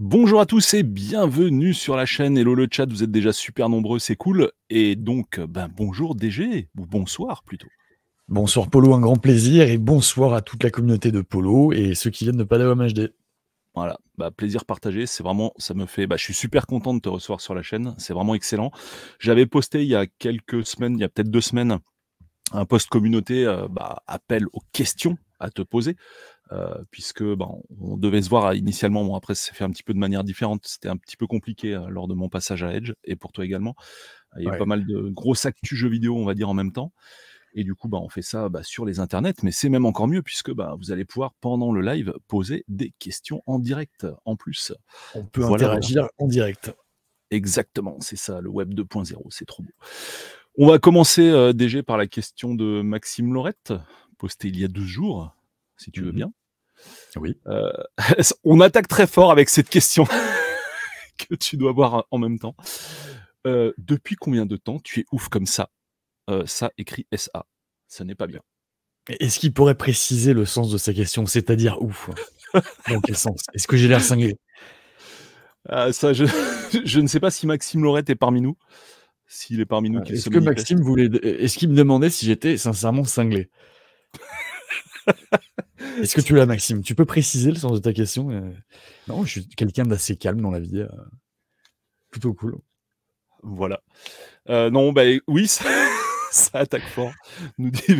Bonjour à tous et bienvenue sur la chaîne. Hello le chat, vous êtes déjà super nombreux, c'est cool. Et donc, ben, bonjour DG, ou bonsoir plutôt. Bonsoir Polo, un grand plaisir et bonsoir à toute la communauté de Polo et ceux qui viennent de Padawam HD. Voilà, bah, plaisir partagé, c'est vraiment, ça me fait, bah, je suis super content de te recevoir sur la chaîne, c'est vraiment excellent. J'avais posté il y a quelques semaines, il y a peut-être deux semaines, un post communauté, euh, bah, appel aux questions à te poser. Euh, puisque ben, on devait se voir euh, initialement. Bon, après, ça s'est fait un petit peu de manière différente. C'était un petit peu compliqué euh, lors de mon passage à Edge et pour toi également. Il y a pas mal de grosses actus jeux vidéo, on va dire, en même temps. Et du coup, bah, on fait ça bah, sur les internets, mais c'est même encore mieux puisque bah, vous allez pouvoir, pendant le live, poser des questions en direct en plus. On peut interagir en direct. Exactement, c'est ça, le Web 2.0, c'est trop beau. On va commencer, DG, par la question de Maxime Laurette, postée il y a deux jours, si tu veux mmh bien. Oui. Euh, on attaque très fort avec cette question que tu dois voir en même temps. Euh, depuis combien de temps tu es ouf comme ça euh, Ça écrit SA. Ça n'est pas bien. Est-ce qu'il pourrait préciser le sens de sa question C'est-à-dire ouf hein. Dans quel sens Est-ce que j'ai l'air cinglé ah, Ça, je, ne sais pas si Maxime Laurette est parmi nous. S'il est parmi nous, ce que Maxime voulait, est-ce qu'il me demandait si j'étais sincèrement cinglé est-ce que tu l'as, Maxime Tu peux préciser le sens de ta question euh, Non, je suis quelqu'un d'assez calme dans la vie. Euh, plutôt cool. Voilà. Euh, non, bah oui, ça, attaque fort, nous dit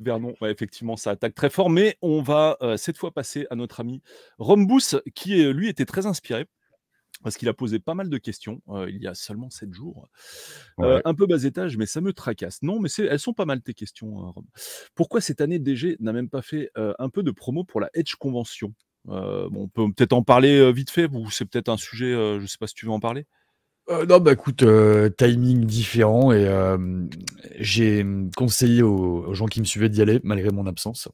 Vernon. effectivement, ça attaque très fort. Mais on va cette fois passer à notre ami Rombus, qui lui était très inspiré parce qu'il a posé pas mal de questions euh, il y a seulement sept jours. Euh, un peu bas étage, mais ça me tracasse. Non, mais elles sont pas mal tes questions, hein, Pourquoi cette année DG n'a même pas fait euh, un peu de promo pour la Edge Convention On peut peut-être en parler vite fait, ou c'est peut-être un sujet, je ne sais pas si tu veux en parler. non, bah écoute, timing différent et j'ai hum, conseillé aux, gens qui me suivaient d'y aller malgré mon absence.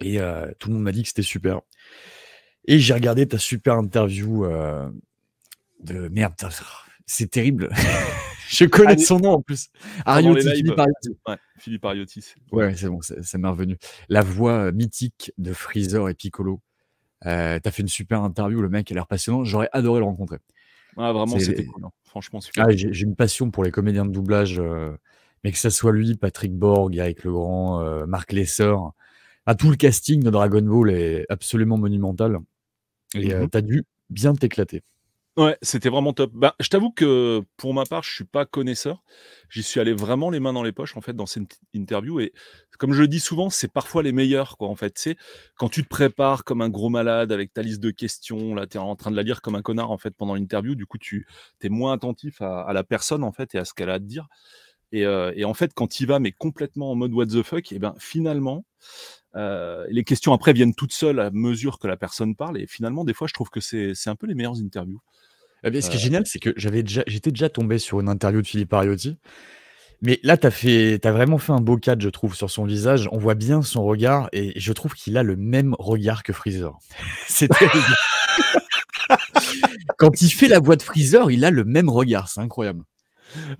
Et tout le monde m'a dit que c'était super. Et j'ai regardé ta super interview de merde. C'est terrible. je connais son nom en plus. Philippe Ariotis Ouais, c'est bon, ça m'est revenu. La voix euh, mythique de Freezer et Piccolo. Euh, t'as fait une super interview, le mec a l'air passionnant. J'aurais adoré le rencontrer. Ah, vraiment, c'était cool. Hein. Franchement, super. Ah, j'ai une passion pour les comédiens de doublage, euh, mais que ça soit lui, Patrick Borg, avec le grand Marc Lesser. à ah, tout le casting de Dragon Ball est absolument monumental. Et mhm. t'as dû bien t'éclater. Ouais, c'était vraiment top. Bah, je t'avoue que pour ma part, je suis pas connaisseur. J'y suis allé vraiment les mains dans les poches en fait dans cette interview et comme je le dis souvent, c'est parfois les meilleurs quoi en fait, c'est quand tu te prépares comme un gros malade avec ta liste de questions, là tu es en train de la lire comme un connard en fait pendant l'interview, du coup tu es moins attentif à, la personne en fait et à ce qu'elle a à te dire. Et, euh, en fait, quand il va mais complètement en mode what the fuck, et eh ben finalement, euh, les questions après viennent toutes seules à mesure que la personne parle. Et finalement, des fois, je trouve que c'est un peu les meilleures interviews. Eh ce qui est génial, c'est que j'avais déjà, j'étais déjà tombé sur une interview de Philippe Ariotti. Mais là, tu as, vraiment fait un beau cadre, je trouve, sur son visage. On voit bien son regard et je trouve qu'il a le même regard que Freezer. C'est Quand il fait la voix de Freezer, il a le même regard. C'est incroyable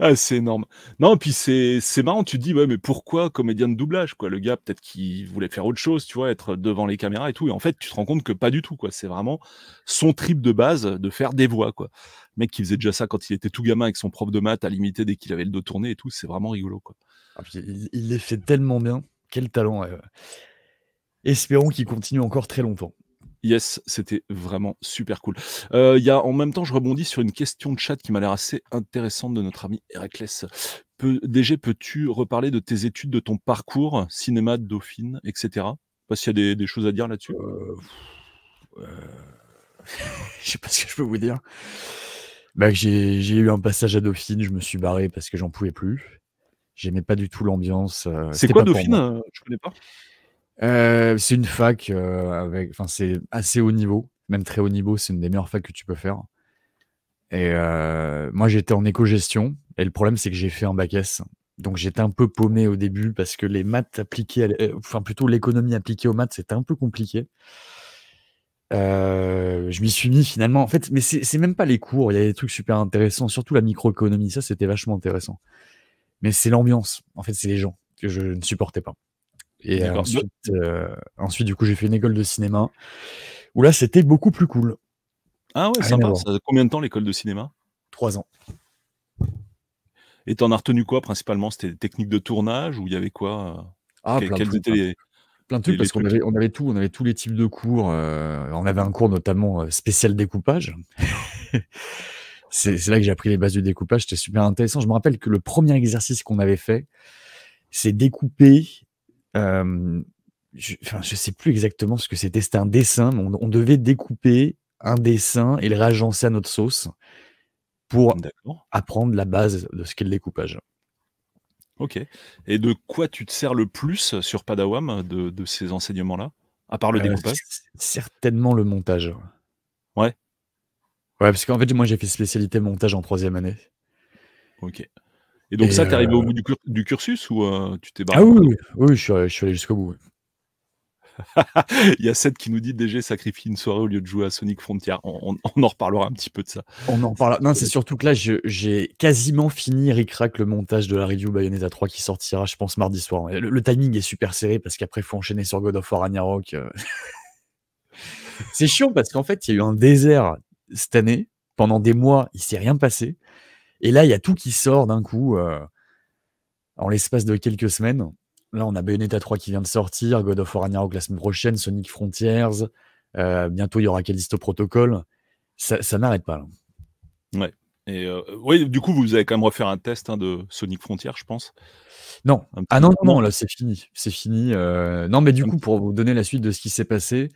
ah, c'est énorme. Non, puis c'est c'est marrant, tu te dis, ouais, mais pourquoi comédien de doublage quoi Le gars, peut-être qu'il voulait faire autre chose, tu vois, être devant les caméras et tout. Et en fait, tu te rends compte que pas du tout, quoi. C'est vraiment son trip de base de faire des voix, quoi. mec qui faisait déjà ça quand il était tout gamin avec son prof de maths à limiter dès qu'il avait le dos tourné et tout, c'est vraiment rigolo, quoi. Ah, il, les fait tellement bien. Quel talent. Espérons qu'il continue encore très longtemps. Yes, c'était vraiment super cool. Euh, il y a, en même temps, je rebondis sur une question de chat qui m'a l'air assez intéressante de notre ami Héraclès. Peu, DG, peux-tu reparler de tes études, de ton parcours, cinéma, Dauphine, etc. Je sais pas s'il y a des, choses à dire là-dessus. Euh, euh, je euh, sais pas ce que je peux vous dire. Bah, j'ai eu un passage à Dauphine, je me suis barré parce que j'en pouvais plus. J'aimais pas du tout l'ambiance. C'est quoi Dauphine Je connais pas. Euh, c'est une fac euh, avec, enfin c'est assez haut niveau, même très haut niveau. C'est une des meilleures facs que tu peux faire. Et euh, moi j'étais en éco-gestion et le problème c'est que j'ai fait un bac S. Donc j'étais un peu paumé au début parce que les maths appliquées, enfin plutôt l'économie appliquée aux maths, c'était un peu compliqué. je m'y suis mis finalement. En fait, mais c'est même pas les cours. Il y a des trucs super intéressants, surtout la microéconomie. Ça, c'était vachement intéressant. Mais c'est l'ambiance. En fait, c'est les gens que je ne supportais pas. Et ensuite, euh, ensuite, du coup, j'ai fait une école de cinéma où là, c'était beaucoup plus cool. Ah ouais, sympa. Ça combien de temps l'école de cinéma Trois ans. Et en as retenu quoi principalement C'était des techniques de tournage ou il y avait quoi euh, Ah, plein étaient plein de trucs parce qu'on avait, on avait tout, on avait tous les types de cours. Euh, on avait un cours notamment spécial découpage. c'est là que j'ai appris les bases du découpage. C'était super intéressant. Je me rappelle que le premier exercice qu'on avait fait, c'est découper je ne sais plus exactement ce que c'était. C'était un dessin, on, devait découper un dessin et le réagencer à notre sauce pour apprendre la base de ce qu'est le découpage. Ok. Et de quoi tu te sers le plus sur Padawam de, ces enseignements-là À part le euh, découpage Certainement le montage. Ouais. Ouais, parce qu'en fait, moi, j'ai fait spécialité montage en troisième année. Ok. Et donc, ça, t'es arrivé au euh, bout du, cursus ou euh, tu t'es ah barré Ah oui, oui, je suis allé, jusqu'au bout. Il y a Seth qui nous dit déjà sacrifie une soirée au lieu de jouer à Sonic Frontier. On, en reparlera un petit peu de ça. On en reparlera. Non, c'est surtout que là, j'ai quasiment fini Ricrac le montage de la review Bayonetta 3 qui sortira, je pense, mardi soir. Le, timing est super serré parce qu'après, il faut enchaîner sur God of War Ragnarok. Euh. c'est chiant parce qu'en fait, il y a eu un désert cette année. Pendant des mois, il s'est rien passé. Et là, il y a tout qui sort d'un coup euh, en l'espace de quelques semaines. Là, on a Bayonetta 3 qui vient de sortir, God of War Ragnarok la semaine prochaine, Sonic Frontiers. Euh, bientôt, il y aura Callisto Protocol. Ça, ça n'arrête pas. Ouais. Et euh, oui, du coup, vous avez quand même refaire un test hein, de Sonic Frontiers, je pense. Non. Ah non, non, non, là, c'est fini. C'est fini. Non, mais du coup, pour vous donner la suite de ce qui s'est passé,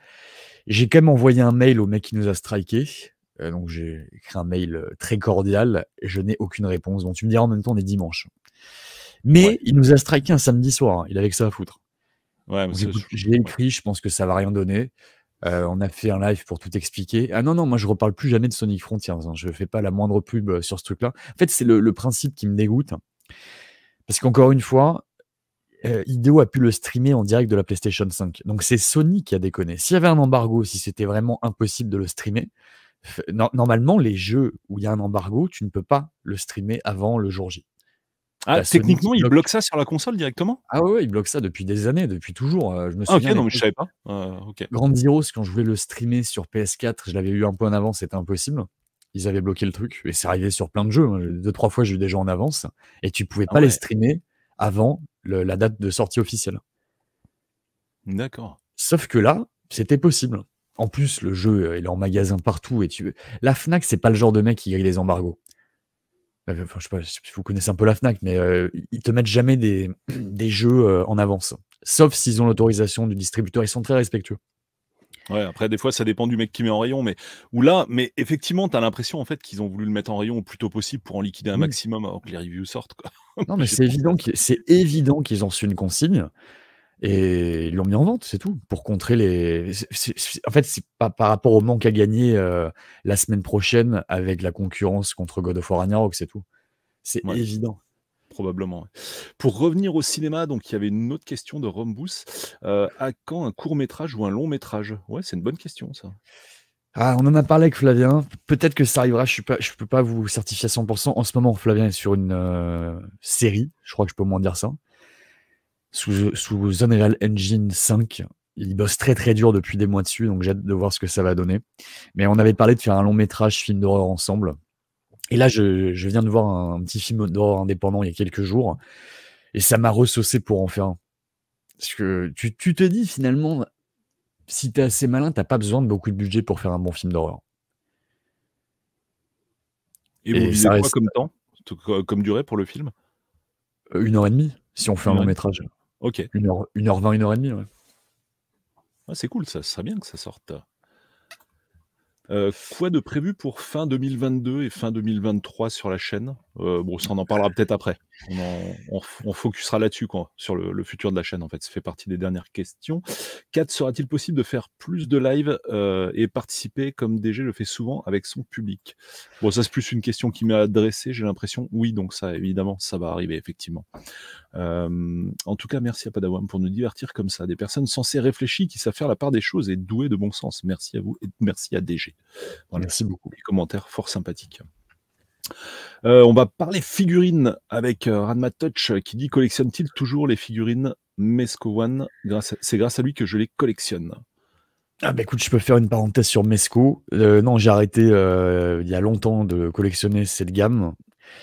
j'ai quand même envoyé un mail au mec qui nous a strikés euh, donc j'ai écrit un mail euh, très cordial, et je n'ai aucune réponse. Donc tu me diras en même temps, on est dimanche. Mais il nous a striké un samedi soir, hein. il avait que ça à foutre. Ouais, j'ai écrit, je pense que ça va rien donner. Euh, on a fait un live pour tout expliquer. Ah non, non, moi je reparle plus jamais de Sonic Frontiers. Hein. Je ne fais pas la moindre pub sur ce truc-là. En fait, c'est le, principe qui me dégoûte. Parce qu'encore une fois, Idéo a pu le streamer en direct de la PlayStation 5. Donc c'est Sony qui a déconné. S'il y avait un embargo, si c'était vraiment impossible de le streamer, normalement, les jeux où il y a un embargo, tu ne peux pas le streamer avant le jour J. Ah, techniquement, ils bloquent ça sur la console directement Ah ouais, ils bloquent ça depuis des années, depuis toujours. Euh, je me souviens. Ah, ok, non, savais pas. Euh, Grand quand je voulais le streamer sur PS4, je l'avais eu un peu en avance, c'était impossible. Ils avaient bloqué le truc et c'est arrivé sur plein de jeux. Hein. Deux, trois fois, j'ai eu des gens en avance et tu pouvais ah pas les streamer avant la date de sortie officielle. D'accord. Sauf que là, c'était possible. En plus, le jeu, euh, il est en magasin partout. Et tu... La Fnac, c'est pas le genre de mec qui grille les embargos. Euh, enfin, je, sais pas, si vous connaissez un peu la Fnac, mais euh, ils te mettent jamais des, jeux en avance. Sauf s'ils ont l'autorisation du distributeur. Ils sont très respectueux. Ouais, après, des fois, ça dépend du mec qui met en rayon, mais ou là, mais effectivement, tu as l'impression en fait qu'ils ont voulu le mettre en rayon au plus tôt possible pour en liquider un maximum avant que les reviews sortent. Non, mais c'est évident, c'est évident qu'ils ont su une consigne. Et ils l'ont mis en vente, c'est tout, pour contrer les. en fait, c'est pas par rapport au manque à gagner euh, la semaine prochaine avec la concurrence contre God of War c'est tout. C'est évident probablement. Pour revenir au cinéma, donc il y avait une autre question de Rombus. Euh, à quand un court métrage ou un long métrage Ouais, c'est une bonne question ça. Ah, on en a parlé avec Flavien. Peut-être que ça arrivera. Je ne peux pas vous certifier à 100%. En ce moment, Flavien est sur une euh, série. Je crois que je peux moins dire ça sous, sous Unreal Engine 5. Il bosse très très dur depuis des mois dessus, donc j'ai hâte de voir ce que ça va donner. Mais on avait parlé de faire un long métrage film d'horreur ensemble. Et là, je, viens de voir un petit film d'horreur indépendant il y a quelques jours. Et ça m'a ressaucé pour en faire un. Parce que tu, te dis finalement, si t'es assez malin, t'as pas besoin de beaucoup de budget pour faire un bon film d'horreur. Et, et vous ça quoi comme temps Comme durée pour le film euh, Une heure et demie, si on fait un long métrage. Ok. 1h20, 1h30, ouais. ouais, ah, c'est cool, ça, ça serait bien que ça sorte. Euh, quoi de prévu pour fin 2022 et fin 2023 sur la chaîne euh, bon, ça, on en parlera peut-être après. On, focusera là-dessus, quoi, sur le, futur de la chaîne, en fait. Ça fait partie des dernières questions. 4. Sera-t-il possible de faire plus de live euh, et participer, comme DG le fait souvent, avec son public Bon, ça, c'est plus une question qui m'est adressée, j'ai l'impression. Oui, donc ça, évidemment, ça va arriver, effectivement. Euh, en tout cas, merci à Padawam pour nous divertir comme ça. Des personnes censées réfléchir qui savent faire la part des choses et douées de bon sens. Merci à vous et merci à DG. Merci beaucoup. Les commentaires fort sympathiques. Euh, on va parler figurines avec euh, Touch euh, qui dit collectionne-t-il toujours les figurines Mesco One C'est grâce à lui que je les collectionne. Ah bah écoute, je peux faire une parenthèse sur Mesco. Euh, non, j'ai arrêté il y a longtemps de collectionner cette gamme.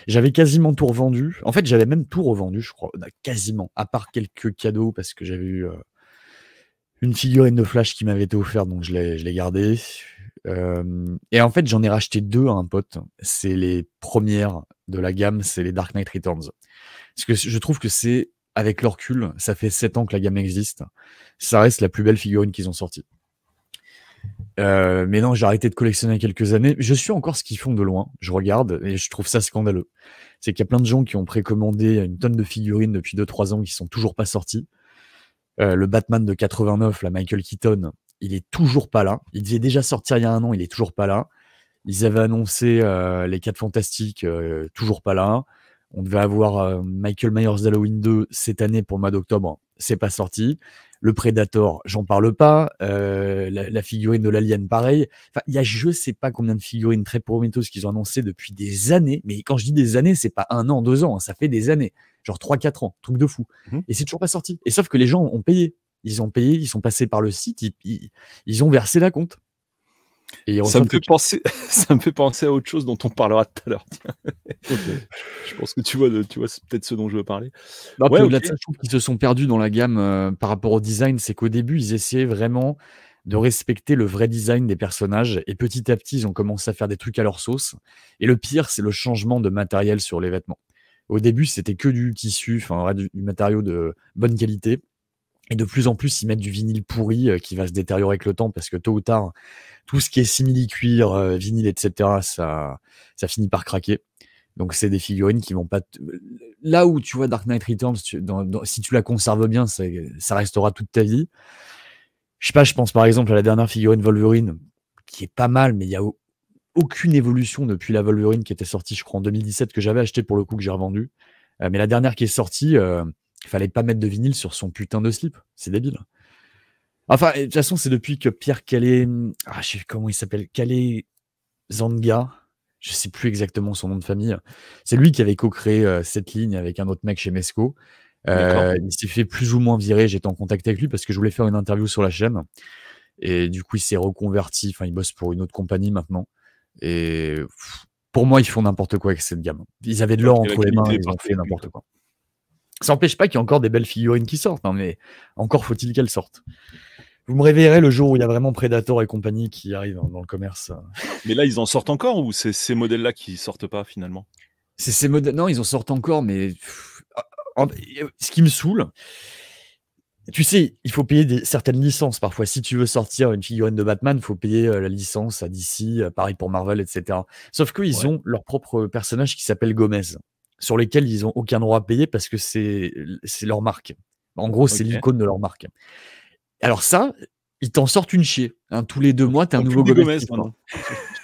J'avais quasiment tout revendu. En fait, j'avais même tout revendu, je crois. Bah, quasiment, à part quelques cadeaux parce que j'avais eu une figurine de Flash qui m'avait été offerte, donc je l'ai gardée et en fait, j'en ai racheté deux à un pote. C'est les premières de la gamme, c'est les Dark Knight Returns. Parce que je trouve que c'est, avec leur cul, ça fait 7 ans que la gamme existe. Ça reste la plus belle figurine qu'ils ont sortie. mais non, j'ai arrêté de collectionner il y a quelques années. Je suis encore ce qu'ils font de loin. Je regarde et je trouve ça scandaleux. C'est qu'il y a plein de gens qui ont précommandé une tonne de figurines depuis 2-3 ans qui sont toujours pas sorties. le Batman de 89, la Michael Keaton, il est toujours pas là. Il devait déjà sortir il y a un an, il est toujours pas là. Ils avaient annoncé euh, les quatre Fantastiques, euh, toujours pas là. On devait avoir euh, Michael Myers Halloween 2 cette année pour le mois d'octobre, c'est pas sorti. Le Predator, j'en parle pas. La, la, figurine de l'Alien, pareil. Enfin, il y a je sais pas combien de figurines très prometteuses qu'ils ont annoncées depuis des années. Mais quand je dis des années, c'est pas un an, deux ans, hein, ça fait des années. Genre 3-4 ans, truc de fou. Mmh. Et c'est toujours pas sorti. Et sauf que les gens ont payé ils ont payé, ils sont passés par le site, ils, ont versé la compte. ça, me fait penser, ça me fait penser à autre chose dont on parlera tout à l'heure. Je pense que tu vois, tu vois c'est peut-être ce dont je veux parler. Ouais, Au-delà je qu'ils se sont perdus dans la gamme euh, par rapport au design. C'est qu'au début, ils essayaient vraiment de respecter le vrai design des personnages. Et petit à petit, ils ont commencé à faire des trucs à leur sauce. Et le pire, c'est le changement de matériel sur les vêtements. Au début, c'était que du tissu, enfin, du matériau de bonne qualité. Et de plus en plus, ils mettent du vinyle pourri euh, qui va se détériorer avec le temps parce que tôt ou tard, tout ce qui est simili-cuir, euh, vinyle, etc., ça, ça finit par craquer. Donc, c'est des figurines qui vont pas. Euh, là où tu vois Dark Knight Returns, dans, si tu la conserves bien, ça, restera toute ta vie. Je sais pas, je pense par exemple à la dernière figurine Wolverine, qui est pas mal, mais il y a aucune évolution depuis la Wolverine qui était sortie, je crois, en 2017, que j'avais acheté pour le coup, que j'ai revendu. mais la dernière qui est sortie il fallait pas mettre de vinyle sur son putain de slip. C'est débile. Enfin, de toute façon, c'est depuis que Pierre Calais. Ah, je sais comment il s'appelle. Calais Zanga. Je sais plus exactement son nom de famille. C'est lui qui avait co-créé euh, cette ligne avec un autre mec chez Mesco. Euh, il s'est fait plus ou moins virer. J'étais en contact avec lui parce que je voulais faire une interview sur la chaîne. Et du coup, il s'est reconverti. Enfin, il bosse pour une autre compagnie maintenant. Et pour moi, ils font n'importe quoi avec cette gamme. Ils avaient de l'or entre les mains. Ils ont fait n'importe quoi. Ça n'empêche pas qu'il y a encore des belles figurines qui sortent, hein, mais encore faut-il qu'elles sortent. Vous me réveillerez le jour où il y a vraiment Predator et compagnie qui arrivent hein, dans le commerce. Mais là, ils en sortent encore ou c'est ces modèles-là qui sortent pas finalement C'est ces modèles. Non, ils en sortent encore, mais ce qui me saoule, tu sais, il faut payer des, certaines licences parfois. Si tu veux sortir une figurine de Batman, il faut payer euh, la licence à DC, euh, Paris pour Marvel, etc. Sauf qu'ils ils ont leur propre personnage qui s'appelle Gomez sur lesquels ils n'ont aucun droit à payer parce que c'est leur marque. En gros, c'est l'icône de leur marque. Alors ça, ils t'en sortent une chier. Hein. tous les deux mois, tu as un nouveau Gomez. Tu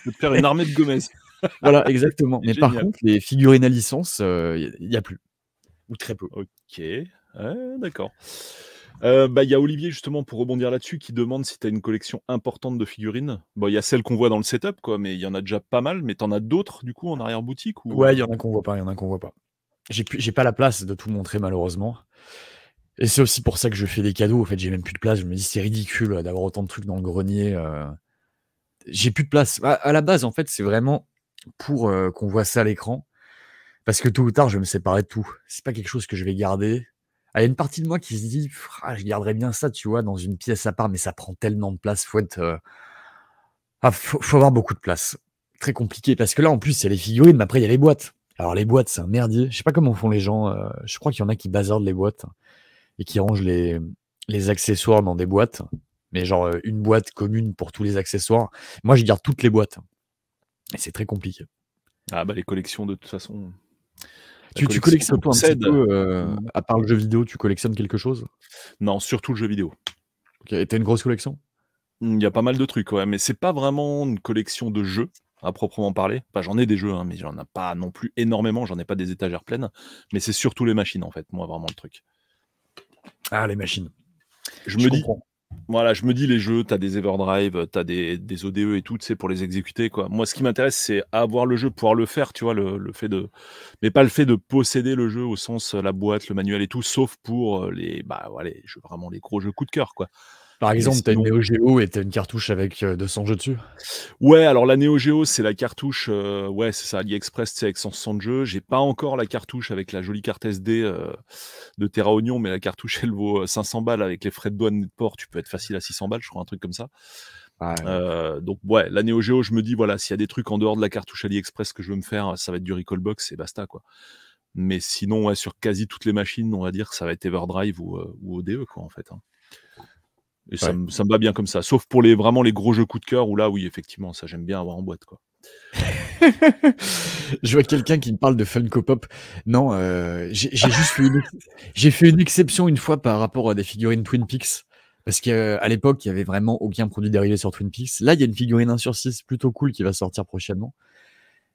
peux te faire une armée de Gomez. voilà, exactement. Mais par contre, les figurines à licence, il euh, n'y a, plus. Ou très peu. Ok, d'accord. Euh, bah, il y a Olivier, justement, pour rebondir là-dessus, qui demande si tu as une collection importante de figurines. Bon, il y a celles qu'on voit dans le setup, quoi, mais il y en a déjà pas mal. Mais t'en as d'autres, du coup, en arrière-boutique ou... Ouais, il y en a qu'on voit pas, il y en a qu'on voit pas. J'ai pas la place de tout montrer, malheureusement. Et c'est aussi pour ça que je fais des cadeaux. En fait, j'ai même plus de place. Je me dis, c'est ridicule euh, d'avoir autant de trucs dans le grenier. Euh. J'ai plus de place. À, la base, en fait, c'est vraiment pour qu'on voit ça à l'écran. Parce que tôt ou tard, je vais me séparer de tout. C'est pas quelque chose que je vais garder. Ah, il y a une partie de moi qui se dit, ah, je garderais bien ça, tu vois, dans une pièce à part, mais ça prend tellement de place, faut être, euh, ah, faut, avoir beaucoup de place. Très compliqué, parce que là, en plus, il y a les figurines, mais après, il y a les boîtes. Alors, les boîtes, c'est un merdier. Je sais pas comment font les gens. Euh, je crois qu'il y en a qui bazardent les boîtes et qui rangent les, les accessoires dans des boîtes. Mais genre, euh, une boîte commune pour tous les accessoires. Moi, je garde toutes les boîtes. Et c'est très compliqué. Ah, bah, les collections, de toute façon. Tu, collectionnes un petit peu, euh, mmh. à part le jeu vidéo, tu collectionnes quelque chose Non, surtout le jeu vidéo. Ok, Et t'as une grosse collection mmh, Il y a pas mal de trucs, ouais, mais c'est pas vraiment une collection de jeux à proprement parler. Enfin, j'en ai des jeux, hein, mais j'en ai pas non plus énormément, j'en ai pas des étagères pleines, mais c'est surtout les machines en fait, moi vraiment le truc. Ah, les machines. Je, me dis, voilà, je me dis les jeux, t'as des Everdrive, t'as des, des ODE et tout, c'est pour les exécuter quoi. Moi, ce qui m'intéresse, c'est avoir le jeu, pouvoir le faire, tu vois, le, fait de, mais pas le fait de posséder le jeu au sens euh, la boîte, le manuel et tout, sauf pour euh, les, bah, voilà je vraiment les gros jeux coup de cœur quoi. Par exemple, t'as une Neo Geo et t'as une cartouche avec 200 euh, jeux dessus. Ouais, alors la Neo Geo, c'est la cartouche, euh, ouais, c'est ça, AliExpress, c'est avec 160 jeux. J'ai pas encore la cartouche avec la jolie carte SD euh, de Terra Oignon, mais la cartouche, elle vaut 500 balles avec les frais de douane de port. Tu peux être facile à 600 balles, je crois, un truc comme ça. Ah donc ouais, la Neo Geo, je me dis voilà, s'il y a des trucs en dehors de la cartouche AliExpress que je veux me faire, ça va être du box et basta quoi. Mais sinon, sur quasi toutes les machines, on va dire que ça va être Everdrive ou, ou ODE quoi en fait. Hein ça, me, ça, va bien comme ça. Sauf pour les, vraiment les gros jeux coup de cœur où là, oui, effectivement, ça j'aime bien avoir en boîte. Quoi. je vois quelqu'un qui me parle de Funko Pop. Non, euh, j'ai juste fait une, j'ai fait une exception une fois par rapport à des figurines Twin Peaks. Parce qu'à euh, l'époque, il y avait vraiment aucun produit dérivé sur Twin Peaks. Là, il y a une figurine 1 sur 6 plutôt cool qui va sortir prochainement.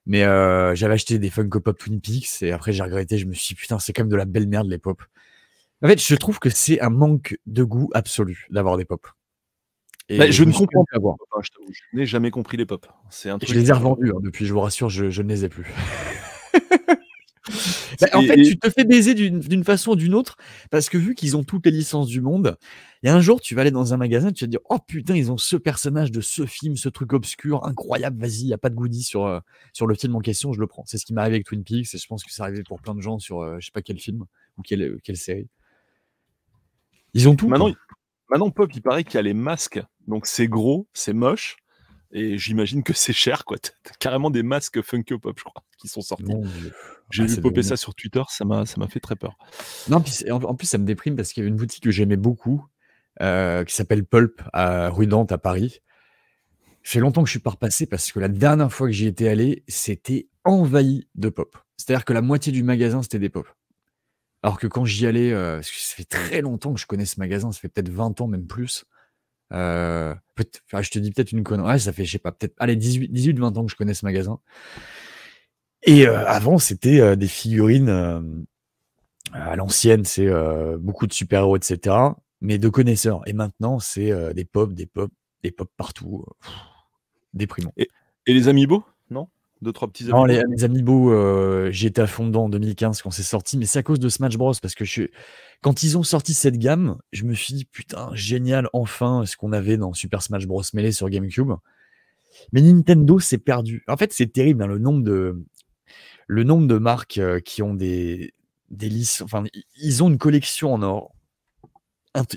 Mais euh, j'avais acheté des Funko Pop Twin Peaks et après j'ai regretté, je me suis dit putain, c'est quand même de la belle merde les pop. En fait, je trouve que c'est un manque de goût absolu d'avoir des pop. Bah, je, ne comprends pas. Avoir. je, n'ai jamais compris les pop. C'est un je les ai revendus hein, depuis, je vous rassure, je, ne les ai plus. Bah, en fait, tu te fais baiser d'une façon ou d'une autre parce que vu qu'ils ont toutes les licences du monde, il y a un jour, tu vas aller dans un magasin, tu vas te dire Oh putain, ils ont ce personnage de ce film, ce truc obscur, incroyable, vas-y, il n'y a pas de goodies sur, euh, sur le film en question, je le prends. C'est ce qui m'est arrivé avec Twin Peaks et je pense que c'est arrivé pour plein de gens sur je euh, je sais pas quel film ou quelle euh, série. Ils ont tout. Maintenant, Pop, il paraît qu'il y a les masques. Donc c'est gros, c'est moche. Et j'imagine que c'est cher, quoi. carrément des masques Funko Pop, je crois, qui sont sortis. J'ai ah, vu popper ça sur Twitter, ça m'a fait très peur. Non, en, plus, ça me déprime parce qu'il y avait une boutique que j'aimais beaucoup, euh, qui s'appelle Pulp, à Rue Dante, à Paris. Ça fait longtemps que je suis pas repassé parce que la dernière fois que j'y étais allé, c'était envahi de pop. C'est-à-dire que la moitié du magasin, c'était des pop. Alors que quand j'y allais, euh, parce que ça fait très longtemps que je connais ce magasin, ça fait peut-être 20 ans, même plus. Euh, je te dis peut-être une connerie. ça fait, je sais pas, peut-être, allez, 18, 20 ans que je connais ce magasin. Et euh, avant, c'était des figurines à l'ancienne, c'est beaucoup de super-héros, etc. Mais de connaisseurs. Et maintenant, c'est des pop, des pop, des pop partout. des déprimant. Et, et les amiibo Non deux, trois petits Non, les, amis beau j'étais à fond en 2015 quand c'est sorti, mais c'est à cause de Smash Bros. Parce que je, quand ils ont sorti cette gamme, je me suis dit, putain, génial, enfin, ce qu'on avait dans Super Smash Bros. Melee sur GameCube. Mais Nintendo s'est perdu. En fait, c'est terrible, hein, le, nombre de, le nombre de marques euh, qui ont des, listes. Enfin, ils ont une collection en or.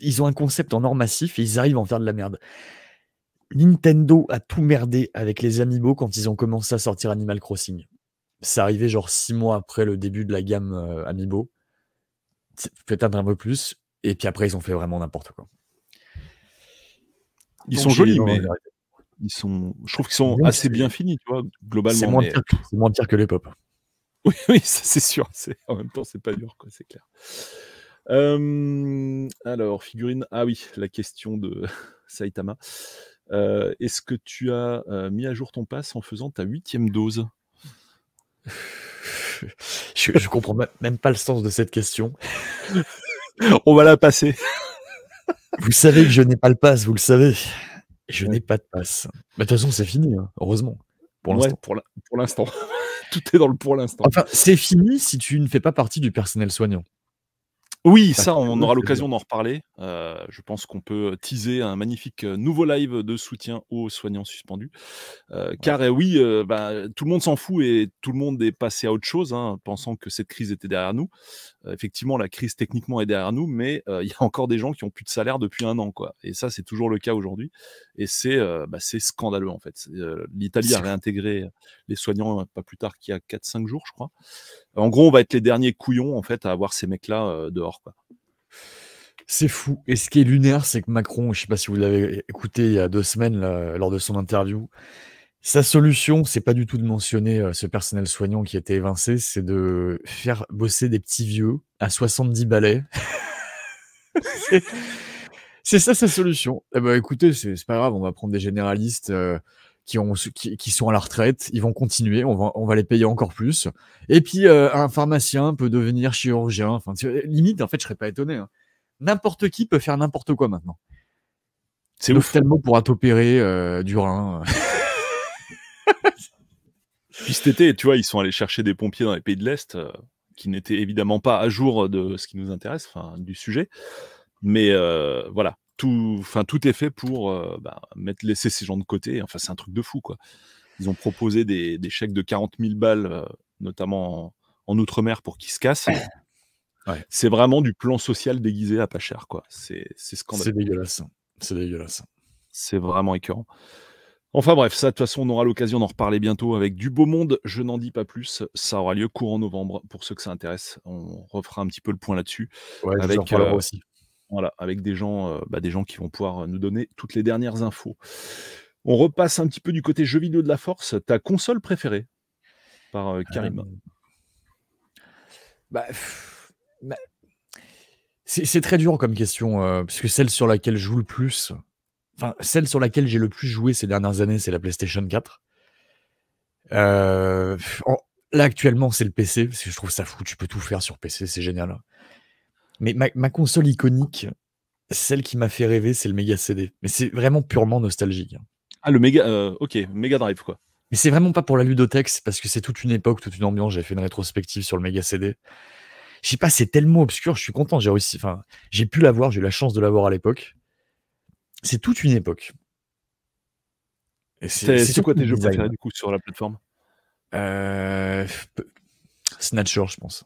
ils ont un concept en or massif et ils arrivent à en faire de la merde. Nintendo a tout merdé avec les Amiibo quand ils ont commencé à sortir Animal Crossing. C'est arrivé genre six mois après le début de la gamme euh, Amiibo. Peut-être un peu plus. Et puis après, ils ont fait vraiment n'importe quoi. Ils sont jolis, hein, mais ils sont, je trouve qu'ils sont assez bien finis, tu vois, globalement. C'est moins, pire que les pop. Oui, oui, c'est sûr. En même temps, c'est pas dur, quoi, c'est clair. Euh, alors, figurine. Ah oui, la question de Saitama. Euh, est-ce que tu as euh, mis à jour ton pass en faisant ta huitième dose je, comprends même pas le sens de cette question. On va la passer. vous savez que je n'ai pas le pass, vous le savez. Je n'ai pas de passe. De toute façon, c'est fini, hein, heureusement. Pour l'instant. pour l'instant. Tout est dans le pour l'instant. Enfin, c'est fini si tu ne fais pas partie du personnel soignant. Oui, ça, on aura l'occasion d'en reparler. Euh, je pense qu'on peut euh, teaser un magnifique euh, nouveau live de soutien aux soignants suspendus. Car oui, bah, tout le monde s'en fout et tout le monde est passé à autre chose, hein, pensant que cette crise était derrière nous. effectivement, la crise techniquement est derrière nous, mais il y a encore des gens qui ont plus de salaire depuis un an. Quoi. Et ça, c'est toujours le cas aujourd'hui. Et c'est bah, scandaleux, en fait. L'Italie a réintégré les soignants pas plus tard qu'il y a 4-5 jours, je crois. En gros, on va être les derniers couillons, en fait, à avoir ces mecs-là dehors c'est fou. Et ce qui est lunaire, c'est que Macron, je ne sais pas si vous l'avez écouté il y a deux semaines lors de son interview, sa solution, c'est pas du tout de mentionner euh, ce personnel soignant qui était évincé, c'est de faire bosser des petits vieux à 70 balais. c'est ça sa solution. Eh ben, écoutez, c'est pas grave, on va prendre des généralistes. Euh, qui, ont, qui, sont à la retraite, ils vont continuer, on va, les payer encore plus. Et puis, euh, un pharmacien peut devenir chirurgien. Enfin, limite, en fait, je serais pas étonné. Hein. N'importe qui peut faire n'importe quoi maintenant. C'est le Tellement pourra t'opérer euh, du rein. puis cet été, tu vois, ils sont allés chercher des pompiers dans les pays de l'Est euh, qui n'étaient évidemment pas à jour de ce qui nous intéresse, du sujet. Mais voilà, tout, enfin, tout est fait pour euh, bah, mettre, laisser ces gens de côté. Enfin, c'est un truc de fou, quoi. Ils ont proposé des, chèques de 40 000 balles, euh, notamment en, Outre-mer, pour qu'ils se cassent. C'est vraiment du plan social déguisé à pas cher, quoi. C'est scandaleux. C'est dégueulasse. C'est dégueulasse. C'est vraiment écœurant. Enfin bref, ça de toute façon, on aura l'occasion d'en reparler bientôt avec du beau monde. Je n'en dis pas plus. Ça aura lieu courant novembre pour ceux que ça intéresse. On refera un petit peu le point là-dessus. avec, voilà, avec des gens, euh, bah, des gens qui vont pouvoir euh, nous donner toutes les dernières infos. On repasse un petit peu du côté jeu vidéo de la force. Ta console préférée par euh, Karim bah, C'est très dur comme question, parce puisque celle sur laquelle je joue le plus, enfin, celle sur laquelle j'ai le plus joué ces dernières années, c'est la PlayStation 4. là, actuellement, c'est le PC, parce que je trouve ça fou, tu peux tout faire sur PC, c'est génial. Mais ma, console iconique, celle qui m'a fait rêver, c'est le Mega CD. Mais c'est vraiment purement nostalgique. Hein. Ah, le Mega, euh, ok, Mega Drive, quoi. Mais c'est vraiment pas pour la ludothèque, parce que c'est toute une époque, toute une ambiance. J'ai fait une rétrospective sur le Mega CD. Je sais pas, c'est tellement obscur, je suis content. J'ai réussi, enfin, j'ai pu l'avoir, j'ai eu la chance de l'avoir à l'époque. C'est toute une époque. C'est quoi tes jeux préférés du coup sur la plateforme euh, Snatcher, je pense.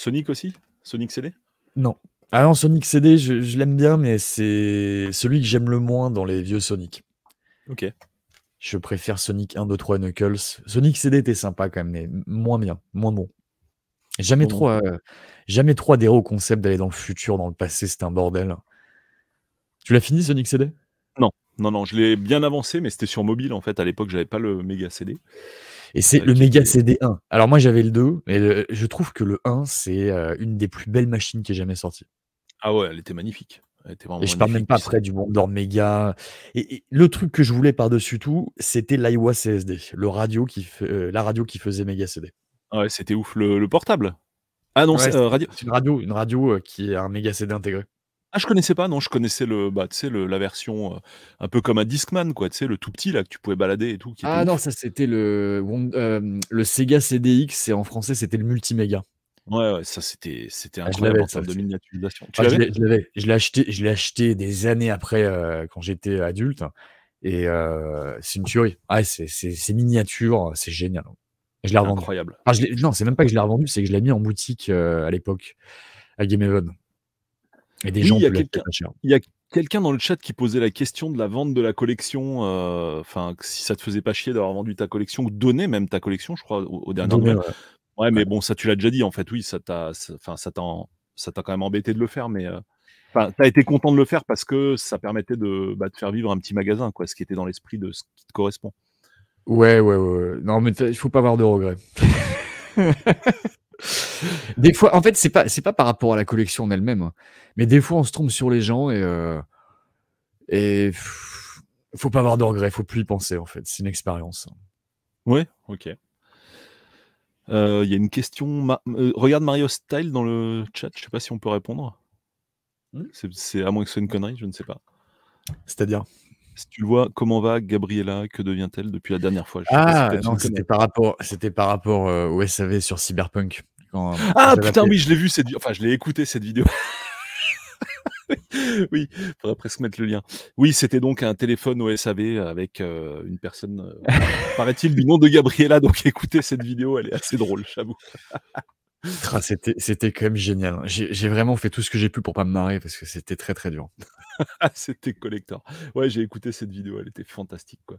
Sonic aussi Sonic CD Non. Ah non, Sonic CD, je, l'aime bien, mais c'est celui que j'aime le moins dans les vieux Sonic. Ok. Je préfère Sonic 1, 2, 3 Knuckles. Sonic CD était sympa quand même, mais moins bien, moins bon. Jamais trop, euh, jamais trop adhéré au concept d'aller dans le futur, dans le passé, c'était un bordel. Tu l'as fini Sonic CD Non, non, non, je l'ai bien avancé, mais c'était sur mobile en fait. À l'époque, j'avais pas le méga CD. Et c'est ah, le Mega CD1. Alors moi j'avais le 2, mais je trouve que le 1, c'est euh, une des plus belles machines qui est jamais sortie. Ah ouais, elle était magnifique. et je parle même pas après du Dans Mega. Et, le truc que je voulais par-dessus tout, c'était l'Iowa CSD, le radio qui euh, la radio qui faisait Mega CD. Ah ouais, c'était ouf le, portable. Ah non, c'est euh, une radio, une radio qui a un Mega CD intégré. Ah, je connaissais pas, non, je connaissais le, bah, la version euh, un peu comme un Discman, quoi, tu le tout petit là que tu pouvais balader et tout, Ah non, ça c'était le, euh, le Sega CDX et en français c'était le Multimega Ouais, ouais, ça c'était, c'était incroyable de miniaturisation. je l'ai acheté, des années après euh, quand j'étais adulte. Et c'est une tuerie. Ah, c'est c'est- miniature, c'est génial. Je l'ai revendu. Incroyable. non, c'est même pas que je l'ai revendu, c'est que je l'ai mis en boutique à l'époque à Game des oui, il y a quelqu'un dans le chat qui posait la question de la vente de la collection. Euh, enfin, si ça te faisait pas chier d'avoir vendu ta collection, ou donné même ta collection, je crois, au, dernier Ouais. mais bon, ça tu l'as déjà dit en fait. Oui, ça t'a, enfin, ça ça t'a quand même embêté de le faire, mais. Euh, tu as été content de le faire parce que ça permettait de, bah, faire vivre un petit magasin, quoi, ce qui était dans l'esprit de ce qui te correspond. Ouais, ouais, ouais. Non, mais il ne faut pas avoir de regrets. des fois, en fait, c'est pas, c'est pas par rapport à la collection en elle-même, hein, mais des fois, on se trompe sur les gens et, euh, et faut pas avoir de regrets, faut plus y penser, en fait. C'est une expérience. Hein. Ouais, ok. Il euh, y a une question. Euh, regarde Mario Style dans le chat, je sais pas si on peut répondre. Hmm. C'est à moins que ce soit une connerie, je ne sais pas. C'est-à-dire si tu le vois, comment va Gabriella Que devient-elle depuis la dernière fois Ah, c'était par rapport, c'était par rapport euh, au SAV sur Cyberpunk. Euh, ah putain, oui, je l'ai vu, cette... enfin, je l'ai écouté cette vidéo. oui, il faudrait presque mettre le lien. Oui, c'était donc un téléphone au avec euh, une personne, euh, paraît-il, du nom de Gabriella. Donc écoutez cette vidéo, elle est assez drôle, j'avoue. Ah, c'était, c'était quand même génial. Hein. J'ai, vraiment fait tout ce que j'ai pu pour pas me marrer parce que c'était très très dur. c'était collector. Ouais, j'ai écouté cette vidéo, elle était fantastique. Quoi.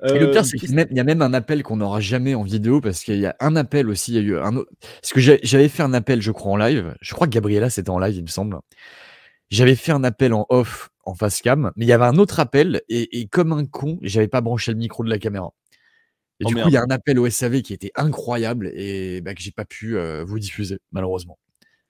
le pire, euh, c'est qu'il y a même un appel qu'on n'aura jamais en vidéo parce qu'il y a un appel aussi. Il y a eu un autre... Parce que j'avais fait un appel, je crois, en live. Je crois que Gabriella, c'était en live, il me semble j'avais fait un appel en off en face cam, mais il y avait un autre appel et, et comme un con, j'avais pas branché le micro de la caméra. Et oh du coup, il y a un appel au SAV qui était incroyable et que bah, que j'ai pas pu euh, vous diffuser, malheureusement.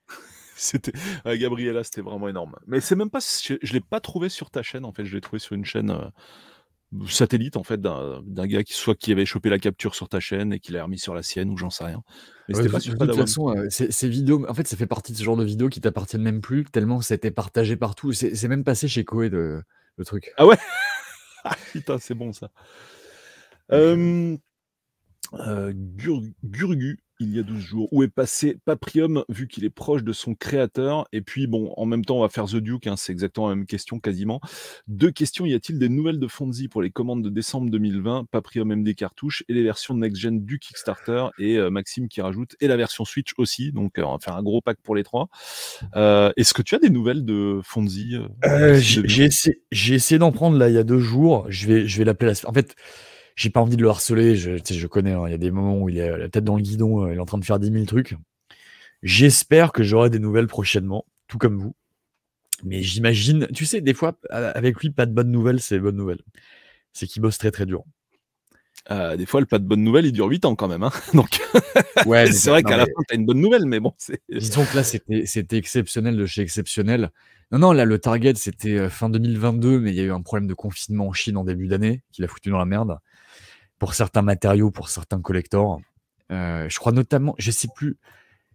c'était Gabriella, c'était vraiment énorme. Mais c'est même pas, je, ne l'ai pas trouvé sur ta chaîne en fait. Je l'ai trouvé sur une chaîne euh, satellite en fait d'un gars qui soit qui avait chopé la capture sur ta chaîne et qui l'a remis sur la sienne ou j'en sais rien. Mais c'était pas sur De toute façon, euh, ces, vidéos, en fait, ça fait partie de ce genre de vidéos qui t'appartiennent même plus tellement c'était partagé partout. C'est même passé chez Koé le truc. Ah ouais. Ah putain, c'est bon ça. Euh, euh, Gurgu, il y a 12 jours, où est passé Paprium, vu qu'il est proche de son créateur. Et puis, bon, en même temps, on va faire The Duke, hein, c'est exactement la même question quasiment. Deux questions, y a-t-il des nouvelles de Fonzie pour les commandes de décembre 2020, Paprium MD cartouches et les versions next-gen du Kickstarter Et euh, Maxime qui rajoute, et la version Switch aussi, donc on va faire un gros pack pour les trois. Est-ce que tu as des nouvelles de Fonzie J'ai essayé, d'en prendre là il y a deux jours, je vais, je vais l'appeler En fait j'ai pas envie de le harceler. Je, je connais, hein, il y a des moments où il est euh, la tête dans le guidon, euh, il est en train de faire 10 000 trucs. J'espère que j'aurai des nouvelles prochainement, tout comme vous. Mais j'imagine, tu sais, des fois, avec lui, pas de bonnes nouvelles, c'est bonnes nouvelles. C'est qu'il bosse très très dur. Euh, des fois, le pas de bonnes nouvelles, il dure 8 ans quand même. Hein. Donc, ouais, c'est vrai qu'à la fin, t'as une bonne nouvelle, mais bon. Disons que là, c'était exceptionnel de chez exceptionnel. Non, non, là, le target, c'était fin 2022, mais il y a eu un problème de confinement en Chine en début d'année qui l'a foutu dans la merde pour certains matériaux, pour certains collecteurs. Euh, je crois notamment, je sais plus,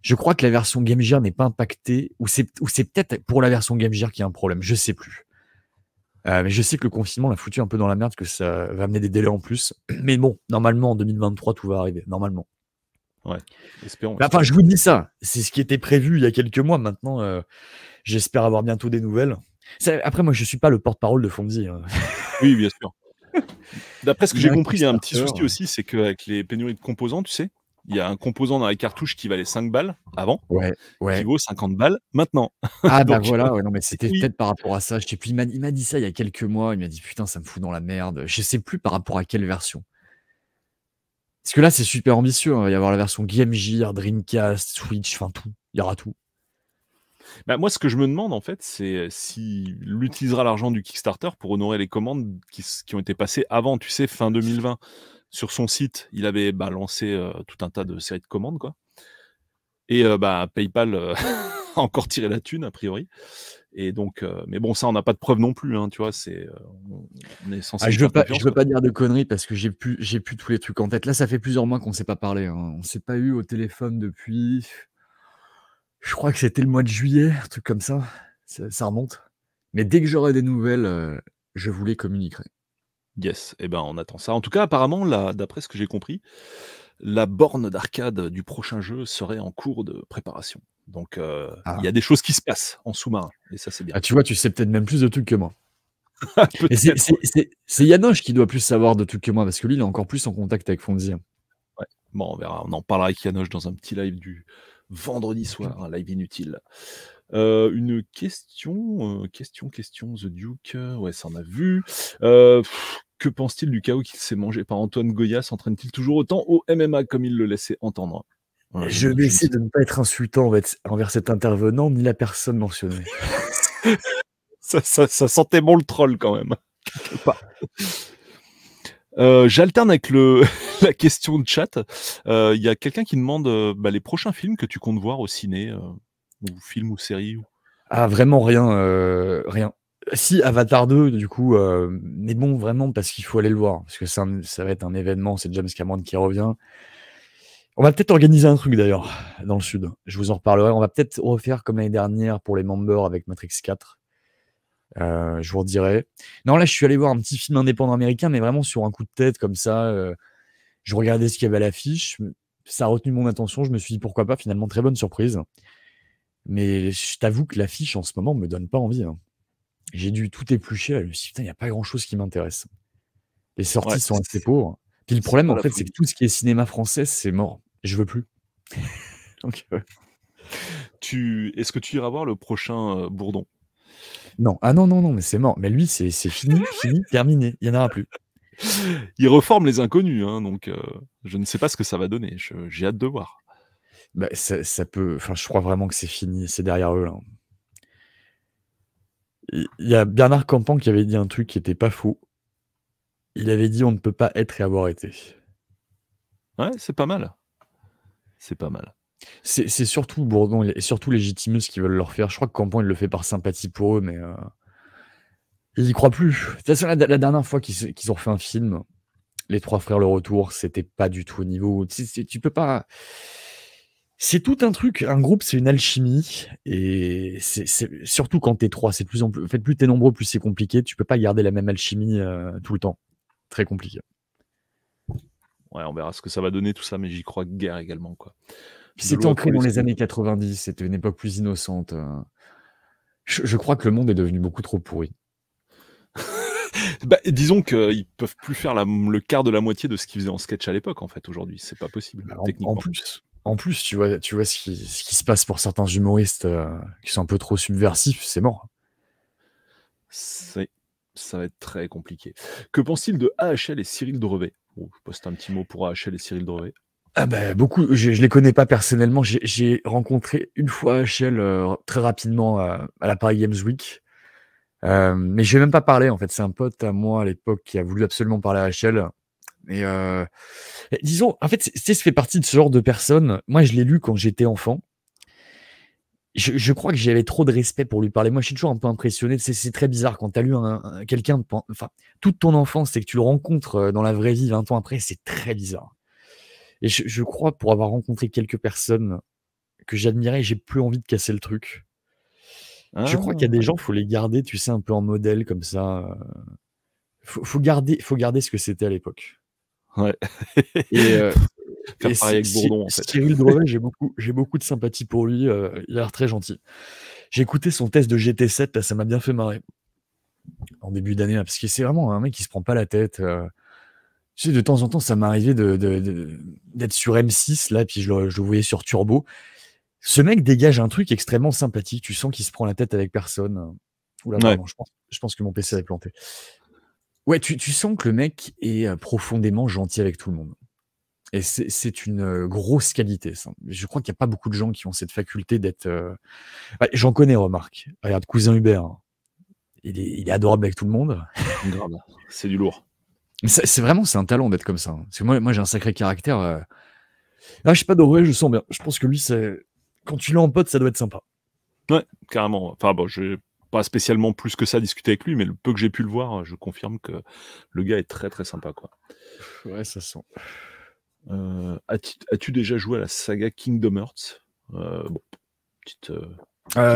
je crois que la version Game Gear n'est pas impactée, ou c'est peut-être pour la version Game Gear qu'il y a un problème, je sais plus. Euh, mais je sais que le confinement l'a foutu un peu dans la merde, que ça va amener des délais en plus. Mais bon, normalement, en 2023, tout va arriver, normalement. Ouais, espérons. Enfin, je vous dis ça, c'est ce qui était prévu il y a quelques mois. Maintenant, euh, j'espère avoir bientôt des nouvelles. Après, moi, je ne suis pas le porte-parole de Fonzi. Hein. Oui, bien sûr. D'après ce que j'ai compris, il y a un petit souci aussi, c'est qu'avec les pénuries de composants, tu sais, il y a un composant dans les cartouches qui valait 5 balles avant, qui vaut 50 balles maintenant. Ah bah voilà, non mais c'était peut-être par rapport à ça. il m'a, dit ça il y a quelques mois, il m'a dit putain ça me fout dans la merde. Je sais plus par rapport à quelle version. Parce que là c'est super ambitieux, hein, il va y avoir la version Game Gear, Dreamcast, Switch, enfin tout, il y aura tout. Bah, moi, ce que je me demande, en fait, c'est euh, s'il utilisera l'argent du Kickstarter pour honorer les commandes qui, ont été passées avant, tu sais, fin 2020. Sur son site, il avait bah, lancé euh, tout un tas de séries de commandes, quoi. Et euh, bah, PayPal a encore tiré la thune, a priori. Et donc, mais bon, ça, on n'a pas de preuve non plus, hein, tu vois. C'est, on est censé. Ah, je ne je veux pas dire de conneries parce que j'ai plus, j'ai plus tous les trucs en tête. Là, ça fait plusieurs mois qu'on ne s'est pas parlé. On hein. On s'est pas eu au téléphone depuis. Je crois que c'était le mois de juillet, un truc comme ça. Ça, remonte. Mais dès que j'aurai des nouvelles, euh, je vous les communiquerai. Yes, eh ben on attend ça. En tout cas, apparemment, d'après ce que j'ai compris, la borne d'arcade du prochain jeu serait en cours de préparation. Donc euh, il y a ah. des choses qui se passent en sous-marin. Et ça, c'est bien. Ah, tu vois, tu sais peut-être même plus de trucs que moi. c'est Yanoche qui doit plus savoir de trucs que moi, parce que lui, il est encore plus en contact avec Fonzie. Hein. Bon, on verra. On en parlera avec Yanoche dans un petit live du, vendredi soir, hein, live inutile. Euh, une question, euh, question, question, The Duke, ouais, ça en a vu. Euh, que pense-t-il du chaos qu'il s'est mangé par Antoine Goya S'entraîne-t-il toujours autant au MMA comme il le laissait entendre Je vais essayer de ne pas être insultant envers cet intervenant ni la personne mentionnée. ça, sentait bon le troll quand même. part. Euh, j'alterne avec le, la question de chat. Il euh, y a quelqu'un qui demande euh, bah, les prochains films que tu comptes voir au ciné, ou films ou séries. Ou... Ah, vraiment rien. rien. Si, Avatar 2, du coup, mais bon, vraiment, parce qu'il faut aller le voir. Parce que ça, ça va être un événement, c'est James Cameron qui revient. On va peut-être organiser un truc d'ailleurs dans le sud. Je vous en reparlerai. On va peut-être refaire comme l'année dernière pour les members avec Matrix 4. Euh, je vous dirai. Non, là, je suis allé voir un petit film indépendant américain, mais vraiment sur un coup de tête comme ça. Euh, je regardais ce qu'il y avait à l'affiche. Ça a retenu mon attention. Je me suis dit pourquoi pas. Finalement, très bonne surprise. Mais je t'avoue que l'affiche en ce moment me donne pas envie. Hein. J'ai dû tout éplucher. je me suis dit, putain, il n'y a pas grand chose qui m'intéresse. Les sorties sont assez pauvres. Puis le problème, en fait, c'est que tout ce qui est cinéma français, c'est mort. Je veux plus. Donc, euh. tu... Est-ce que tu iras voir le prochain Bourdon non, ah non, non, non, mais c'est mort. Mais lui, c'est fini, fini, terminé. Il n'y en aura plus. Il reforme les inconnus, hein, donc euh, je ne sais pas ce que ça va donner. J'ai hâte de voir. Bah, ça, peut. Enfin, je crois vraiment que c'est fini, c'est derrière eux. Il y a Bernard Campan qui avait dit un truc qui n'était pas faux. Il avait dit on ne peut pas être et avoir été. Ouais, c'est pas mal. C'est pas mal. C'est surtout Bourdon et surtout Légitimus qui veulent leur faire. Je crois que Campan, il le fait par sympathie pour eux, mais euh, il y croit plus. De toute façon, la, dernière fois qu'ils ont fait un film, Les Trois Frères Le Retour, c'était pas du tout au niveau. tu peux pas. C'est tout un truc. Un groupe, c'est une alchimie. Et c'est surtout quand t'es trois, c'est plus en plus. fait, plus t'es nombreux, plus c'est compliqué. Tu peux pas garder la même alchimie euh, tout le temps. Très compliqué. Ouais, on verra ce que ça va donner tout ça, mais j'y crois guère également, quoi. C'était ancré dans les années 90, c'était une époque plus innocente. Euh. Je, crois que le monde est devenu beaucoup trop pourri. Bah, disons qu'ils ne peuvent plus faire le quart de la moitié de ce qu'ils faisaient en sketch à l'époque, en fait, aujourd'hui. C'est pas possible, bah, en, plus, tu vois, tu vois ce, qui, se passe pour certains humoristes euh, qui sont un peu trop subversifs, c'est mort. C'est ça va être très compliqué. Que pense t de AHL et Cyril Drevet Je poste un petit mot pour AHL et Cyril Drevet. Ah bah, beaucoup, je, je les connais pas personnellement. J'ai- rencontré une fois HL euh, très rapidement à, la Paris Games Week. Euh, mais je même pas parlé en fait. C'est un pote à moi à l'époque qui a voulu absolument parler à HL. Mais euh, disons, en fait, c'est- c'est- ça fait partie de ce genre de personnes. Moi, je l'ai lu quand j'étais enfant. Je, je crois que j'avais trop de respect pour lui parler. Moi, je suis toujours un peu impressionné. C'est c'est très bizarre quand tu as lu un, quelqu'un, de enfin, toute ton enfance et que tu le rencontres euh, dans la vraie vie 20 ans après, c'est très bizarre. Et je, crois, pour avoir rencontré quelques personnes que j'admirais, j'ai plus envie de casser le truc. je crois qu'il y a des ah. gens, faut les garder, tu sais, un peu en modèle comme ça. Euh. Faut, faut garder, faut garder ce que c'était à l'époque. Ouais. et, euh, et avec Bourdon, Cyril Drouet, j'ai beaucoup, j'ai beaucoup de sympathie pour lui. Euh, il a l'air très gentil. J'ai écouté son test de GT7, là, ça m'a bien fait marrer en début d'année, parce que c'est vraiment un mec qui se prend pas la tête. Euh de temps en temps, ça m'arrivait d'être de, de, sur M6, là, puis je le, je voyais sur Turbo. Ce mec dégage un truc extrêmement sympathique. Tu sens qu'il se prend la tête avec personne. Oula, non, je, pense, je pense que mon PC est planté. Ouais, tu, tu, sens que le mec est euh, profondément gentil avec tout le monde. Et c'est une euh, grosse qualité. Ça. Je crois qu'il n'y a pas beaucoup de gens qui ont cette faculté d'être. Euh, j'en connais, remarque. Regarde, cousin Hubert. Hein. Il, est, il est, adorable avec tout le monde. C'est du lourd. C'est vraiment c'est un talent d'être comme ça. Hein. c'est moi, j'ai un sacré caractère. Euh. Ah, je sais pas doré je sens bien. Je pense que lui, c'est quand tu l'as en pote, ça doit être sympa. Ouais, carrément. Enfin bon, je pas spécialement plus que ça discuté avec lui, mais le peu que j'ai pu le voir, je confirme que le gars est très très sympa quoi. Ouais, ça sent. Euh, as-tu déjà joué à la saga Kingdom Hearts euh,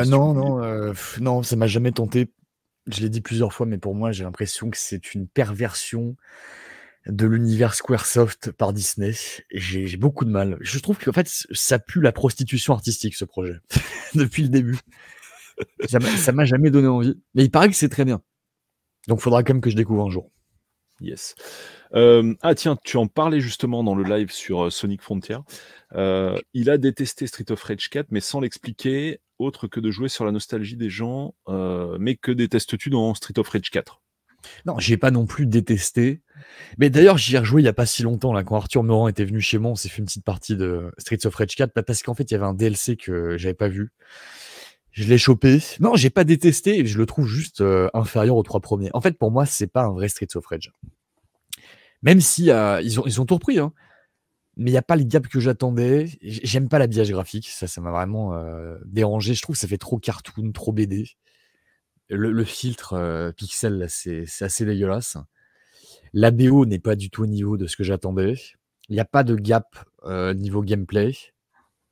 non, non, non, ça m'a jamais tenté je l'ai dit plusieurs fois, mais pour moi, j'ai l'impression que c'est une perversion de l'univers Squaresoft par Disney. J'ai beaucoup de mal. Je trouve qu'en fait, ça pue la prostitution artistique, ce projet, depuis le début. ça m'a jamais donné envie. Mais il paraît que c'est très bien. Donc, faudra quand même que je découvre un jour. Yes. Euh, ah tiens, tu en parlais justement dans le live sur euh, Sonic Frontier. Euh, il a détesté Street of Rage 4, mais sans l'expliquer, autre que de jouer sur la nostalgie des gens. mais que détestes-tu dans Street of Rage 4 non, j'ai pas non plus détesté. Mais d'ailleurs, j'y ai rejoué il y a pas si longtemps, là, quand Arthur Morand était venu chez moi, on s'est fait une petite partie de Street of Rage 4, parce qu'en fait, il y avait un DLC que j'avais pas vu. Je l'ai chopé. Non, j'ai pas détesté. Je le trouve juste euh, inférieur aux trois premiers. En fait, pour moi, c'est pas un vrai Street of Rage. Même si euh, ils, ont, ils ont tout repris. Hein. Mais il n'y a pas les gaps que j'attendais. J'aime pas l'habillage graphique. Ça, ça m'a vraiment euh, dérangé. Je trouve que ça fait trop cartoon, trop BD. Le, filtre pixel, là, c'est assez dégueulasse. La BO n'est pas du tout au niveau de ce que j'attendais. Il n'y a pas de gap niveau gameplay.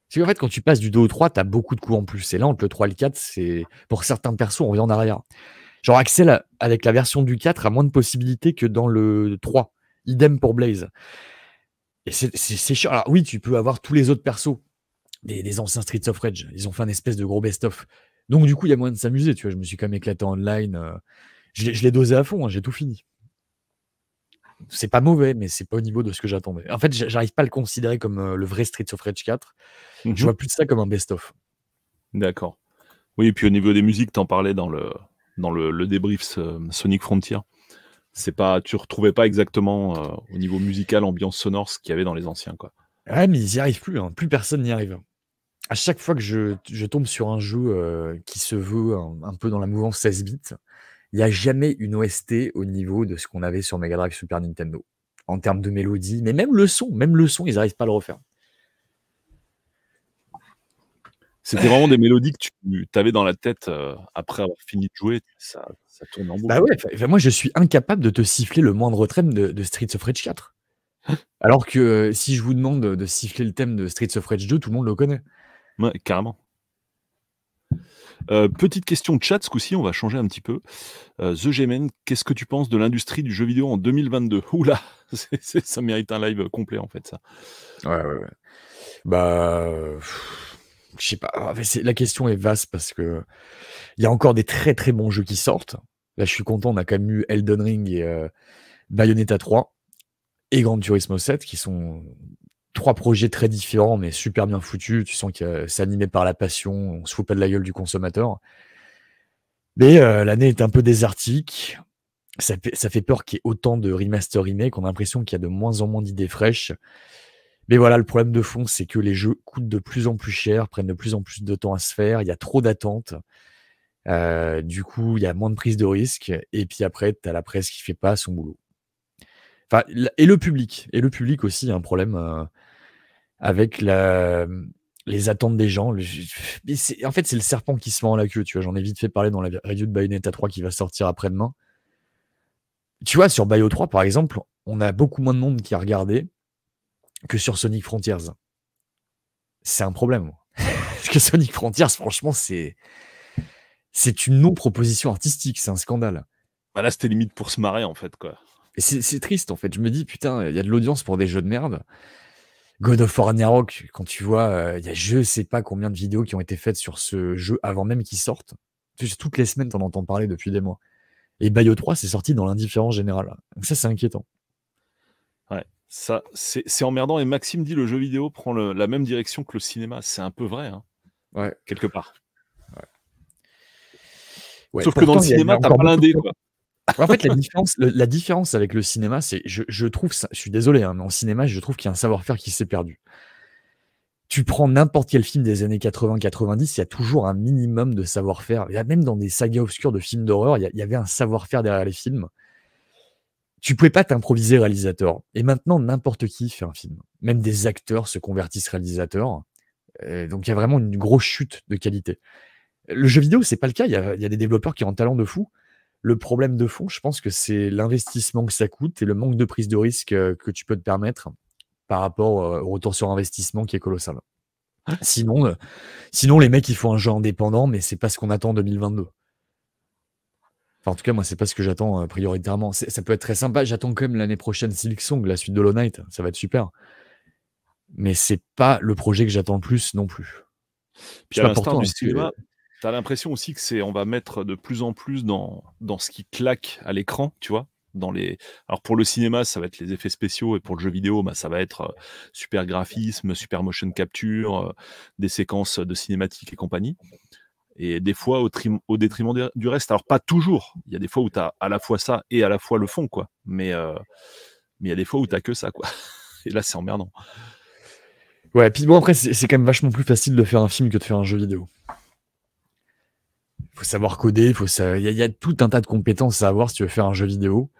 C'est qu'en fait, quand tu passes du 2 au 3, tu as beaucoup de coups en plus. c'est là, entre le 3 et le 4, c'est pour certains persos, on revient en arrière. Genre Axel, avec la version du 4, a moins de possibilités que dans le 3. Idem pour Blaze. Et c'est chiant. Alors oui, tu peux avoir tous les autres persos des, anciens Streets of Rage. Ils ont fait un espèce de gros best-of. Donc du coup, il y a moyen de s'amuser. Tu vois, je me suis quand même éclaté en online. Euh. je l'ai dosé à fond, hein. j'ai tout fini c'est pas mauvais, mais c'est pas au niveau de ce que j'attendais. En fait, j'arrive pas à le considérer comme euh, le vrai Street of Rage 4. Mmh je vois plus ça comme un best-of. D'accord. Oui, et puis au niveau des musiques, t'en parlais dans le, dans le, débrief Sonic Frontier. C'est pas, tu retrouvais pas exactement euh, au niveau musical, ambiance sonore, ce qu'il y avait dans les anciens. Quoi. Ouais, mais ils n'y arrivent plus. Hein. Plus personne n'y arrive. À chaque fois que je, tombe sur un jeu euh, qui se veut un, un, peu dans la mouvance 16 bits, il n'y a jamais une OST au niveau de ce qu'on avait sur Mega Drive Super Nintendo en termes de mélodie, mais même le son, même le son, ils n'arrivent pas à le refaire. C'était vraiment des mélodies que tu avais dans la tête euh, après avoir fini de jouer, ça, ça tourne en bah boucle. Bah moi je suis incapable de te siffler le moindre thème de, Streets of Rage 4. Alors que euh, si je vous demande de siffler le thème de Streets of Rage 2, tout le monde le connaît. Ouais, carrément. Euh, petite question de chat, ce coup-ci, on va changer un petit peu. Euh, The Gemen, qu'est-ce que tu penses de l'industrie du jeu vidéo en 2022 Oula, c'est, ça mérite un live complet en fait, ça. Ouais, ouais, ouais. Bah, je sais pas. la question est vaste parce que il y a encore des très très bons jeux qui sortent. Là, je suis content, on a quand même eu Elden Ring et euh, Bayonetta 3 et Grand Turismo 7 qui sont trois projets très différents, mais super bien foutus. Tu sens que c'est animé par la passion, on se fout pas de la gueule du consommateur. Mais euh, l'année est un peu désertique. Ça, fait peur qu'il y ait autant de remaster remake. On a l'impression qu'il y a de moins en moins d'idées fraîches. Mais voilà, le problème de fond, c'est que les jeux coûtent de plus en plus cher, prennent de plus en plus de temps à se faire. Il y a trop d'attentes. Euh, du coup, il y a moins de prise de risque. Et puis après, tu as la presse qui fait pas son boulot. et le public. Et le public aussi, a un problème. Euh, avec la, les attentes des gens. en fait, c'est le serpent qui se mord la queue, tu vois. J'en ai vite fait parler dans la review de Bayonetta 3 qui va sortir après-demain. Tu vois, sur Bayo 3, par exemple, on a beaucoup moins de monde qui a regardé que sur Sonic Frontiers. C'est un problème. Parce que Sonic Frontiers, franchement, c'est. C'est une non-proposition artistique, c'est un scandale. Bah là, c'était limite pour se marrer, en fait, quoi. C'est triste, en fait. Je me dis, putain, il y a de l'audience pour des jeux de merde. God of War Ragnarok, quand tu vois, euh, il y a je sais pas combien de vidéos qui ont été faites sur ce jeu avant même qu'il sorte. Toutes les semaines, t'en entends parler depuis des mois. Et Bayo 3, c'est sorti dans l'indifférence générale. Donc ça, c'est inquiétant. Ouais, ça, c'est emmerdant. Et Maxime dit le jeu vidéo prend la même direction que le cinéma. C'est un peu vrai, hein. ouais. quelque part. Sauf que dans le cinéma, t'as plein des en fait, la différence, la différence avec le cinéma, c'est, je, je, trouve, je suis désolé, hein, mais en cinéma, je trouve qu'il y a un savoir-faire qui s'est perdu. Tu prends n'importe quel film des années 80-90, il y a toujours un minimum de savoir-faire. Même dans des sagas obscures de films d'horreur, il y, avait un savoir-faire derrière les films. Tu pouvais pas t'improviser réalisateur. Et maintenant, n'importe qui fait un film. Même des acteurs se convertissent réalisateurs. Euh, donc, il y a vraiment une grosse chute de qualité. Le jeu vidéo, c'est pas le cas. Il il y a des développeurs qui ont un talent de fou le problème de fond, je pense que c'est l'investissement que ça coûte et le manque de prise de risque euh, que tu peux te permettre par rapport euh, au retour sur investissement qui est colossal. Sinon, euh, sinon les mecs, ils font un jeu indépendant, mais c'est pas ce qu'on attend en 2022. en tout cas, moi, c'est pas ce que j'attends prioritairement. Ça peut être très sympa. J'attends quand même l'année prochaine Silk Song, la suite de Hollow Knight. Ça va être super. Mais c'est pas le projet que j'attends le plus non plus. Puis à du T'as l'impression aussi que c'est on va mettre de plus en plus dans, dans ce qui claque à l'écran, tu vois. Dans les... Alors pour le cinéma, ça va être les effets spéciaux et pour le jeu vidéo, bah, ça va être euh, super graphisme, super motion capture, euh, des séquences de cinématiques et compagnie. Et des fois au, détriment du reste. Alors pas toujours. Il y a des fois où tu as à la fois ça et à la fois le fond, quoi. Mais euh, mais il y a des fois où tu as que ça, quoi. Et là, c'est emmerdant. Ouais, puis bon, après, c'est quand même vachement plus facile de faire un film que de faire un jeu vidéo faut savoir coder, il y, a tout un tas de compétences à avoir si tu veux faire un jeu vidéo.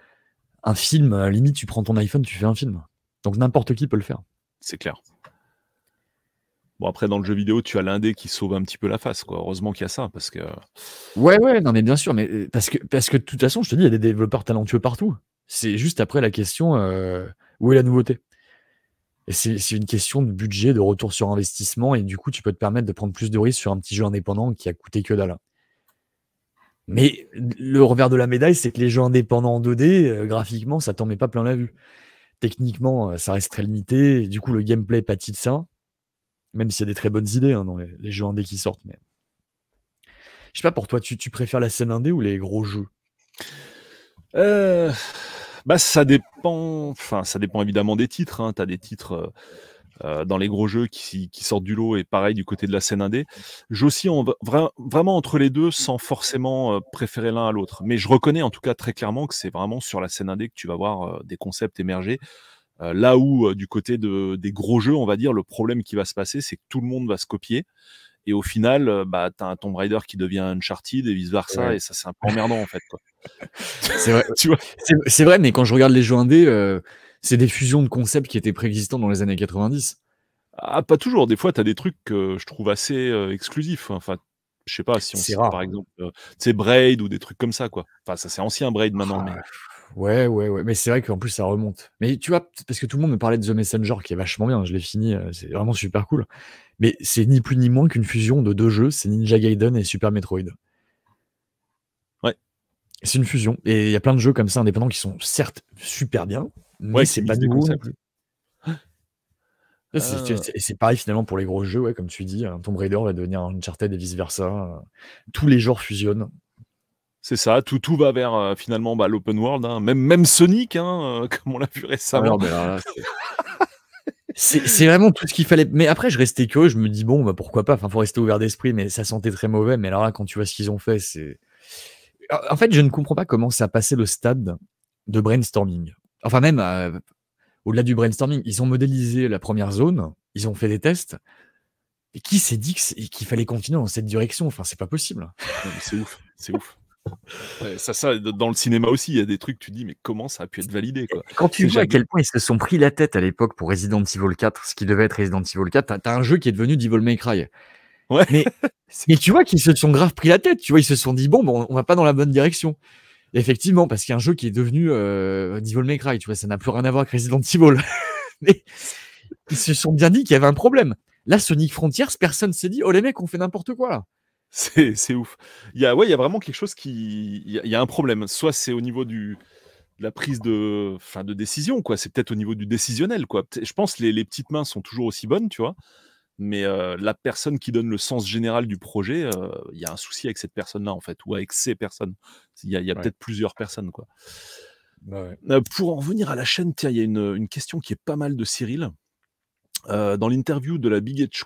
Un film, euh, limite, tu prends ton iPhone, tu fais un film. Donc n'importe qui peut le faire. C'est clair. Bon, après, dans le jeu vidéo, tu as l'indé qui sauve un petit peu la face. Heureusement qu'il y a ça, parce que. Ouais, ouais, non, mais bien sûr. Mais euh, parce que, parce que de toute façon, je te dis, il y a des développeurs talentueux partout. C'est juste après la question euh, où est la nouveauté Et c'est, c'est une question de budget, de retour sur investissement. Et du coup, tu peux te permettre de prendre plus de risques sur un petit jeu indépendant qui a coûté que dalle. Mais le revers de la médaille, c'est que les jeux indépendants en 2D, euh, graphiquement, ça t'en met pas plein la vue. Techniquement, euh, ça reste très limité. Du coup, le gameplay pâtit de ça. Même s'il y a des très bonnes idées hein, dans les, jeux indés qui sortent. Mais... Je sais pas, pour toi, tu, préfères la scène indé ou les gros jeux euh, bah, Ça dépend. Enfin, ça dépend évidemment des titres. Hein. Tu des titres. Euh, dans les gros jeux qui, qui, sortent du lot et pareil du côté de la scène indé. J'ai aussi vraiment entre les deux sans forcément euh, préférer l'un à l'autre. Mais je reconnais en tout cas très clairement que c'est vraiment sur la scène indé que tu vas voir euh, des concepts émerger. là où du côté de, des gros jeux, on va dire, le problème qui va se passer, c'est que tout le monde va se copier. Et au final, bah, tu as un Tomb Raider qui devient Uncharted et vice-versa. Et ça, c'est un peu emmerdant en fait. C'est vrai. c'est vrai, mais quand je regarde les jeux indés c'est des fusions de concepts qui étaient préexistants dans les années 90. Ah, pas toujours. Des fois, tu as des trucs que je trouve assez euh, exclusifs. Enfin, je sais pas si on sait, par exemple, c'est euh, Braid ou des trucs comme ça, quoi. Enfin, ça, c'est ancien Braid maintenant. mais... Ah, ouais, ouais, ouais. Mais c'est vrai qu'en plus, ça remonte. Mais tu vois, parce que tout le monde me parlait de The Messenger, qui est vachement bien. Je l'ai fini. Euh, c'est vraiment super cool. Mais c'est ni plus ni moins qu'une fusion de deux jeux. C'est Ninja Gaiden et Super Metroid. Ouais. C'est une fusion. Et il y a plein de jeux comme ça indépendants qui sont certes super bien, Ouais, c'est pas des ah, et euh. C'est pareil finalement pour les gros jeux, ouais, comme tu dis, un hein, Tomb Raider va devenir Uncharted et vice-versa. Tous les genres fusionnent. C'est ça, tout, tout va vers euh, finalement bah, l'open world, hein. même, même Sonic, hein, euh, comme on l'a vu récemment. Ben, c'est vraiment tout ce qu'il fallait. Mais après, je restais que je me dis, bon, bah, pourquoi pas, enfin, faut rester ouvert d'esprit, mais ça sentait très mauvais. Mais alors là, quand tu vois ce qu'ils ont fait, c'est. En fait, je ne comprends pas comment ça a passé le stade de brainstorming. Enfin, même euh, au-delà du brainstorming, ils ont modélisé la première zone, ils ont fait des tests. Et qui s'est dit qu'il fallait continuer dans cette direction Enfin, c'est pas possible. C'est ouf, c'est ouf. ça, ça, dans le cinéma aussi, il y a des trucs, tu dis, mais comment ça a pu être validé Quand tu vois à quel point ils se sont pris la tête à l'époque pour Resident Evil 4, ce qui devait être Resident Evil 4, t'as as un jeu qui est devenu Devil May Cry. Ouais. Mais, tu vois qu'ils se sont grave pris la tête, tu vois, ils se sont dit, bon, bon on va pas dans la bonne direction. Effectivement, parce qu'un jeu qui est devenu euh, Devil May tu vois, ça n'a plus rien à voir avec Resident Evil. ils se sont bien dit qu'il y avait un problème. Là, Sonic Frontiers, personne s'est dit, oh les mecs, on fait n'importe quoi C'est ouf. Il y a, ouais, y vraiment quelque chose qui, il y, a un problème. Soit c'est au niveau de la prise de, fin, de décision, quoi. C'est peut-être au niveau du décisionnel, quoi. Je pense les, les petites mains sont toujours aussi bonnes, tu vois mais la personne qui donne le sens général du projet, il y a un souci avec cette personne-là, en fait, ou avec ces personnes. Il y a, peut-être plusieurs personnes, quoi. Bah pour en revenir à la chaîne, il y a une, question qui est pas mal de Cyril. dans l'interview de la Big Edge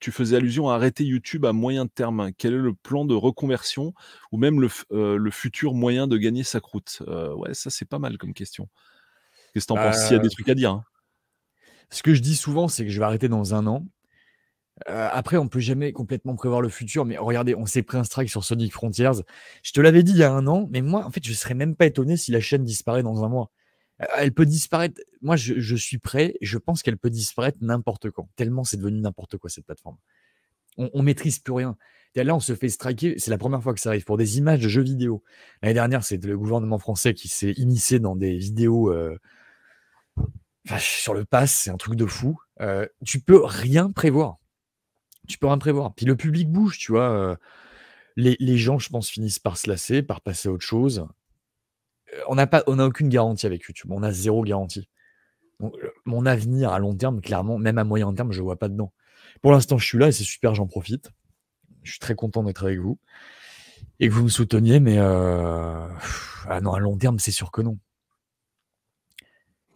tu faisais allusion à arrêter YouTube à moyen terme. Quel est le plan de reconversion ou même le, futur moyen de gagner sa croûte Ouais, ça c'est pas mal comme question. Qu'est-ce que t'en penses S'il y a des bah, trucs à dire. Hein. Ce que je dis souvent, c'est que je vais arrêter dans un an euh, après, on peut jamais complètement prévoir le futur, mais regardez, on s'est pris un strike sur Sonic Frontiers. Je te l'avais dit il y a un an, mais moi, en fait, je serais même pas étonné si la chaîne disparaît dans un mois. Euh, elle peut disparaître. Moi, je, suis prêt. Je pense qu'elle peut disparaître n'importe quand. Tellement c'est devenu n'importe quoi cette plateforme. On, maîtrise plus rien. là, on se fait striker. C'est la première fois que ça arrive pour des images de jeux vidéo. L'année dernière, c'est le gouvernement français qui s'est initié dans des vidéos. Euh, sur le pass, c'est un truc de fou. tu peux rien prévoir tu peux rien prévoir. Puis le public bouge, tu vois. Euh, les, les, gens, je pense, finissent par se lasser, par passer à autre chose. Euh, on n'a pas, on n'a aucune garantie avec YouTube. On a zéro garantie. Donc, mon avenir à long terme, clairement, même à moyen terme, je vois pas dedans. Pour l'instant, je suis là et c'est super, j'en profite. Je suis très content d'être avec vous et que vous me souteniez, mais euh, ah non, à long terme, c'est sûr que non.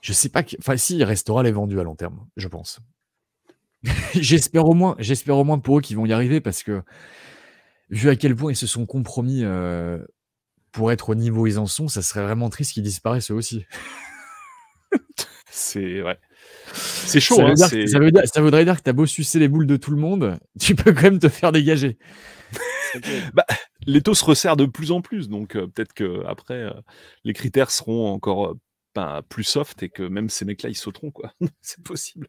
Je sais pas. Que... Enfin, si, il restera les vendus à long terme, je pense. j'espère au moins, j'espère au moins pour eux qu'ils vont y arriver parce que vu à quel point ils se sont compromis euh, pour être au niveau ils en sont, ça serait vraiment triste qu'ils disparaissent eux aussi. c'est ouais. C'est chaud. Ça, hein, dire, ça, voudrait dire que t'as beau sucer les boules de tout le monde, tu peux quand même te faire dégager. Bah, les taux se resserrent de plus en plus, donc euh, peut-être que après euh, les critères seront encore plus soft et que même ces mecs-là, ils sauteront, quoi. c'est possible.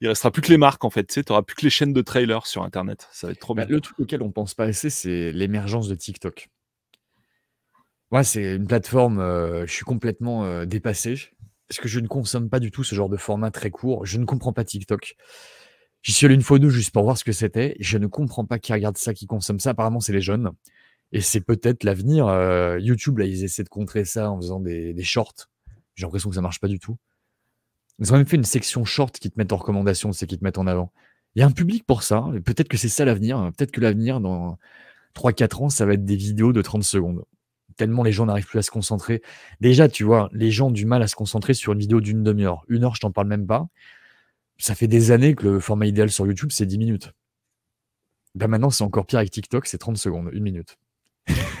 Il restera plus que les marques, en fait. Tu n'auras plus que les chaînes de trailers sur Internet. Ça va être trop bah, bien. Le truc auquel on pense pas assez, c'est l'émergence de TikTok. Moi, c'est une plateforme, euh, je suis complètement euh, dépassé. Parce que je ne consomme pas du tout ce genre de format très court. Je ne comprends pas TikTok. J'y suis allé une fois ou deux juste pour voir ce que c'était. Je ne comprends pas qui regarde ça, qui consomme ça. Apparemment, c'est les jeunes. Et c'est peut-être l'avenir. Euh, YouTube, là, ils essaient de contrer ça en faisant des shorts j'ai l'impression que ça marche pas du tout. Ils ont même fait une section short qui te met en recommandation, c'est qui te mettent en avant. Il y a un public pour ça, peut-être que c'est ça l'avenir. Hein. Peut-être que l'avenir, dans 3-4 ans, ça va être des vidéos de 30 secondes. Tellement les gens n'arrivent plus à se concentrer. Déjà, tu vois, les gens ont du mal à se concentrer sur une vidéo d'une demi-heure. Une heure, je t'en parle même pas. Ça fait des années que le format idéal sur YouTube, c'est 10 minutes. Ben maintenant, c'est encore pire avec TikTok, c'est 30 secondes, une minute.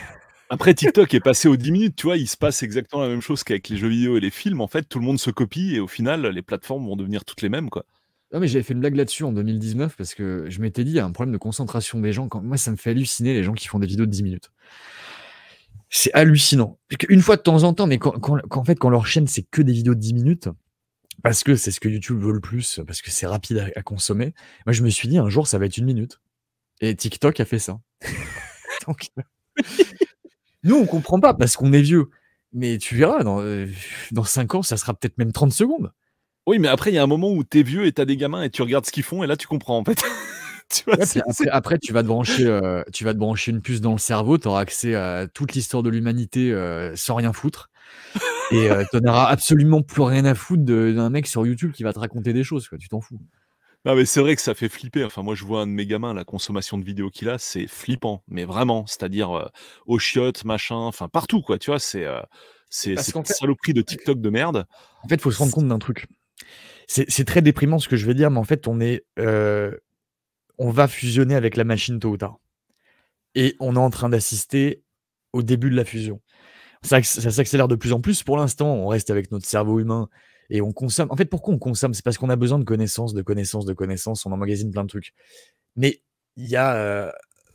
Après, TikTok est passé aux 10 minutes, tu vois, il se passe exactement la même chose qu'avec les jeux vidéo et les films. En fait, tout le monde se copie et au final, les plateformes vont devenir toutes les mêmes, quoi. Non, mais j'avais fait une blague là-dessus en 2019 parce que je m'étais dit, il y a un problème de concentration des gens. Moi, ça me fait halluciner les gens qui font des vidéos de 10 minutes. C'est hallucinant. Une fois de temps en temps, mais quand, fait, quand leur chaîne, c'est que des vidéos de 10 minutes, parce que c'est ce que YouTube veut le plus, parce que c'est rapide à, consommer, moi, je me suis dit, un jour, ça va être une minute. Et TikTok a fait ça. Donc... Nous, on comprend pas parce qu'on est vieux. Mais tu verras, dans, 5 euh, ans, ça sera peut-être même 30 secondes. Oui, mais après, il y a un moment où tu es vieux et as des gamins et tu regardes ce qu'ils font et là, tu comprends en fait. après, tu, vas te brancher, euh, tu vas te brancher une puce dans le cerveau, tu auras accès à toute l'histoire de l'humanité euh, sans rien foutre. Et tu n'auras absolument plus rien à foutre d'un mec sur YouTube qui va te raconter des choses, tu t'en fous mais c'est vrai que ça fait flipper. Enfin, moi, je vois un de mes gamins, la consommation de vidéos qu'il a, c'est flippant. Mais vraiment, c'est-à-dire euh, au aux chiottes, machin, enfin, partout, quoi. Tu vois, c'est euh, c'est saloperie de TikTok de merde. En fait, il faut se rendre compte d'un truc. C'est très déprimant ce que je vais dire, mais en fait, on est. Euh, on va fusionner avec la machine tôt ou tard. Et on est en train d'assister au début de la fusion. ça s'accélère de plus en plus. Pour l'instant, on reste avec notre cerveau humain et on consomme. En fait, pourquoi on consomme C'est parce qu'on a besoin de connaissances, de connaissances, de connaissances. On emmagasine plein de trucs. Mais il y a, euh,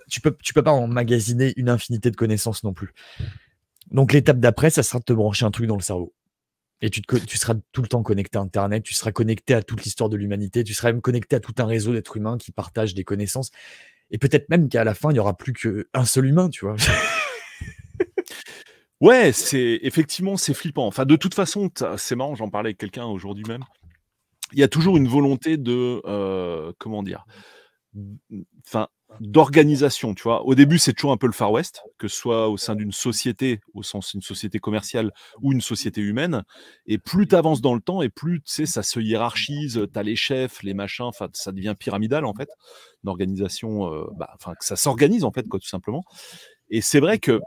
tu peux, tu peux pas emmagasiner une infinité de connaissances non plus. Donc l'étape d'après, ça sera de te brancher un truc dans le cerveau. Et tu, te, tu seras tout le temps connecté à Internet, tu seras connecté à toute l'histoire de l'humanité, tu seras même connecté à tout un réseau d'êtres humains qui partagent des connaissances. Et peut-être même qu'à la fin, il n'y aura plus qu'un seul humain, tu vois. Ouais, c'est effectivement c'est flippant. Enfin, de toute façon, c'est marrant. J'en parlais avec quelqu'un aujourd'hui même. Il y a toujours une volonté de euh, comment dire, enfin d'organisation. Tu vois, au début c'est toujours un peu le Far West, que ce soit au sein d'une société, au sens d'une société commerciale ou une société humaine. Et plus tu avances dans le temps et plus tu ça se hiérarchise. T'as les chefs, les machins. Enfin, ça devient pyramidal en fait. L'organisation, euh, bah, enfin que ça s'organise en fait quoi, tout simplement. Et c'est vrai que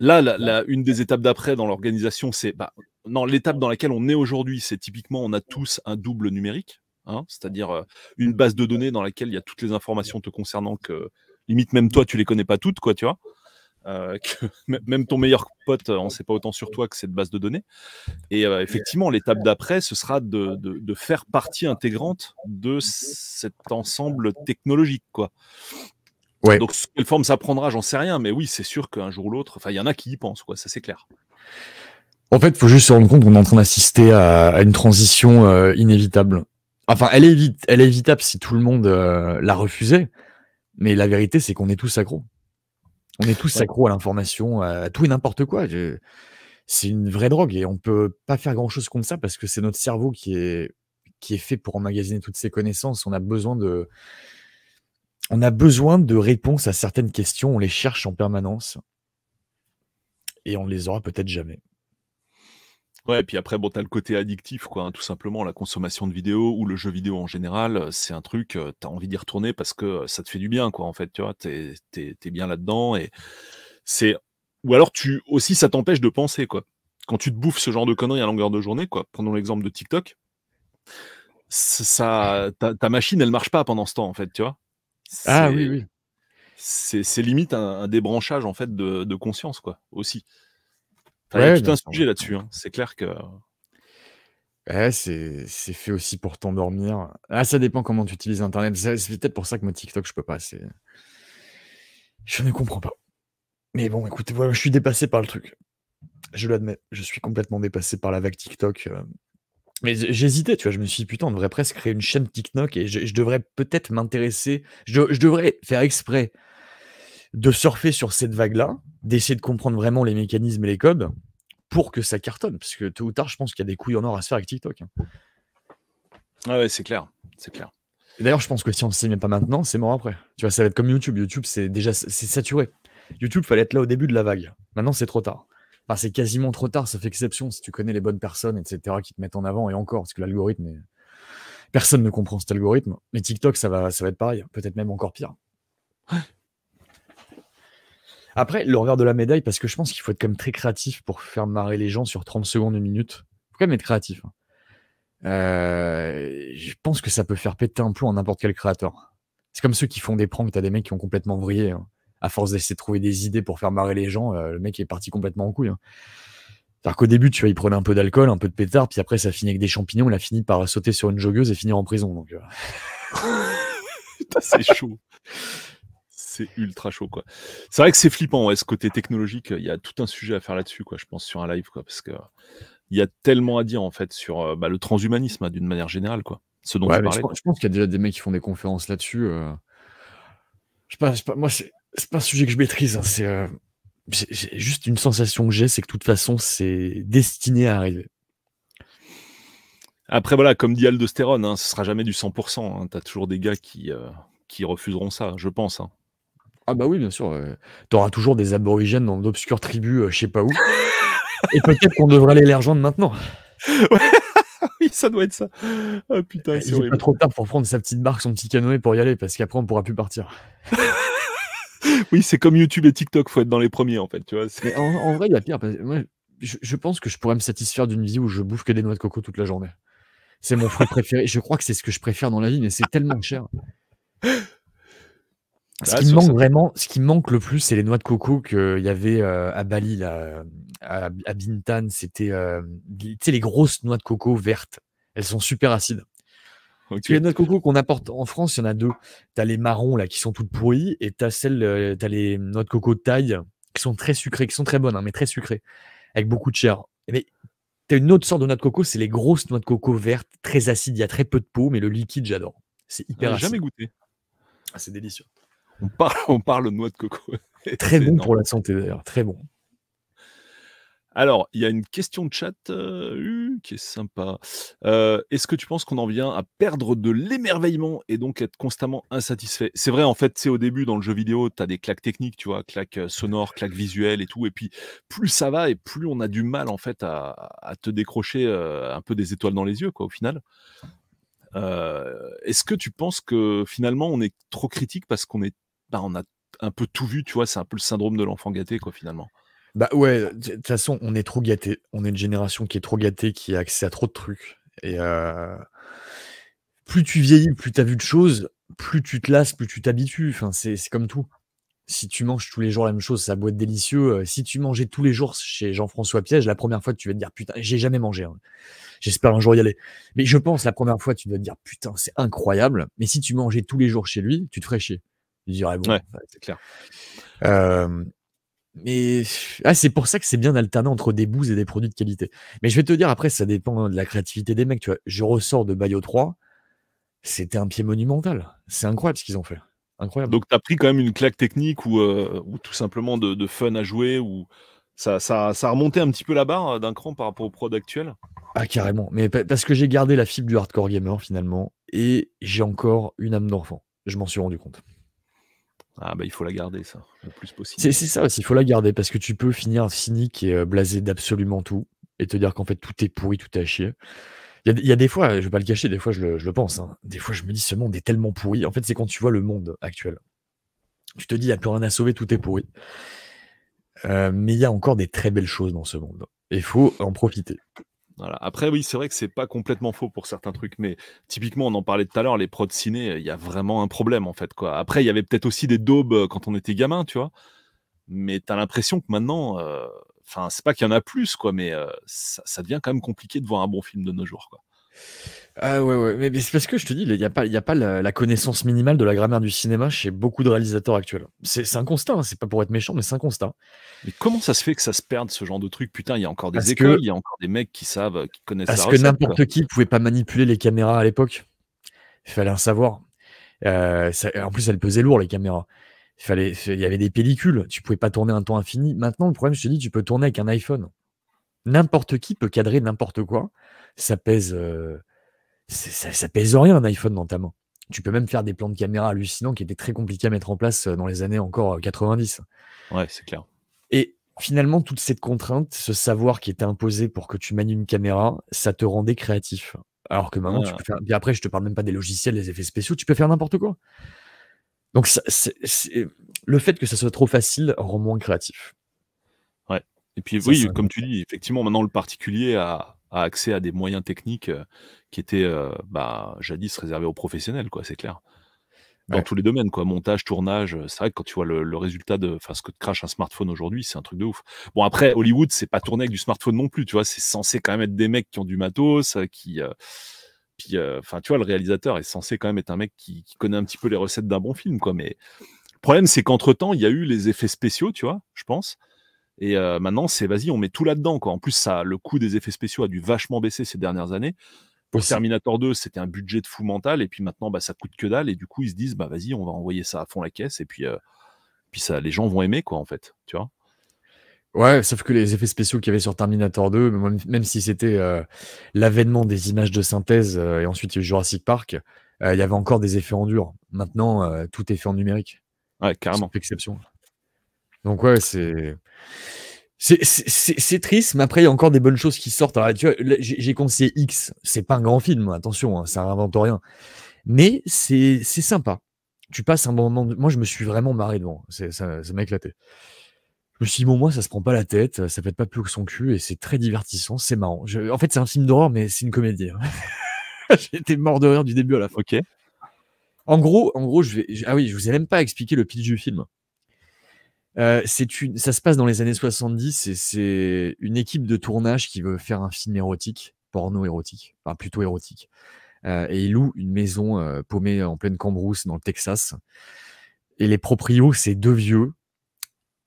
Là, une des étapes d'après dans l'organisation, c'est bah, non l'étape dans laquelle on est aujourd'hui, c'est typiquement on a tous un double numérique, hein, c'est-à-dire euh, une base de données dans laquelle il y a toutes les informations te concernant que limite même toi tu les connais pas toutes quoi, tu vois. Euh, même ton meilleur pote, euh, on ne sait pas autant sur toi que cette base de données. Et effectivement, l'étape d'après, ce sera de, faire partie intégrante de cet ensemble technologique. Quoi. Ouais. Donc, quelle forme ça prendra, j'en sais rien, mais oui, c'est sûr qu'un jour ou l'autre, enfin, il y en a qui y pensent, quoi, ça c'est clair. En fait, il faut juste se rendre compte qu'on est en train d'assister à, une transition euh, inévitable. Enfin, elle est, elle est évitable si tout le monde euh, la refusait, mais la vérité, c'est qu'on est tous accros. On est tous ouais. à l'information, à tout et n'importe quoi. C'est une vraie drogue et on peut pas faire grand-chose contre ça parce que c'est notre cerveau qui est, qui est fait pour emmagasiner toutes ces connaissances. On a besoin de on a besoin de réponses à certaines questions, on les cherche en permanence et on les aura peut-être jamais. Ouais, et puis après, bon, as le côté addictif, quoi, hein, tout simplement. La consommation de vidéos ou le jeu vidéo en général, euh, c'est un truc, euh, t'as envie d'y retourner parce que euh, ça te fait du bien, quoi, en fait, tu vois, t'es es, bien là-dedans et c'est. Ou alors, tu aussi, ça t'empêche de penser, quoi. Quand tu te bouffes ce genre de conneries à longueur de journée, quoi, prenons l'exemple de TikTok, ça, ta, ta, machine, elle marche pas pendant ce temps, en fait, tu vois. Ah oui, oui. C'est limite un, débranchage en fait de, conscience, quoi, aussi. un sujet là-dessus. Hein. C'est clair que. c'est fait aussi pour t'endormir. Ah, ça dépend comment tu utilises Internet. C'est peut-être pour ça que mon TikTok, je peux pas. Je ne comprends pas. Mais bon, écoute, voilà, je suis dépassé par le truc. Je l'admets, je suis complètement dépassé par la vague TikTok. Euh, mais j'hésitais, tu vois, je me suis dit, putain, on devrait presque créer une chaîne TikTok et je, devrais peut-être m'intéresser, je, devrais faire exprès de surfer sur cette vague-là, d'essayer de comprendre vraiment les mécanismes et les codes pour que ça cartonne, parce que tôt ou tard, je pense qu'il y a des couilles en or à se faire avec TikTok. Hein. Ah ouais, c'est clair, c'est clair. D'ailleurs, je pense que si on ne s'y met pas maintenant, c'est mort après. Tu vois, ça va être comme YouTube. YouTube, c'est déjà c'est saturé. YouTube, fallait être là au début de la vague. Maintenant, c'est trop tard c'est quasiment trop tard, ça fait exception, si tu connais les bonnes personnes, etc., qui te mettent en avant, et encore, parce que l'algorithme Personne ne comprend cet algorithme. Mais TikTok, ça va, ça va être pareil, peut-être même encore pire. Après, le de la médaille, parce que je pense qu'il faut être quand même très créatif pour faire marrer les gens sur 30 secondes, une minute. Il faut quand même être créatif. Hein. Euh, je pense que ça peut faire péter un plomb à n'importe quel créateur. C'est comme ceux qui font des pranks, t'as des mecs qui ont complètement vrillé. Hein à force d'essayer de trouver des idées pour faire marrer les gens, euh, le mec est parti complètement en couille. Hein. qu'au début, tu vois, il prenait un peu d'alcool, un peu de pétard, puis après, ça finit avec des champignons. Il a fini par sauter sur une joggeuse et finir en prison. Donc, euh. c'est chaud. C'est ultra chaud, quoi. C'est vrai que c'est flippant, ce côté technologique. Il y a tout un sujet à faire là-dessus, quoi, je pense, sur un live, quoi, parce que il y a tellement à dire, en fait, sur euh, bah, le transhumanisme, hein, d'une manière générale, quoi. Ce dont je, pense, qu'il y a déjà des mecs qui font des conférences là-dessus. Je sais pas, sais pas, moi, c'est c'est pas un sujet que je maîtrise. Hein, c'est euh, juste une sensation que j'ai, c'est que de toute façon, c'est destiné à arriver. Après, voilà, comme dit Aldosterone hein, ce sera jamais du 100%. Hein. t'as tu as toujours des gars qui, euh, qui refuseront ça, je pense. Hein. Ah, bah oui, bien sûr. t'auras tu auras toujours des aborigènes dans d'obscures tribus, euh, je sais pas où. Et peut-être qu'on devrait aller les rejoindre maintenant. oui, ça doit être ça. Ah, putain, bah, c'est pas trop tard pour prendre sa petite barque, son petit canoë pour y aller, parce qu'après, on pourra plus partir. oui, c'est comme YouTube et TikTok, faut être dans les premiers en fait, tu vois. en, vrai, il y a pire. moi, je, pense que je pourrais me satisfaire d'une vie où je bouffe que des noix de coco toute la journée. C'est mon fruit préféré. Je crois que c'est ce que je préfère dans la vie, mais c'est tellement cher. Bah, ce qui manque vraiment, ce qui manque le plus, c'est les noix de coco qu'il y avait euh, à Bali, à, Bintan. C'était, euh, les grosses noix de coco vertes. Elles sont super acides. Les noix de coco qu'on apporte en France, il y en a deux. Tu les marrons là, qui sont toutes pourries et tu as, celles, euh, les hum, noix de coco de taille qui sont très sucrées, qui sont très bonnes, hein, mais très sucrées, avec beaucoup de chair. Mais tu une autre sorte de noix de coco, c'est les grosses noix de coco vertes, très acides. Il y a très peu de peau, mais le liquide, j'adore. C'est ah, hyper jamais goûté. Ah, c'est délicieux. On parle, on parle noix de coco. très bon pour la santé d'ailleurs, très bon. Alors, il y a une question de chat euh, qui est sympa. Euh, est-ce que tu penses qu'on en vient à perdre de l'émerveillement et donc être constamment insatisfait C'est vrai, en fait, c'est au début dans le jeu vidéo, tu as des claques techniques, tu vois, claques euh, sonores, claques visuelles et tout. Et puis, plus ça va et plus on a du mal, en fait, à, te décrocher un peu des étoiles dans les yeux, quoi, au final. Est-ce que tu penses que finalement, on est trop critique parce qu'on est, bah, on a un peu tout vu, tu vois, c'est un peu le syndrome de l'enfant gâté, quoi, finalement bah ouais, de toute façon, on est trop gâté. On est une génération qui est trop gâtée, qui a accès à trop de trucs. Et euh, plus tu vieillis, plus tu as vu de choses, plus tu te lasses, plus tu t'habitues. Enfin, c'est comme tout. Si tu manges tous les jours la même chose, ça doit être délicieux. Euh, si tu mangeais tous les jours chez Jean-François Piège, la première fois, tu vas te dire putain, j'ai jamais mangé. Hein. J'espère un jour y aller. Mais je pense, la première fois, tu vas te dire putain, c'est incroyable. Mais si tu mangeais tous les jours chez lui, tu te ferais chier. Tu dirais bon, ouais, c'est clair. Euh, mais ah, c'est pour ça que c'est bien d'alterner entre des bouses et des produits de qualité. Mais je vais te dire, après, ça dépend hein, de la créativité des mecs. Tu vois, je ressors de Bayo 3, c'était un pied monumental. C'est incroyable ce qu'ils ont fait. Incroyable. Donc, tu as pris quand même une claque technique ou, euh, tout simplement de, fun à jouer ou ça, ça, ça a remonté un petit peu la barre euh, d'un cran par rapport au prod actuel Ah, carrément. Mais parce que j'ai gardé la fibre du hardcore gamer finalement et j'ai encore une âme d'enfant. Je m'en suis rendu compte. Ah ben il faut la garder ça, le plus possible. C'est ça aussi, il faut la garder parce que tu peux finir cynique et euh, blasé d'absolument tout et te dire qu'en fait tout est pourri, tout est à chier. Il y, a des fois, je vais pas le cacher, des fois je le, pense, hein. des fois je me dis ce monde est tellement pourri. En fait c'est quand tu vois le monde actuel, tu te dis il n'y a plus rien à sauver, tout est pourri. Euh, mais il y a encore des très belles choses dans ce monde. Il faut en profiter. Après, oui, c'est vrai que c'est pas complètement faux pour certains trucs, mais typiquement, on en parlait tout à l'heure, les prods ciné, il y a vraiment un problème en fait. Quoi. Après, il y avait peut-être aussi des daubes euh, quand on était gamin, tu vois, mais tu as l'impression que maintenant, euh, enfin, c'est pas qu'il y en a plus, quoi, mais euh, ça, ça, devient quand même compliqué de voir un bon film de nos jours. Quoi. Oui, ah ouais, mais, c'est parce que je te dis, il n'y a pas, a pas la, connaissance minimale de la grammaire du cinéma chez beaucoup de réalisateurs actuels. C'est un constat, hein. c'est pas pour être méchant, mais c'est un constat. Mais comment ça se fait que ça se perde ce genre de truc Putain, il y a encore des écoles, il y a encore des mecs qui savent, euh, qui connaissent parce Parce que n'importe qui pouvait pas manipuler les caméras à l'époque. Il fallait un savoir. Euh, en plus, elles pesaient lourd les caméras. Il fallait, il y avait des pellicules. Tu pouvais pas tourner un temps infini. Maintenant, le problème, je te dis, tu peux tourner avec un iPhone. N'importe qui peut cadrer n'importe quoi. Ça pèse. Euh, ça, ça pèse rien un iPhone dans ta main. Tu peux même faire des plans de caméra hallucinants qui étaient très compliqués à mettre en place euh, dans les années encore 90. Euh, ouais, c'est clair. Et finalement, toute cette contrainte, ce savoir qui était imposé pour que tu manies une caméra, ça te rendait créatif. Alors que maintenant, tu ah. peux faire. après, je te parle même pas des logiciels, des effets spéciaux, tu peux faire n'importe quoi. Donc, ça, le fait que ça soit trop facile rend moins créatif. Ouais. Et puis, oui, comme tu dis, effectivement, maintenant, le particulier a, a accès à des moyens techniques qui étaient bah, jadis réservés aux professionnels, quoi, c'est clair. Dans tous les domaines, quoi. Montage, tournage, c'est vrai que quand tu vois le, résultat de ce que te crache un smartphone aujourd'hui, c'est un truc de ouf. Bon, après, Hollywood, c'est pas tourné avec du smartphone non plus, tu vois, c'est censé quand même être des mecs qui ont du matos, qui. puis, enfin, tu vois, le réalisateur est censé quand même être un mec qui, qui connaît un petit peu les recettes d'un bon film, quoi. Mais le problème, c'est qu'entre temps, il y a eu les effets spéciaux, tu vois, je pense. Et euh, maintenant, c'est vas-y, on met tout là-dedans. En plus, ça, le coût des effets spéciaux a dû vachement baisser ces dernières années. Pour Terminator 2, c'était un budget de fou mental. Et puis maintenant, bah, ça coûte que dalle. Et du coup, ils se disent, bah, vas-y, on va envoyer ça à fond la caisse. Et euh, puis, ça, les gens vont aimer, quoi, en fait. Tu vois Ouais, sauf que les effets spéciaux qu'il y avait sur Terminator 2, même, si c'était euh, l'avènement des images de synthèse et ensuite Jurassic Park, il y avait encore des effets en dur. Maintenant, tout est fait en numérique. Ouais, carrément. Exception. Donc ouais, c'est... C'est triste, mais après, il y a encore des bonnes choses qui sortent. Alors, tu vois, j'ai conseillé X, c'est pas un grand film, attention, ça hein, ça réinvente rien. Mais c'est sympa. Tu passes un bon moment. Moi, je me suis vraiment marré devant. Ça m'a éclaté. Je me suis dit, bon, moi, ça se prend pas la tête, ça être pas plus que son cul, et c'est très divertissant, c'est marrant. En fait, c'est un film d'horreur, mais c'est une comédie. Hein. J'étais mort de rire du début à la fin. Ok. En gros, en gros je vais. Ah oui, je vous ai même pas expliqué le pitch du film. Euh, c'est une, ça se passe dans les années 70 et c'est une équipe de tournage qui veut faire un film érotique, porno érotique, enfin plutôt érotique. Euh, et ils louent une maison euh, paumée en pleine cambrousse dans le Texas. Et les proprios, c'est deux vieux.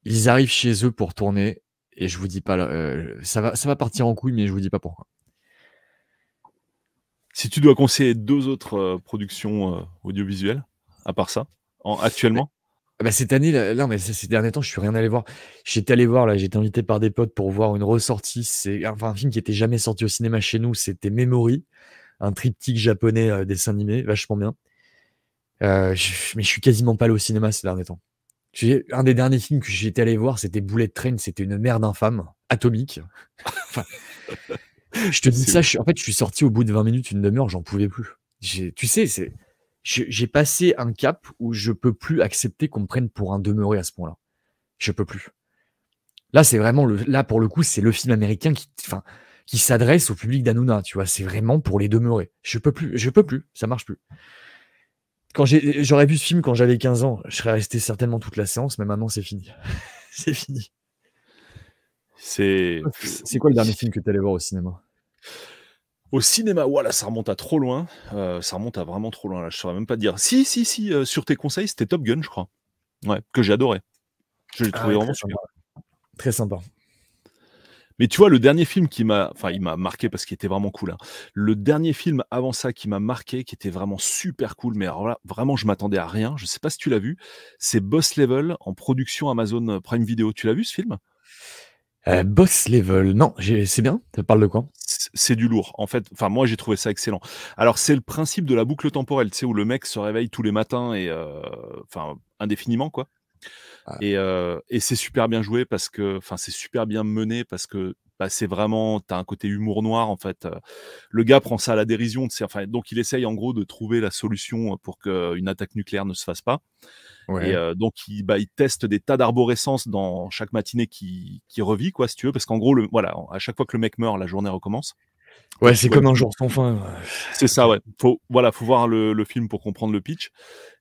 Ils arrivent chez eux pour tourner et je vous dis pas, ça, va, ça va partir en couille, mais je vous dis pas pourquoi. Si tu dois conseiller deux autres productions audiovisuelles, à part ça, en, actuellement ah bah, cette année, là, là mais ces derniers temps, je suis rien allé voir. J'étais allé voir, là, j'étais invité par des potes pour voir une ressortie. C'est enfin, un film qui était jamais sorti au cinéma chez nous. C'était Memory, un triptyque japonais euh, dessin animé, vachement bien. Euh, mais je suis quasiment pas allé au cinéma ces derniers temps. Un des derniers films que j'étais allé voir, c'était Bullet Train. C'était une merde infâme, atomique. je te dis ça, en fait, je suis sorti au bout de 20 minutes, une demi-heure, j'en pouvais plus. Tu sais, c'est j'ai passé un cap où je peux plus accepter qu'on me prenne pour un demeuré à ce point-là. Je peux plus. Là, c'est vraiment le, là pour le coup, c'est le film américain qui, enfin, qui s'adresse au public d'Anouna. Tu vois, c'est vraiment pour les demeurés. Je peux plus, je peux plus, ça marche plus. Quand j'aurais vu ce film quand j'avais 15 ans, je serais resté certainement toute la séance, mais maintenant c'est fini. c'est fini. C'est. C'est quoi le dernier film que tu allé voir au cinéma au cinéma, voilà, ça remonte à trop loin. Euh, ça remonte à vraiment trop loin. Là, je saurais même pas dire. Si, si, si, euh, sur tes conseils, c'était Top Gun, je crois. Ouais, que j'ai adoré. Je l'ai trouvé ah, vraiment super. Très sympa. Mais tu vois, le dernier film qui m'a, enfin, il m'a marqué parce qu'il était vraiment cool. Hein. Le dernier film avant ça qui m'a marqué, qui était vraiment super cool, mais alors là, vraiment, je m'attendais à rien. Je sais pas si tu l'as vu. C'est Boss Level en production Amazon Prime Video. Tu l'as vu ce film euh, boss level, non, c'est bien. tu parle de quoi C'est du lourd, en fait. Enfin, moi, j'ai trouvé ça excellent. Alors, c'est le principe de la boucle temporelle, tu sais, où le mec se réveille tous les matins et, euh, enfin, indéfiniment, quoi. Ah. Et, euh, et c'est super bien joué parce que, enfin, c'est super bien mené parce que bah, c'est vraiment, tu as un côté humour noir en fait. Euh, le gars prend ça à la dérision, enfin, donc il essaye en gros de trouver la solution pour qu'une attaque nucléaire ne se fasse pas. Et euh, donc, il, bah, il teste des tas d'arborescences dans chaque matinée qui, revit, quoi, si tu veux, parce qu'en gros, voilà, à chaque fois que le mec meurt, la journée recommence. Ouais, c'est comme un jour sans fin. C'est ça, ouais. Faut, voilà, faut voir le, film pour comprendre le pitch.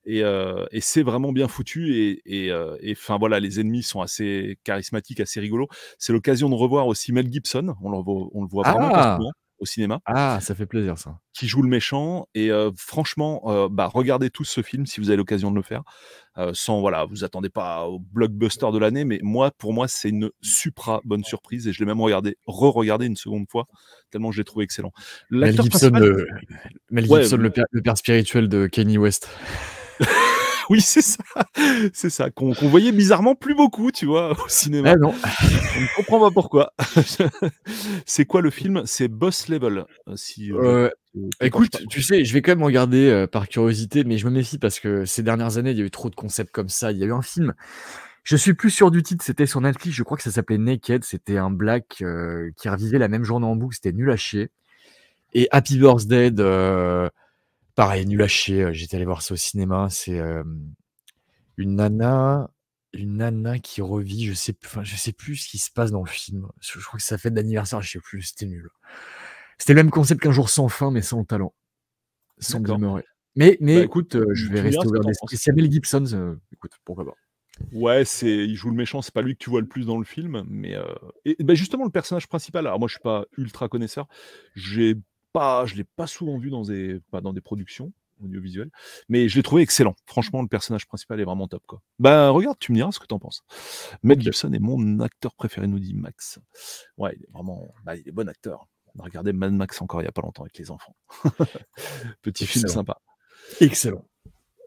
Et, euh, c'est vraiment bien foutu. Euh, et, enfin, voilà, les ennemis sont assez charismatiques, assez rigolos. C'est l'occasion de revoir aussi Mel Gibson. On le, voit, on le voit au cinéma. Ah, ça fait plaisir ça. Qui joue le méchant et franchement, bah, regardez tous ce film si vous avez l'occasion de le faire. sans voilà, vous attendez pas au blockbuster de l'année, mais moi, pour moi, c'est une supra bonne surprise et je l'ai même regardé, re-regardé une seconde fois tellement je trouvé excellent. Mel Gibson, Mel Gibson père, spirituel de Kanye West oui, c'est ça. C'est ça. Qu'on voyait bizarrement plus beaucoup, tu vois, au cinéma. Ah non. On ne comprend pas pourquoi. c'est quoi le film C'est Boss Level. Si, euh, euh, écoute, tu sais, je vais quand même regarder euh, par curiosité, mais je me méfie parce que ces dernières années, il y a eu trop de concepts comme ça. Il y a eu un film. Je suis plus sûr du titre, c'était sur Netflix, je crois que ça s'appelait Naked, c'était un black qui revivait la même journée en boucle, c'était nul à chier. Et Happy Birthday, Pareil, nul à chier. Euh, j'étais allé voir ça au cinéma. C'est euh, une nana, une nana qui revit. Je sais, enfin, je sais plus ce qui se passe dans le film. Je, crois que ça fait d'anniversaire. Je sais plus. C'était nul. C'était le même concept qu'un jour sans fin, mais sans talent, sans glamour. Mais, mais bah, écoute, euh, je vais rester ouvert d'esprit. C'est Gibson. écoute, pourquoi pas. Ouais, c'est il joue le méchant, c'est pas lui que tu vois le plus dans le film, mais bah, justement le personnage principal. Alors moi je suis pas ultra connaisseur, j'ai pas, je l'ai pas souvent vu dans des, pas bah, dans des productions audiovisuelles, mais je l'ai trouvé excellent. Mmh. Franchement, le personnage principal est vraiment top. Quoi. Bah, regarde, tu me diras ce que t'en penses. Matt Gibson est mon acteur préféré, nous dit Max. Ouais, il est vraiment, bah, il est bon acteur. On a regardé Mad Max encore il y a pas longtemps avec les enfants. Petit film sympa. Excellent.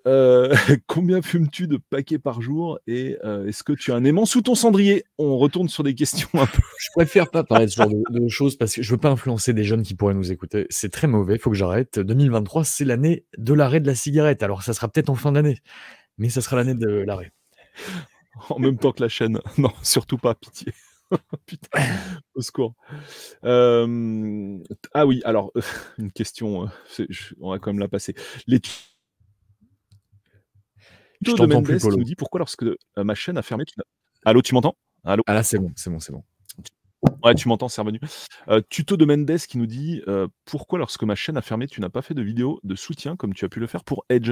Euh, combien fumes-tu de paquets par jour et euh, est-ce que tu as un aimant sous ton cendrier On retourne sur des questions un peu. Je préfère pas parler de ce genre de, choses parce que je veux pas influencer des jeunes qui pourraient nous écouter. C'est très mauvais, faut que j'arrête. 2023, c'est l'année de l'arrêt de la cigarette. Alors ça sera peut-être en fin d'année, mais ça sera l'année de l'arrêt. en même temps que la chaîne. Non, surtout pas, pitié. au secours. Euh, ah oui, alors, une question, on va quand même la passer. Les je te demande, Polo. dit pourquoi lorsque euh, ma chaîne a fermé, Allô, tu m'entends Allô Ah là, c'est bon, c'est bon, c'est bon. Ouais, tu m'entends, c'est revenu. Euh, tuto de Mendes qui nous dit euh, Pourquoi, lorsque ma chaîne a fermé, tu n'as pas fait de vidéo de soutien comme tu as pu le faire pour Edge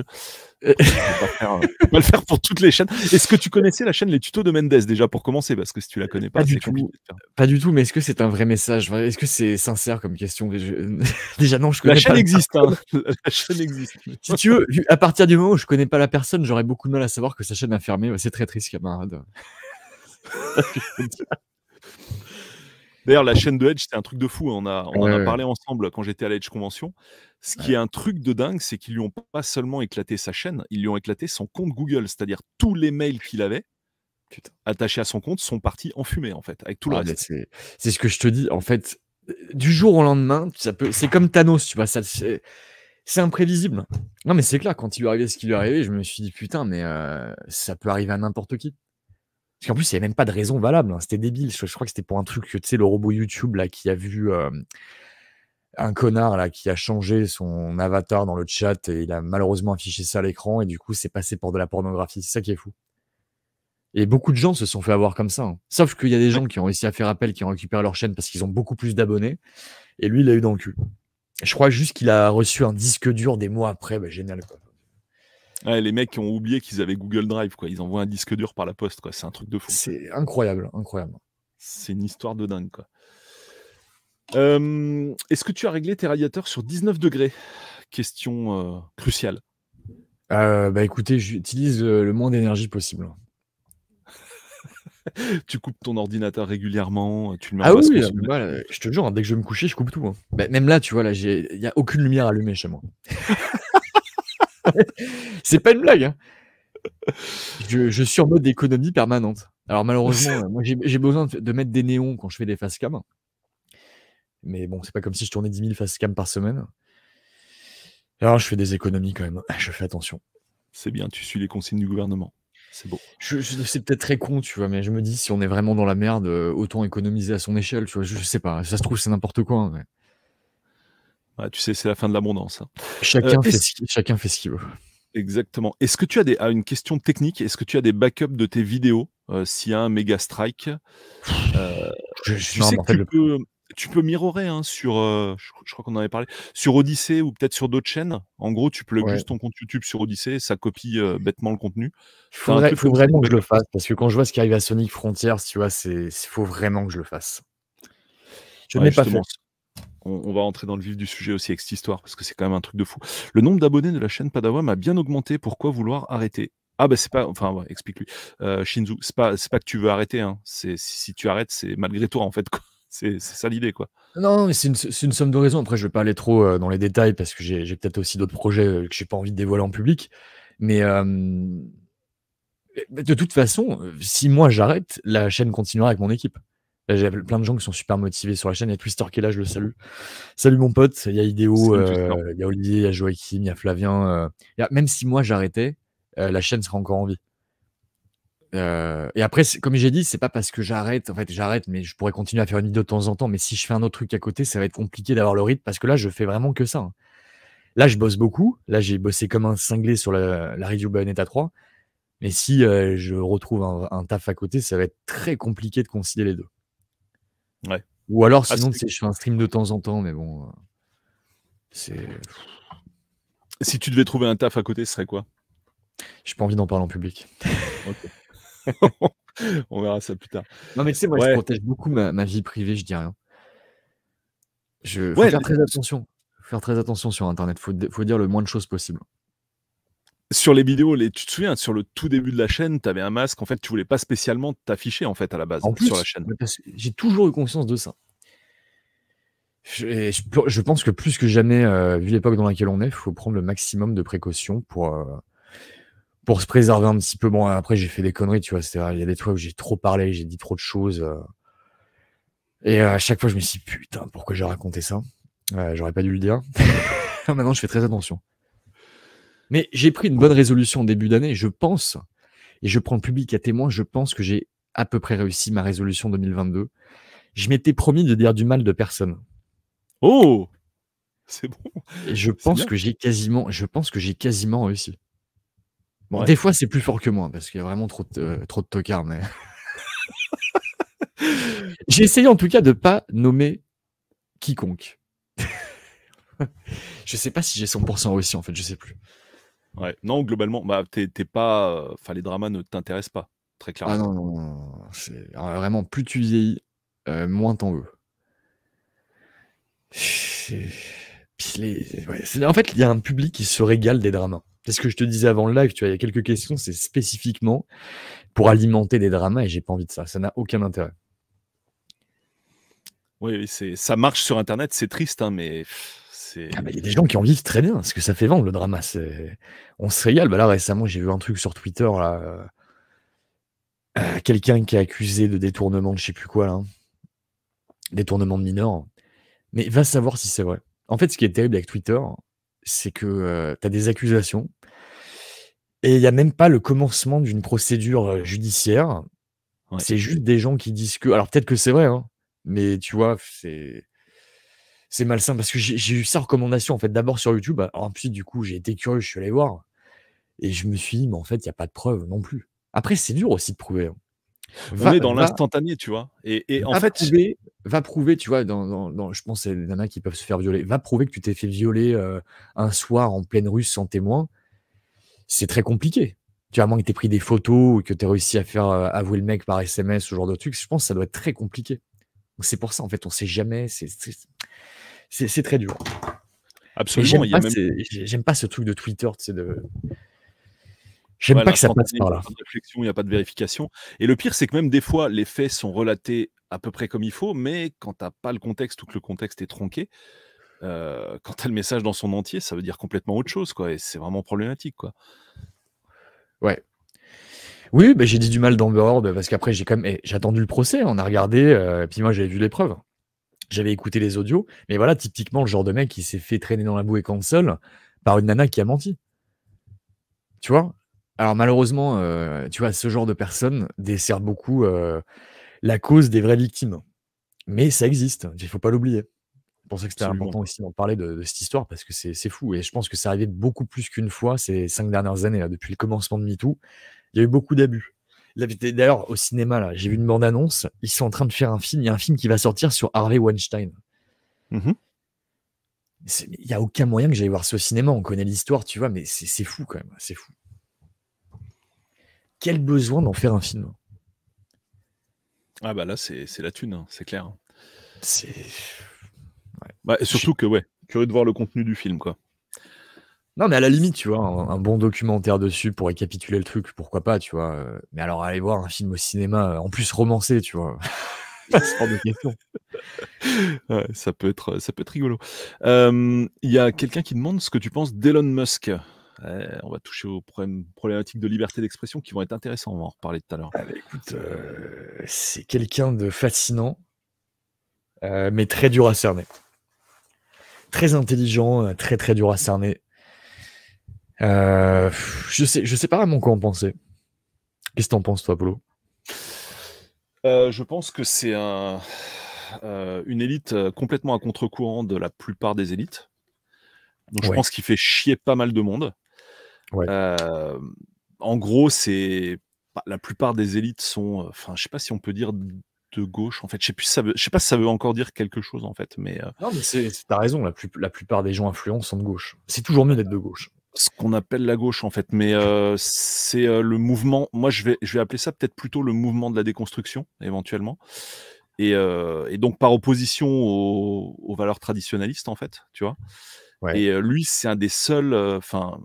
on va euh, le faire pour toutes les chaînes. Est-ce que tu connaissais la chaîne Les Tutos de Mendes déjà pour commencer Parce que si tu la connais pas, pas du tout. Pas du tout, mais est-ce que c'est un vrai message Est-ce que c'est sincère comme question Déjà, non, je connais hein. la chaîne Existe, La chaîne existe. si tu veux, à partir du moment où je connais pas la personne, j'aurais beaucoup de mal à savoir que sa chaîne a fermé. C'est très triste, camarade. D'ailleurs, la chaîne de Edge, c'était un truc de fou. Hein. On, en a parlé ensemble quand j'étais à l'Edge Convention. Ce qui est un truc de dingue, c'est qu'ils lui ont pas seulement éclaté sa chaîne, ils lui ont éclaté son compte Google, c'est-à-dire tous les mails qu'il avait. attachés à son compte sont partis en fumée en fait avec tout le ah, reste c'est ce que je te dis en fait du jour au lendemain ça peut c'est comme Thanos tu vois ça c'est imprévisible non mais c'est clair quand il lui est arrivé ce qui lui est arrivé je me suis dit putain mais euh, ça peut arriver à n'importe qui parce qu'en plus, il n'y avait même pas de raison valable. Hein, c'était débile. Je, crois que c'était pour un truc, tu sais, le robot YouTube là, qui a vu un connard là, qui a changé son avatar dans le chat et il a malheureusement affiché ça à l'écran et du coup, c'est passé pour de la pornographie. C'est ça qui est fou. Et beaucoup de gens se sont fait avoir comme ça. Hein. Sauf qu'il y a des gens qui ont réussi à faire appel, qui ont récupéré leur chaîne parce qu'ils ont beaucoup plus d'abonnés. Et lui, il a eu dans le cul. Je crois juste qu'il a reçu un disque dur des mois après. Bah, génial, quoi les mecs qui ont oublié qu'ils avaient Google Drive, quoi. Ils envoient un disque dur par la poste, quoi. C'est un truc de fou. C'est incroyable, incroyable. C'est une histoire de dingue, quoi. Est-ce que tu as réglé tes radiateurs sur 19 degrés Question euh, cruciale. Euh, bah, écoutez, j'utilise euh, le moins d'énergie possible. tu coupes ton ordinateur régulièrement, tu le mets ah oui, bah, je te jure, dès que je vais me coucher, je coupe tout. Hein. Bah, même là, tu vois, là, il n'y a aucune lumière allumée chez moi. c'est pas une blague. Hein. Je, suis en mode économie permanente. Alors malheureusement, moi j'ai besoin de, mettre des néons quand je fais des face cam. Mais bon, c'est pas comme si je tournais 10 000 face cam par semaine. Alors je fais des économies quand même. Ah, je fais attention. C'est bien, tu suis les consignes du gouvernement. C'est bon. Je, c'est peut-être très con, tu vois, mais je me dis si on est vraiment dans la merde, euh, autant économiser à son échelle, tu vois. Je, sais pas. Ça se trouve c'est n'importe quoi. Hein, tu sais, c'est la fin de l'abondance. Hein. Euh, chacun, fait ce... qu'il veut. Exactement. Est-ce que tu as ah, une question technique Est-ce que tu as des backups de tes vidéos euh, s'il y a un méga strike euh, je, Tu sais que tu, peux, tu hein, sur, je, crois qu'on en avait parlé, sur Odyssée ou peut-être sur d'autres chaînes. En gros, tu peux juste ton compte YouTube sur Odyssée, ça copie bêtement le contenu. Il faut vraiment que je le fasse parce que quand je vois ce qui arrive à Sonic Frontiers, tu vois, il faut vraiment que je le fasse. Je n'ai pas fait on, va entrer dans le vif du sujet aussi avec cette histoire, parce que c'est quand même un truc de fou. Le nombre d'abonnés de la chaîne Padawam a bien augmenté. Pourquoi vouloir arrêter ah bah c'est pas, enfin explique-lui, euh, Shinzu, c'est pas, c'est pas que tu veux arrêter, hein. c'est si tu arrêtes, c'est malgré toi en fait. C'est ça l'idée, quoi. Non, mais c'est une, somme de raisons. Après, je vais pas aller trop euh, dans les détails parce que j'ai peut-être aussi d'autres projets euh, que j'ai pas envie de dévoiler en public. Mais euh, de toute façon, si moi j'arrête, la chaîne continuera avec mon équipe. J'ai plein de gens qui sont super motivés sur la chaîne. Il y a Twister qui est là, je le salue. Salut mon pote, il y a Idéo, euh, il y a Olivier, il y a Joachim, il y a Flavien. Euh. même si moi j'arrêtais, euh, la chaîne sera encore en vie. et après, comme j'ai dit, c'est pas parce que j'arrête, en fait j'arrête, mais je pourrais continuer à faire une vidéo de temps en temps. Mais si je fais un autre truc à côté, ça va être compliqué d'avoir le rythme parce que là, je fais vraiment que ça. Hein. Là, je bosse beaucoup. Là, j'ai bossé comme un cinglé sur la, Radio review Bayonetta 3. Mais si je retrouve un taf à côté, ça va être très compliqué de concilier les deux. Ou alors, ah, sinon, je fais un stream de temps en temps, mais bon. Euh, c'est. Si tu devais trouver un taf à côté, ce serait quoi J'ai pas envie d'en parler en public. On verra ça plus tard. Non, mais tu sais, moi, je protège beaucoup ma, vie privée, je dis rien. Je faut faire très attention. faire très attention sur Internet. Faut, faut dire le moins de choses possible sur les vidéos, les, tu te souviens, sur le tout début de la chaîne, tu avais un masque, en fait, tu voulais pas spécialement t'afficher, en fait, à la base, sur la chaîne. J'ai toujours eu conscience de ça. Je, pense que plus que jamais, euh, vu l'époque dans laquelle on est, il faut prendre le maximum de précautions pour, euh, pour se préserver un petit peu. Bon, après, j'ai fait des conneries, tu vois. Il y a des fois où j'ai trop parlé, j'ai dit trop de choses. Euh. et à chaque fois, je me suis dit, putain, pourquoi j'ai raconté ça J'aurais pas dû le dire. Maintenant, je fais très attention. Mais j'ai pris une bonne résolution au début d'année, je pense, et je prends le public à témoin, je pense que j'ai à peu près réussi ma résolution 2022. Je m'étais promis de dire du mal de personne. Oh C'est bon. je pense que j'ai quasiment, je pense que j'ai quasiment réussi. Bon, des fois c'est plus fort que moi parce qu'il y a vraiment trop de, euh, trop de tocards, mais. j'ai essayé en tout cas de pas nommer quiconque. je sais pas si j'ai 100% réussi en fait, je sais plus. Non, globalement, bah, t'es pas. Enfin, les dramas ne t'intéressent pas, très ah clairement. Ah non, non, ah, vraiment, plus tu vieillis, euh, moins t'en veux. en fait, il y a un public qui se régale des dramas. C'est ce que je te disais avant le live, tu vois, il y a quelques questions, c'est spécifiquement pour alimenter des dramas et j'ai pas envie de ça. Ça n'a aucun intérêt. Oui, ça marche sur Internet, c'est triste, hein, mais ah, il y a des gens qui en vivent très bien, parce que ça fait vendre le drama. On se régale. Bah là, récemment, j'ai vu un truc sur Twitter. là. Euh, euh, quelqu'un qui est accusé de détournement de je sais plus quoi, là. détournement de mineurs. Mais va savoir si c'est vrai. En fait, ce qui est terrible avec Twitter, c'est que euh, tu as des accusations et il n'y a même pas le commencement d'une procédure judiciaire. C'est juste des gens qui disent que. Alors peut-être que c'est vrai, hein, mais tu vois, c'est c'est malsain parce que j'ai eu sa recommandation en fait d'abord sur YouTube. Bah, Ensuite, du coup, j'ai été curieux, je suis allé voir et je me suis dit, mais en fait, il n'y a pas de preuve non plus. Après, c'est dur aussi de prouver. Hein. Va, dans l'instantané, tu vois. Et, en fait, va prouver, tu vois, dans, je pense qu'il y en a qui peuvent se faire violer. Va prouver que tu t'es fait violer euh, un soir en pleine rue sans témoin. C'est très compliqué. Tu vois, à moins que tu aies pris des photos ou que tu aies réussi à faire euh, avouer le mec par SMS, ce genre de truc, je pense que ça doit être très compliqué. C'est pour ça, en fait, on ne sait jamais. C'est c'est très dur. Absolument. J'aime pas, ce truc de Twitter, c'est de. J'aime pas que ça passe par là. Il n'y a pas de réflexion, il n'y a pas de vérification. Et le pire, c'est que même des fois, les faits sont relatés à peu près comme il faut, mais quand tu pas le contexte ou que le contexte est tronqué, euh, quand tu as le message dans son entier, ça veut dire complètement autre chose, quoi. Et c'est vraiment problématique, quoi. Ouais. Oui, mais bah, j'ai dit du mal le parce qu'après, j'ai quand même. Eh, j'ai attendu le procès, on a regardé, euh, et puis moi, j'avais vu l'épreuve j'avais écouté les audios. Mais voilà, typiquement, le genre de mec qui s'est fait traîner dans la boue et seul par une nana qui a menti. Tu vois Alors, malheureusement, euh, tu vois, ce genre de personne dessert beaucoup euh, la cause des vraies victimes. Mais ça existe, il faut pas l'oublier. C'est pour ça que c'était important aussi d'en parler de, cette histoire parce que c'est fou. Et je pense que ça arrivait beaucoup plus qu'une fois ces cinq dernières années, depuis le commencement de MeToo. Il y a eu beaucoup d'abus. D'ailleurs, au cinéma, là, j'ai vu une bande-annonce. Ils sont en train de faire un film. Il y a un film qui va sortir sur Harvey Weinstein. Mm-hmm. Il n'y a aucun moyen que j'aille voir ce cinéma. On connaît l'histoire, tu vois, mais c'est fou quand même. C'est fou. Quel besoin d'en faire un film Ah, bah là, c'est la thune, hein, c'est clair. C'est. Bah, surtout que, ouais, curieux de voir le contenu du film, quoi. Non, mais à la limite, tu vois, un, bon documentaire dessus pour récapituler le truc, pourquoi pas, tu vois. Euh, mais alors, allez voir un film au cinéma, euh, en plus romancé, tu vois. de question. ça, peut être, ça peut être rigolo. Il y a quelqu'un qui demande ce que tu penses d'Elon Musk. Eh, on va toucher aux problèmes, problématiques de liberté d'expression qui vont être intéressants. On va en reparler tout à l'heure. Ah, bah, écoute, euh, c'est quelqu'un de fascinant, mais très dur à cerner. Très intelligent, très très dur à cerner. Euh, je sais, je sais pas vraiment quoi en penser. Qu'est-ce que t'en penses, toi, Polo euh, Je pense que c'est euh, une élite complètement à contre-courant de la plupart des élites. Donc, je pense qu'il fait chier pas mal de monde. en gros, c'est bah, la plupart des élites sont, enfin, je sais pas si on peut dire de gauche en fait je sais plus ça sais pas si ça veut encore dire quelque chose en fait mais non mais t'as raison la plupart des gens influents sont de gauche c'est toujours mieux d'être de gauche ce qu'on appelle la gauche en fait, mais euh, c'est euh, le mouvement. Moi, je vais, je vais appeler ça peut-être plutôt le mouvement de la déconstruction, éventuellement. Et, euh, donc par opposition aux, valeurs traditionnalistes en fait, tu vois. Et lui, c'est un des seuls. Enfin,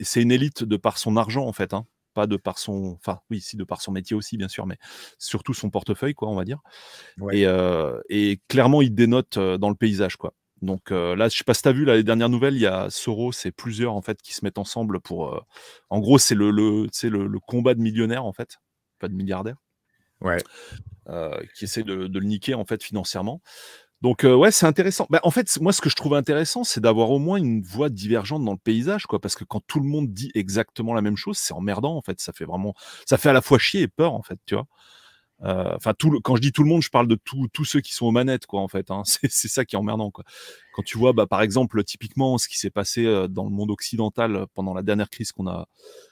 c'est une élite de par son argent en fait, hein. pas de par son. Enfin, oui, si de par son métier aussi bien sûr, mais surtout son portefeuille quoi, on va dire. et, clairement, il dénote dans le paysage quoi. Donc euh, là, je sais pas si tu as vu là, les dernières nouvelles, il y a Soros c'est plusieurs en fait qui se mettent ensemble pour. Euh, en gros, c'est le, combat de millionnaires en fait, pas de milliardaires. Ouais. Euh, qui essaie de, le niquer en fait financièrement. Donc ouais, c'est intéressant. Bah, en fait, moi, ce que je trouve intéressant, c'est d'avoir au moins une voix divergente dans le paysage, quoi. Parce que quand tout le monde dit exactement la même chose, c'est emmerdant en fait. Ça fait vraiment, ça fait à la fois chier et peur en fait, tu vois. Euh, enfin, tout le, quand je dis tout le monde, je parle de tous ceux qui sont aux manettes, quoi, en fait. Hein. C'est ça qui est emmerdant, quoi. Quand tu vois, bah, par exemple, typiquement, ce qui s'est passé euh, dans le monde occidental euh, pendant la dernière crise qu'on a,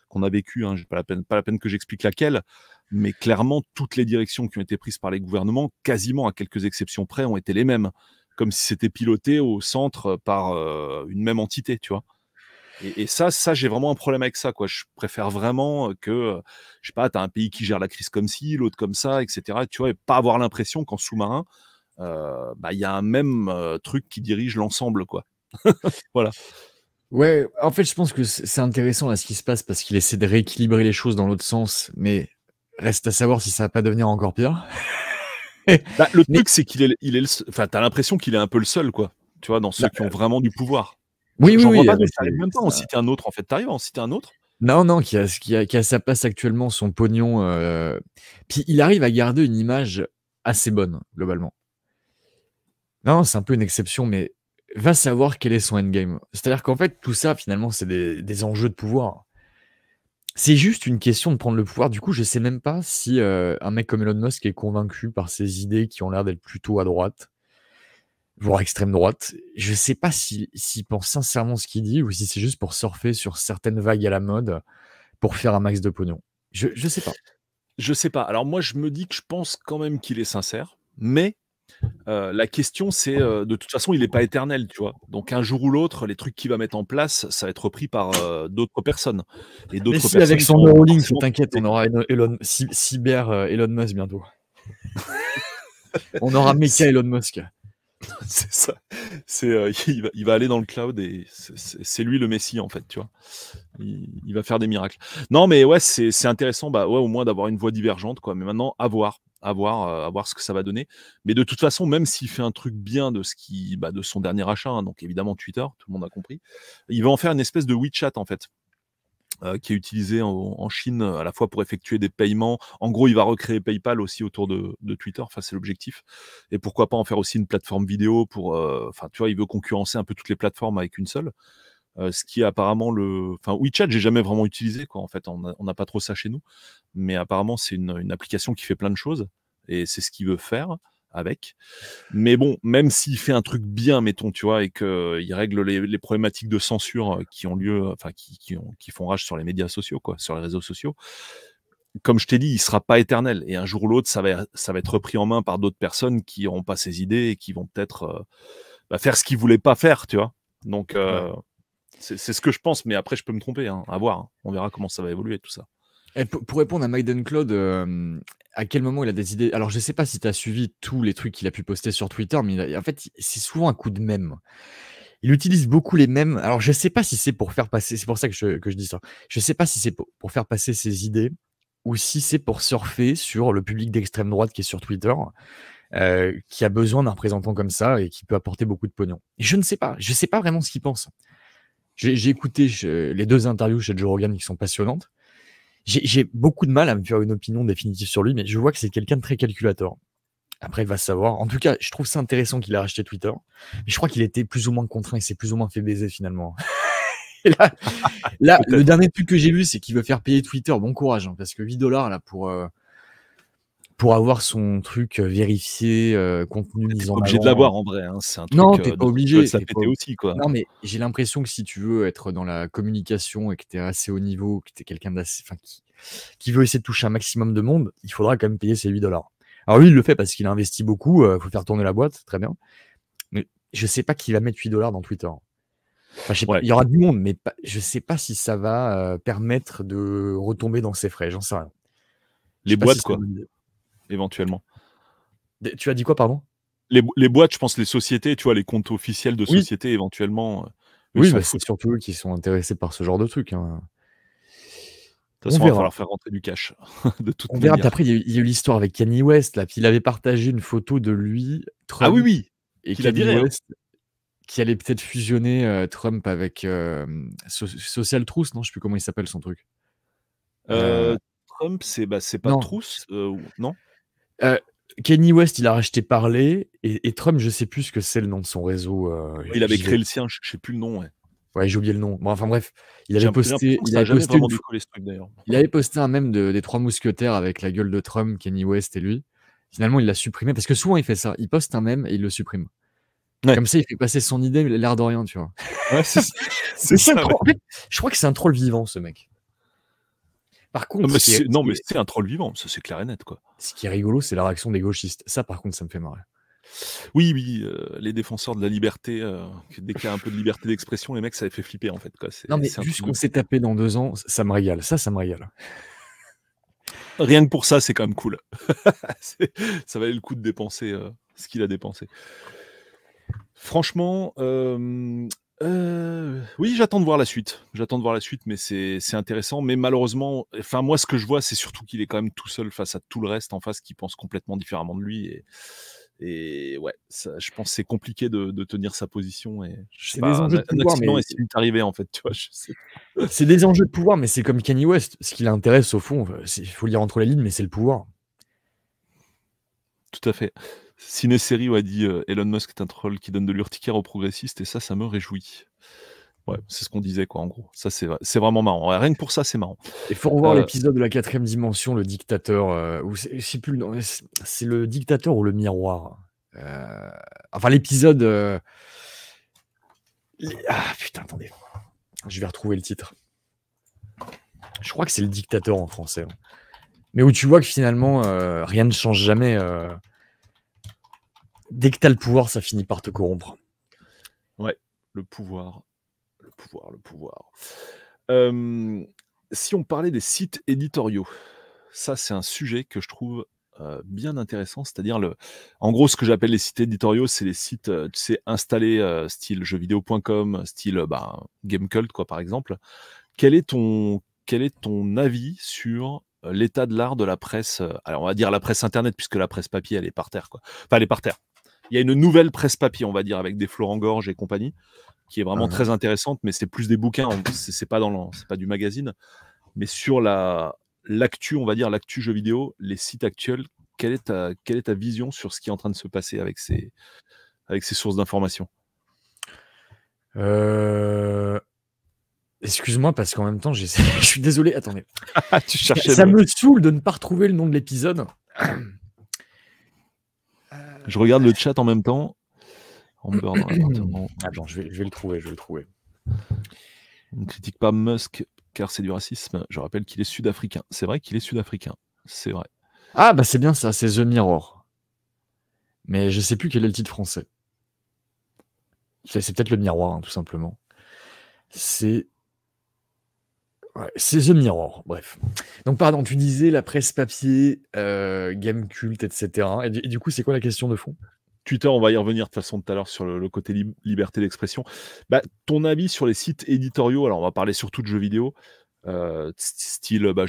qu'on a vécue, hein, pas, la peine, pas la peine que j'explique laquelle, mais clairement, toutes les directions qui ont été prises par les gouvernements, quasiment à quelques exceptions près, ont été les mêmes, comme si c'était piloté au centre par une même entité, tu vois. Et, ça, ça j'ai vraiment un problème avec ça. Quoi. Je préfère vraiment que, je sais pas, tu as un pays qui gère la crise comme ci, l'autre comme ça, etc. Tu vois, pas avoir l'impression qu'en sous-marin, bah, il y a un même truc qui dirige l'ensemble. quoi. voilà. Ouais, en fait, je pense que c'est intéressant là, ce qui se passe parce qu'il essaie de rééquilibrer les choses dans l'autre sens, mais reste à savoir si ça va pas devenir encore pire. Bah, le truc, c'est qu'il est, il est, le... enfin, t'as l'impression qu'il est un peu le seul, quoi. Tu vois, dans bah, ceux qui ont euh, vraiment du pouvoir. Oui, oui, oui. Ah, même pas. On citait un autre, en fait. T'arrives à en citer un autre non, non, qui a, qui, sa place actuellement, son pognon. Euh, puis il arrive à garder une image assez bonne, globalement. Non, c'est un peu une exception, mais va savoir quel est son endgame. C'est-à-dire qu'en fait, tout ça, finalement, c'est des, enjeux de pouvoir. C'est juste une question de prendre le pouvoir. Du coup, je sais même pas si euh, un mec comme Elon Musk est convaincu par ses idées qui ont l'air d'être plutôt à droite voire extrême droite. Je ne sais pas s'il pense sincèrement ce qu'il dit ou si c'est juste pour surfer sur certaines vagues à la mode pour faire un max de pognon. Je ne sais pas. Je sais pas. Alors moi, je me dis que je pense quand même qu'il est sincère, mais euh, la question, c'est euh, de toute façon, il n'est pas éternel, tu vois. Donc un jour ou l'autre, les trucs qu'il va mettre en place, ça va être repris par euh, d'autres personnes. Et d'autres si Avec son Neuralink, t'inquiète, on aura Elon, cyber Elon Musk bientôt. on aura Mecha Elon Musk. c'est ça. C'est, euh, il, va, aller dans le cloud et c'est lui le Messie, en fait, tu vois. Il, va faire des miracles. Non, mais ouais, c'est intéressant, bah, ouais, au moins d'avoir une voix divergente, quoi. Mais maintenant, à voir, euh, à voir, ce que ça va donner. Mais de toute façon, même s'il fait un truc bien de, ce qui, bah, de son dernier achat, hein, donc évidemment Twitter, tout le monde a compris, il va en faire une espèce de WeChat, en fait. Euh, qui est utilisé en, Chine à la fois pour effectuer des paiements. En gros, il va recréer PayPal aussi autour de, Twitter. Enfin, c'est l'objectif. Et pourquoi pas en faire aussi une plateforme vidéo pour. Euh, enfin, tu vois, il veut concurrencer un peu toutes les plateformes avec une seule. Euh, ce qui est apparemment le. Enfin, WeChat, j'ai jamais vraiment utilisé, quoi. En fait, on n'a pas trop ça chez nous. Mais apparemment, c'est une, application qui fait plein de choses. Et c'est ce qu'il veut faire avec. Mais bon, même s'il fait un truc bien, mettons, tu vois, et qu'il euh, règle les, problématiques de censure euh, qui ont lieu, enfin, qui, font rage sur les médias sociaux, quoi, sur les réseaux sociaux, comme je t'ai dit, il sera pas éternel. Et un jour ou l'autre, ça va, ça va être repris en main par d'autres personnes qui n'auront pas ces idées et qui vont peut-être euh, bah, faire ce qu'ils voulaient pas faire, tu vois. Donc, c'est ce que je pense, mais après, je peux me tromper, hein, à voir. Hein. On verra comment ça va évoluer, tout ça. Eh, pour répondre à Maiden Claude, à quel moment il a des idées Alors, je ne sais pas si tu as suivi tous les trucs qu'il a pu poster sur Twitter, mais en fait, c'est souvent un coup de même. Il utilise beaucoup les mêmes. Alors, je ne sais pas si c'est pour faire passer. C'est pour ça que je, dis ça. Je ne sais pas si c'est pour, faire passer ses idées ou si c'est pour surfer sur le public d'extrême droite qui est sur Twitter, euh, qui a besoin d'un représentant comme ça et qui peut apporter beaucoup de pognon. je ne sais pas. Je ne sais pas vraiment ce qu'il pense. J'ai écouté les deux interviews chez Joe Rogan qui sont passionnantes j'ai beaucoup de mal à me faire une opinion définitive sur lui, mais je vois que c'est quelqu'un de très calculateur. Après, il va savoir. En tout cas, je trouve ça intéressant qu'il ait racheté Twitter. Mais je crois qu'il était plus ou moins contraint. et s'est plus ou moins fait baiser finalement. là, le dernier truc que j'ai vu, c'est qu'il veut faire payer Twitter. Bon courage, hein, parce que 8 dollars là pour. Euh, pour avoir son truc euh, vérifié, euh, contenu mis en obligé de l'avoir en vrai. Hein, c'est un truc, non, euh, t'es pas obligé. Ça pas... aussi, quoi. Non, mais j'ai l'impression que si tu veux être dans la communication et que es assez haut niveau, que es quelqu'un d'assez, enfin, qui, qui veut essayer de toucher un maximum de monde, il faudra quand même payer ses 8 dollars. Alors lui, il le fait parce qu'il a investi beaucoup. Il faut faire tourner la boîte, très bien. Mais je sais pas qui va mettre 8 dollars dans Twitter. il y aura du monde, mais je sais pas si ça va permettre de retomber dans ses frais. J'en sais rien. Les boîtes, quoi éventuellement. tu as dit quoi, pardon les, boîtes, je pense, les sociétés, tu vois, les comptes officiels de sociétés éventuellement. Euh, oui, c'est surtout eux qui sont intéressés par ce genre de trucs. Hein. De toute façon, on va falloir faire rentrer du cash. de toute on verra. après, il y a eu l'histoire avec Kanye West. Là, puis il avait partagé une photo de lui. Ah Trump, ah oui, oui. Et Kanye hein. West, qui allait peut-être fusionner euh, Trump avec euh, Social Trousse. Non, je sais plus comment il s'appelle son truc. Trump, c'est bah, pas Trousse, non euh, Kenny West, il a racheté Parler et, Trump, je sais plus ce que c'est le nom de son réseau. Euh, il avait créé le sien, je sais plus le nom. Ouais, j'ai oublié le nom. Bon, enfin bref, il avait posté, il avait posté, un même des trois mousquetaires avec la gueule de Trump, Kenny West et lui. Finalement, il l'a supprimé parce que souvent il fait ça. Il poste un même et il le supprime. Comme ça, il fait passer son idée, l'air de rien, tu vois. je crois que c'est un troll vivant, ce mec. Par contre, non, mais c'est un troll vivant, ça c'est clair et net. Quoi. Ce qui est rigolo, c'est la réaction des gauchistes. Ça, par contre, ça me fait marrer. Oui, oui, euh, les défenseurs de la liberté, euh, dès qu'il y a un peu de liberté d'expression, les mecs, ça les fait flipper en fait. Non, mais juste qu'on s'est tapé dans deux ans, ça me régale. Ça, ça me régale. Rien que pour ça, c'est quand même cool. ça valait le coup de dépenser euh, ce qu'il a dépensé. Franchement, euh, oui, j'attends de voir la suite. J'attends de voir la suite, mais c'est intéressant. Mais malheureusement, enfin moi, ce que je vois, c'est surtout qu'il est quand même tout seul face à tout le reste en face qui pense complètement différemment de lui. Et, et ouais, je pense c'est compliqué de, tenir sa position. Et c'est des enjeux de pouvoir, mais C'est des enjeux de pouvoir, mais c'est comme Kanye West. Ce qui l'intéresse au fond, il faut lire entre les lignes, mais c'est le pouvoir. Tout à fait. Ciné-série, où a dit euh, Elon Musk est un troll qui donne de l'urticaire aux progressistes, et ça, ça me réjouit. Ouais, c'est ce qu'on disait, quoi, en gros. Ça, c'est, vraiment marrant. Rien que pour ça, c'est marrant. Il faut revoir euh, l'épisode de la quatrième dimension, le dictateur, euh, ou c'est, c'est le dictateur ou le miroir. enfin, l'épisode. Ah putain, attendez. Je vais retrouver le titre. Je crois que c'est le dictateur en français. Hein. Mais où tu vois que finalement, rien ne change jamais dès que tu as le pouvoir, ça finit par te corrompre. Ouais, le pouvoir. Le pouvoir, le pouvoir. si on parlait des sites éditoriaux, ça c'est un sujet que je trouve euh, bien intéressant, c'est-à-dire le, en gros ce que j'appelle les sites éditoriaux, c'est les sites, euh, tu sais, installés euh, style jeuxvideo.com, style ben, Gamecult quoi par exemple. Quel est ton, quel est ton avis sur l'état de l'art de la presse Alors on va dire la presse internet puisque la presse papier elle est par terre quoi. Enfin elle est par terre il y a une nouvelle presse papier, on va dire, avec des Florent Gorge et compagnie, qui est vraiment ah très intéressante, mais c'est plus des bouquins, c'est pas, pas du magazine. Mais sur la, l'actu, on va dire, l'actu jeux vidéo, les sites actuels, quelle est, ta, quelle est ta vision sur ce qui est en train de se passer avec ces, avec ces sources d'informations euh, Excuse-moi, parce qu'en même temps, je suis désolé. Attendez. tu ça me saoule de ne pas retrouver le nom de l'épisode. Je regarde le chat en même temps. je vais, le trouver, je vais le trouver. ne critique pas Musk car c'est du racisme. Je rappelle qu'il est sud-africain. C'est vrai qu'il est sud-africain. C'est vrai. Ah, bah c'est bien ça, c'est The Mirror. Mais je ne sais plus quel est le titre français. C'est peut-être le miroir, hein, tout simplement. C'est c'est The Mirror, bref. Donc, pardon, tu disais la presse papier, euh, Game Cult, etc. Et du, coup, c'est quoi la question de fond Twitter, on va y revenir de toute façon tout à l'heure sur le, côté liberté d'expression. Bah, ton avis sur les sites éditoriaux, alors on va parler surtout de jeux vidéo, euh, style bah,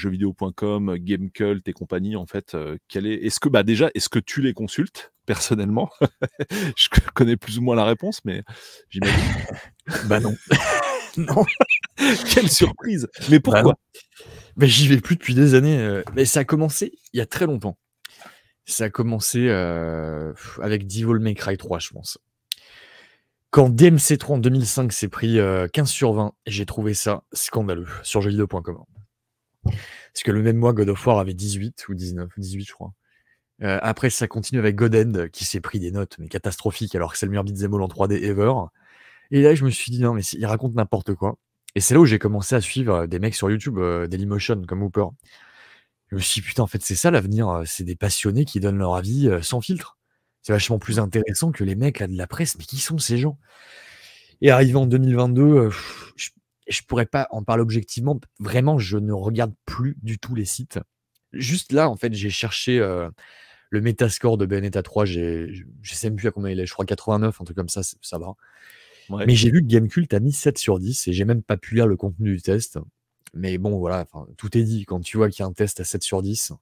Game Cult et compagnie, en fait, euh, quel est, est-ce que bah, déjà, est-ce que tu les consultes personnellement Je connais plus ou moins la réponse, mais j'imagine. bah non. non. Quelle surprise. Mais bah pourquoi Mais bah, J'y vais plus depuis des années. Euh. Mais ça a commencé il y a très longtemps. Ça a commencé euh, avec Devil May Cry 3, je pense. Quand DMC3 en 2005 s'est pris 15 euh, sur 20, j'ai trouvé ça scandaleux sur jeuxvideo.com. Parce que le même mois, God of War avait 18 ou 19, 18 je crois. après, ça continue avec God qui s'est pris des notes mais catastrophiques alors que c'est le meilleur beat'em all en 3D ever. Et là, je me suis dit, non, mais il raconte n'importe quoi. Et c'est là où j'ai commencé à suivre euh, des mecs sur YouTube, euh, Dailymotion, comme Hooper. Je me suis dit, putain, en fait, c'est ça l'avenir. Euh, c'est des passionnés qui donnent leur avis sans filtre. C'est vachement plus mmh. intéressant que les mecs à de la presse. Mais qui sont ces gens Et arrivant en 2022, je, ne pourrais pas en parler objectivement. Vraiment, je ne regarde plus du tout les sites. Juste là, en fait, j'ai cherché le métascore de Benetta 3. J'ai, je sais même plus à combien il est. Je crois 89, un truc comme ça, ça va. Mais j'ai vu que Gamecult a mis 7 sur 10 et j'ai même pas pu lire le contenu du test. Mais bon, voilà, tout est dit. Quand tu vois qu'il y a un test à 7 sur 10,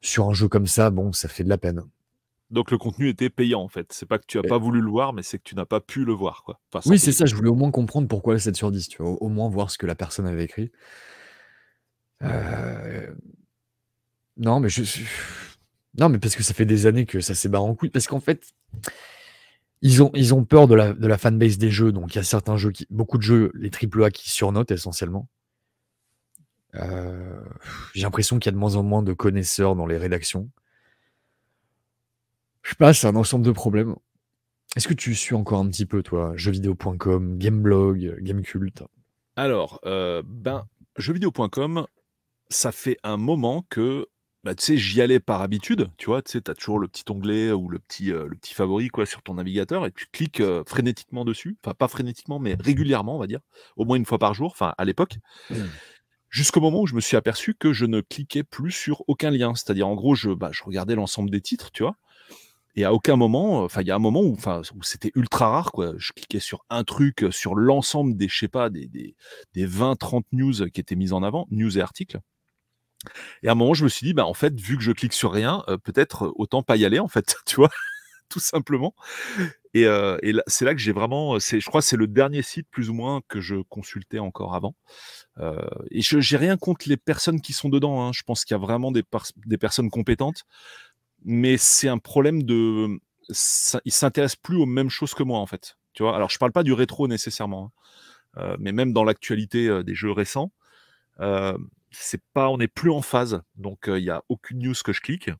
sur un jeu comme ça, bon, ça fait de la peine. Donc le contenu était payant en fait. C'est pas que tu as pas voulu le voir, mais c'est que tu n'as pas pu le voir. Quoi. oui, c'est ça. Je voulais au moins comprendre pourquoi 7 sur 10. au moins voir ce que la personne avait écrit. Euh, non, mais je. Non, mais parce que ça fait des années que ça s'est barré en couille. Parce qu'en fait, ils ont, ils ont peur de la, de la fanbase des jeux. Donc, il y a certains jeux, qui, beaucoup de jeux, les triple A, qui surnotent essentiellement. Euh, j'ai l'impression qu'il y a de moins en moins de connaisseurs dans les rédactions. Je sais pas, un ensemble de problèmes. Est-ce que tu suis encore un petit peu, toi, jeuxvideo.com, Gameblog, Gamecult Alors, euh, ben, jeuxvideo.com, ça fait un moment que bah, tu sais, j'y allais par habitude, tu vois, tu sais, tu as toujours le petit onglet ou le petit, euh, le petit favori quoi, sur ton navigateur et tu cliques euh, frénétiquement dessus, enfin pas frénétiquement, mais régulièrement, on va dire, au moins une fois par jour, enfin à l'époque, mmh. jusqu'au moment où je me suis aperçu que je ne cliquais plus sur aucun lien, c'est-à-dire en gros, je, bah, je regardais l'ensemble des titres, tu vois, et à aucun moment, enfin, il y a un moment où, c'était ultra rare, quoi. Je cliquais sur un truc, sur l'ensemble des, je sais pas, des, des, des 20-30 news qui étaient mises en avant, news et articles. Et à un moment, je me suis dit, bah, en fait, vu que je clique sur rien, euh, peut-être euh, autant pas y aller, en fait, tu vois, tout simplement. Et, euh, c'est là que j'ai vraiment, je crois, c'est le dernier site plus ou moins que je consultais encore avant. et je n'ai rien contre les personnes qui sont dedans. Hein. Je pense qu'il y a vraiment des, personnes compétentes, mais c'est un problème de, ça, ils s'intéressent plus aux mêmes choses que moi, en fait. Tu vois, alors je ne parle pas du rétro nécessairement, hein. mais même dans l'actualité des jeux récents. Euh, c'est pas, on n'est plus en phase. Donc, il n'y a aucune news que je clique.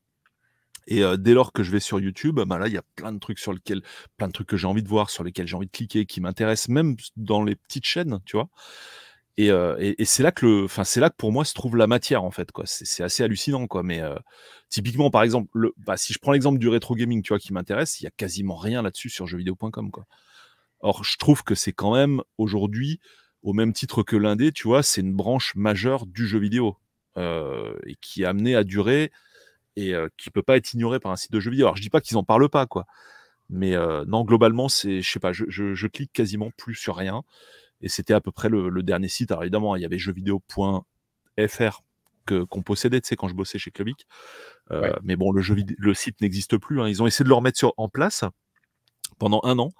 Et dès lors que je vais sur YouTube, bah là, il y a plein de trucs sur lesquels, plein de trucs que j'ai envie de voir, sur lesquels j'ai envie de cliquer, qui m'intéressent, même dans les petites chaînes, tu vois. Et, et, c'est là que le, enfin, c'est là que pour moi se trouve la matière en fait, quoi. C'est assez hallucinant, quoi. Mais typiquement, par exemple, le, bah, si je prends l'exemple du rétro gaming, tu vois, qui m'intéresse, il y a quasiment rien là-dessus sur jeuxvideo.com, quoi. Or, je trouve que c'est quand même aujourd'hui au même titre que l'indé, tu vois, c'est une branche majeure du jeu vidéo euh, et qui est amenée à durer et qui euh, qui peut pas être ignorée par un site de jeu vidéo. Alors je dis pas qu'ils en parlent pas, quoi. Mais euh, non, globalement, c'est, je sais pas, je, clique quasiment plus sur rien. Et c'était à peu près le, dernier site. Alors évidemment, il y avait jeuxvideo.fr que, qu'on possédait, tu sais, quand je bossais chez Clubic. Mais bon, le, jeu, le site n'existe plus. Hein. Ils ont essayé de le remettre sur, en place pendant un an.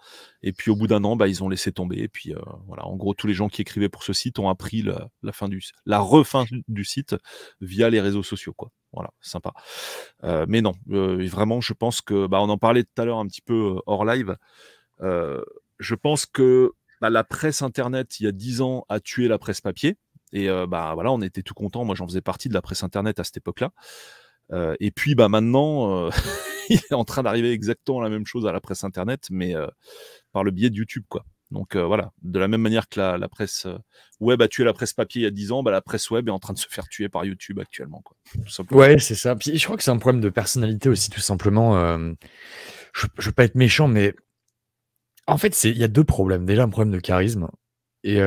Et puis au bout d'un an, bah, ils ont laissé tomber. Et puis euh, voilà, en gros, tous les gens qui écrivaient pour ce site ont appris la, fin du, la refin du site via les réseaux sociaux. Quoi. Voilà, sympa. Euh, mais non, euh, vraiment, je pense que, bah, on en parlait tout à l'heure un petit peu hors live. je pense que bah, la presse internet, il y a dix ans, a tué la presse papier. Et bah voilà, on était tout content. Moi, j'en faisais partie de la presse internet à cette époque-là. Euh, et puis bah, maintenant, euh, il est en train d'arriver exactement la même chose à la presse Internet, mais euh, par le biais de YouTube. Quoi. Donc voilà, de la même manière que la, presse web a tué la presse papier il y a 10 ans, bah, la presse web est en train de se faire tuer par YouTube actuellement. Quoi, tout ouais, c'est ça. Puis je crois que c'est un problème de personnalité aussi, tout simplement. je ne veux pas être méchant, mais en fait, il y a deux problèmes. Déjà, un problème de charisme. Et,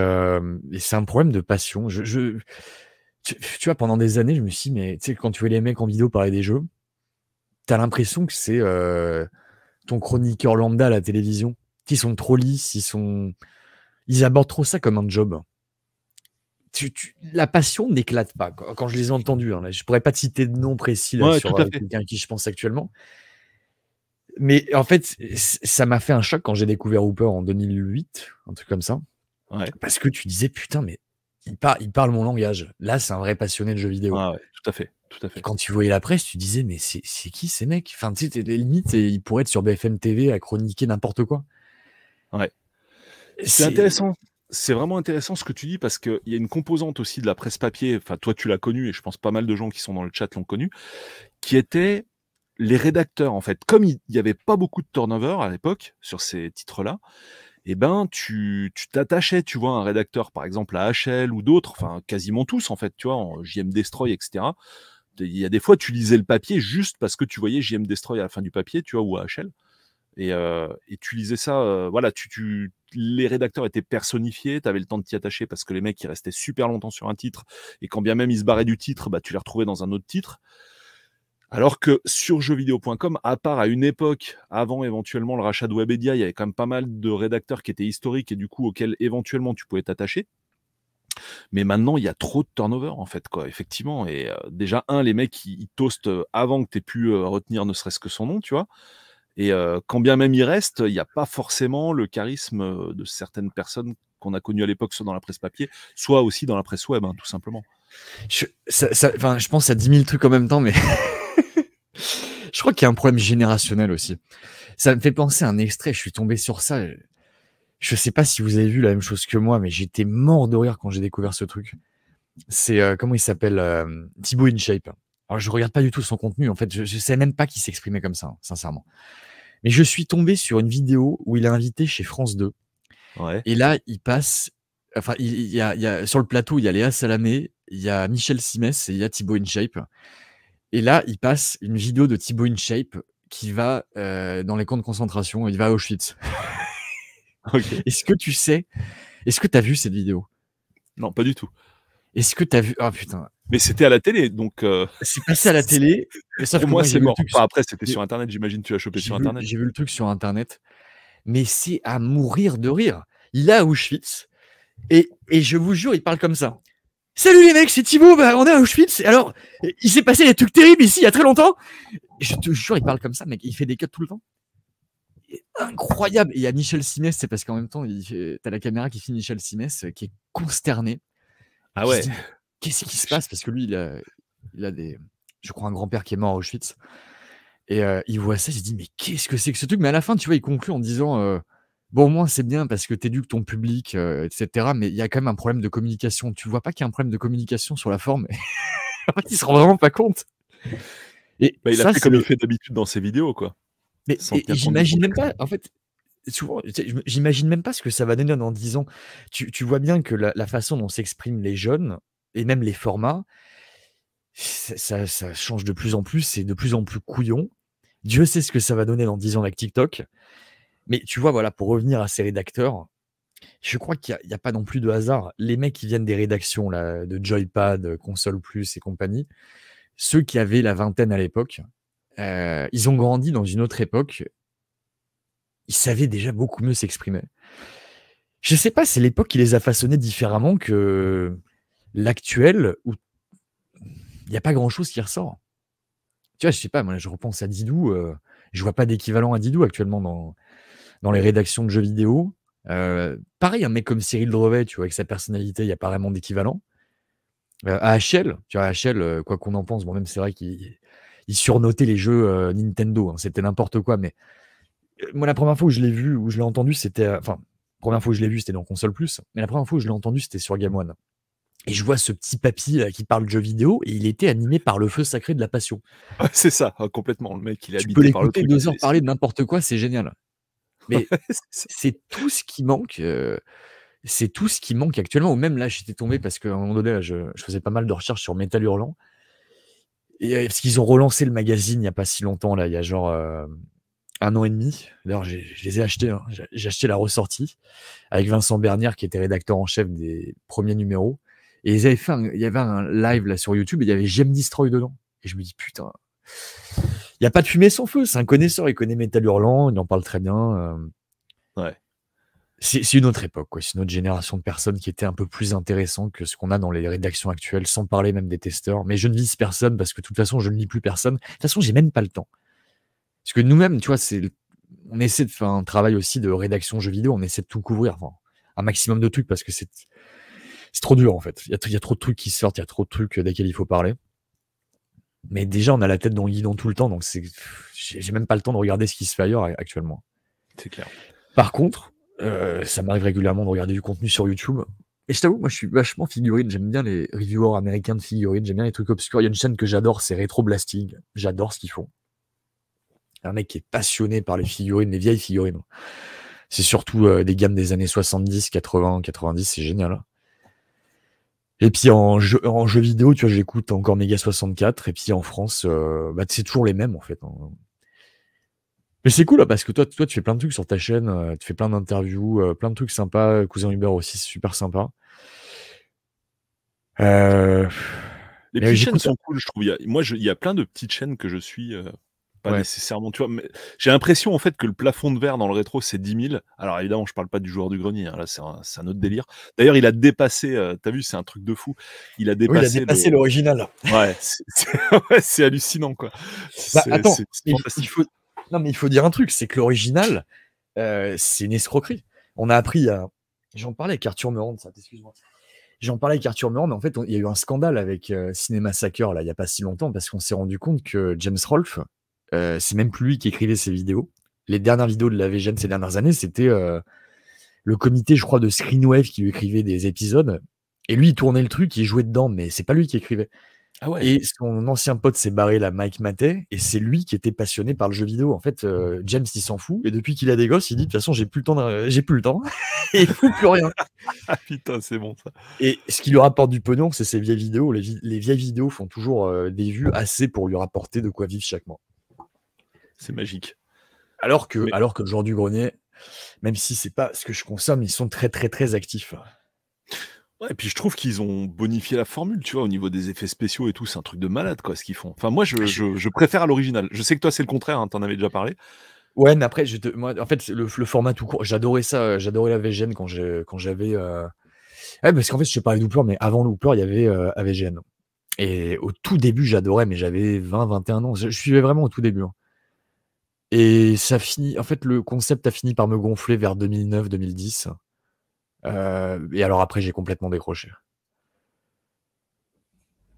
c'est un problème de passion. je tu, vois, pendant des années, je me suis dit, mais tu sais, quand tu vois les mecs en vidéo parler des jeux, t'as l'impression que c'est euh, ton chroniqueur lambda à la télévision. qu'ils sont trop lisses, ils sont. Ils abordent trop ça comme un job. Tu, la passion n'éclate pas. Quand je les ai entendus, hein, là, je pourrais pas te citer de nom précis sur euh, quelqu'un qui je pense actuellement. Mais en fait, ça m'a fait un choc quand j'ai découvert Hooper en 2008, un truc comme ça. Parce que tu disais, putain, mais il, parle mon langage. Là, c'est un vrai passionné de jeux vidéo. Ah tout à fait. Tout à fait. quand tu voyais la presse, tu disais, mais c'est qui ces mecs Enfin, tu sais, limites, et ils pourraient être sur BFM TV à chroniquer n'importe quoi. Ouais. C'est intéressant. C'est vraiment intéressant ce que tu dis parce qu'il y a une composante aussi de la presse papier. Enfin, toi, tu l'as connue et je pense pas mal de gens qui sont dans le chat l'ont connue, qui était les rédacteurs en fait. Comme il n'y avait pas beaucoup de turnover à l'époque sur ces titres-là, eh ben, tu t'attachais, tu, vois, un rédacteur, par exemple, à HL ou d'autres, enfin, quasiment tous, en fait, tu vois, en JM Destroy, etc. Il y a des fois, tu lisais le papier juste parce que tu voyais JM Destroy à la fin du papier, tu vois, ou à HL. Euh, et, tu lisais ça, euh, voilà, tu, les rédacteurs étaient personnifiés, tu avais le temps de t'y attacher parce que les mecs, ils restaient super longtemps sur un titre, et quand bien même ils se barraient du titre, bah, tu les retrouvais dans un autre titre. Alors que sur jeuxvideo.com, à part à une époque, avant éventuellement le rachat de Webedia, il y avait quand même pas mal de rédacteurs qui étaient historiques et du coup auxquels éventuellement tu pouvais t'attacher. Mais maintenant, il y a trop de turnover, en fait, quoi, effectivement. Et euh, déjà, un, les mecs, ils, toastent euh, avant que tu aies pu euh, retenir ne serait-ce que son nom, tu vois. Et quand bien même il reste, il n'y a pas forcément le charisme de certaines personnes qu'on a connues à l'époque, soit dans la presse papier, soit aussi dans la presse web, hein, tout simplement. Je, je pense à 10 000 trucs en même temps, mais Je crois qu'il y a un problème générationnel aussi. Ça me fait penser à un extrait, je suis tombé sur ça. Je sais pas si vous avez vu la même chose que moi, mais j'étais mort de rire quand j'ai découvert ce truc. C'est euh, comment il s'appelle euh, Thibaut InShape. Alors je regarde pas du tout son contenu, en fait, je, sais même pas qu'il s'exprimait comme ça, hein, sincèrement. Mais je suis tombé sur une vidéo où il est invité chez France 2. Et là, il passe. Enfin, il, y a, sur le plateau, il y a Léa Salamé, il y a Michel Simès et il y a Thibaut InShape. Et là, il passe une vidéo de Thibaut InShape qui va euh, dans les camps de concentration, il va à Auschwitz. Est-ce que tu sais Est-ce que tu as vu cette vidéo Non, pas du tout. Est-ce que tu as vu Ah putain. Mais c'était à la télé, donc. Euh, c'est passé à la télé. Pour moi, c'est mort. après, c'était sur Internet, j'imagine, tu as chopé sur Internet. J'ai vu le truc sur Internet. Mais c'est à mourir de rire. Il à Auschwitz. et je vous jure, il parle comme ça. Salut les mecs, c'est Thibaut, bah, on est à Auschwitz. Alors, il s'est passé des trucs terribles ici il y a très longtemps. Je te jure, il parle comme ça, mec. Il fait des cuts tout le temps. Incroyable. Et il y a Michel Simès, c'est parce qu'en même temps, il... t'as la caméra qui filme Michel Simès, euh, qui est consterné. Ah ouais. Qu'est-ce qui se passe Parce que lui, il a, il a des. Je crois un grand-père qui est mort à Auschwitz. Et euh, il voit ça, il se dit, mais qu'est-ce que c'est que ce truc Mais à la fin, tu vois, il conclut en disant, euh, Bon, au moins, c'est bien parce que tu éduques ton public, etc. Mais il y a quand même un problème de communication. Tu vois pas qu'il y a un problème de communication sur la forme. en se rend vraiment pas compte. Et bah, il a fait comme il fait d'habitude dans ses vidéos, quoi. Mais j'imagine même pas, en fait, souvent, j'imagine même pas ce que ça va donner en 10 ans. Tu, vois bien que la, façon dont s'expriment les jeunes, et même les formats, ça, change de plus en plus, c'est de plus en plus couillon. Dieu sait ce que ça va donner dans 10 ans avec TikTok. Mais tu vois, voilà, pour revenir à ces rédacteurs, je crois qu'il n'y a, pas non plus de hasard. Les mecs qui viennent des rédactions là, de Joypad, Console Plus et compagnie, ceux qui avaient la vingtaine à l'époque, euh, ils ont grandi dans une autre époque. Ils savaient déjà beaucoup mieux s'exprimer. Je ne sais pas, c'est l'époque qui les a façonnés différemment que l'actuel où il n'y a pas grand-chose qui ressort. Tu vois, je sais pas, moi je repense à Didou, Je euh, je vois pas d'équivalent à Didou actuellement dans, dans les rédactions de jeux vidéo. Euh, pareil, un mec comme Cyril Drevet, tu vois, avec sa personnalité, il n'y a pas vraiment d'équivalent. Euh, à HL, tu vois, HL, euh, quoi qu'on en pense, bon, même c'est vrai qu'il surnotait les jeux Nintendo, hein, c'était n'importe quoi, mais moi, la première fois où je l'ai vu, où je l'ai entendu, c'était. Enfin, première fois où je l'ai vu, c'était dans Console Plus, mais la première fois où je l'ai entendu, c'était sur Game One. Et je vois ce petit papy qui parle de jeux vidéo et il était animé par le feu sacré de la passion. c'est ça, hein, complètement. Le mec, il est par le deux heures parler de n'importe quoi, c'est génial. Mais c'est tout ce qui manque. c'est tout ce qui manque actuellement. Ou même là, j'étais tombé parce qu'à un moment donné, je, faisais pas mal de recherches sur Metal Hurlant. Et, parce qu'ils ont relancé le magazine il n'y a pas si longtemps, là, il y a genre un an et demi. D'ailleurs, je les ai achetés. Hein. J'ai acheté la ressortie avec Vincent Bernier qui était rédacteur en chef des premiers numéros. Et ils avaient fait un, il y avait un live là sur YouTube et il y avait J'aime Destroy dedans. Et je me dis, putain, n'y a pas de fumée sans feu. C'est un connaisseur. Il connaît Metal Hurlant. Il en parle très bien. Euh. Ouais. C'est une autre époque. C'est une autre génération de personnes qui était un peu plus intéressante que ce qu'on a dans les rédactions actuelles, sans parler même des testeurs. Mais je ne vise personne parce que de toute façon, je ne lis plus personne. De toute façon, j'ai même pas le temps. Parce que nous-mêmes, tu vois, c'est on essaie de faire un travail aussi de rédaction jeux vidéo. On essaie de tout couvrir. un maximum de trucs parce que c'est c'est trop dur en fait. Il y, y, a trop de trucs qui sortent, il y a trop de trucs euh, desquels il faut parler. Mais déjà, on a la tête dans le guidon tout le temps, donc c'est, j'ai même pas le temps de regarder ce qui se fait ailleurs actuellement. C'est clair. Par contre, euh, ça m'arrive régulièrement de regarder du contenu sur YouTube. Et je t'avoue, moi, je suis vachement figurine. J'aime bien les reviewers américains de figurines. J'aime bien les trucs obscurs. Il y a une chaîne que j'adore, c'est Retro Blasting. J'adore ce qu'ils font. Un mec qui est passionné par les figurines, les vieilles figurines. C'est surtout euh, des gammes des années 70, 80, 90. C'est génial. Et puis en jeu, en jeu vidéo, tu vois, j'écoute encore Mega 64. Et puis en France, euh, bah, c'est toujours les mêmes en fait. Hein. Mais c'est cool hein, parce que toi, toi, tu fais plein de trucs sur ta chaîne, euh, tu fais plein d'interviews, euh, plein de trucs sympas. Cousin Hubert aussi, c'est super sympa. les petites chaînes sont cool, je trouve. moi, il y a plein de petites chaînes que je suis pas nécessairement, tu vois, j'ai l'impression en fait que le plafond de verre dans le rétro c'est 10 000. Alors évidemment, je parle pas du joueur du grenier, hein, là c'est un, autre délire. D'ailleurs, il a dépassé, Tu euh, t'as vu, c'est un truc de fou. Il a dépassé, l'original. Ouais, c'est, hallucinant quoi. Bah, il, faut... Non, mais il faut dire un truc, c'est que l'original, euh, c'est une escroquerie. On a appris J'en parlais avec Arthur Meurand, ça, excuse-moi. J'en parlais avec Arthur Meurand, mais en fait, il y a eu un scandale avec Cinéma euh, Cinema Sacker, là, il n'y a pas si longtemps, parce qu'on s'est rendu compte que James Rolfe, euh, c'est même plus lui qui écrivait ses vidéos. Les dernières vidéos de la VGN ces dernières années, c'était euh, le comité, je crois, de Screenwave qui lui écrivait des épisodes. Et lui, il tournait le truc, il jouait dedans, mais c'est pas lui qui écrivait. Ah Et son ancien pote s'est barré là, Mike Maté et c'est lui qui était passionné par le jeu vidéo. En fait, euh, James, il s'en fout, et depuis qu'il a des gosses, il dit de toute façon, j'ai plus le temps, j'ai plus le temps, et il fout plus rien. ah putain, c'est bon ça. Et ce qui lui rapporte du pognon, c'est ses vieilles vidéos. Les, vieilles vidéos font toujours des vues assez pour lui rapporter de quoi vivre chaque mois. C'est magique. Alors que, alors que le genre du grenier, même si c'est pas ce que je consomme, ils sont très très très actifs. Ouais, et puis je trouve qu'ils ont bonifié la formule, tu vois, au niveau des effets spéciaux et tout, c'est un truc de malade, quoi, ce qu'ils font. Enfin, moi, je, ah, préfère à l'original. Je sais que toi, c'est le contraire, Tu hein, t'en avais déjà parlé. Ouais, mais après, en fait, le, format tout court, j'adorais ça, j'adorais la VGN quand j'avais. Euh... parce qu'en fait, je parlais d'Hooper, mais avant le il y avait euh, AVGN. Et au tout début, j'adorais, mais j'avais 20, 21 ans. Je, suivais vraiment au tout début. Hein. Et ça finit, en fait, le concept a fini par me gonfler vers 2009-2010. Euh, et alors après, j'ai complètement décroché.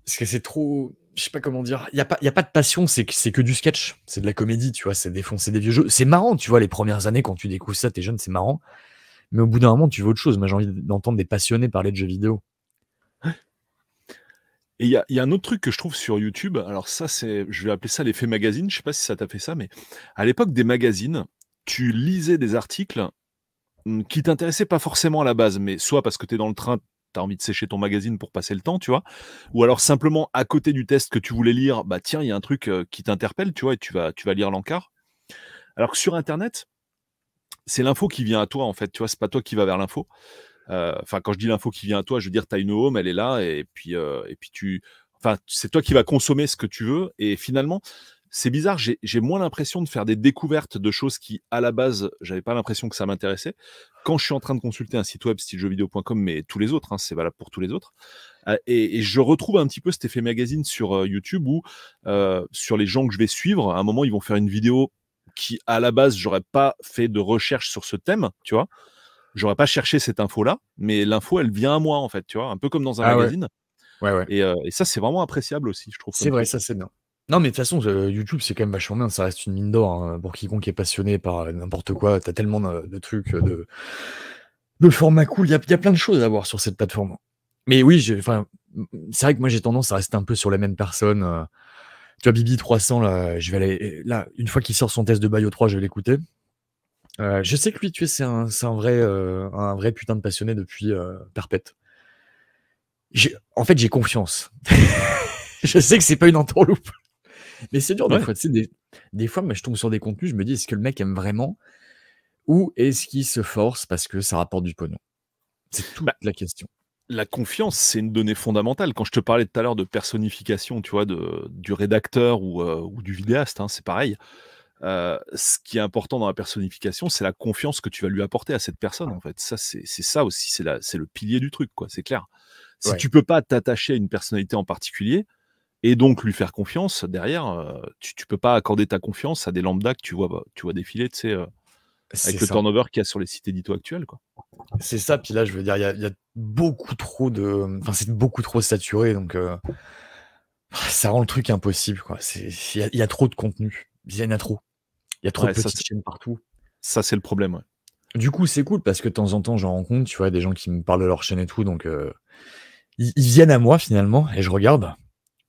Parce que c'est trop, je sais pas comment dire, il n'y a, pas, y a pas de passion, c'est que, que du sketch, c'est de la comédie, tu vois, c'est défoncer des vieux jeux. C'est marrant, tu vois, les premières années, quand tu découvres ça, t'es jeune, c'est marrant. Mais au bout d'un moment, tu veux autre chose. Moi, j'ai envie d'entendre des passionnés parler de jeux vidéo il y a, un autre truc que je trouve sur YouTube. Alors, ça, c'est, je vais appeler ça l'effet magazine. Je sais pas si ça t'a fait ça, mais à l'époque des magazines, tu lisais des articles mm, qui t'intéressaient pas forcément à la base, mais soit parce que tu es dans le train, tu as envie de sécher ton magazine pour passer le temps, tu vois. Ou alors simplement à côté du test que tu voulais lire, bah tiens, il y a un truc euh, qui t'interpelle, tu vois, et tu vas, tu vas lire l'encart. Alors que sur Internet, c'est l'info qui vient à toi, en fait, tu vois, c'est pas toi qui vas vers l'info. Euh, enfin, quand je dis l'info qui vient à toi, je veux dire, tu as une home, elle est là, et puis, euh, et puis tu. Enfin, c'est toi qui va consommer ce que tu veux. Et finalement, c'est bizarre, j'ai moins l'impression de faire des découvertes de choses qui, à la base, j'avais pas l'impression que ça m'intéressait. Quand je suis en train de consulter un site web style jeuxvideo.com, mais tous les autres, hein, c'est valable pour tous les autres. Euh, et, je retrouve un petit peu cet effet magazine sur YouTube ou sur les gens que je vais suivre, à un moment, ils vont faire une vidéo qui, à la base, j'aurais pas fait de recherche sur ce thème, tu vois j'aurais pas cherché cette info-là, mais l'info, elle vient à moi, en fait, tu vois, un peu comme dans un ah magazine. Ouais. Ouais, Et, euh, et, ça, c'est vraiment appréciable aussi, je trouve. C'est vrai, ça, c'est bien. Non, mais de toute façon, YouTube, c'est quand même vachement bien. Ça reste une mine d'or hein. pour quiconque est passionné par euh, n'importe quoi. T'as tellement de, trucs, euh, de, de formats cool. Il y a, y a, plein de choses à voir sur cette plateforme. Mais oui, enfin c'est vrai que moi, j'ai tendance à rester un peu sur la même personne. tu vois, Bibi 300, là, je vais aller, là une fois qu'il sort son test de Bayo 3, je vais l'écouter. Euh, je sais que lui, tu sais, c'est un, euh, vrai, putain de passionné depuis euh, Perpète. En fait, j'ai confiance. je sais que c'est pas une entourloupe. Mais c'est dur de des fois. des, fois, je tombe sur des contenus, je me dis, est-ce que le mec aime vraiment Ou est-ce qu'il se force parce que ça rapporte du pognon C'est toute bah, la question. La confiance, c'est une donnée fondamentale. Quand je te parlais tout à l'heure de personnification, tu vois, du rédacteur ou, du vidéaste, hein, c'est pareil. Euh, ce qui est important dans la personnification, c'est la confiance que tu vas lui apporter à cette personne, en fait. Ça, c'est ça aussi, c'est le pilier du truc, quoi. C'est clair. Si tu tu peux pas t'attacher à une personnalité en particulier et donc lui faire confiance, derrière, euh, tu, tu peux pas accorder ta confiance à des lambda que tu vois, bah, tu vois défiler, tu sais, euh, avec le turnover qu'il y a sur les sites édito actuels, C'est ça. Puis là, je veux dire, il y, a beaucoup trop de, enfin, c'est beaucoup trop saturé, donc. Ça rend le truc impossible, quoi. Il y a trop de contenu il y en a trop. Il y a trop de chaînes partout. Ça, c'est le problème, ouais. Du coup, c'est cool parce que de temps en temps, j'en rencontre, tu vois, des gens qui me parlent de leur chaîne et tout. Donc, euh, ils, viennent à moi finalement et je regarde.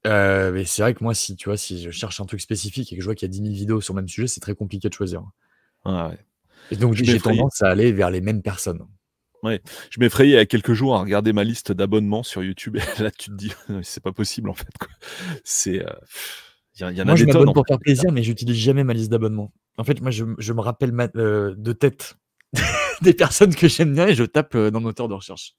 Euh, mais c'est vrai que moi, si tu vois, si je cherche un truc spécifique et que je vois qu'il y a 10 000 vidéos sur le même sujet, c'est très compliqué de choisir. Ah, donc, j'ai tendance à aller vers les mêmes personnes. Ouais. Je m'effrayais il y a quelques jours à regarder ma liste d'abonnements sur YouTube. Et là, tu te dis, c'est pas possible en fait. C'est. Euh, il y, en a Moi, des je m'abonne pour faire plaisir, mais j'utilise jamais ma liste d'abonnement. En fait, moi, je, me rappelle euh, de tête des personnes que j'aime bien et je tape euh, dans le moteur de recherche.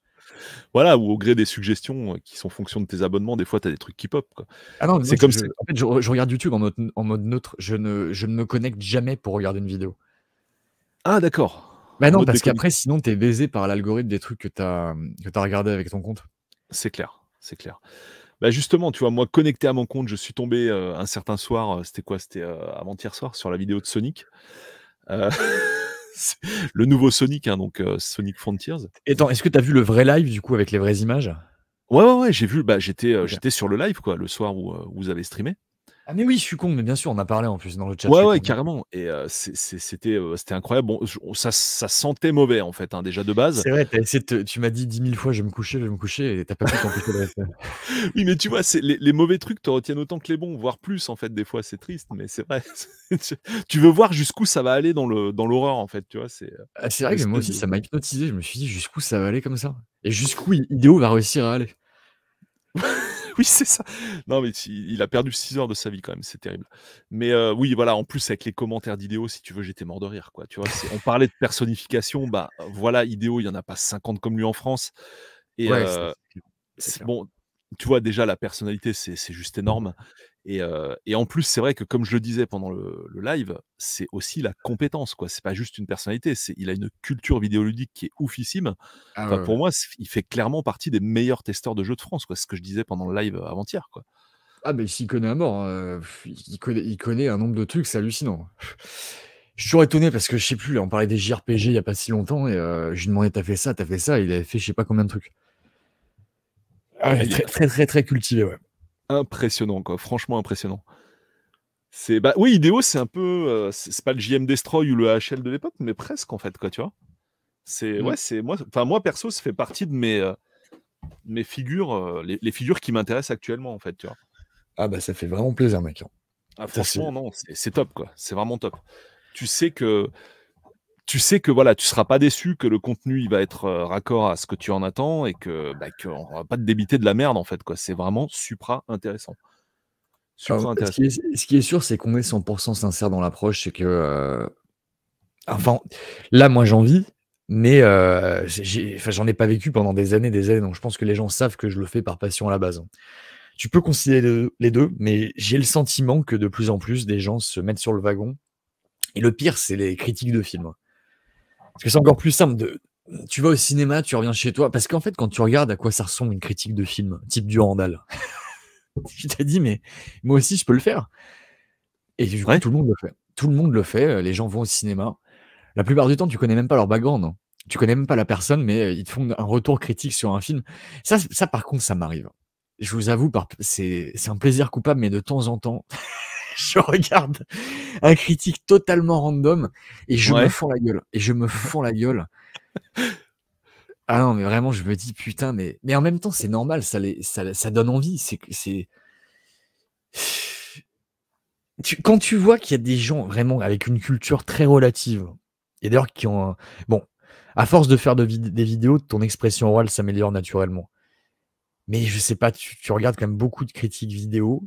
Voilà, ou au gré des suggestions euh, qui sont fonction de tes abonnements, des fois tu as des trucs qui pop. Quoi. Ah non, c'est comme ça. en fait, je, regarde YouTube en mode, neutre, je ne, ne me connecte jamais pour regarder une vidéo. Ah d'accord. Bah non, parce qu'après, sinon, tu es baisé par l'algorithme des trucs que tu as, as regardé avec ton compte. C'est clair, c'est clair. Bah justement, tu vois, moi connecté à mon compte, je suis tombé euh, un certain soir, euh, c'était quoi C'était euh, avant-hier soir sur la vidéo de Sonic. le nouveau Sonic, hein, donc Sonic Frontiers. attends, est-ce que tu as vu le vrai live du coup avec les vraies images Ouais, ouais, ouais, j'ai vu, bah, j'étais j'étais sur le live quoi, le soir où vous avez streamé. Ah mais oui, je suis con, mais bien sûr, on a parlé en plus dans le chat. Ouais, ouais, carrément. Et euh, euh, c'était incroyable. Bon, ça, ça, sentait mauvais en fait, hein, déjà de base. C'est vrai, tu m'as dit dix mille fois je vais me coucher, je vais me coucher, et t'as pas pu t'empêcher oui, mais tu vois, les, mauvais trucs te retiennent autant que les bons, voire plus en fait. Des fois, c'est triste, mais c'est vrai. tu veux voir jusqu'où ça va aller dans le dans l'horreur en fait, tu vois. C'est euh, ah, vrai que moi aussi, ça m'a hypnotisé. Je me suis dit jusqu'où ça va aller comme ça, et jusqu'où Idéo va réussir à aller. oui, c'est ça. Non, mais il a perdu 6 heures de sa vie quand même, c'est terrible. Mais euh, oui, voilà, en plus, avec les commentaires d'Idéo, si tu veux, j'étais mort de rire, quoi. Tu vois, on parlait de personnification, bah voilà, Idéo, il n'y en a pas 50 comme lui en France. Et ouais, euh, bon, tu vois, déjà, la personnalité, c'est juste énorme. Et, en plus, c'est vrai que, comme je le disais pendant le, live, c'est aussi la compétence. quoi. C'est pas juste une personnalité. Il a une culture vidéoludique qui est oufissime. Ah pour moi, il fait clairement partie des meilleurs testeurs de jeux de France. quoi. Ce que je disais pendant le live avant-hier. quoi. Ah, mais s'il connaît à mort, hein, il, connaît, un nombre de trucs, c'est hallucinant. Je suis toujours étonné parce que je sais plus, on parlait des JRPG il y a pas si longtemps et je lui demandais t'as fait ça, t'as fait ça, il avait fait je sais pas combien de trucs. Ah très, très, très, cultivé, ouais. Impressionnant, quoi. Franchement impressionnant. C'est bah oui, idéo c'est un peu, euh, c'est pas le JM Destroy ou le HL de l'époque, mais presque en fait, quoi, tu vois. C'est mmh. ouais, c'est moi, enfin moi perso, ça fait partie de mes euh, mes figures, euh, les, figures qui m'intéressent actuellement, en fait, tu vois. Ah bah ça fait vraiment plaisir, mec. Hein. Ah, franchement, non, c'est top, quoi. C'est vraiment top. Tu sais que tu sais que voilà, tu seras pas déçu, que le contenu il va être euh, raccord à ce que tu en attends et que bah, va pas te débiter de la merde en fait quoi. C'est vraiment supra intéressant. Ce, qui est, sûr, c'est qu'on est 100% sincère dans l'approche, c'est que euh, là, moi j'en vis, mais euh, je j'en ai, pas vécu pendant des années, des années, donc je pense que les gens savent que je le fais par passion à la base. Hein. Tu peux concilier les deux, mais j'ai le sentiment que de plus en plus des gens se mettent sur le wagon. Et le pire, c'est les critiques de films. Hein. Parce que c'est encore plus simple de. Tu vas au cinéma, tu reviens chez toi. Parce qu'en fait, quand tu regardes à quoi ça ressemble une critique de film, type du Randall, tu t'as dit, mais moi aussi, je peux le faire. Et du coup, tout le monde le fait. Tout le monde le fait. Les gens vont au cinéma. La plupart du temps, tu connais même pas leur background. Tu connais même pas la personne, mais euh, ils te font un retour critique sur un film. Ça, ça par contre, ça m'arrive. Je vous avoue, c'est un plaisir coupable, mais de temps en temps, je regarde un critique totalement random et je me fonds la gueule. Et je me fonds la gueule. Ah non, mais vraiment, je me dis putain, mais, mais en même temps, c'est normal, ça, ça, donne envie. C'est, c'est... quand tu vois qu'il y a des gens vraiment avec une culture très relative, et d'ailleurs qui ont. Bon, à force de faire des vidéos, ton expression orale s'améliore naturellement. Mais je sais pas, tu, tu regardes quand même beaucoup de critiques vidéo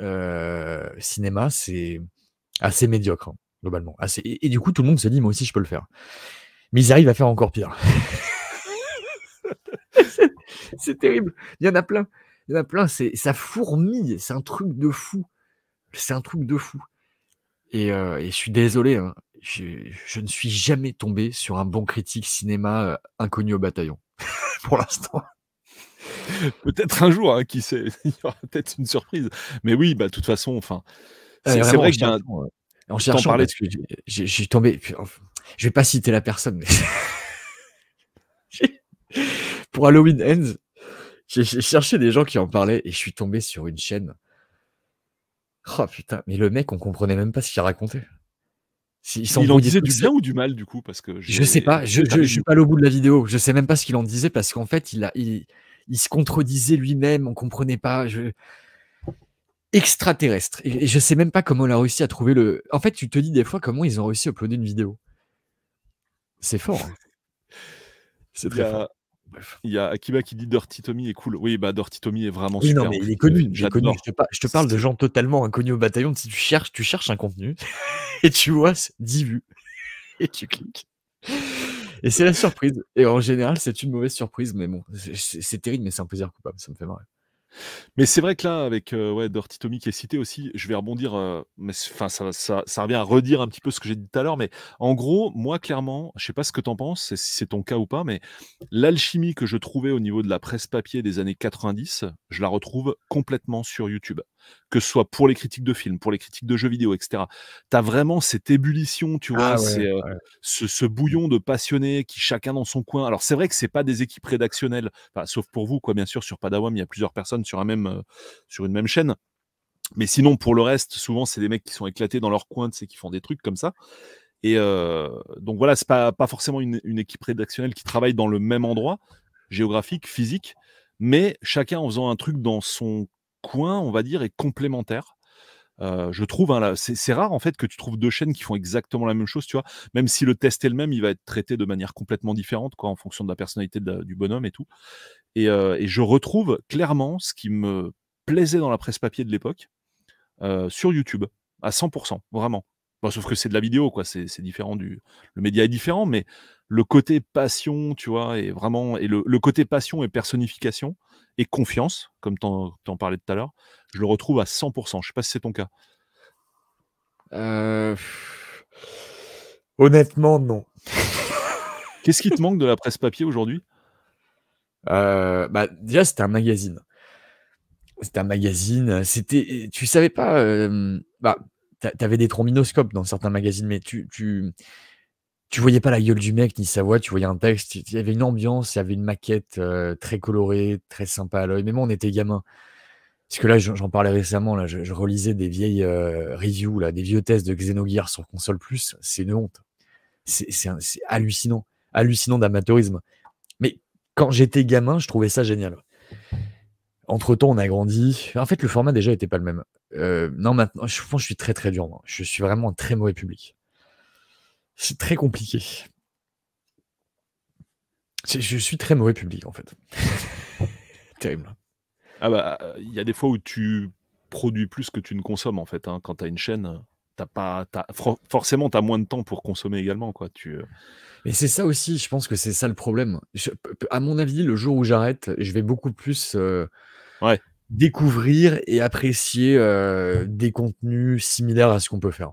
euh, cinéma, c'est assez médiocre, hein, globalement. Et, du coup, tout le monde se dit, moi aussi, je peux le faire. Mais ils arrivent à faire encore pire. c'est terrible. Il y en a plein. Il y en a plein. Ça fourmille. C'est un truc de fou. C'est un truc de fou. Et, euh, je suis désolé. Hein. je, ne suis jamais tombé sur un bon critique cinéma euh, inconnu au bataillon. Pour l'instant. peut-être un jour, hein, qui sait, il y aura peut-être une surprise. Mais oui, bah, de toute façon, enfin, c'est vrai que j'ai un... Euh, en cherchant, parce que je suis tombé. Oh, je vais pas citer la personne, mais pour Halloween Ends, j'ai cherché des gens qui en parlaient et je suis tombé sur une chaîne. Oh putain, mais le mec, on comprenait même pas ce qu'il racontait. Il, il en disait du bien ou du mal du coup parce que je sais pas, je, je, suis pas au bout de la vidéo, je sais même pas ce qu'il en disait parce qu'en fait il a il se contredisait lui-même, on comprenait pas. Extraterrestre. Et, je sais même pas comment a réussi à trouver le. En fait, tu te dis des fois comment ils ont réussi à uploader une vidéo. C'est fort. Hein. C'est très Bref. Il y a Akiba qui dit Dirty Tommy est cool. Oui, bah Dirty Tommy est vraiment super. Non, mais il est connu. Je, te parle de gens totalement inconnus au bataillon. Si tu cherches, tu cherches un contenu et tu vois 10 vues et tu cliques. Et c'est la surprise. Et en général, c'est une mauvaise surprise, mais bon, c'est terrible, mais c'est un plaisir coupable, ça me fait mal. Mais c'est vrai que là, avec euh, qui est cité aussi, je vais rebondir, euh, mais enfin ça, ça, revient à redire un petit peu ce que j'ai dit tout à l'heure, mais en gros, moi clairement, je sais pas ce que tu en penses, si c'est ton cas ou pas, mais l'alchimie que je trouvais au niveau de la presse papier des années 90, je la retrouve complètement sur YouTube que ce soit pour les critiques de films, pour les critiques de jeux vidéo, etc. Tu as vraiment cette ébullition, tu vois, ah euh, ce, bouillon de passionnés qui chacun dans son coin. Alors c'est vrai que c'est pas des équipes rédactionnelles, sauf pour vous, quoi, bien sûr, sur Padawam, il y a plusieurs personnes sur, un même, euh, sur une même chaîne. Mais sinon, pour le reste, souvent, c'est des mecs qui sont éclatés dans leur coin, c'est qui font des trucs comme ça. Et euh, donc voilà, c'est pas, pas forcément une, équipe rédactionnelle qui travaille dans le même endroit, géographique, physique, mais chacun en faisant un truc dans son coin, on va dire, est complémentaire. Euh, je trouve, hein, c'est, rare en fait que tu trouves deux chaînes qui font exactement la même chose, tu vois. Même si le test est le même, il va être traité de manière complètement différente, quoi, en fonction de la personnalité du bonhomme et tout. Euh, et, je retrouve clairement ce qui me plaisait dans la presse papier de l'époque euh, sur YouTube, à 100%, vraiment. sauf que c'est de la vidéo, quoi. C'est, différent du. Le média est différent, mais le côté passion, tu vois, et vraiment, et le, côté passion et personnification et confiance, comme tu en, parlais tout à l'heure, je le retrouve à 100%. Je sais pas si c'est ton cas. Euh, honnêtement, non. Qu'est-ce qui te manque de la presse papier aujourd'hui euh, bah, Déjà, c'était un magazine. C'était un magazine. Euh, c'était, tu savais pas. Euh, bah, t'avais des trombinoscopes dans certains magazines, mais tu tu voyais pas la gueule du mec ni sa voix, tu voyais un texte, il y avait une ambiance, il y avait une maquette très colorée, très sympa à l'œil. Même on était gamin. Parce que là, j'en parlais récemment, là, je, relisais des vieilles euh, reviews, là, des vieux tests de Xenogears sur console plus. C'est une honte. C'est hallucinant, hallucinant d'amateurisme. Mais quand j'étais gamin, je trouvais ça génial. Entre temps, on a grandi. En fait, le format déjà n'était pas le même. non, maintenant, je je suis très très dur. Je suis vraiment un très mauvais public. C'est très compliqué. Je suis très mauvais public en fait. Terrible. Ah bah, il y a des fois où tu produis plus que tu ne consommes en fait. Hein. Quand tu as une chaîne, t'as pas, forcément, tu as moins de temps pour consommer également. Quoi. Tu, euh, Mais c'est ça aussi, je pense que c'est ça le problème. à mon avis, le jour où j'arrête, je vais beaucoup plus euh, découvrir et apprécier euh, des contenus similaires à ce qu'on peut faire.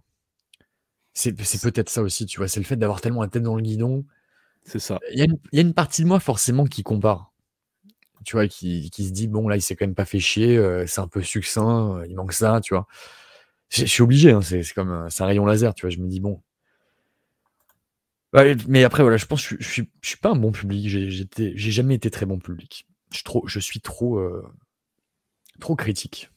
C'est peut-être ça aussi, tu vois. C'est le fait d'avoir tellement la tête dans le guidon. C'est ça. Il y, a une, partie de moi, forcément, qui compare. Tu vois, qui, qui se dit, bon, là, il s'est quand même pas fait chier, euh, c'est un peu succinct, euh, il manque ça, tu vois. Je suis obligé, hein, c'est comme euh, un rayon laser, tu vois. Je me dis, bon. mais après, voilà, je pense que je, suis, je suis pas un bon public. J'ai jamais été très bon public. Je, trop, je suis trop, trop critique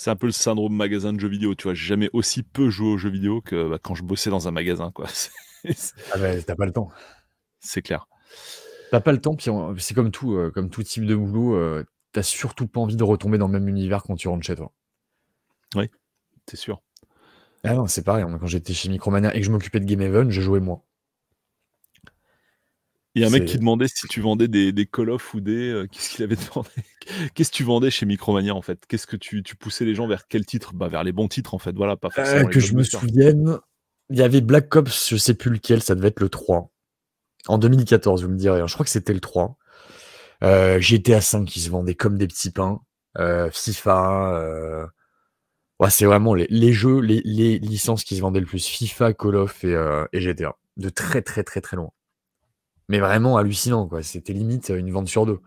c'est un peu le syndrome magasin de jeux vidéo, tu vois. J'ai jamais aussi peu joué aux jeux vidéo que bah, quand je bossais dans un magasin, quoi. ah bah, t'as pas le temps. C'est clair. T'as pas le temps, puis c'est comme tout, euh, comme tout type de boulot, euh, t'as surtout pas envie de retomber dans le même univers quand tu rentres chez toi. Oui, c'est sûr. Ah non, c'est pareil. Quand j'étais chez Micromania et que je m'occupais de Game Even, je jouais moins. Il y a un mec qui demandait si tu vendais des, Call of ou des. Euh, qu'est-ce qu'il avait demandé Qu'est-ce que tu vendais chez Micromania en fait Qu'est-ce que tu, poussais les gens vers quel titre Bah vers les bons titres en fait, voilà, pas euh, forcément. que je me souvienne, il y avait Black Ops, je sais plus lequel, ça devait être le 3. En 2014, vous me direz, hein. je crois que c'était le 3. GTA 5 qui se vendait comme des petits pains. Euh, FIFA. Ouais, c'est vraiment les, jeux, les, licences qui se vendaient le plus FIFA, Call of et GTA. De très très très très loin mais vraiment hallucinant, quoi. C'était limite euh, une vente sur deux.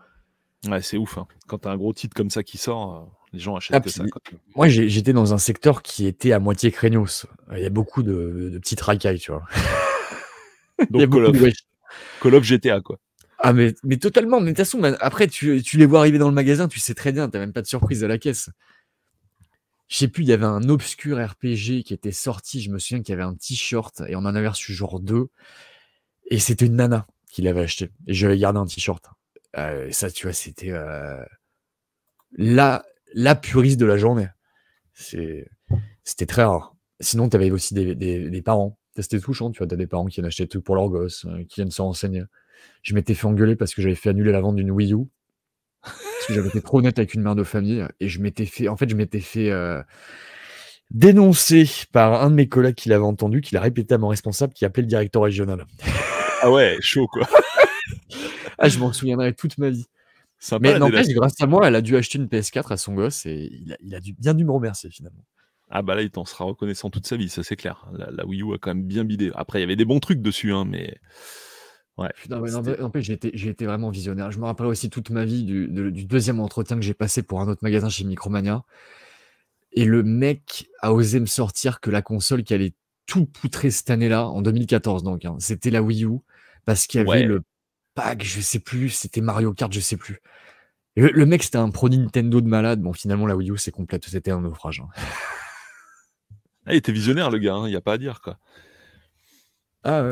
Ouais, c'est ouf. Hein. Quand t'as un gros titre comme ça qui sort, euh, les gens achètent ah, ça. Moi, j'étais dans un secteur qui était à moitié craignos. Il y a beaucoup de, petites racailles, tu vois. Donc, GTA, quoi. Ah, mais, mais totalement. Mais de toute façon, après, tu, tu, les vois arriver dans le magasin, tu sais très bien, t'as même pas de surprise à la caisse. Je sais plus, il y avait un obscur RPG qui était sorti. Je me souviens qu'il y avait un t-shirt et on en avait reçu genre deux. Et c'était une nana qu'il avait acheté. Et j'avais gardé un t-shirt. Euh, ça, tu vois, c'était euh, la, la puriste de la journée. C'était très rare. Sinon, tu avais aussi des, des, des parents. C'était touchant, tu vois. Tu as des parents qui viennent acheter des trucs pour leur gosse, euh, qui viennent se renseigner. Je m'étais fait engueuler parce que j'avais fait annuler la vente d'une Wii U. Parce que j'avais été trop honnête avec une mère de famille. Et je m'étais fait. En fait, je m'étais fait euh, dénoncer par un de mes collègues qui l'avait entendu, qui l'a répété à mon responsable, qui appelait le directeur régional ah ouais, chaud quoi. ah, je m'en souviendrai toute ma vie. Mais mais n'empêche, grâce à moi, elle a dû acheter une PS4 à son gosse et il a, dû, bien dû me remercier finalement. Ah bah là, il t'en sera reconnaissant toute sa vie, ça c'est clair. La, Wii U a quand même bien bidé. Après, il y avait des bons trucs dessus, hein, mais... Ouais, j'ai été, vraiment visionnaire. Je me rappelle aussi toute ma vie du, deuxième entretien que j'ai passé pour un autre magasin chez Micromania. Et le mec a osé me sortir que la console qui allait tout poutrer cette année-là, en 2014 donc, hein, c'était la Wii U parce qu'il y avait le pack, je sais plus, c'était Mario Kart, je sais plus. Le, mec, c'était un pro Nintendo de malade. Bon, finalement, la Wii U, c'est complète, c'était un naufrage. Hein. Ah, il était visionnaire, le gars, hein. il n'y a pas à dire, quoi. Ah,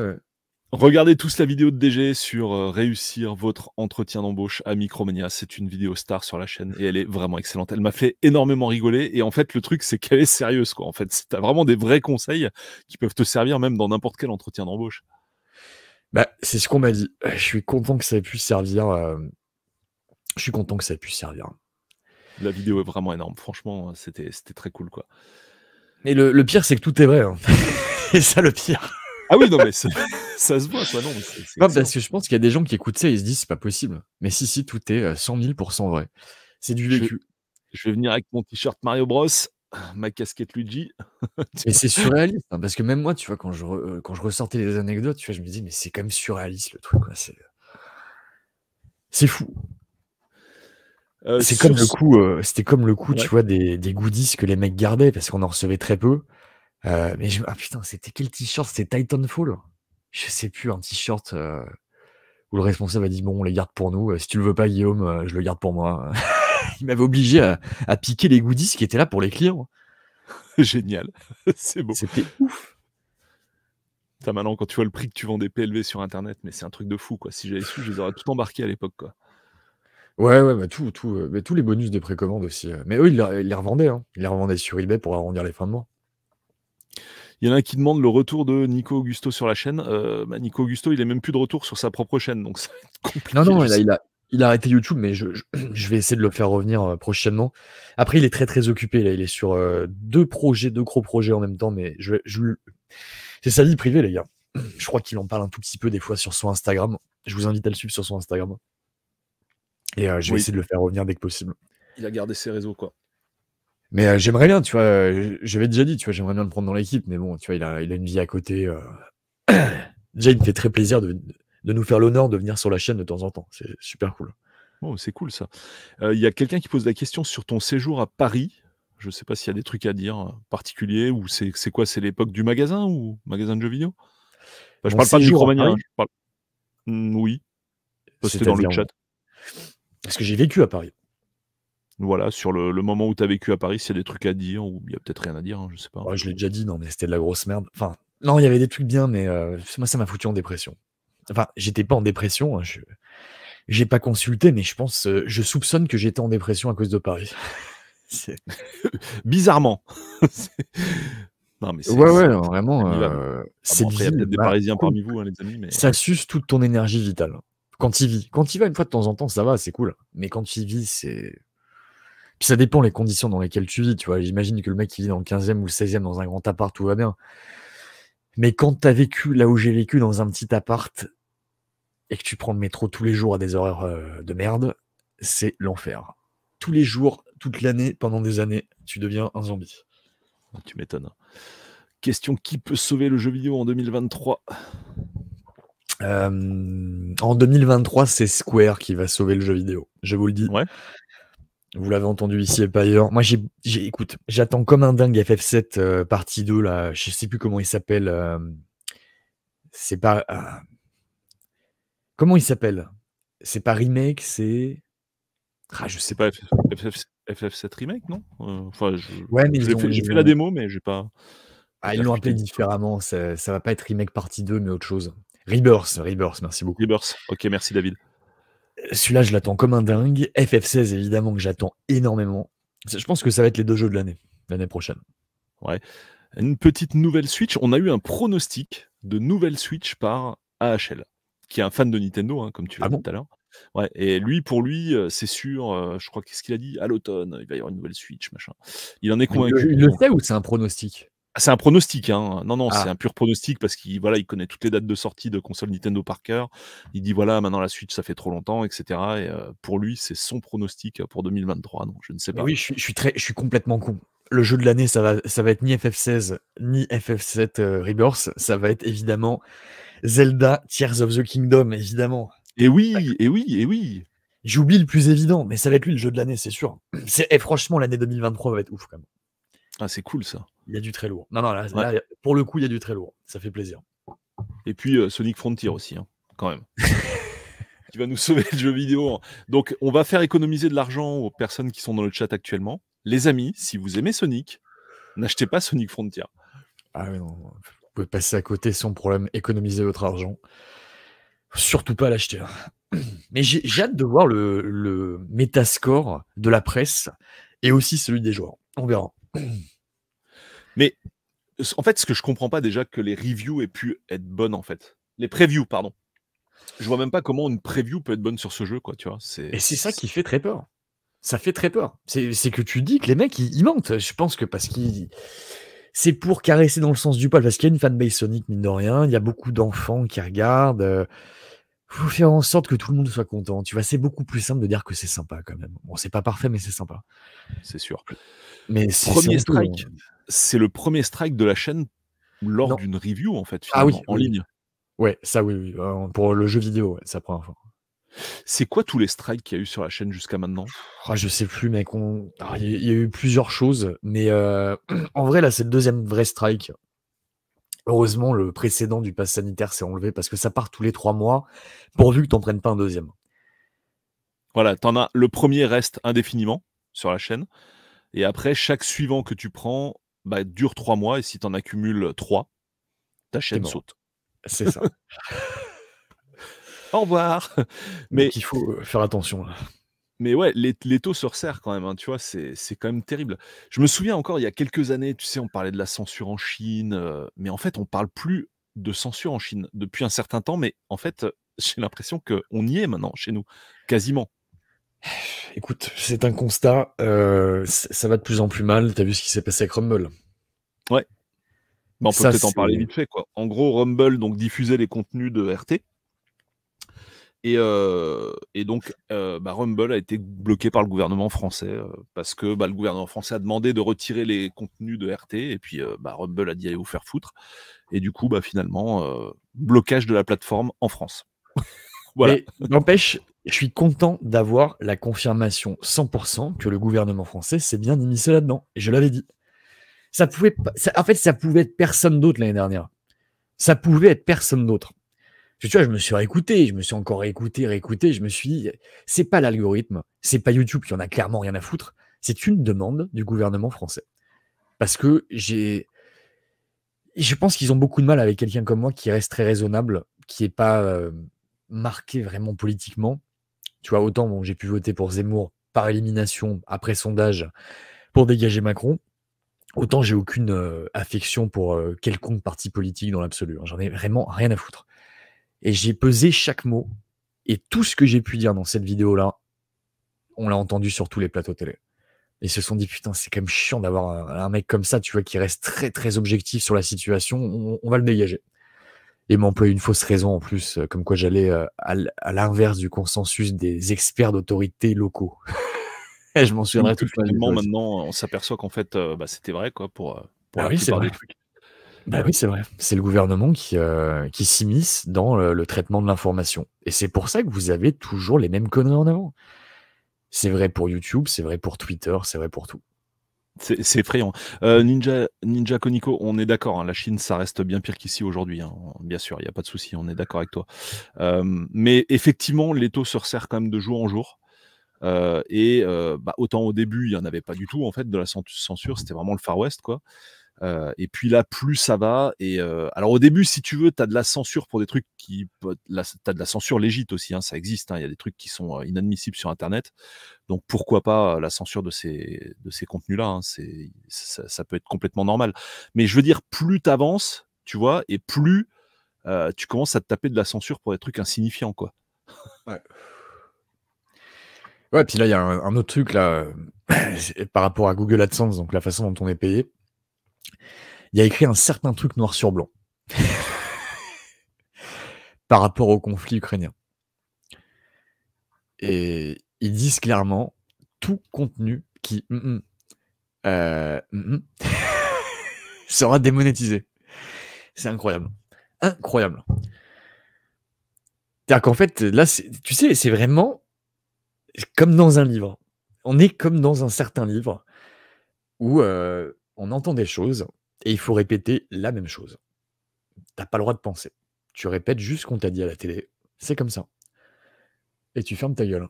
Regardez tous la vidéo de DG sur euh, réussir votre entretien d'embauche à Micromania. C'est une vidéo star sur la chaîne et elle est vraiment excellente. Elle m'a fait énormément rigoler et en fait le truc c'est qu'elle est sérieuse quoi. En fait, t'as vraiment des vrais conseils qui peuvent te servir même dans n'importe quel entretien d'embauche. Bah, c'est ce qu'on m'a dit. Euh, je suis content que ça ait pu servir. Euh, je suis content que ça ait pu servir. La vidéo est vraiment énorme. Franchement, c'était très cool, quoi. Mais le, pire, c'est que tout est vrai. Et hein. ça, le pire. Ah oui, non, mais ça, se voit, quoi. Non, parce que je pense qu'il y a des gens qui écoutent ça et ils se disent, c'est pas possible. Mais si, si, tout est 100 euh, 000 vrai. C'est du vécu. je, vais venir avec mon t-shirt Mario Bros. ma casquette Luigi. mais c'est surréaliste, hein, parce que même moi, tu vois, quand je, euh, quand je ressortais les anecdotes, tu vois, je me dis, mais c'est quand même surréaliste le truc, C'est, c'est fou. Euh, c'est comme, coup, euh, c'était comme le coup, tu vois, des, des, goodies que les mecs gardaient parce qu'on en recevait très peu. mais ah putain, c'était quel t-shirt C'était Titanfall. Je sais plus, un t-shirt où le responsable a dit bon, on les garde pour nous. Si tu le veux pas, Guillaume, je le garde pour moi. il m'avait obligé à, piquer les goodies qui étaient là pour les clients. Génial, c'est beau. C'était ouf. As maintenant, quand tu vois le prix que tu vends des PLV sur Internet, mais c'est un truc de fou, quoi. Si j'avais su, je les aurais tout embarqué à l'époque, quoi. Ouais, ouais, bah tout, tout, euh, mais tous les bonus des précommandes aussi. Euh. Mais eux, ils, les revendaient. Hein. Ils les revendaient sur eBay pour arrondir les fins de mois. Il y en a un qui demande le retour de Nico Augusto sur la chaîne. Euh, bah, Nico Augusto, il n'est même plus de retour sur sa propre chaîne, donc ça va compliqué. Non, non, il il a, il a arrêté YouTube, mais je, vais essayer de le faire revenir euh, prochainement. Après, il est très très occupé. Là, il est sur euh, deux projets, deux gros projets en même temps. Mais je, je c'est sa vie privée, les gars. Je crois qu'il en parle un tout petit peu des fois sur son Instagram. Je vous invite à le suivre sur son Instagram. Et euh, je vais essayer de le faire revenir dès que possible. Il a gardé ses réseaux, quoi. Mais j'aimerais bien, tu vois. J'avais déjà dit, tu vois, j'aimerais bien le prendre dans l'équipe, mais bon, tu vois, il a, il a une vie à côté. Déjà, il me fait très plaisir de, de nous faire l'honneur de venir sur la chaîne de temps en temps. C'est super cool. Bon, oh, c'est cool ça. Euh, il y a quelqu'un qui pose la question sur ton séjour à Paris. Je ne sais pas s'il y a des trucs à dire euh, particuliers ou c'est quoi C'est l'époque du magasin ou magasin de jeux vidéo Je ne parle pas du Micromania. Hein, parle... Mmh, oui. C'était dans le chat. Parce que j'ai vécu à Paris. Voilà, sur le, moment où tu as vécu à Paris, s'il y a des trucs à dire ou il y a peut-être rien à dire, je hein, je sais pas. je l'ai déjà dit, non, mais c'était de la grosse merde. Enfin, non, il y avait des trucs bien, mais euh, moi, ça m'a foutu en dépression. Enfin, j'étais pas en dépression. Hein, je j'ai pas consulté, mais je pense, euh, je soupçonne que j'étais en dépression à cause de Paris. Bizarrement. non, mais ouais, ouais, vraiment vraiment. Euh... ah, des Parisiens parmi vous, hein, les amis. Ça suce toute ton énergie vitale. Quand il vit. Quand il va une fois de temps en temps, ça va, c'est cool. Mais quand il vit, c'est. Puis ça dépend les conditions dans lesquelles tu vis, tu vois. J'imagine que le mec qui vit dans le 15e ou le 16e dans un grand appart, tout va bien. Mais quand tu as vécu là où j'ai vécu dans un petit appart, et que tu prends le métro tous les jours à des horaires euh, de merde, c'est l'enfer. Tous les jours, toute l'année, pendant des années, tu deviens un zombie. Tu m'étonnes. Question qui peut sauver le jeu vidéo en 2023 euh, En 2023, c'est Square qui va sauver le jeu vidéo. Je vous le dis. Ouais. Vous l'avez entendu ici et pas ailleurs. Moi, j'ai, j'attends comme un dingue FF7 euh, partie 2 là. Je sais plus comment il s'appelle. c'est pas Comment il s'appelle C'est pas remake, c'est. Ah, je sais pas. FF, 7 remake, non euh, Enfin, je... j'ai, fait, la démo, mais j'ai pas. Ah, ils l'ont appelé différemment. Ça, ça va pas être remake partie 2, mais autre chose. Rebirth, Rebirth, merci beaucoup. Rebirth, ok, merci David. Euh, celui-là, je l'attends comme un dingue. FF16, évidemment, que j'attends énormément. Je pense que ça va être les deux jeux de l'année, l'année prochaine. Ouais. Une petite nouvelle Switch. On a eu un pronostic de nouvelle Switch par AHL qui est un fan de Nintendo, hein, comme tu l'as ah dit tout à l'heure. Ouais, et lui, pour lui, c'est sûr, je crois qu'est-ce qu'il a dit À l'automne, il va y avoir une nouvelle Switch, machin. Il en est convaincu. Il, le sait ou c'est un pronostic ah, c'est un pronostic, hein. non, non, c'est ah. un pur pronostic parce qu'il voilà, il connaît toutes les dates de sortie de consoles Nintendo par cœur. Il dit voilà, maintenant la Switch, ça fait trop longtemps, etc. Et pour lui, c'est son pronostic pour 2023. Non, je ne sais pas. oui, je suis, très, je suis complètement con. Le jeu de l'année, ça va, ça va être ni FF16 ni FF7 Rebirth. Ça va être évidemment Zelda Tears of the Kingdom, évidemment. Et oui, et oui, et oui. J'oublie le plus évident, mais ça va être lui le jeu de l'année, c'est sûr. Et franchement, l'année 2023 va être ouf quand même. Ah, c'est cool ça. Il y a du très lourd. Non, non, pour le coup, il y a du très lourd. Ça fait plaisir. Et puis euh, Sonic Frontier aussi, hein, quand même. tu va nous sauver le jeu vidéo. Hein. Donc, on va faire économiser de l'argent aux personnes qui sont dans le chat actuellement. Les amis, si vous aimez Sonic, n'achetez pas Sonic Frontier. Ah non, non, passer à côté sans problème, économiser votre argent. Surtout pas l'acheter. Hein. Mais j'ai hâte de voir le, le métascore de la presse et aussi celui des joueurs. On verra. Mais en fait, ce que je comprends pas déjà que les reviews aient pu être bonnes en fait. Les previews, pardon. Je vois même pas comment une preview peut être bonne sur ce jeu, quoi, tu vois. Et c'est ça qui fait très peur. Ça fait très peur. C'est que tu dis que les mecs, ils mentent. Je pense que parce qu'ils c'est pour caresser dans le sens du poil, parce qu'il y a une fanbase Sonic, mine de rien, il y a beaucoup d'enfants qui regardent. il euh, faut faire en sorte que tout le monde soit content. Tu vois, c'est beaucoup plus simple de dire que c'est sympa quand même. Bon, c'est pas parfait, mais c'est sympa. C'est sûr. Mais premier strike, euh, c'est le premier strike de la chaîne lors d'une review en fait, ah oui, en ligne. Ouais, ça oui, euh, pour le jeu vidéo, ça prend un c'est quoi tous les strikes qu'il y a eu sur la chaîne jusqu'à maintenant ah, Je sais plus, mec. Ah, il y, a eu plusieurs choses, mais euh, en vrai, là, c'est le deuxième vrai strike. Heureusement, le précédent du pass sanitaire s'est enlevé parce que ça part tous les trois mois, pourvu que t'en prennes pas un deuxième. Voilà, en as, le premier reste indéfiniment sur la chaîne, et après, chaque suivant que tu prends bah, dure trois mois, et si tu en accumules trois, ta chaîne saute. C'est ça. au revoir. Mais il faut euh, faire attention. Mais ouais, les, taux se resserrent quand même, hein, tu vois, c'est, quand même terrible. Je me souviens encore, il y a quelques années, tu sais, on parlait de la censure en Chine, euh, mais en fait, on parle plus de censure en Chine depuis un certain temps, mais en fait, j'ai l'impression qu'on y est maintenant chez nous, quasiment. Écoute, c'est un constat, euh, ça va de plus en plus mal, t'as vu ce qui s'est passé avec Rumble Ouais. Mais bah, on peut peut-être en parler vite fait, quoi. En gros, Rumble, donc, diffusait les contenus de RT, et, donc, bah, Rumble a été bloqué par le gouvernement français parce que bah, le gouvernement français a demandé de retirer les contenus de RT et puis bah, Rumble a dit allez vous faire foutre. Et du coup, bah, finalement, blocage de la plateforme en France. voilà. N'empêche, je suis content d'avoir la confirmation 100% que le gouvernement français s'est bien initié là-dedans. Et je l'avais dit. Ça pouvait, en fait, ça pouvait être personne d'autre l'année dernière. Ça pouvait être personne d'autre tu vois, je me suis réécouté, je me suis encore réécouté, réécouté. Je me suis dit, c'est pas l'algorithme, c'est pas YouTube qui en a clairement rien à foutre. C'est une demande du gouvernement français. Parce que j'ai. Je pense qu'ils ont beaucoup de mal avec quelqu'un comme moi qui reste très raisonnable, qui est pas euh, marqué vraiment politiquement. Tu vois, autant j'ai pu voter pour Zemmour par élimination après sondage pour dégager Macron. Autant j'ai aucune euh, affection pour euh, quelconque parti politique dans l'absolu. Hein, j'en ai vraiment rien à foutre. Et j'ai pesé chaque mot. Et tout ce que j'ai pu dire dans cette vidéo-là, on l'a entendu sur tous les plateaux télé. Et ils se sont dit, putain, c'est quand même chiant d'avoir un, mec comme ça, tu vois, qui reste très, très objectif sur la situation. On, va le dégager. Et m'employer une fausse raison en plus, euh, comme quoi j'allais euh, à l'inverse du consensus des experts d'autorité locaux. je m'en souviendrai tout de suite. Maintenant, on s'aperçoit qu'en fait, euh, bah, c'était vrai, quoi, pour, pour ah c'est bah oui, c'est vrai. C'est le gouvernement qui, euh, qui s'immisce dans le, traitement de l'information. Et c'est pour ça que vous avez toujours les mêmes conneries en avant. C'est vrai pour YouTube, c'est vrai pour Twitter, c'est vrai pour tout. C'est effrayant. Euh, Ninja, Ninja Koniko, on est d'accord, hein. la Chine, ça reste bien pire qu'ici aujourd'hui. Hein. bien sûr, il n'y a pas de souci, on est d'accord avec toi. Euh, mais effectivement, les taux se resserrent quand même de jour en jour. et bah, autant au début, il n'y en avait pas du tout, en fait, de la censure, c'était vraiment le Far West, quoi. Euh, et puis là, plus ça va. Et euh, alors au début, si tu veux, tu as de la censure pour des trucs qui, t'as de la censure légite aussi. Hein, ça existe. Hein, il y a des trucs qui sont euh, inadmissibles sur Internet. Donc pourquoi pas la censure de ces de ces contenus-là. Hein, ça, peut être complètement normal. Mais je veux dire, plus tu avances, tu vois, et plus tu commences à te taper de la censure pour des trucs insignifiants, quoi. Ouais. Ouais, puis là, il y a un, un autre truc là, par rapport à Google AdSense, donc la façon dont on est payé il y a écrit un certain truc noir sur blanc par rapport au conflit ukrainien. Et ils disent clairement tout contenu qui mm, mm, euh, mm, sera démonétisé. C'est incroyable. Incroyable. C'est-à-dire qu'en fait, là, tu sais, c'est vraiment comme dans un livre. On est comme dans un certain livre où euh, on entend des choses, et il faut répéter la même chose. T'as pas le droit de penser. Tu répètes juste ce qu'on t'a dit à la télé. C'est comme ça. Et tu fermes ta gueule.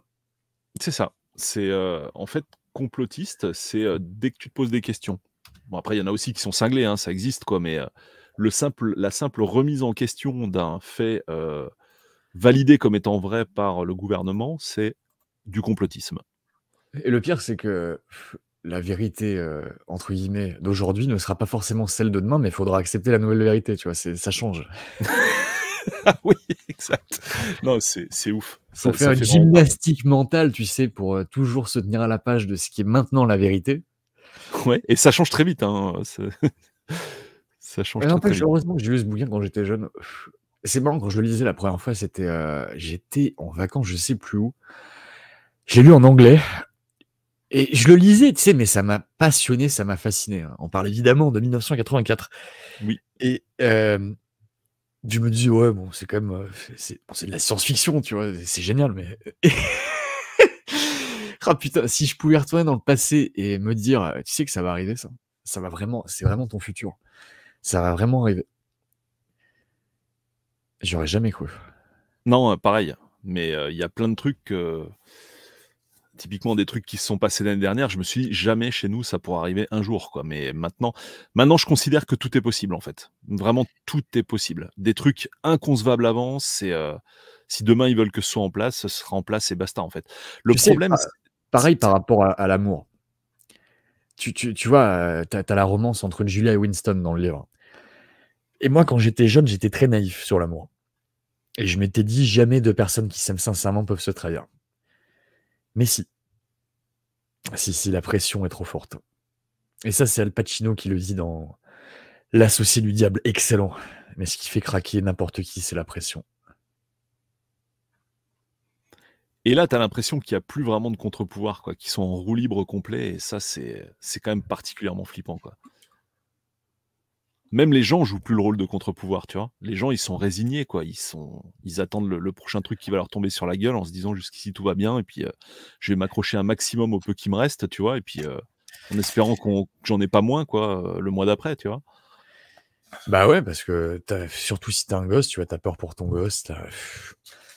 C'est ça. C'est euh, en fait complotiste. C'est euh, dès que tu te poses des questions. Bon après il y en a aussi qui sont cinglés. Hein, ça existe quoi. Mais euh, le simple, la simple remise en question d'un fait validé comme étant vrai par le gouvernement, c'est du complotisme. Et le pire, c'est que la vérité entre guillemets d'aujourd'hui ne sera pas forcément celle de demain, mais il faudra accepter la nouvelle vérité, tu vois, ça change. Ah oui, exact. Non, c'est ouf. Faut faire une gymnastique mentale, tu sais, pour toujours se tenir à la page de ce qui est maintenant la vérité. Ouais, et ça change très vite. Hein, ça... change très, vite. Heureusement que j'ai lu ce bouquin quand j'étais jeune. C'est marrant, quand je le lisais la première fois, c'était, j'étais en vacances, je sais plus où. J'ai lu en anglais et je le lisais, tu sais, mais ça m'a passionné, ça m'a fasciné. Hein. On parle évidemment de 1984. Oui. Et euh, je me dis, ouais, bon, c'est quand même. C'est de la science-fiction, tu vois, c'est génial, mais. ah putain, si je pouvais retourner dans le passé et me dire, tu sais que ça va arriver, ça. Ça va vraiment, c'est vraiment ton futur. Ça va vraiment arriver. J'aurais jamais cru. Non, pareil. Mais il y a plein de trucs typiquement des trucs qui se sont passés l'année dernière, je me suis dit, jamais chez nous ça pourra arriver un jour, quoi. Mais maintenant, maintenant, je considère que tout est possible, en fait. Vraiment, tout est possible. Des trucs inconcevables avant, c'est euh, si demain ils veulent que ce soit en place, ce sera en place et basta, en fait. Le problème, pareil par rapport à, l'amour. Tu, tu, vois, euh, tu as, as, la romance entre Julia et Winston dans le livre. Et moi, quand j'étais jeune, j'étais très naïf sur l'amour. Et je m'étais dit, jamais deux personnes qui s'aiment sincèrement peuvent se trahir. Mais si. Si, si, la pression est trop forte. Et ça, c'est Al Pacino qui le dit dans L'associé du diable, excellent. Mais ce qui fait craquer n'importe qui, c'est la pression. Et là, tu as l'impression qu'il n'y a plus vraiment de contre-pouvoir, quoi, qu'ils sont en roue libre complet, et ça, c'est, c'est quand même particulièrement flippant, quoi même les gens jouent plus le rôle de contre-pouvoir, tu vois. Les gens, ils sont résignés, quoi. Ils sont, ils attendent le, prochain truc qui va leur tomber sur la gueule en se disant jusqu'ici tout va bien et puis euh, je vais m'accrocher un maximum au peu qui me reste, tu vois. Et puis euh, en espérant qu'on, que j'en ai pas moins, quoi, euh, le mois d'après, tu vois. Bah ouais, parce que t'as... surtout si t'es un gosse, tu vois, t'as peur pour ton gosse. là.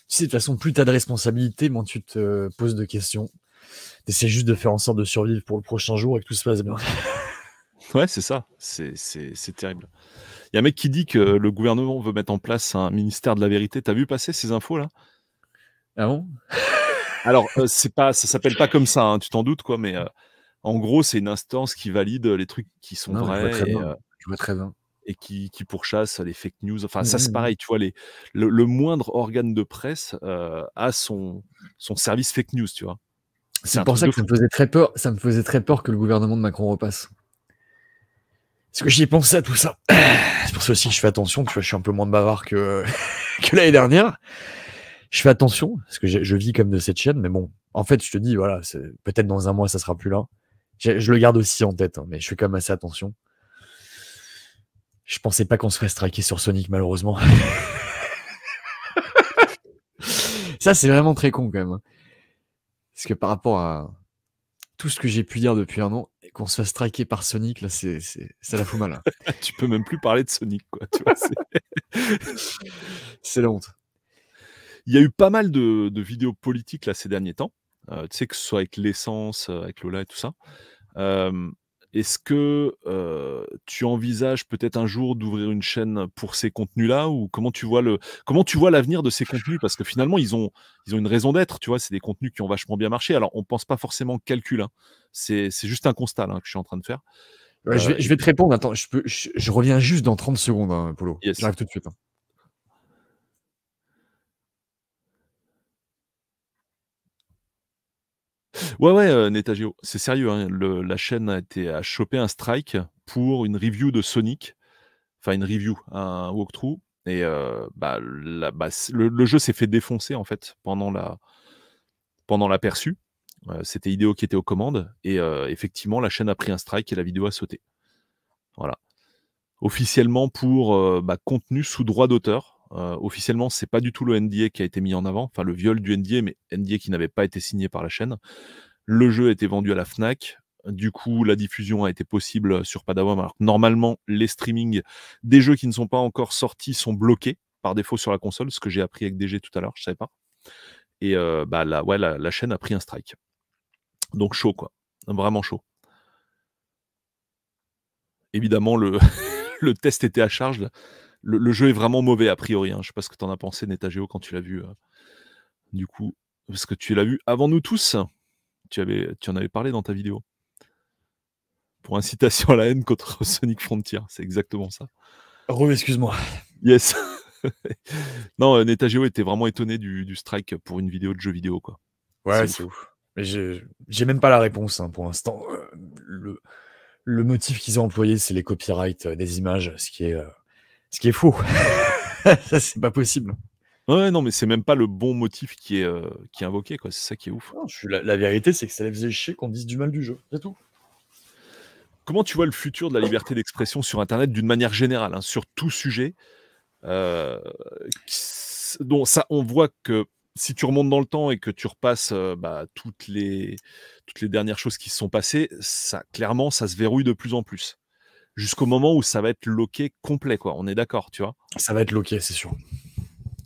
Tu de toute façon, plus t'as de responsabilités, moins tu te poses de questions. T'essaies juste de faire en sorte de survivre pour le prochain jour et que tout se passe bien. Ouais, c'est ça. C'est terrible. Il y a un mec qui dit que le gouvernement veut mettre en place un ministère de la vérité. T'as vu passer ces infos là Ah bon Alors, euh, c'est pas, ça s'appelle pas comme ça. Hein, tu t'en doutes quoi, mais euh, en gros, c'est une instance qui valide les trucs qui sont vrais. très et, euh, et qui, qui, pourchasse les fake news. Enfin, ça mmh, c'est mmh. pareil, tu vois, les, le, moindre organe de presse a son, son service fake news, tu vois. C'est pour ça que me très peur. Ça me faisait très peur que le gouvernement de Macron repasse. Parce que j'y ai pensé à tout ça. C'est pour ça aussi que je fais attention. Tu vois, je suis un peu moins bavard que, que l'année dernière. Je fais attention parce que je, vis comme de cette chaîne. Mais bon, en fait, je te dis, voilà, peut-être dans un mois, ça sera plus là. Je, le garde aussi en tête, hein, mais je fais quand même assez attention. Je pensais pas qu'on se ferait traquer sur Sonic, malheureusement. ça, c'est vraiment très con quand même. Hein. Parce que par rapport à tout ce que j'ai pu dire depuis un an, qu'on se fasse striker par Sonic, là, c'est, ça la fout mal. Hein. tu peux même plus parler de Sonic, quoi. c'est... la honte. Il y a eu pas mal de, vidéos politiques là ces derniers temps. Euh, tu sais que ce soit avec l'essence, euh, avec Lola et tout ça. Euh, est-ce que tu envisages peut-être un jour d'ouvrir une chaîne pour ces contenus-là ou comment tu vois le comment tu vois l'avenir de ces contenus parce que finalement ils ont ils ont une raison d'être tu vois c'est des contenus qui ont vachement bien marché alors on pense pas forcément calcul hein. c'est juste un constat que je suis en train de faire. je, vais, te répondre attends je peux je, reviens juste dans 30 secondes hein, Polo yes. j'arrive tout de suite. Hein. Ouais, ouais, euh, Netagio, c'est sérieux. Hein, la chaîne a, été, chopé un strike pour une review de Sonic, enfin une review, un walkthrough. Et euh, bah, la, bah, le, jeu s'est fait défoncer en fait pendant la pendant l'aperçu. Euh, c'était Ideo qui était aux commandes et effectivement la chaîne a pris un strike et la vidéo a sauté. Voilà. Officiellement pour bah, contenu sous droit d'auteur. Euh, officiellement, c'est pas du tout le NDA qui a été mis en avant, enfin le viol du NDA, mais NDA qui n'avait pas été signé par la chaîne. Le jeu a été vendu à la Fnac. Du coup, la diffusion a été possible sur Padawan. Alors normalement, les streamings des jeux qui ne sont pas encore sortis sont bloqués par défaut sur la console, ce que j'ai appris avec DG tout à l'heure, je savais pas. Et euh, bah, la, ouais, la, chaîne a pris un strike. Donc chaud, quoi. Vraiment chaud. Évidemment, le, le test était à charge. Là le, jeu est vraiment mauvais a priori. Hein. Je ne sais pas ce que tu en as pensé, Netageo, quand tu l'as vu. Euh. du coup, parce que tu l'as vu avant nous tous. Tu, avais, tu en avais parlé dans ta vidéo. Pour incitation à la haine contre Sonic Frontier. C'est exactement ça. Re, excuse-moi. Yes. non, euh, Netageo était vraiment étonné du, strike pour une vidéo de jeu vidéo. quoi. Ouais, c'est ouf. j'ai même pas la réponse hein, pour l'instant. Euh, le, le, motif qu'ils ont employé, c'est les copyrights des images, ce qui est ce qui est faux. ça, c'est pas possible. Ouais, non, mais c'est même pas le bon motif qui est, euh, qui invoqué, quoi. C'est ça qui est ouf. la, vérité, c'est que ça les faisait chier qu'on dise du mal du jeu. C'est tout. Comment tu vois le futur de la liberté d'expression sur Internet d'une manière générale, hein, sur tout sujet euh, ça, on voit que si tu remontes dans le temps et que tu repasses euh, bah, toutes, les, toutes les dernières choses qui se sont passées, ça, clairement, ça se verrouille de plus en plus jusqu'au moment où ça va être loqué complet, quoi. On est d'accord, tu vois. Ça va être loqué, c'est sûr.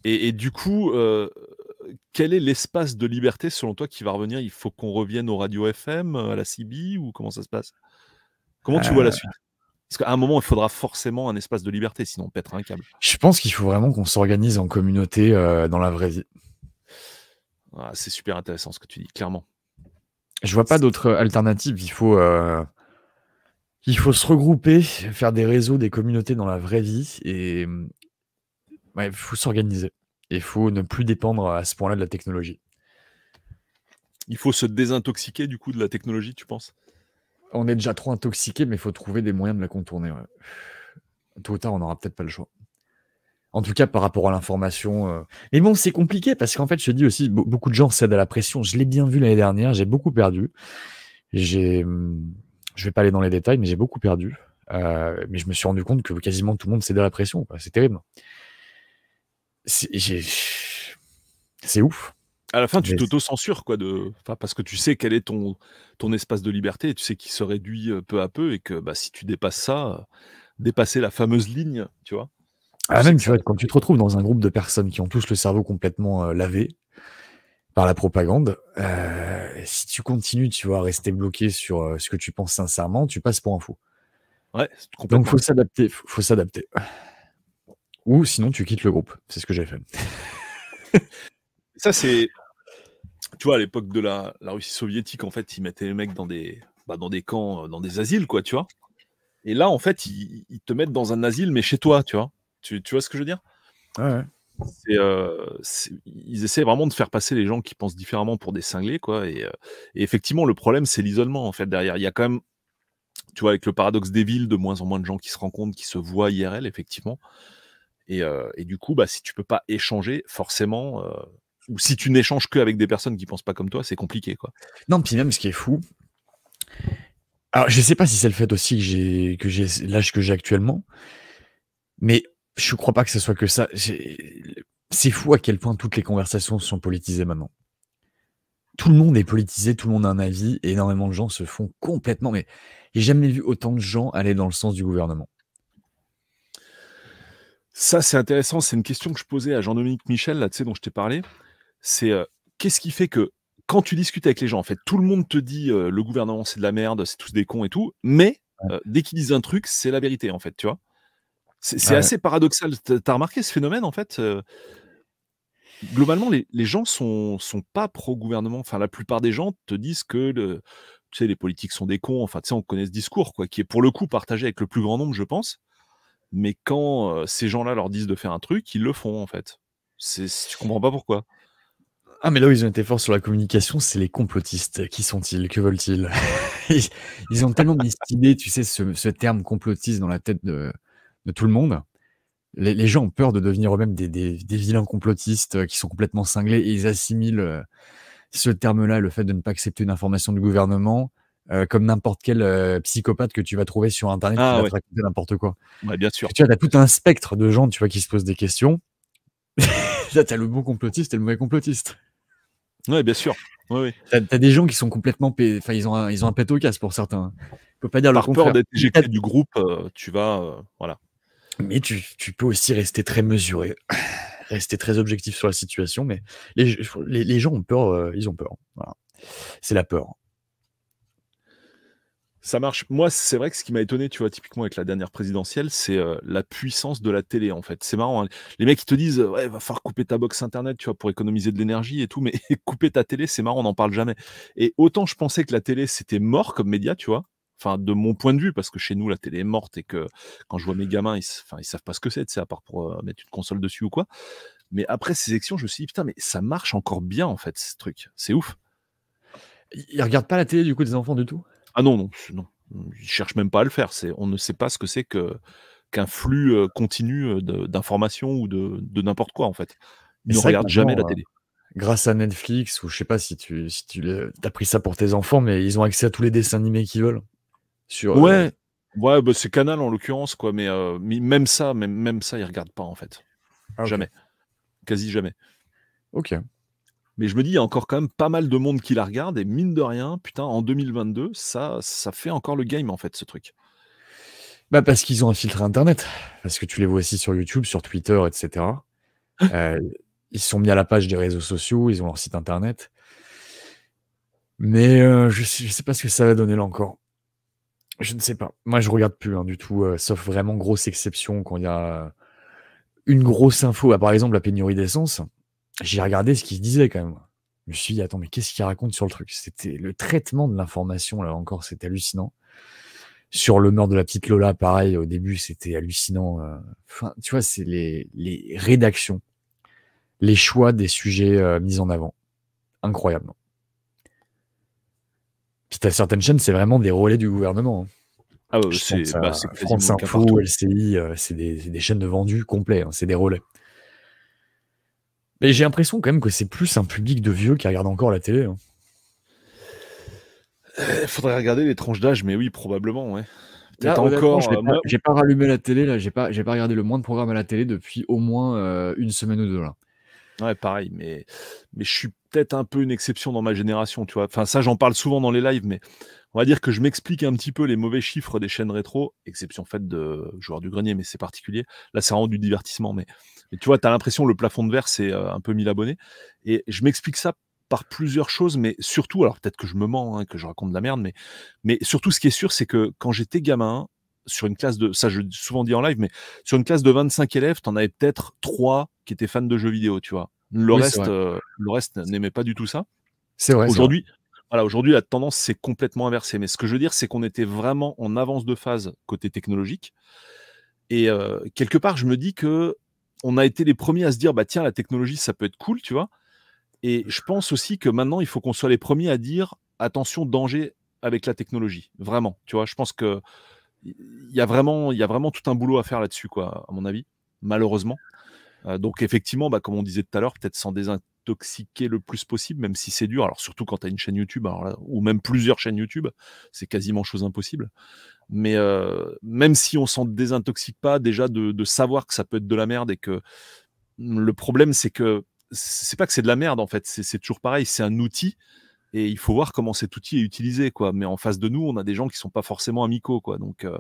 Et, du coup, euh, quel est l'espace de liberté selon toi qui va revenir Il faut qu'on revienne aux radio FM, à la CB ou comment ça se passe Comment tu vois la euh. suite parce qu'à un moment, il faudra forcément un espace de liberté, sinon on pètera un câble. Je pense qu'il faut vraiment qu'on s'organise en communauté euh, dans la vraie vie. Ah, c'est super intéressant ce que tu dis, clairement. Je vois pas d'autre alternative. Il faut, il faut se regrouper, faire des réseaux, des communautés dans la vraie vie et il faut s'organiser. Il faut ne plus dépendre à ce point-là de la technologie. Il faut se désintoxiquer du coup de la technologie, tu penses On est déjà trop intoxiqué, mais il faut trouver des moyens de la contourner. Tôt ou tard, on n'aura peut-être pas le choix. En tout cas, par rapport à l'information. Euh. Mais bon, c'est compliqué parce qu'en fait, je te dis aussi, beaucoup de gens cèdent à la pression. Je l'ai bien vu l'année dernière, j'ai beaucoup perdu. J'ai hmm, je vais pas aller dans les détails, mais j'ai beaucoup perdu. Euh, mais je me suis rendu compte que quasiment tout le monde cédait à la pression. C'est terrible. C'est ouf. À la fin, tu t'auto-censures, quoi, de... parce que tu sais quel est ton, ton espace de liberté, et tu sais qu'il se réduit euh, peu à peu, et que bah, si tu dépasses ça, euh, dépasser la fameuse ligne, tu vois. Ah, même, quand tu te retrouves dans un groupe de personnes qui ont tous le cerveau complètement lavé, par la propagande, euh, si tu continues, tu vois, rester bloqué sur euh, ce que tu penses sincèrement, tu passes pour un fou. Ouais, Donc faut s'adapter, faut, s'adapter. Ou sinon tu quittes le groupe. C'est ce que j'ai fait. Ça c'est, tu vois, à l'époque de la, la, Russie soviétique, en fait, ils mettaient les mecs dans des, bah, dans des camps, euh, dans des asiles, quoi, tu vois. Et là, en fait, ils, te mettent dans un asile, mais chez toi, tu vois. Tu, vois ce que je veux dire euh, ils essaient vraiment de faire passer les gens qui pensent différemment pour des cinglés, quoi. Euh, et, effectivement, le problème, c'est l'isolement, en fait, derrière. Il y a quand même, tu vois, avec le paradoxe des villes, de moins en moins de gens qui se rencontrent, qui se voient IRL, effectivement. Euh, et, du coup, bah, si tu peux pas échanger, forcément, ou si tu n'échanges avec des personnes qui pensent pas comme toi, c'est compliqué, quoi. Non, puis même, ce qui est fou. Alors, je sais pas si c'est le fait aussi j'ai, que j'ai l'âge que j'ai actuellement, mais je crois pas que ce soit que ça. C'est fou à quel point toutes les conversations sont politisées maintenant. Tout le monde est politisé, tout le monde a un avis, énormément de gens se font complètement. Mais j'ai jamais vu autant de gens aller dans le sens du gouvernement. Ça, c'est intéressant. C'est une question que je posais à Jean-Dominique Michel, là, tu dont je t'ai parlé. C'est euh, qu'est-ce qui fait que quand tu discutes avec les gens, en fait, tout le monde te dit euh, le gouvernement, c'est de la merde, c'est tous des cons et tout. Mais euh, dès qu'ils disent un truc, c'est la vérité, en fait, tu vois. C'est assez paradoxal. T'as remarqué ce phénomène en fait euh? Globalement, les, gens sont sont pas pro gouvernement. Enfin, la plupart des gens te disent que tu sais, les politiques sont des cons. Enfin, tu sais, on connaît ce discours quoi, qui est pour le coup partagé avec le plus grand nombre, je pense. Mais quand euh, ces gens-là leur disent de faire un truc, ils le font en fait. Tu comprends pas pourquoi. Ah, mais là ils ont été forts sur la communication, c'est les complotistes. Qui sont-ils Que veulent-ils ils, ont tellement mis tu sais, ce, terme complotiste dans la tête de, de tout le monde, les, gens ont peur de devenir eux-mêmes des, vilains complotistes euh, qui sont complètement cinglés et ils assimilent euh, ce terme-là, le fait de ne pas accepter une information du gouvernement, euh, comme n'importe quel psychopathe que tu vas trouver sur Internet ah qui va n'importe quoi. bien sûr. tu as tout un spectre de gens tu vois, qui se posent des questions. Là, tu as le bon complotiste et le mauvais complotiste. Oui, bien sûr. Tu as des gens qui sont complètement. Enfin, ils ont un, ils ont un au casse pour certains. Je pas dire Par peur d'être du groupe, tu vas. voilà. Mais tu, peux aussi rester très mesuré, rester très objectif sur la situation. Mais les, gens ont peur, euh, ils ont peur. C'est la peur. Ça marche. Moi, c'est vrai que ce qui m'a étonné, tu vois, typiquement avec la dernière présidentielle, c'est euh, la puissance de la télé, en fait. C'est marrant. Hein. Les mecs, ils te disent, ouais, va falloir couper ta box internet, tu vois, pour économiser de l'énergie et tout, mais couper ta télé, c'est marrant, on n'en parle jamais. Et autant je pensais que la télé, c'était mort comme média, tu vois, Enfin, de mon point de vue, parce que chez nous, la télé est morte et que quand je vois mes gamins, ils, enfin, ils savent pas ce que c'est, à part pour euh, mettre une console dessus ou quoi. Mais après ces élections, je me suis dit, putain, mais ça marche encore bien, en fait, ce truc. C'est ouf. Ils regardent pas la télé, du coup, des enfants du tout Ah non, non, non. Ils cherchent même pas à le faire. C'est, on ne sait pas ce que c'est que, qu'un flux euh, continu euh, d'informations ou de, n'importe quoi, en fait. Ils ne regardent jamais la télé grâce à Netflix, ou je sais pas si tu, si tu as pris ça pour tes enfants, mais ils ont accès à tous les dessins animés qu'ils veulent. Euh, ouais, ouais bah, c'est Canal en l'occurrence, quoi, mais euh, même ça, même, même ça, ils regardent pas en fait. Ah, jamais. Quasi jamais. Ok. Mais je me dis, il y a encore quand même pas mal de monde qui la regarde, et mine de rien, putain, en 2022, ça, ça fait encore le game en fait, ce truc. Bah parce qu'ils ont un filtre internet, parce que tu les vois aussi sur YouTube, sur Twitter, etc. Euh, ils sont mis à la page des réseaux sociaux, ils ont leur site internet. Mais je ne sais pas ce que ça va donner là encore. Je ne sais pas. Moi, je regarde plus hein, du tout, euh, sauf vraiment grosse exception quand il y a une grosse info. Bah, par exemple, la pénurie d'essence. J'ai regardé ce qu'il disait quand même. Je me suis dit, attends, mais qu'est-ce qu'il raconte sur le truc C'était le traitement de l'information, là encore, c'est hallucinant. Sur le meurtre de la petite Lola, pareil, au début, c'était hallucinant. Euh. Enfin, tu vois, c'est les, rédactions, les choix des sujets euh, mis en avant. Incroyable. Puis certaines chaînes, c'est vraiment des relais du gouvernement. Ah ouais, c'est bah, France Info, LCI, euh, c'est des, chaînes de vendus complets, hein, c'est des relais. Mais j'ai l'impression quand même que c'est plus un public de vieux qui regarde encore la télé. Il hein. euh, faudrait regarder les tranches d'âge, mais oui, probablement, ouais. encore. Euh, j'ai pas, rallumé la télé, là, j'ai pas, pas regardé le moins de programmes à la télé depuis au moins une semaine ou deux, là. Ouais, pareil, mais, mais je suis peut-être un peu une exception dans ma génération, tu vois. Enfin, ça, j'en parle souvent dans les lives, mais on va dire que je m'explique un petit peu les mauvais chiffres des chaînes rétro, exception faite de joueurs du grenier, mais c'est particulier. Là, c'est vraiment du divertissement, mais, tu vois, tu as l'impression le plafond de verre, c'est euh, un peu 1000 abonnés. Et je m'explique ça par plusieurs choses, mais surtout, alors peut-être que je me mens, hein, que je raconte de la merde, mais, mais surtout, ce qui est sûr, c'est que quand j'étais gamin, sur une classe de, ça je souvent dit en live, mais sur une classe de 25 élèves, tu en avais peut-être 3 qui étaient fans de jeux vidéo, tu vois. Le reste, euh, le reste n'aimait pas du tout ça. C'est vrai. Aujourd'hui, voilà, aujourd'hui la tendance s'est complètement inversée. Mais ce que je veux dire, c'est qu'on était vraiment en avance de phase côté technologique. Et euh, quelque part, je me dis que on a été les premiers à se dire, bah tiens, la technologie, ça peut être cool, tu vois. Et je pense aussi que maintenant, il faut qu'on soit les premiers à dire, attention, danger avec la technologie. Vraiment, tu vois. Je pense que il y a vraiment, il y a vraiment tout un boulot à faire là-dessus, quoi, à mon avis, malheureusement. Euh, donc effectivement, bah, comme on disait tout à l'heure, peut-être s'en désintoxiquer le plus possible, même si c'est dur. Alors surtout quand tu as une chaîne YouTube, ou même plusieurs chaînes YouTube, c'est quasiment chose impossible. Mais euh, même si on s'en désintoxique pas, déjà de, savoir que ça peut être de la merde et que le problème, c'est que c'est pas que c'est de la merde en fait, c'est toujours pareil, c'est un outil et il faut voir comment cet outil est utilisé quoi mais en face de nous on a des gens qui sont pas forcément amicaux quoi donc euh,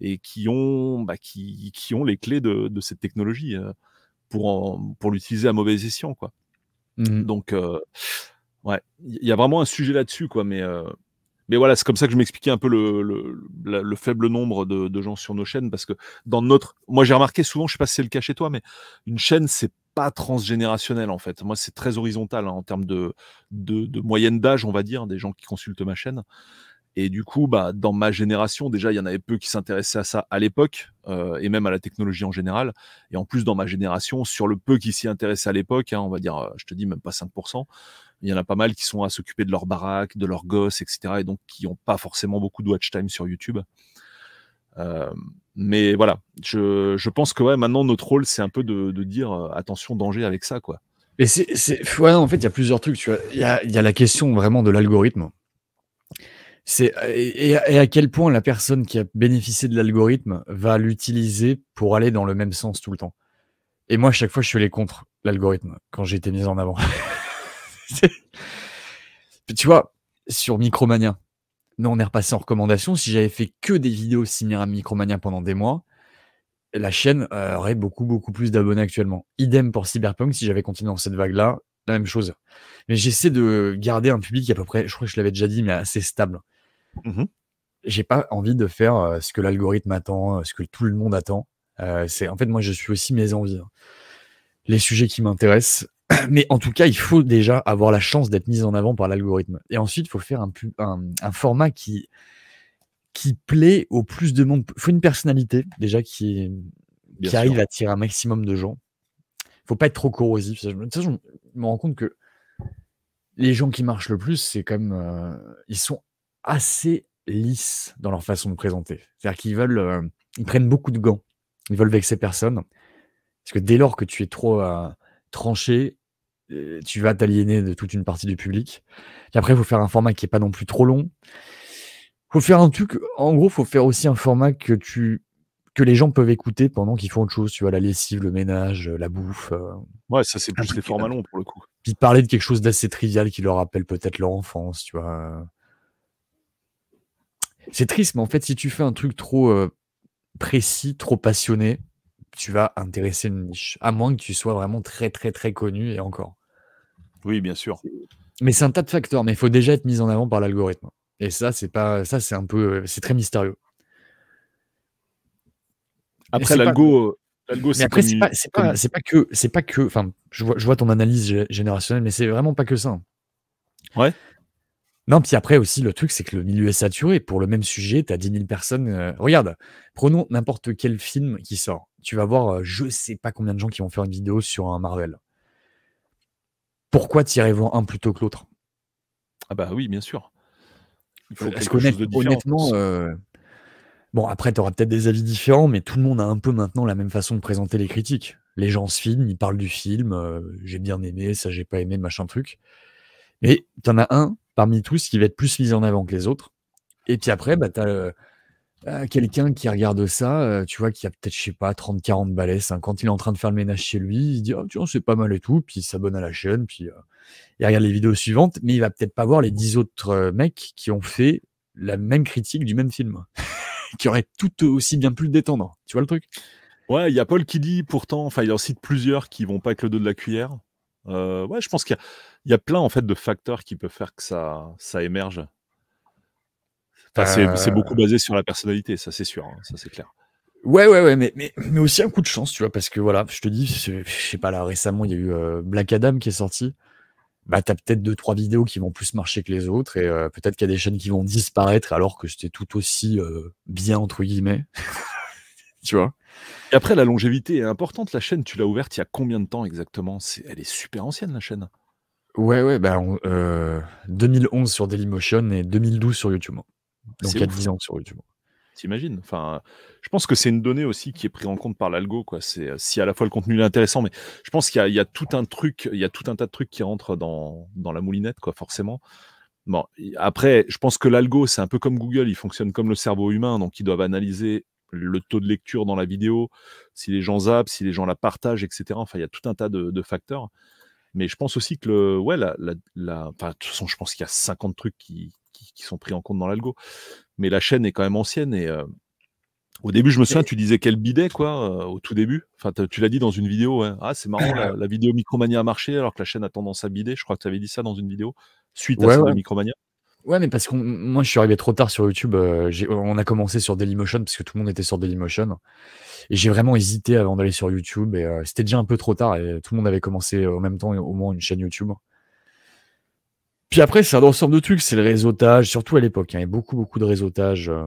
et qui ont bah, qui, ont les clés de, cette technologie pour, pour l'utiliser à mauvais escient. Quoi. Mmh Donc, euh, ouais, il y a vraiment un sujet là-dessus, quoi. Mais, euh, mais voilà, c'est comme ça que je m'expliquais un peu le, le, faible nombre de, gens sur nos chaînes, parce que dans notre, moi j'ai remarqué souvent, je sais pas si c'est le cas chez toi, mais une chaîne c'est pas transgénérationnel en fait. Moi c'est très horizontal hein, en termes de, de, de moyenne d'âge, on va dire, des gens qui consultent ma chaîne. Et du coup, bah, dans ma génération, déjà, il y en avait peu qui s'intéressaient à ça à l'époque, euh, et même à la technologie en général. Et en plus, dans ma génération, sur le peu qui s'y intéressait à l'époque, hein, on va dire, euh, je te dis, même pas 5%, il y en a pas mal qui sont à s'occuper de leur baraque, de leurs gosses, etc. Et donc, qui n'ont pas forcément beaucoup de watch time sur YouTube. Euh, mais voilà, je, je, pense que ouais, maintenant, notre rôle, c'est un peu de, de dire euh, attention, danger avec ça, quoi. Et c'est, ouais, en fait, il y a plusieurs trucs. Il y a, y a la question vraiment de l'algorithme et, à quel point la personne qui a bénéficié de l'algorithme va l'utiliser pour aller dans le même sens tout le temps. Et moi, à chaque fois, je suis allé contre l'algorithme quand j'ai été mis en avant. tu vois, sur Micromania, non, on est repassé en recommandation. Si j'avais fait que des vidéos similaires à Micromania pendant des mois, la chaîne euh, aurait beaucoup, beaucoup plus d'abonnés actuellement. Idem pour Cyberpunk, si j'avais continué dans cette vague-là, la même chose. Mais j'essaie de garder un public à peu près, je crois que je l'avais déjà dit, mais assez stable. Mmh J'ai pas envie de faire euh, ce que l'algorithme attend, euh, ce que tout le monde attend. Euh, c'est en fait moi je suis aussi mes envies, hein. les sujets qui m'intéressent. Mais en tout cas, il faut déjà avoir la chance d'être mis en avant par l'algorithme. Et ensuite, il faut faire un, un, format qui, qui plaît au plus de monde. Il faut une personnalité déjà qui, qui arrive à attirer un maximum de gens. Il faut pas être trop corrosif. de toute façon je me rends compte que les gens qui marchent le plus, c'est comme ils sont assez lisse dans leur façon de présenter. C'est-à-dire qu'ils veulent, euh, ils prennent beaucoup de gants. Ils veulent vexer personne. Parce que dès lors que tu es trop euh, tranché, euh, tu vas t'aliéner de toute une partie du public. Et après, il faut faire un format qui n'est pas non plus trop long. Faut faire un truc, en gros, faut faire aussi un format que tu que les gens peuvent écouter pendant qu'ils font autre chose, tu vois, la lessive, le ménage, la bouffe. ouais, ça c'est plus les formats longs pour le coup. Puis parler de quelque chose d'assez trivial qui leur rappelle peut-être leur enfance, tu vois. C'est triste, mais en fait, si tu fais un truc trop euh, précis, trop passionné, tu vas intéresser une niche, à moins que tu sois vraiment très, très, très connu et encore. Oui, bien sûr. Mais c'est un tas de facteurs, mais il faut déjà être mis en avant par l'algorithme. Et ça, c'est pas, ça, c'est un peu, euh, c'est très mystérieux. Après, l'algo, c'est pas, euh, pas, pas, que, c'est pas que, enfin, je vois, je vois ton analyse générationnelle, mais c'est vraiment pas que ça. Ouais. Non, puis après aussi, le truc, c'est que le milieu est saturé. Pour le même sujet, tu as 10 000 personnes. Euh, regarde, prenons n'importe quel film qui sort. Tu vas voir, je euh, je sais pas combien de gens qui vont faire une vidéo sur un Marvel. Pourquoi tirer voir un plutôt que l'autre Ah bah oui, bien sûr. Il faut Parce euh, quelque honnêtement, bon, après, tu auras peut-être des avis différents, mais tout le monde a un peu maintenant la même façon de présenter les critiques. Les gens se filment, ils parlent du film, j'ai bien aimé, ça j'ai pas aimé, machin truc. Mais t'en as un parmi tous qui va être plus mis en avant que les autres. Et puis après, bah, tu euh, euh, quelqu'un qui regarde ça, euh, tu vois, qui a peut-être, je sais pas, 30, 40 balais, Quand il est en train de faire le ménage chez lui, il dit, oh, tu c'est pas mal et tout, puis il s'abonne à la chaîne, puis il regarde les vidéos suivantes, mais il va peut-être pas voir les 10 autres mecs qui ont fait la même critique du même film, qui auraient tout aussi bien pu le détendre. Tu vois le truc Ouais, il y a Paul qui dit pourtant, enfin il en cite plusieurs qui vont pas avec le dos de la cuillère. Euh, ouais, je pense qu'il y, a plein en fait de facteurs qui peuvent faire que ça, émerge. C'est beaucoup euh. basé sur la personnalité, ça c'est sûr, hein, ça c'est clair. Ouais, ouais, ouais, mais, aussi un coup de chance, tu vois, parce que voilà, je te dis, je, sais pas, là récemment, il y a eu euh, Black Adam qui est sorti. Bah, t'as peut-être deux, trois vidéos qui vont plus marcher que les autres, et peut-être qu'il y a des chaînes qui vont disparaître alors que c'était tout aussi bien, entre guillemets tu vois. Et après, la longévité est importante. La chaîne, tu l'as ouverte il y a combien de temps exactement C'est, Elle est super ancienne, la chaîne. Ouais, ouais, bah, 2011 euh, sur Dailymotion et 2012 sur YouTube. Donc il ans sur YouTube. T'imagines enfin, Je pense que c'est une donnée aussi qui est prise en compte par l'algo. C'est euh, si à la fois le contenu est intéressant, mais je pense qu'il y, a tout un truc, il y a tout un tas de trucs qui rentrent dans, dans la moulinette, quoi, forcément. Bon, après, je pense que l'algo, c'est un peu comme Google, il fonctionne comme le cerveau humain, donc ils doivent analyser le taux de lecture dans la vidéo, si les gens zappent, si les gens la partagent, etc. Enfin, il y a tout un tas de, facteurs. Mais je pense aussi que le, ouais, la, enfin, de toute façon, je pense qu'il y a 50 trucs qui, sont pris en compte dans l'algo. Mais la chaîne est quand même ancienne et euh, au début, je me souviens, tu disais qu'elle bidait quoi, euh, au tout début. Enfin, tu l'as dit dans une vidéo. Ah, c'est marrant, la, vidéo Micromania a marché alors que la chaîne a tendance à bider. Je crois que tu avais dit ça dans une vidéo suite à la Micromania. Ouais, mais parce que moi, je suis arrivé trop tard sur YouTube. Euh, on a commencé sur Dailymotion parce que tout le monde était sur Dailymotion. Et j'ai vraiment hésité avant d'aller sur YouTube. Et euh, c'était déjà un peu trop tard. Et tout le monde avait commencé en même temps, au moins, une chaîne YouTube. Puis après, c'est un ensemble de trucs. C'est le réseautage, surtout à l'époque. Hein, il y avait beaucoup, beaucoup de réseautage. Euh,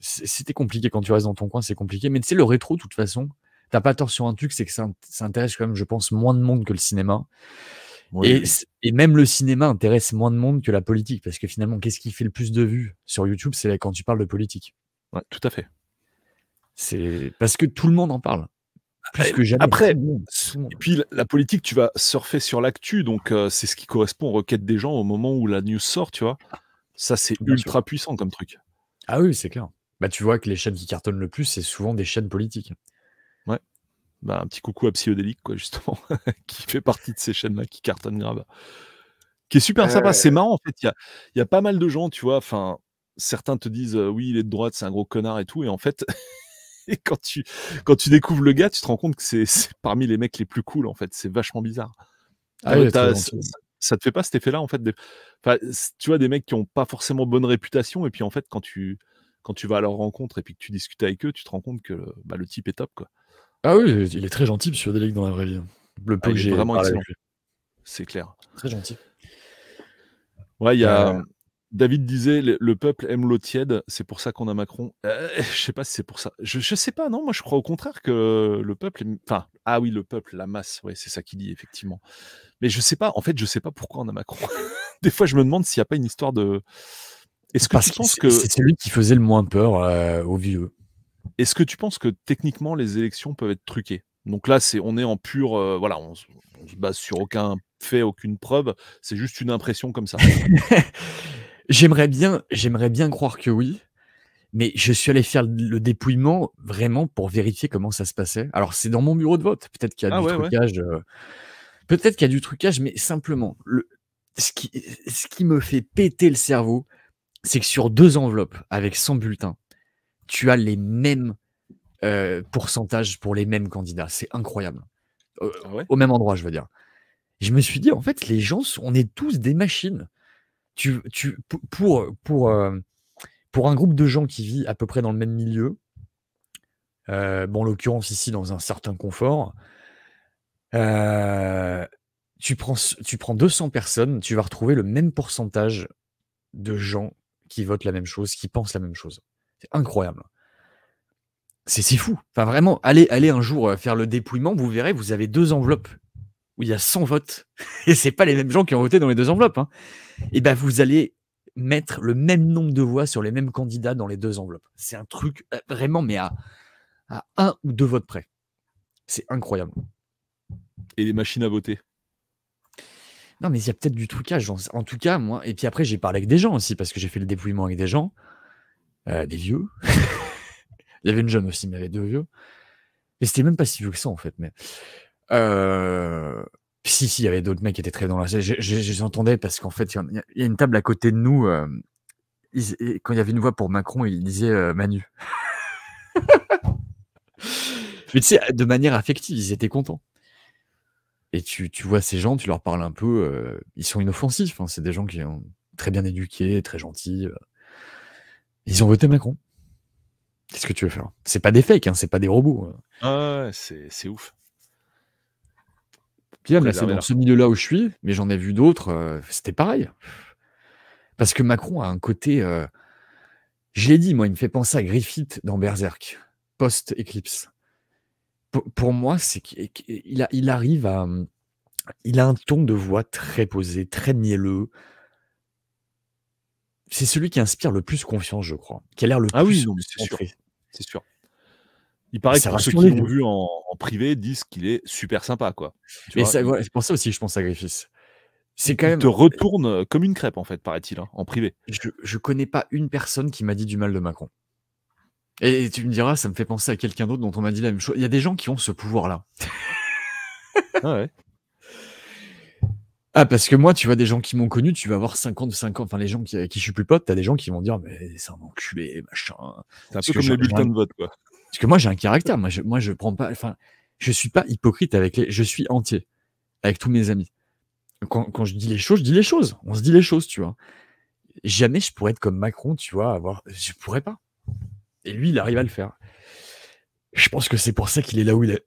c'était compliqué quand tu restes dans ton coin, c'est compliqué. Mais tu sais, le rétro, de toute façon, t'as pas tort sur un truc, c'est que ça, ça intéresse quand même, je pense, moins de monde que le cinéma. Et, même le cinéma intéresse moins de monde que la politique, parce que finalement, qu'est-ce qui fait le plus de vues sur YouTube C'est quand tu parles de politique. Ouais, tout à fait. C'est parce que tout le monde en parle. Eh, que Après, puis la politique, tu vas surfer sur l'actu, donc euh, c'est ce qui correspond aux requêtes des gens au moment où la news sort, tu vois. Ça, c'est ultra puissant comme truc. Ah oui, c'est clair. Bah, tu vois que les chaînes qui cartonnent le plus, c'est souvent des chaînes politiques. Bah, un petit coucou à Psyodélique, quoi, justement, qui fait partie de ces chaînes-là qui cartonnent grave. Qui est super sympa, c'est euh. marrant en fait. Il y a, pas mal de gens, tu vois. Enfin, certains te disent euh, oui, il est de droite, c'est un gros connard et tout. Et en fait, quand, tu, quand tu découvres le gars, tu te rends compte que c'est parmi les mecs les plus cool en fait. C'est vachement bizarre. Ah euh, ça, te fait pas cet effet-là en fait. tu vois, des mecs qui ont pas forcément bonne réputation. Et puis en fait, quand tu, quand tu vas à leur rencontre et puis que tu discutes avec eux, tu te rends compte que le bah, type est top quoi. Ah oui, il est très gentil, psychodélique dans la vraie vie. Le ah, peuple, j'ai vraiment C'est clair. Très gentil. Ouais, il y a. Euh. David disait le peuple aime l'eau tiède, c'est pour ça qu'on a Macron. Je euh, je sais pas si c'est pour ça. Je, ne sais pas, non, moi je crois au contraire que le peuple. Enfin, ah oui, le peuple, la masse, ouais, c'est ça qu'il dit, effectivement. Mais je sais pas, en fait, je sais pas pourquoi on a Macron. Des fois, je me demande s'il n'y a pas une histoire de. Est-ce que Parce que. c'est lui qui faisait le moins peur euh, aux vieux. Est-ce que tu penses que techniquement les élections peuvent être truquées Donc là, c'est on est en pur, euh, voilà, on, se base sur aucun fait, aucune preuve. C'est juste une impression comme ça. j'aimerais bien, j'aimerais bien croire que oui. Mais je suis allé faire le dépouillement vraiment pour vérifier comment ça se passait. Alors, c'est dans mon bureau de vote. Peut-être qu'il y a ah du trucage. Euh, peut-être qu'il y a du trucage, mais simplement, ce, qui, ce qui me fait péter le cerveau, c'est que sur deux enveloppes avec 100 bulletins, tu as les mêmes euh, pourcentages pour les mêmes candidats. C'est incroyable. Ah au même endroit, je veux dire. Je me suis dit, en fait, les gens, on est tous des machines. Tu, tu, pour, pour, euh, pour un groupe de gens qui vit à peu près dans le même milieu, euh, bon, en l'occurrence ici dans un certain confort, tu, prends, tu prends 200 personnes, tu vas retrouver le même pourcentage de gens qui votent la même chose, qui pensent la même chose incroyable. C'est si fou. Enfin, vraiment, allez, allez un jour euh, faire le dépouillement, vous verrez, vous avez deux enveloppes où il y a 100 votes. Et c'est pas les mêmes gens qui ont voté dans les deux enveloppes. Et hein. eh ben, vous allez mettre le même nombre de voix sur les mêmes candidats dans les deux enveloppes. C'est un truc euh, vraiment, mais à, à un ou deux votes près. C'est incroyable. Et les machines à voter Non, mais il y a peut-être du trucage. En tout cas, moi. Et puis après, j'ai parlé avec des gens aussi, parce que j'ai fait le dépouillement avec des gens. Euh, des vieux. il y avait une jeune aussi, mais il y avait deux vieux. Et c'était même pas si vieux que ça, en fait. Mais... Euh, si, si, il y avait d'autres mecs qui étaient très dans la Je, les entendais parce qu'en fait, il y, a une table à côté de nous. Euh, quand il y avait une voix pour Macron, il disait Manu. Mais tu de manière affective, ils étaient contents. Et tu, tu vois ces gens, tu leur parles un peu. ils sont inoffensifs. Hein. C'est des gens qui sont très bien éduqués, très gentils. Ils ont voté Macron. Qu'est-ce que tu veux faire C'est pas des fakes, hein, c'est pas des robots. Hein. Ah, c'est ouf. Bien, là, c'est dans ce milieu-là où je suis, mais j'en ai vu d'autres, euh, c'était pareil. Parce que Macron a un côté. Euh, je l'ai dit, moi, il me fait penser à Griffith dans Berserk, post-éclipse. Pour moi, c'est qu'il il arrive à. Il a un ton de voix très posé, très mielleux, c'est celui qui inspire le plus confiance, je crois. Qui a l'air le plus. Ah oui, c'est sûr. C'est sûr. Il paraît que ceux qui l'ont vu en, privé disent qu'il est super sympa, quoi. Mais c'est pour ça aussi que je pense à Griffiths. C'est quand il même. te retourne euh, comme une crêpe, en fait, paraît-il, hein, en privé. Je, ne connais pas une personne qui m'a dit du mal de Macron. Et tu me diras, ça me fait penser à quelqu'un d'autre dont on m'a dit la même chose. Il y a des gens qui ont ce pouvoir-là. ah ouais. Ah, parce que moi, tu vois, des gens qui m'ont connu, tu vas avoir 50, 50, enfin, les gens qui, qui je suis plus pote, t'as des gens qui vont dire, mais c'est un enculé, machin. C'est un peu comme le bulletin de vote, quoi. Parce que moi, j'ai un caractère. Moi, je, moi, je prends pas, enfin, je suis pas hypocrite avec les, je suis entier avec tous mes amis. Quand, quand je dis les choses, je dis les choses. On se dit les choses, tu vois. Jamais je pourrais être comme Macron, tu vois, avoir, je pourrais pas. Et lui, il arrive à le faire. Je pense que c'est pour ça qu'il est là où il est.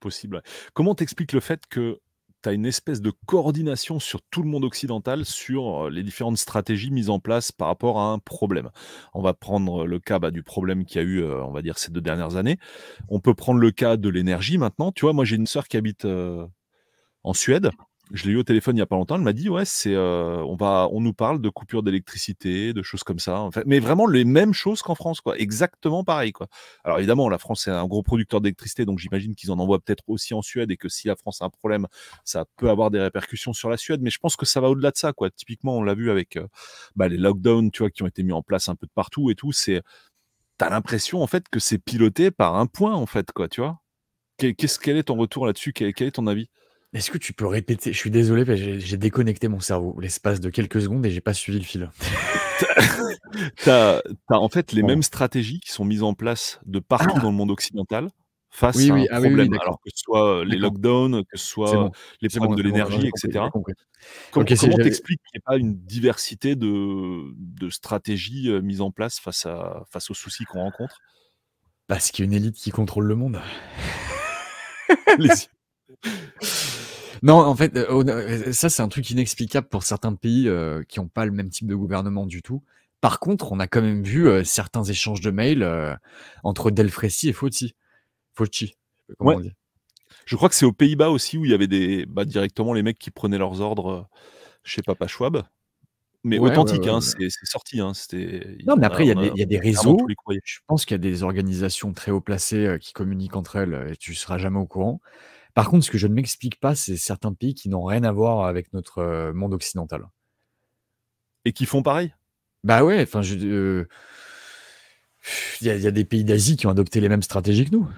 Possible. Comment t'expliques le fait que tu as une espèce de coordination sur tout le monde occidental sur euh, les différentes stratégies mises en place par rapport à un problème. On va prendre euh, le cas bah, du problème qu'il y a eu, euh, on va dire, ces deux dernières années. On peut prendre le cas de l'énergie maintenant. Tu vois, moi j'ai une sœur qui habite en Suède je l'ai eu au téléphone il n'y a pas longtemps. Elle m'a dit ouais, c'est euh, on va, on nous parle de coupures d'électricité, de choses comme ça. En fait. mais vraiment les mêmes choses qu'en France, quoi. Exactement pareil, quoi. Alors évidemment, la France est un gros producteur d'électricité, donc j'imagine qu'ils en envoient peut-être aussi en Suède et que si la France a un problème, ça peut avoir des répercussions sur la Suède. Mais je pense que ça va au-delà de ça, quoi. Typiquement, on l'a vu avec euh, bah, les lockdowns, tu vois, qui ont été mis en place un peu de partout et tout. C'est t'as l'impression en fait que c'est piloté par un point, en fait, quoi. Tu vois. Qu'est-ce quel est ton retour là-dessus quel est ton avis est-ce que tu peux répéter Je suis désolé, j'ai déconnecté mon cerveau l'espace de quelques secondes et j'ai pas suivi le fil. tu as, en fait les mêmes stratégies qui sont mises en place de partout ah. dans le monde occidental face à un ah problème, alors que ce soit euh, les lockdowns, que ce soit les problèmes de l'énergie, etc. comment t'expliques qu'il n'y a pas une diversité de, stratégies euh, mises en place face, aux soucis qu'on rencontre Parce qu'il y a une élite qui contrôle le monde. les... Non, en fait, euh, euh, ça c'est un truc inexplicable pour certains pays euh, qui n'ont pas le même type de gouvernement du tout. Par contre, on a quand même vu certains échanges de mails entre entre Delfrécy et Fauci. Fauci, comment on dit. Je crois que c'est aux Pays-Bas aussi où il y avait des bah, directement les mecs qui prenaient leurs ordres chez Papa Schwab. Mais authentique, hein, c'est sorti. Hein, non, mais après, il y, y, a des réseaux. Je pense qu'il y a des organisations très haut placées qui communiquent entre elles et tu ne seras jamais au courant. Par contre, ce que je ne m'explique pas, c'est certains pays qui n'ont rien à voir avec notre monde occidental. Et qui font pareil Bah ouais, enfin, je. Euh, il y, a, des pays d'Asie qui ont adopté les mêmes stratégies que nous.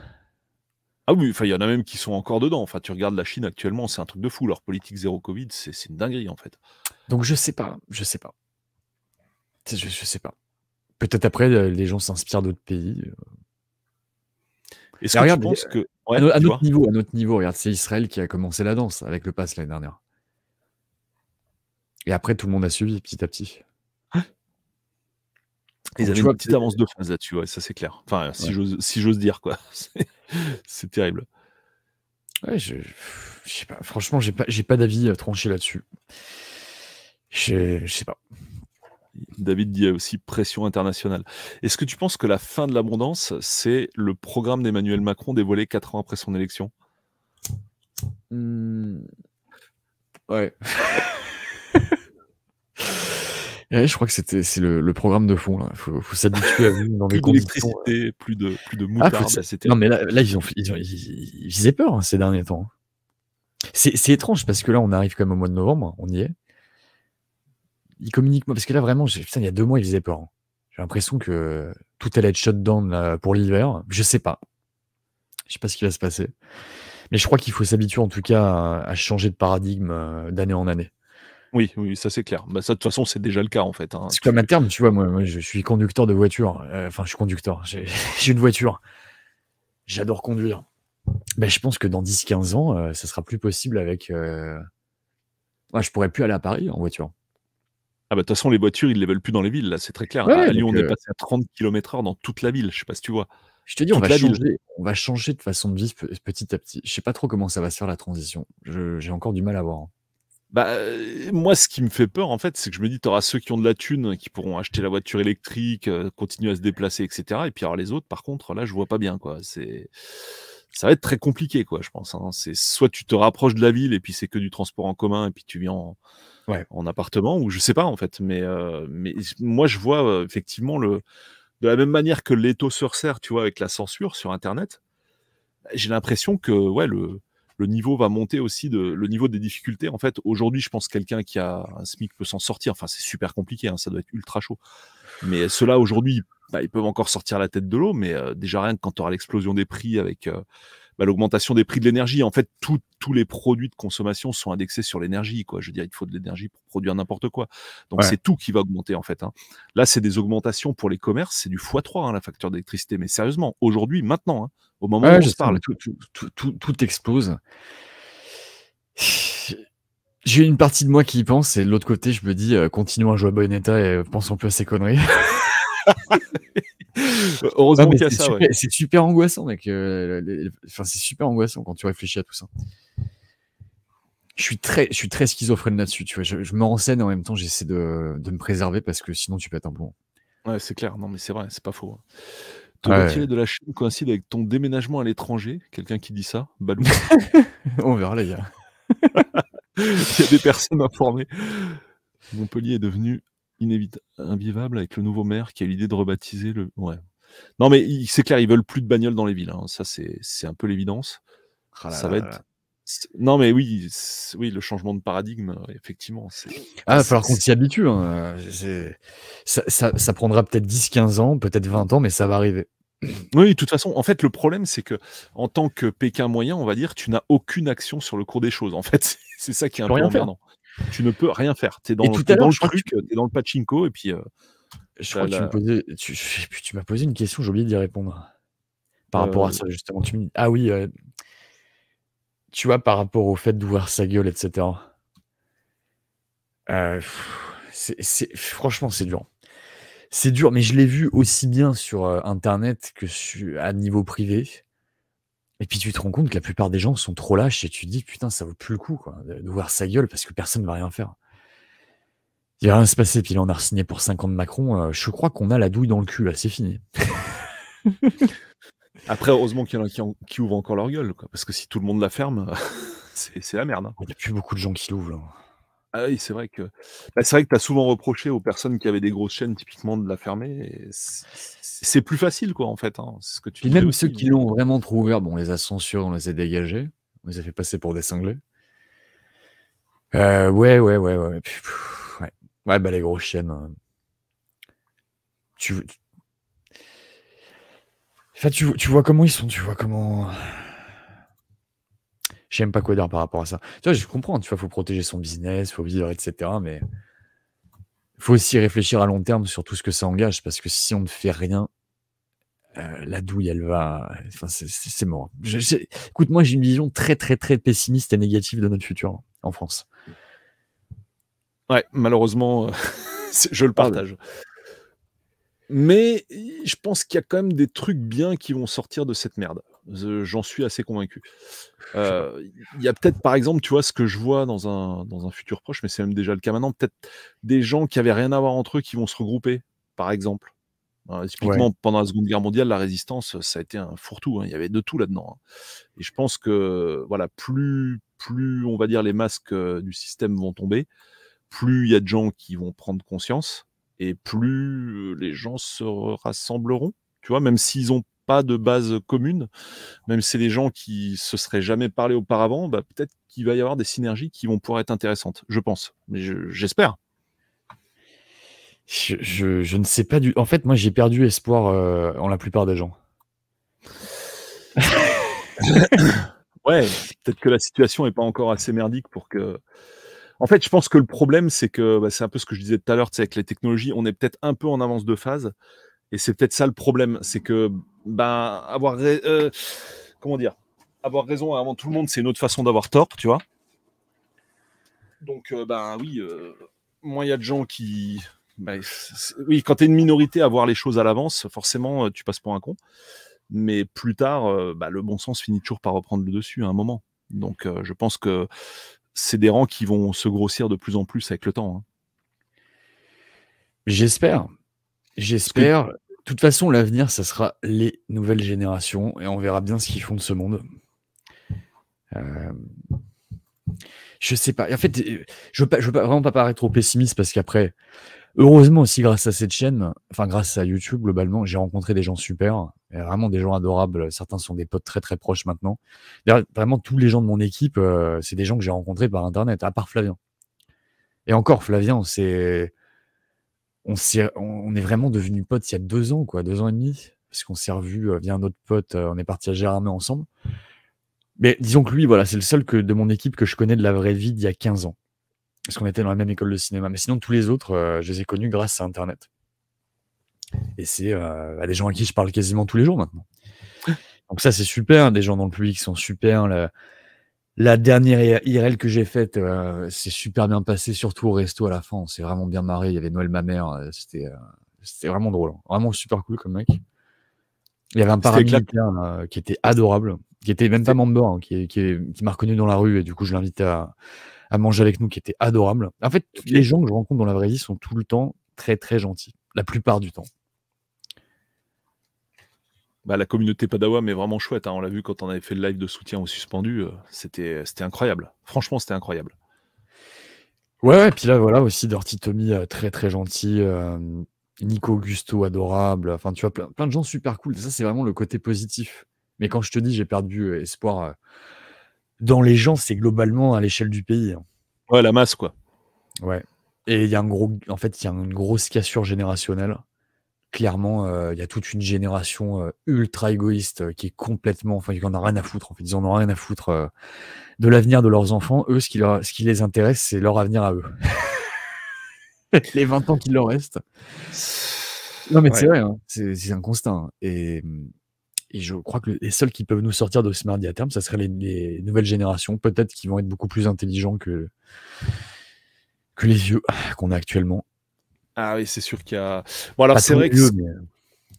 Ah oui, enfin, il y en a même qui sont encore dedans. Enfin, tu regardes la Chine actuellement, c'est un truc de fou. Leur politique zéro Covid, c'est une dinguerie en fait. Donc je sais pas, je sais pas. Je, je sais pas. Peut-être après, les gens s'inspirent d'autres pays. Euh. Est-ce que regarde, que. à, notre niveau, à notre niveau, regarde, c'est Israël qui a commencé la danse avec le pass l'année dernière. Et après, tout le monde a suivi petit à petit. Ils avaient une petite avance de phase là-dessus, ça c'est clair. Enfin, si j'ose dire, quoi. c'est terrible. je, pas. Franchement, j'ai pas, pas d'avis euh, tranché là-dessus. Je, je sais pas. David dit aussi pression internationale. Est-ce que tu penses que la fin de l'abondance, c'est le programme d'Emmanuel Macron dévoilé quatre ans après son élection hmm. Ouais. je crois que c'était c'est le, programme de fond. Il faut, s'habituer à Plus de plus de ah, moutarde. Bah, non mais là, ils ont ils, ils, faisaient peur hein, ces derniers temps. C'est étrange parce que là on arrive quand au mois de novembre, on y est communique moi, Parce que là, vraiment, putain, il y a deux mois, il faisait peur. Hein. J'ai l'impression que tout allait être shut down euh, pour l'hiver. Je sais pas. Je sais pas ce qui va se passer. Mais je crois qu'il faut s'habituer en tout cas à changer de paradigme euh, d'année en année. Oui, oui, ça c'est clair. Bah, ça, de toute façon, c'est déjà le cas en fait. Parce hein. terme, tu vois, moi, je suis conducteur de voiture. Euh, enfin, je suis conducteur. J'ai une voiture. J'adore conduire. mais bah, je pense que dans 10-15 ans, ça sera plus possible avec. Euh... Moi, ah, je pourrais plus aller à Paris en voiture. Ah bah de toute façon, les voitures, ils ne les veulent plus dans les villes, là, c'est très clair. à Lyon, on est euh passé à 30 km heure dans toute la ville, je sais pas si tu vois. Je te dis, on va, changer, de façon de vivre petit à petit. Je sais pas trop comment ça va se faire la transition. J'ai encore du mal à voir. Hein. Bah, euh, moi, ce qui me fait peur, en fait, c'est que je me dis, tu auras ceux qui ont de la thune, qui pourront acheter la voiture électrique, euh, continuer à se déplacer, etc. Et puis, alors, les autres, par contre, là, je vois pas bien, quoi. C'est. Ça va être très compliqué, quoi, je pense. Hein. C'est soit tu te rapproches de la ville et puis c'est que du transport en commun et puis tu viens en, en appartement ou je sais pas en fait. Mais, mais moi, je vois effectivement le, de la même manière que l'étau se tu vois, avec la censure sur Internet, j'ai l'impression que ouais, le, niveau va monter aussi, de, le niveau des difficultés. En fait, aujourd'hui, je pense que quelqu'un qui a un SMIC peut s'en sortir. Enfin, c'est super compliqué, hein, ça doit être ultra chaud. Mais ceux-là, aujourd'hui, bah, ils peuvent encore sortir la tête de l'eau, mais déjà rien que quand tu auras l'explosion des prix avec, bah, l'augmentation des prix de l'énergie. En fait, tous les produits de consommation sont indexés sur l'énergie. Quoi. Je veux dire, il faut de l'énergie pour produire n'importe quoi. Donc, c'est tout qui va augmenter, en fait. Hein. Là, c'est des augmentations pour les commerces, c'est du x3, hein, la facture d'électricité. Mais sérieusement, aujourd'hui, maintenant, hein, au moment où on se parle. Tout, tout, tout, explose. J'ai une partie de moi qui y pense, et de l'autre côté, je me dis, euh, continuons à jouer à état et pensons plus à ces conneries. Heureusement qu'il y a ça. C'est super angoissant, mec. Euh, enfin, c'est super angoissant quand tu réfléchis à tout ça. Je suis très, je suis très schizophrène là-dessus. Tu vois, je, me renseigne en même temps, j'essaie de, me préserver parce que sinon tu pètes un bon Ouais, c'est clair. Non, mais c'est vrai, c'est pas faux. Hein. Te ouais. de la chaîne coïncide avec ton déménagement à l'étranger. Quelqu'un qui dit ça, Balou. On verra les gars. Il y a des personnes informées. Montpellier est devenu inévitable, invivable avec le nouveau maire qui a l'idée de rebaptiser le. Ouais. Non, mais c'est clair, ils veulent plus de bagnoles dans les villes. Hein. Ça, c'est un peu l'évidence. Ah ça va être. Non, mais oui, oui, le changement de paradigme, euh, effectivement. Ah, il va falloir qu'on s'y habitue. Hein. Ça, ça, prendra peut-être 10-15 ans, peut-être 20 ans, mais ça va arriver. Oui, de toute façon, en fait, le problème, c'est que en tant que Pékin moyen, on va dire, tu n'as aucune action sur le cours des choses. En fait, c'est ça qui est un peu emmerdant tu ne peux rien faire. Tu es dans, tout le truc, tu es dans le pachinko, et puis. Euh, je crois que tu m'as posé une question, j'ai oublié d'y répondre. Par rapport à euh. ça, justement. Ah oui, euh, tu vois, par rapport au fait d'ouvrir sa gueule, etc. franchement, c'est dur. C'est dur, mais je l'ai vu aussi bien sur Internet que à niveau privé. Et puis tu te rends compte que la plupart des gens sont trop lâches et tu te dis putain, ça vaut plus le coup quoi, de voir sa gueule parce que personne ne va rien faire. Il va rien se passer, puis là on a signé pour 50 de Macron. Euh, je crois qu'on a la douille dans le cul là, c'est fini. Après, heureusement qu'il y en a qui, ouvrent encore leur gueule, parce que si tout le monde la ferme, c'est la merde. Hein. Il n'y a plus beaucoup de gens qui l'ouvrent. Ah oui, c'est vrai que bah, c'est vrai que tu as souvent reproché aux personnes qui avaient des grosses chaînes typiquement de la fermer. C'est plus facile quoi en fait. Hein, ce que tu. même ceux qui l'ont vraiment trop ouvert, bon, les a on les a dégagés, on les a fait passer pour des cinglés. Euh, ouais, ouais, ouais, ouais. ouais. ouais bah les grosses chaînes. Hein. Tu... Enfin, tu, tu vois comment ils sont, tu vois comment. J'aime pas quoi dire par rapport à ça. Tu vois, je comprends, tu vois, faut protéger son business, faut vivre, etc. Mais faut aussi réfléchir à long terme sur tout ce que ça engage, parce que si on ne fait rien, euh, la douille, elle va. Enfin, c'est mort. Écoute, moi, j'ai une vision très, très, très pessimiste et négative de notre futur en France. Ouais, malheureusement, euh, je le ah partage. Mais je pense qu'il y a quand même des trucs bien qui vont sortir de cette merde. J'en suis assez convaincu. Euh, il y a peut-être, par exemple, tu vois, ce que je vois dans un, dans un futur proche, mais c'est même déjà le cas maintenant, peut-être des gens qui avaient rien à voir entre eux qui vont se regrouper, par exemple. Hein, pendant la Seconde Guerre mondiale, la résistance, ça a été un fourre-tout. Hein. Il y avait de tout là-dedans. Hein. Et je pense que, voilà, plus, plus, on va dire, les masques euh, du système vont tomber, plus il y a de gens qui vont prendre conscience et plus euh, les gens se rassembleront. Tu vois, même s'ils ont pas de base commune, même si c'est des gens qui se seraient jamais parlé auparavant, bah, peut-être qu'il va y avoir des synergies qui vont pouvoir être intéressantes, je pense. Mais j'espère. Je, ne sais pas du. En fait, moi, j'ai perdu espoir euh, en la plupart des gens. ouais, peut-être que la situation n'est pas encore assez merdique pour que. En fait, je pense que le problème, c'est que bah, c'est un peu ce que je disais tout à l'heure, c'est avec les technologies, on est peut-être un peu en avance de phase. Et c'est peut-être ça le problème, c'est que ben, avoir euh, comment dire, avoir raison avant tout le monde, c'est une autre façon d'avoir tort, tu vois. Donc euh, ben oui, euh, moi, il y a de gens qui, ben, oui, quand tu es une minorité à voir les choses à l'avance, forcément tu passes pour un con. Mais plus tard, ben, le bon sens finit toujours par reprendre le dessus à un moment. Donc je pense que c'est des rangs qui vont se grossir de plus en plus avec le temps. Hein. J'espère. J'espère. De toute façon, l'avenir, ça sera les nouvelles générations et on verra bien ce qu'ils font de ce monde. Je euh, Je sais pas. En fait, euh, je veux, veux vraiment pas paraître trop pessimiste parce qu'après, heureusement aussi grâce à cette chaîne, enfin grâce à YouTube globalement, j'ai rencontré des gens super, vraiment des gens adorables. Certains sont des potes très très proches maintenant. vraiment tous les gens de mon équipe, euh, c'est des gens que j'ai rencontrés par internet, à part Flavien. Et encore, Flavien, c'est on, est, vraiment devenus potes il y a deux ans, quoi, deux ans et demi, parce qu'on s'est revus euh, via un autre pote, euh, on est parti à Gérardmer ensemble. Mais disons que lui, voilà, c'est le seul que, de mon équipe que je connais de la vraie vie d'il y a 15 ans. Parce qu'on était dans la même école de cinéma. Mais sinon, tous les autres, euh, je les ai connus grâce à Internet. Et c'est euh, des gens à qui je parle quasiment tous les jours maintenant. Ah. Donc ça, c'est super. Des gens dans le public sont super. La dernière IRL que j'ai faite, euh, c'est super bien passé, surtout au resto à la fin. On s'est vraiment bien marré. Il y avait Noël, ma mère. Euh, c'était euh, vraiment drôle. Hein. Vraiment super cool comme mec. Il y avait un paramilitaire euh, qui était adorable, qui était même pas membre, hein, qui, qui, qui m'a reconnu dans la rue. Et du coup, je l'invite à, à, manger avec nous, qui était adorable. En fait, les gens que je rencontre dans la vraie vie sont tout le temps très, très gentils. La plupart du temps. Bah, la communauté Padawa mais vraiment chouette. Hein. On l'a vu quand on avait fait le live de soutien au suspendu, euh, C'était incroyable. Franchement, c'était incroyable. Ouais, et puis là, voilà aussi Dirty Tommy, euh, très très gentil. Euh, Nico Gusto, adorable. Enfin, tu vois, plein, de gens super cool. Ça, c'est vraiment le côté positif. Mais quand je te dis j'ai perdu espoir dans les gens, c'est globalement à l'échelle du pays. Hein. Ouais, la masse, quoi. Ouais. Et il y a un gros, en fait, il y a une grosse cassure générationnelle clairement, euh, il y a toute une génération euh, ultra égoïste euh, qui est complètement, enfin, qui en a rien à foutre. En fait, ils en ont rien à foutre de l'avenir de leurs enfants. Eux, ce qui, leur, ce qui les intéresse, c'est leur avenir à eux. les 20 ans qu'il leur reste. Non, mais c'est vrai, hein. c'est un constat. Hein. Et, mm, et, je crois que les seuls qui peuvent nous sortir de ce mardi à terme, ça serait les, les nouvelles générations, peut-être qui vont être beaucoup plus intelligents que, que les vieux qu'on a actuellement. Ah oui, c'est sûr qu'il y a. Bon, alors c'est vrai que euh,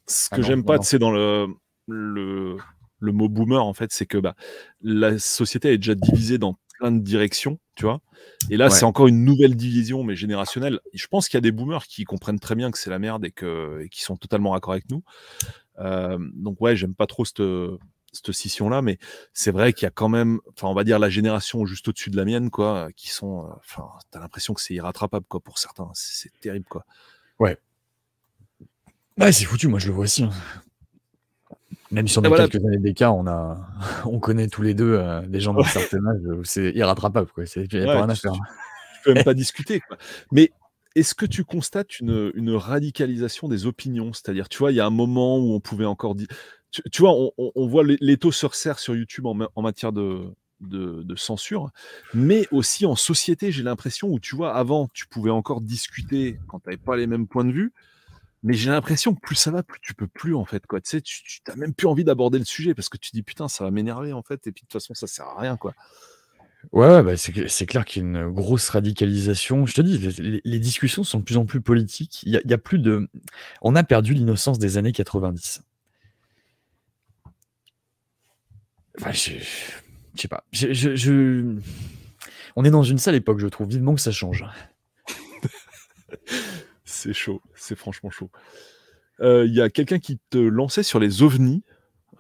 ce que j'aime pas, c'est dans le, le, mot boomer, en fait, c'est que bah, la société est déjà divisée dans plein de directions, tu vois. Et là, c'est encore une nouvelle division, mais générationnelle. Je pense qu'il y a des boomers qui comprennent très bien que c'est la merde et, que, qui sont totalement d'accord avec nous. Euh, donc, ouais, j'aime pas trop ce cette scission-là, mais c'est vrai qu'il y a quand même, enfin, on va dire la génération juste au-dessus de la mienne, quoi, euh, qui sont, euh, enfin, t'as l'impression que c'est irrattrapable, quoi, pour certains. C'est terrible, quoi. Ouais. Ouais, bah, c'est foutu, moi je le vois aussi. Hein. Même si on a quelques années des on, a... on connaît tous les deux euh, des gens d'un certain âge où c'est irrattrapable, quoi. C'est rien à faire. Tu, peux même pas discuter, quoi. Mais est-ce que tu constates une, une radicalisation des opinions C'est-à-dire, tu vois, il y a un moment où on pouvait encore dire tu, vois, on, voit les taux sur sur YouTube en, matière de, censure, mais aussi en société, j'ai l'impression où tu vois, avant, tu pouvais encore discuter quand tu n'avais pas les mêmes points de vue, mais j'ai l'impression que plus ça va, plus tu peux plus en fait quoi. Tu sais, tu n'as même plus envie d'aborder le sujet parce que tu dis putain, ça va m'énerver en fait, et puis de toute façon, ça sert à rien quoi. Ouais, bah, c'est clair qu'il y a une grosse radicalisation. Je te dis, les, discussions sont de plus en plus politiques. Il y, plus de, on a perdu l'innocence des années 90. je, sais pas. Je, On est dans une sale époque, je trouve. Vivement que ça change. c'est chaud. C'est franchement chaud. Il euh, y a quelqu'un qui te lançait sur les ovnis.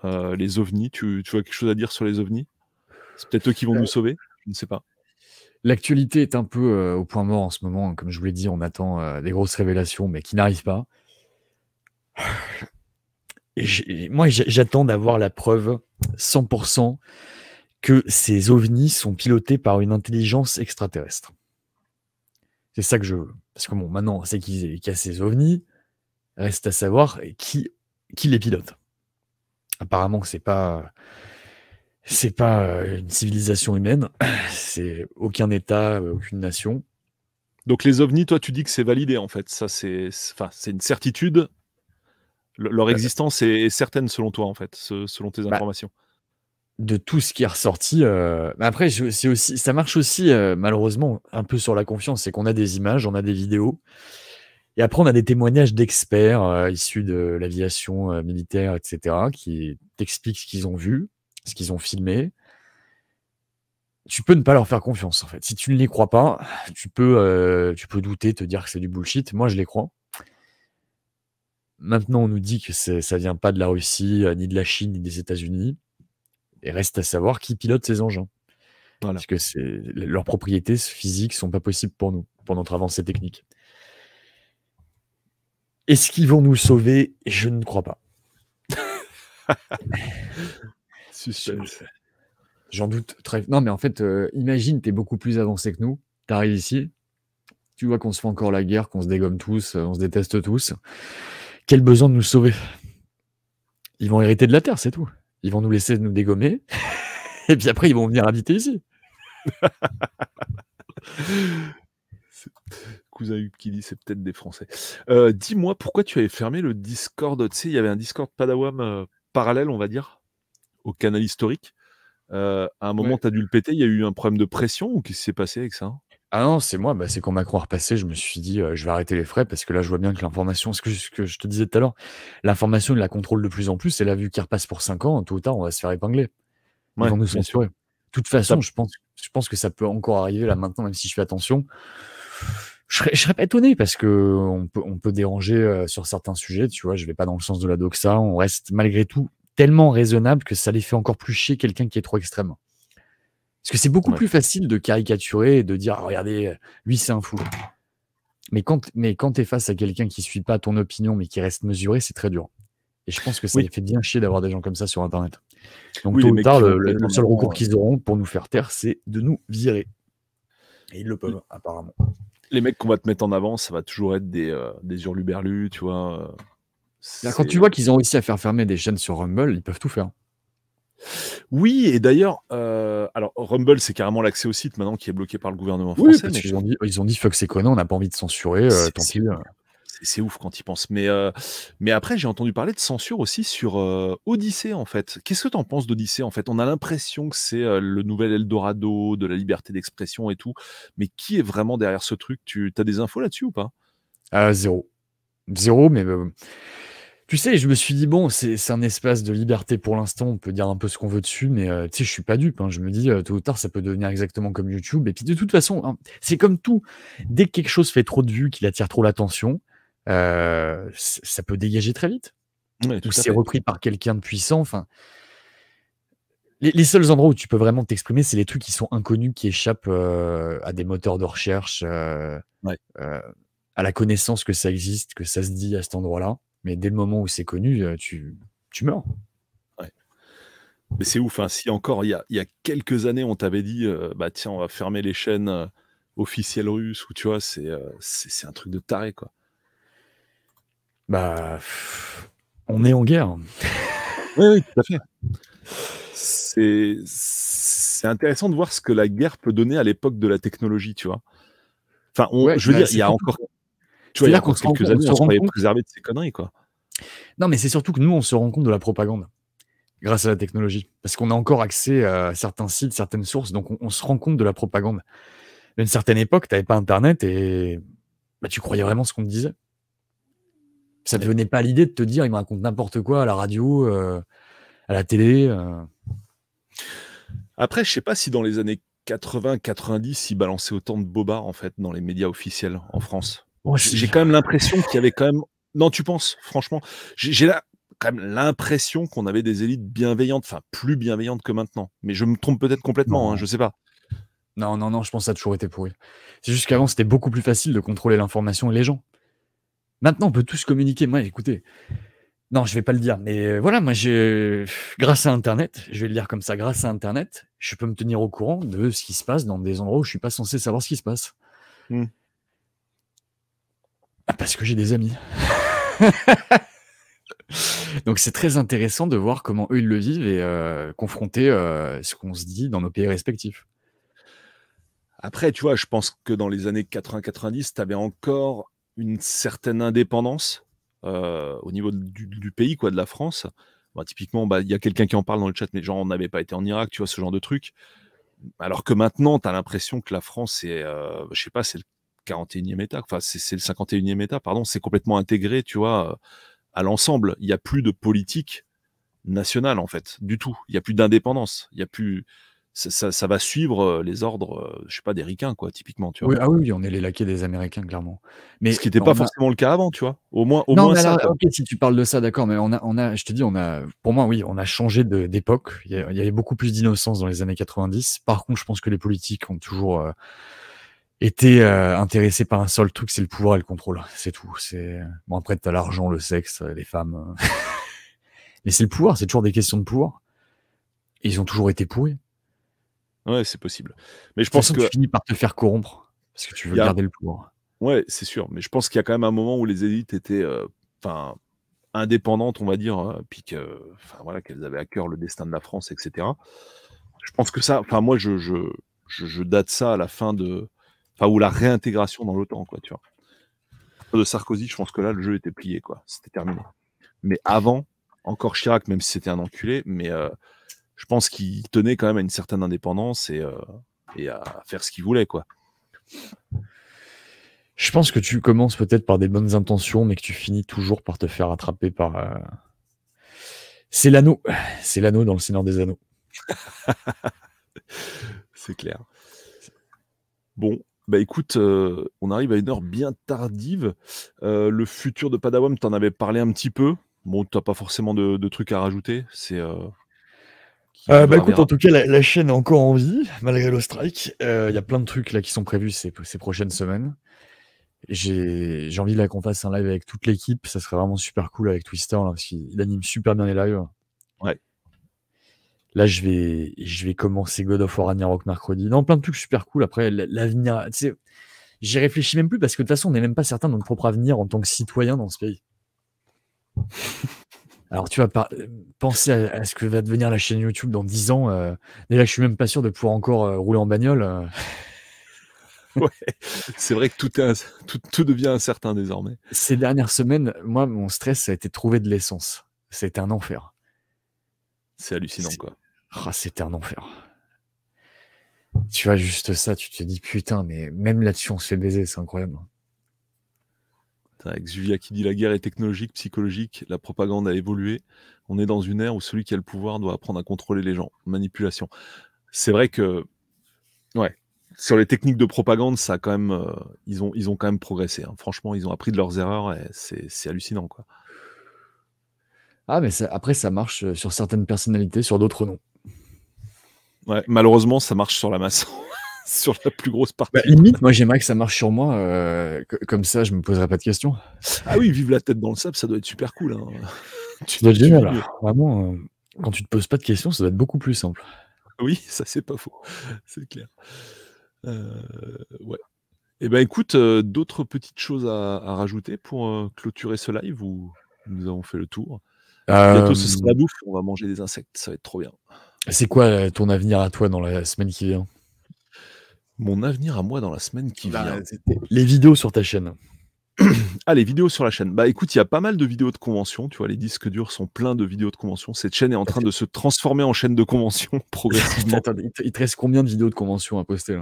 Euh, les ovnis, tu, vois as quelque chose à dire sur les ovnis C'est peut-être eux qui vont euh. nous sauver Je ne sais pas. L'actualité est un peu au point mort en ce moment. Comme je vous l'ai dit, on attend des grosses révélations, mais qui n'arrivent pas moi, j'attends d'avoir la preuve 100% que ces ovnis sont pilotés par une intelligence extraterrestre. C'est ça que je veux. Parce que bon, maintenant, c'est qu'il y a ces ovnis. Reste à savoir qui, qui les pilote. Apparemment, c'est pas c'est pas euh, une civilisation humaine, c'est aucun État, euh, aucune nation. Donc les ovnis, toi, tu dis que c'est validé en fait. Ça, c'est, enfin, c'est une certitude leur bah, existence est, certaine selon toi, en fait, selon tes bah, informations. De tout ce qui est ressorti. Euh, bah, après, aussi, ça marche aussi, euh, malheureusement, un peu sur la confiance. C'est qu'on a des images, on a des vidéos. Et après, on a des témoignages d'experts euh, issus de l'aviation militaire, etc., qui t'expliquent ce qu'ils ont vu, ce qu'ils ont filmé. Tu peux ne pas leur faire confiance, en fait. Si tu ne les crois pas, tu peux, tu peux douter, te dire que c'est du bullshit. Moi, je les crois. Maintenant, on nous dit que ça ne vient pas de la Russie, euh, ni de la Chine, ni des États-Unis. Et reste à savoir qui pilote ces engins. Parce que leurs propriétés physiques ne sont pas possibles pour nous, pour notre avancée technique. Est-ce qu'ils vont nous sauver Je ne crois pas. J'en doute très. Non, mais en fait, euh, imagine, tu es beaucoup plus avancé que nous. Tu arrives ici, tu vois qu'on se fait encore la guerre, qu'on se dégomme tous, euh, on se déteste tous. Quel besoin de nous sauver Ils vont hériter de la terre, c'est tout. Ils vont nous laisser nous dégommer. et puis après, ils vont venir habiter ici. Cousin qui dit c'est peut-être des Français. Euh, dis-moi pourquoi tu avais fermé le Discord. Tu sais, il y avait un Discord Padawam euh, parallèle, on va dire, au canal historique. Euh, à un moment, tu as dû le péter. Il y a eu un problème de pression ou qu'est-ce qui s'est passé avec ça ah non, c'est moi. Bah, c'est quand Macron croire repassé, je me suis dit, je vais arrêter les frais parce que là, je vois bien que l'information, ce que, je te disais tout à l'heure, l'information, il la contrôle de plus en plus. Et la vue qu'il repasse pour 5 ans, tôt ou tard, on va se faire épingler. nous De toute façon, je pense, je pense que ça peut encore arriver là maintenant, même si je fais attention. Je serais, pas étonné parce que on peut, on peut déranger sur certains sujets. Tu vois, je vais pas dans le sens de la doxa. On reste malgré tout tellement raisonnable que ça les fait encore plus chier quelqu'un qui est trop extrême. Parce que c'est beaucoup plus facile de caricaturer et de dire ah, regardez, euh, lui c'est un fou. Mais quand, mais quand tu es face à quelqu'un qui suit pas ton opinion mais qui reste mesuré, c'est très dur. Et je pense que ça fait bien chier d'avoir des gens comme ça sur Internet. Donc tôt ou tard, le, seul recours qu'ils auront pour nous faire taire, c'est de nous virer. Et ils le peuvent, mmh. apparemment. Les mecs qu'on va te mettre en avant, ça va toujours être des, euh, hurluberlus, tu vois. Euh, quand tu vois qu'ils ont réussi à faire fermer des chaînes sur Rumble, ils peuvent tout faire. Oui, et d'ailleurs, euh, alors Rumble, c'est carrément l'accès au site maintenant qui est bloqué par le gouvernement français. ils, ont dit, fuck, c'est connard, on n'a pas envie de censurer, euh, tant pis. Euh. C'est ouf quand ils pensent. Mais, mais après, j'ai entendu parler de censure aussi sur Odyssée, en fait. Qu'est-ce que tu en penses d'Odyssée, en fait On a l'impression que c'est le nouvel Eldorado de la liberté d'expression et tout. Mais qui est vraiment derrière ce truc Tu as des infos là-dessus ou pas ah, Zéro. Zéro, mais tu sais, je me suis dit, bon, c'est un espace de liberté pour l'instant, on peut dire un peu ce qu'on veut dessus, mais euh, tu sais, je suis pas dupe. Hein. je me dis, euh, tôt ou tard, ça peut devenir exactement comme YouTube. Et puis de toute façon, hein, c'est comme tout. Dès que quelque chose fait trop de vues, qu'il attire trop l'attention, euh, ça peut dégager très vite. tout Ou c'est repris par quelqu'un de puissant. Enfin, les, seuls endroits où tu peux vraiment t'exprimer, c'est les trucs qui sont inconnus, qui échappent euh, à des moteurs de recherche, à la connaissance que ça existe, que ça se dit à cet endroit-là. Mais dès le moment où c'est connu, euh, tu, meurs. Mais c'est ouf. Hein. Si encore il y a, quelques années, on t'avait dit, euh, bah tiens, on va fermer les chaînes euh, officielles russes, ou tu vois, c'est, un truc de taré, quoi. Bah, on est en guerre. oui, oui, tout à fait. C'est, intéressant de voir ce que la guerre peut donner à l'époque de la technologie, tu vois. Enfin, je veux bah, dire, il y a encore tu vois, il y a quelques années, on se préservé de ces conneries, quoi. Non, mais c'est surtout que nous, on se rend compte de la propagande grâce à la technologie. Parce qu'on a encore accès à certains sites, certaines sources, donc on, se rend compte de la propagande. À une certaine époque, tu n'avais pas Internet et bah, tu croyais vraiment ce qu'on te disait. Ça ne te venait pas l'idée de te dire, il me raconte n'importe quoi à la radio, euh, à la télé. Euh. Après, je sais pas si dans les années 80-90, il balançait autant de bobards en fait, dans les médias officiels en France j'ai quand même l'impression qu'il y avait quand même. Non, tu penses, franchement. J'ai quand même l'impression qu'on avait des élites bienveillantes, enfin plus bienveillantes que maintenant. Mais je me trompe peut-être complètement, je hein, je sais pas. Non, non, non, je pense que ça a toujours été pourri. C'est juste qu'avant, c'était beaucoup plus facile de contrôler l'information et les gens. Maintenant, on peut tous communiquer. Moi, écoutez, non, je vais pas le dire, mais euh, voilà, moi, grâce à Internet, je vais le dire comme ça, grâce à Internet, je peux me tenir au courant de ce qui se passe dans des endroits où je suis pas censé savoir ce qui se passe. Hmm. Ah, parce que j'ai des amis. Donc c'est très intéressant de voir comment eux le vivent et euh, confronter euh, ce qu'on se dit dans nos pays respectifs. Après, tu vois, je pense que dans les années 80-90, tu avais encore une certaine indépendance euh, au niveau du, pays, quoi, de la France. Bah, typiquement, bah, il y a quelqu'un qui en parle dans le chat, mais genre on n'avait pas été en Irak, tu vois, ce genre de truc. Alors que maintenant, tu as l'impression que la France est, je sais pas, c'est le 41e état, enfin c'est le 51e état, pardon, c'est complètement intégré, tu vois, à l'ensemble. Il n'y a plus de politique nationale, en fait, du tout. Il n'y a plus d'indépendance. Il n'y a plus. Ça, va suivre euh, les ordres, euh, je sais pas, des ricains, quoi, typiquement, tu vois. ah oui, on est les laquais des Américains, clairement. Mais, Ce qui n'était pas forcément le cas avant, tu vois. Au moins, au moins si tu parles de ça, d'accord, mais on a, on a, je te dis, on a, pour moi, oui, on a changé d'époque. Il y avait beaucoup plus d'innocence dans les années 90. Par contre, je pense que les politiques ont toujours. Euh, était euh, intéressé par un seul truc, c'est le pouvoir et le contrôle. C'est tout. C'est bon après t'as l'argent, le sexe, les femmes, euh. mais c'est le pouvoir. C'est toujours des questions de pouvoir. ils ont toujours été pourris. Ouais, c'est possible. Mais je pense que tu finis par te faire corrompre parce que tu veux garder le pouvoir. Ouais, c'est sûr. Mais je pense qu'il y a quand même un moment où les élites étaient, euh, enfin, indépendantes, on va dire, hein, puis que, voilà, qu'elles avaient à cœur le destin de la France, etc. Je pense que ça. Enfin, moi, je, je, je date ça à la fin de ou la réintégration dans l'OTAN, quoi, tu vois. De Sarkozy, je pense que là, le jeu était plié, quoi. C'était terminé. Mais avant, encore Chirac, même si c'était un enculé, mais euh, je pense qu'il tenait quand même à une certaine indépendance et, euh, et à faire ce qu'il voulait, quoi. Je pense que tu commences peut-être par des bonnes intentions, mais que tu finis toujours par te faire attraper par. Euh, c'est l'anneau. C'est l'anneau dans le Seigneur des Anneaux. C'est clair. Bon, bah écoute, euh, on arrive à une heure bien tardive. Euh, le futur de Padawan, t'en avais parlé un petit peu. Bon, t'as pas forcément de, trucs à rajouter. C'est. Euh, bah écoute, en tout cas, la, chaîne est encore en vie, malgré le strike. Il y a plein de trucs là qui sont prévus ces, prochaines semaines. J'ai envie la qu'on fasse un live avec toute l'équipe. Ça serait vraiment super cool avec Twister, parce qu'il anime super bien les lives. Ouais. Là, je vais, je vais commencer God of War Ragnarok mercredi. Non, plein de trucs super cool. Après, l'avenir, tu sais, j'y réfléchis même plus parce que de toute façon, on n'est même pas certain de notre propre avenir en tant que citoyen dans ce pays. Alors, tu vas euh, penser à, ce que va devenir la chaîne YouTube dans 10 ans. Euh, déjà, je là, je suis même pas sûr de pouvoir encore euh, rouler en bagnole. ouais, c'est vrai que tout, tout, devient incertain désormais. Ces dernières semaines, moi, mon stress, ça a été trouver de l'essence. C'était un enfer. C'est hallucinant, quoi. Ah c'était un enfer. Tu vois, juste ça, tu te dis putain, mais même là-dessus, on se fait baiser, c'est incroyable. Avec Julia qui dit la guerre est technologique, psychologique, la propagande a évolué. On est dans une ère où celui qui a le pouvoir doit apprendre à contrôler les gens. Manipulation. C'est vrai que, ouais, sur les techniques de propagande, ça quand même, euh, ils, ont, ils ont quand même progressé. Hein. Franchement, ils ont appris de leurs erreurs et c'est hallucinant. Quoi. Ah, mais après, ça marche euh, sur certaines personnalités, sur d'autres non malheureusement, ça marche sur la masse. sur la plus grosse partie. Bah, moi j'aimerais que ça marche sur moi, euh, comme ça je me poserai pas de questions. Ah oui, vive la tête dans le sable, ça doit être super cool. Hein. tu dois dire Alors, vraiment, euh, quand tu te poses pas de questions, ça doit être beaucoup plus simple. Oui, ça c'est pas faux, c'est clair. Euh, ouais. Eh ben écoute, d'autres petites choses à, à rajouter pour clôturer ce live où nous avons fait le tour. Bientôt ce sera la bouffe, on va manger des insectes, ça va être trop bien. C'est quoi euh, ton avenir à toi dans la semaine qui vient Mon avenir à moi dans la semaine qui bah, vient. Les vidéos sur ta chaîne. ah, les vidéos sur la chaîne. Bah écoute, il y a pas mal de vidéos de convention. Tu vois, les disques durs sont pleins de vidéos de convention. Cette chaîne est en train de se transformer en chaîne de convention progressivement. Attends, il te reste combien de vidéos de convention à poster là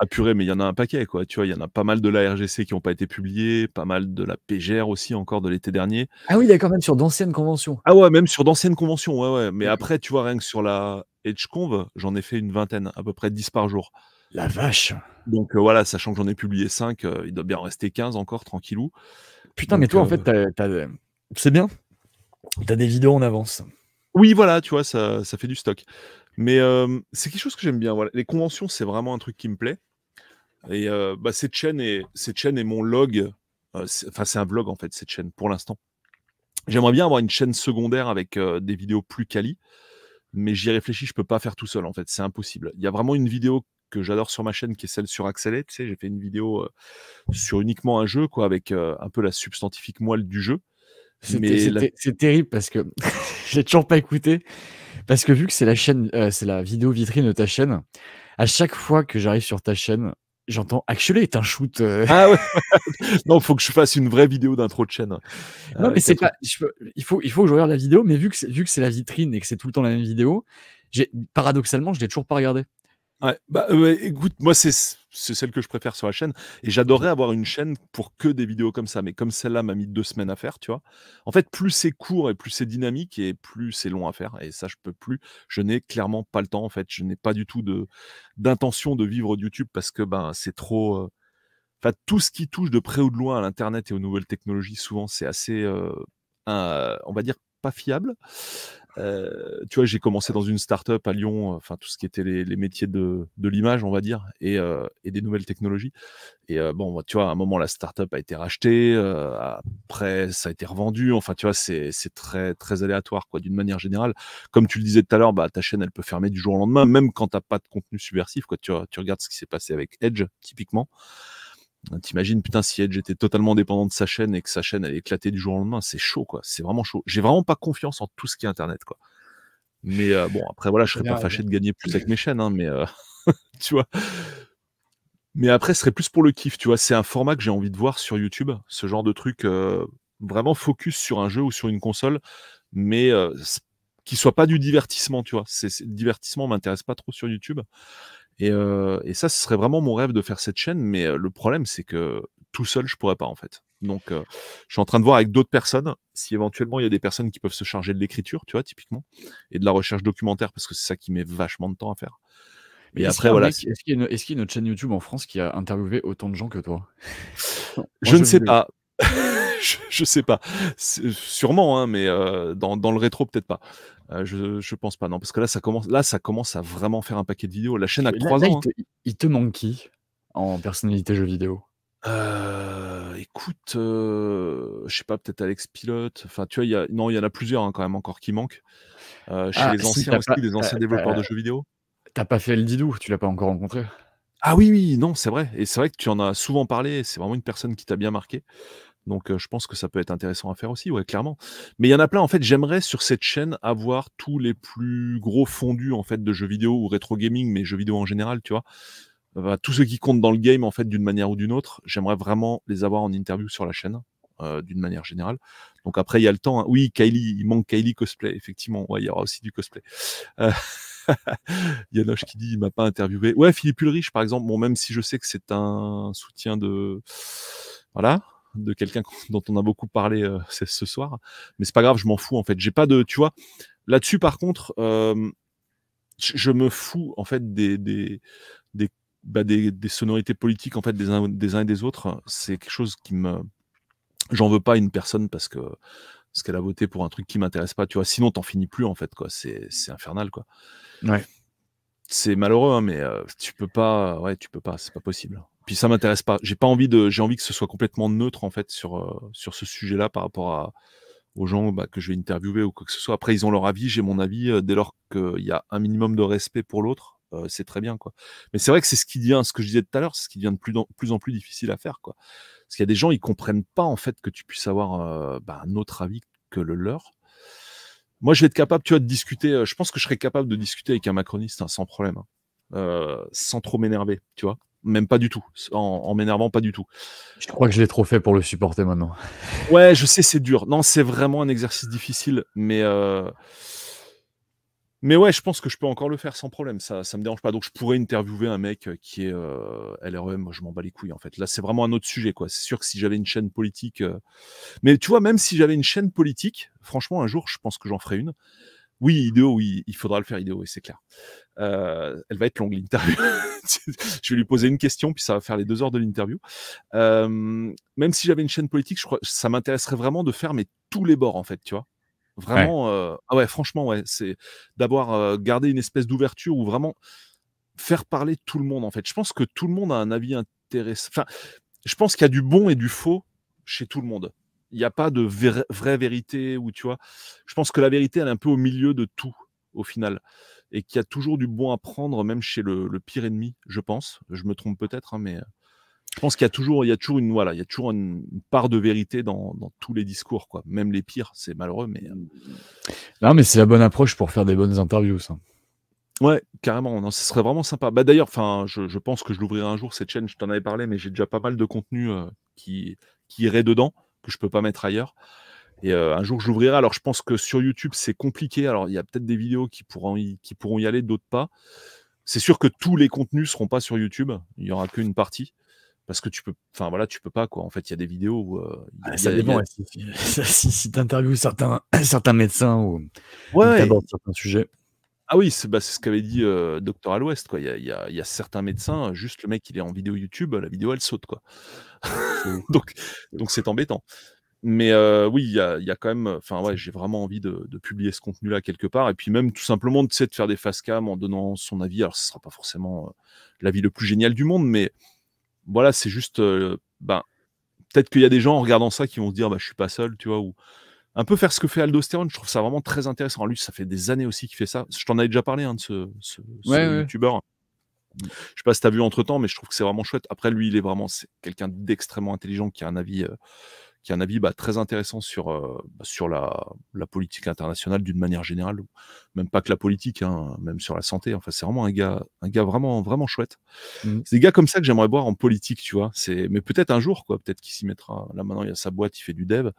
ah purée, mais il y en a un paquet, quoi. Tu vois, il y en a pas mal de la RGC qui n'ont pas été publiés, pas mal de la PGR aussi, encore de l'été dernier. Ah oui, il y a quand même sur d'anciennes conventions. Ah ouais, même sur d'anciennes conventions, ouais, ouais. Mais après, tu vois, rien que sur la EdgeConv, j'en ai fait une vingtaine, à peu près 10 par jour. La vache Donc euh, voilà, sachant que j'en ai publié 5, euh, il doit bien rester 15 encore, tranquillou. Putain, mais toi, en euh, fait, c'est bien. as des vidéos en avance. Oui, voilà, tu vois, ça, ça fait du stock. Mais c'est quelque chose que j'aime bien. Voilà. Les conventions, c'est vraiment un truc qui me plaît. Et euh, bah, cette, chaîne est, cette chaîne est mon log. Euh, enfin, c'est un vlog en fait, cette chaîne pour l'instant. J'aimerais bien avoir une chaîne secondaire avec euh, des vidéos plus quali, mais j'y réfléchis, je peux pas faire tout seul en fait, c'est impossible. Il y a vraiment une vidéo que j'adore sur ma chaîne qui est celle sur Axelet. Tu sais, j'ai fait une vidéo euh, sur uniquement un jeu, quoi, avec un peu la substantifique moelle du jeu. C'est terrible parce que j'ai toujours pas écouté. Parce que vu que c'est la chaîne, c'est la vidéo vitrine de ta chaîne, à chaque fois que j'arrive sur ta chaîne, j'entends Actually est un shoot. Euh. Ah ouais. non, faut que je fasse une vraie vidéo d'intro de chaîne. Non, euh, mais c'est pas. il faut, il faut que je regarde la vidéo, mais vu que vu que c'est la vitrine et que c'est tout le temps la même vidéo, paradoxalement, je l'ai toujours pas regardé. Ouais, bah euh, écoute, moi c'est c'est celle que je préfère sur la chaîne. Et j'adorerais avoir une chaîne pour que des vidéos comme ça. Mais comme celle-là m'a mis deux semaines à faire, tu vois. En fait, plus c'est court et plus c'est dynamique et plus c'est long à faire. Et ça, je peux plus. Je n'ai clairement pas le temps, en fait. Je n'ai pas du tout d'intention de vivre YouTube parce que ben, c'est trop. Euh, enfin, tout ce qui touche de près ou de loin à l'Internet et aux nouvelles technologies, souvent, c'est assez, euh, on va dire, pas fiable. Euh, tu vois, j'ai commencé dans une start-up à Lyon, euh, enfin tout ce qui était les, métiers de, de l'image, on va dire, et, euh, des nouvelles technologies. Et bon, tu vois, à un moment, la start-up a été rachetée, après, ça a été revendu. Enfin, tu vois, c'est très, très aléatoire, quoi, d'une manière générale. Comme tu le disais tout à l'heure, bah, ta chaîne, elle peut fermer du jour au lendemain, même quand tu n'as pas de contenu subversif, quoi. Tu, tu regardes ce qui s'est passé avec Edge, typiquement. T'imagines, putain, si Edge était totalement dépendant de sa chaîne et que sa chaîne allait éclater du jour au lendemain, c'est chaud, quoi. C'est vraiment chaud. J'ai vraiment pas confiance en tout ce qui est Internet, quoi. Mais euh, bon, après, voilà, je serais pas fâché de gagner plus avec euh, mes chaînes, hein, mais euh, tu vois. Mais après, ce serait plus pour le kiff, tu vois. C'est un format que j'ai envie de voir sur YouTube, ce genre de truc vraiment focus sur un jeu ou sur une console, mais qui soit pas du divertissement, tu vois. C'est, divertissement m'intéresse pas trop sur YouTube. Et, euh, et, ça, ce serait vraiment mon rêve de faire cette chaîne, mais le problème, c'est que tout seul, je pourrais pas en fait. Donc, je suis en train de voir avec d'autres personnes si éventuellement il y a des personnes qui peuvent se charger de l'écriture, tu vois, typiquement, et de la recherche documentaire, parce que c'est ça qui met vachement de temps à faire. Mais après, voilà. est-ce, qu'il est y, a une chaîne YouTube en France qui a interviewé autant de gens que toi Je ne sais pas. je, sais pas. Sûrement, hein, mais euh, dans, le rétro, peut-être pas. Euh, je, pense pas, non, parce que là, ça commence, là, ça commence à vraiment faire un paquet de vidéos. La chaîne a trois ans. il, te, manque qui en personnalité jeux vidéo euh, écoute, je sais pas, peut-être Alex Pilote. Enfin, tu vois, non, il y en a plusieurs hein, quand même encore qui manquent. chez ah, les anciens anciens développeurs de jeux vidéo. T'as pas fait le Didou, tu l'as pas encore rencontré. Ah oui, oui, non, c'est vrai. Et c'est vrai que tu en as souvent parlé. C'est vraiment une personne qui t'a bien marqué. Donc je pense que ça peut être intéressant à faire aussi, ouais, clairement. Mais il y en a plein, en fait, j'aimerais sur cette chaîne avoir tous les plus gros fondus en fait de jeux vidéo ou rétro gaming, mais jeux vidéo en général, tu vois. Tout tous ceux qui comptent dans le game en fait d'une manière ou d'une autre, j'aimerais vraiment les avoir en interview sur la chaîne. d'une manière générale. Donc après, il y a le temps. Hein. Oui, Kylie, il manque Kylie cosplay, effectivement. Ouais, il y aura aussi du cosplay. Euh... qui dit il m'a pas interviewé. Ouais, Philippe Ulrich, par exemple. Bon, même si je sais que c'est un soutien de. Voilà, de quelqu'un dont on a beaucoup parlé euh, ce soir. Mais c'est pas grave, je m'en fous en fait. J'ai pas de, tu vois. Là-dessus, par contre, euh, je me fous en fait des bah, des, des, sonorités politiques en fait des uns, des et des autres. C'est quelque chose qui me, j'en veux pas une personne parce que parce qu'elle a voté pour un truc qui m'intéresse pas. Tu vois, sinon t'en finis plus en fait quoi. C'est infernal quoi. Ouais. C'est malheureux, hein, mais euh, tu peux pas, ouais, tu peux pas, c'est pas possible. Puis ça m'intéresse pas. J'ai pas envie de, j'ai envie que ce soit complètement neutre en fait sur euh, sur ce sujet-là par rapport à aux gens bah, que je vais interviewer ou quoi que ce soit. Après, ils ont leur avis, j'ai mon avis. Euh, dès lors qu'il y a un minimum de respect pour l'autre, euh, c'est très bien. quoi. Mais c'est vrai que c'est ce qui devient, ce que je disais tout à l'heure, c'est ce qui devient de plus, en, plus, difficile à faire. quoi. Parce qu'il y a des gens, ils comprennent pas en fait que tu puisses avoir bah, un autre avis que le leur. Moi, je vais être capable, tu vois, de discuter. je pense que je serais capable de discuter avec un macroniste hein, sans problème, hein, sans trop m'énerver, tu vois même pas du tout, en, m'énervant pas du tout. Je crois que je l'ai trop fait pour le supporter maintenant. ouais, je sais, c'est dur. Non, c'est vraiment un exercice difficile, mais euh, mais ouais, je pense que je peux encore le faire sans problème. Ça, ça me dérange pas. Donc je pourrais interviewer un mec euh, qui est euh, LREM. Moi, je m'en bats les couilles en fait. Là, c'est vraiment un autre sujet, quoi. C'est sûr que si j'avais une chaîne politique, euh, mais tu vois, même si j'avais une chaîne politique, franchement, un jour, je pense que j'en ferais une. Oui, idéaux, oui, il faudra le faire, idéaux, Et c'est clair. Euh, elle va être longue, l'interview. je vais lui poser une question, puis ça va faire les deux heures de l'interview. Euh, même si j'avais une chaîne politique, je crois, ça m'intéresserait vraiment de faire mais tous les bords, en fait, tu vois. Vraiment, euh, ah ouais, franchement, ouais, c'est d'avoir gardé une espèce d'ouverture ou vraiment faire parler tout le monde, en fait. Je pense que tout le monde a un avis intéressant. Enfin, je pense qu'il y a du bon et du faux chez tout le monde il n'y a pas de vraie, vérité ou tu vois. Je pense que la vérité, elle est un peu au milieu de tout au final et qu'il y a toujours du bon à prendre, même chez le, pire ennemi, je pense. Je me trompe peut-être, hein, mais euh, je pense qu'il y a toujours, il y a toujours une voilà, il y a toujours une, part de vérité dans, tous les discours, quoi. Même les pires, c'est malheureux, mais euh mmh. non, mais c'est la bonne approche pour faire des bonnes interviews, ça. Ouais, carrément. Non, ce serait vraiment sympa. Bah d'ailleurs, enfin, je, pense que je l'ouvrirai un jour cette chaîne. Je t'en avais parlé, mais j'ai déjà pas mal de contenu euh, qui qui irait dedans je peux pas mettre ailleurs. Et euh, un jour, j'ouvrirai. Alors, je pense que sur YouTube, c'est compliqué. Alors, il y a peut-être des vidéos qui pourront y, qui pourront y aller, d'autres pas. C'est sûr que tous les contenus seront pas sur YouTube. Il y aura qu'une partie. Parce que tu peux, enfin voilà, tu peux pas quoi. En fait, il y a des vidéos où. Euh, ça dépend. si, tu interviews certains, certains médecins ou ouais, ou certains sujets. Ah oui, bah, c'est ce qu'avait dit Docteur à l'Ouest. Il y a, certains médecins, juste le mec, il est en vidéo YouTube, la vidéo, elle saute. quoi. donc donc c'est embêtant. Mais oui, il y a, quand même. Enfin, j'ai vraiment envie de, publier ce contenu-là quelque part. Et puis, même tout simplement, de faire des face cam en donnant son avis. Alors, ce sera pas forcément l'avis le plus génial du monde, mais voilà, c'est juste. Ben, peut-être qu'il y a des gens en regardant ça qui vont se dire, bah, je suis pas seul, tu vois, ou un peu faire ce que fait Aldosterone, je trouve ça vraiment très intéressant. Lui, ça fait des années aussi qu'il fait ça. Je t'en avais déjà parlé hein, de ce, ce, youtubeur. Je sais pas si t'as vu entre temps, mais je trouve que c'est vraiment chouette. Après, lui, il est vraiment quelqu'un d'extrêmement intelligent qui a un avis, euh, qui a un avis bah, très intéressant sur, euh, bah, sur la, politique internationale d'une manière générale, même pas que la politique, hein, même sur la santé. Enfin, c'est vraiment un gars, un gars vraiment, vraiment chouette. Mhm. C'est des gars comme ça que j'aimerais voir en politique, tu vois. Mais peut-être un jour, Peut-être qu'il s'y mettra. Là, maintenant, il a sa boîte, il fait du dev.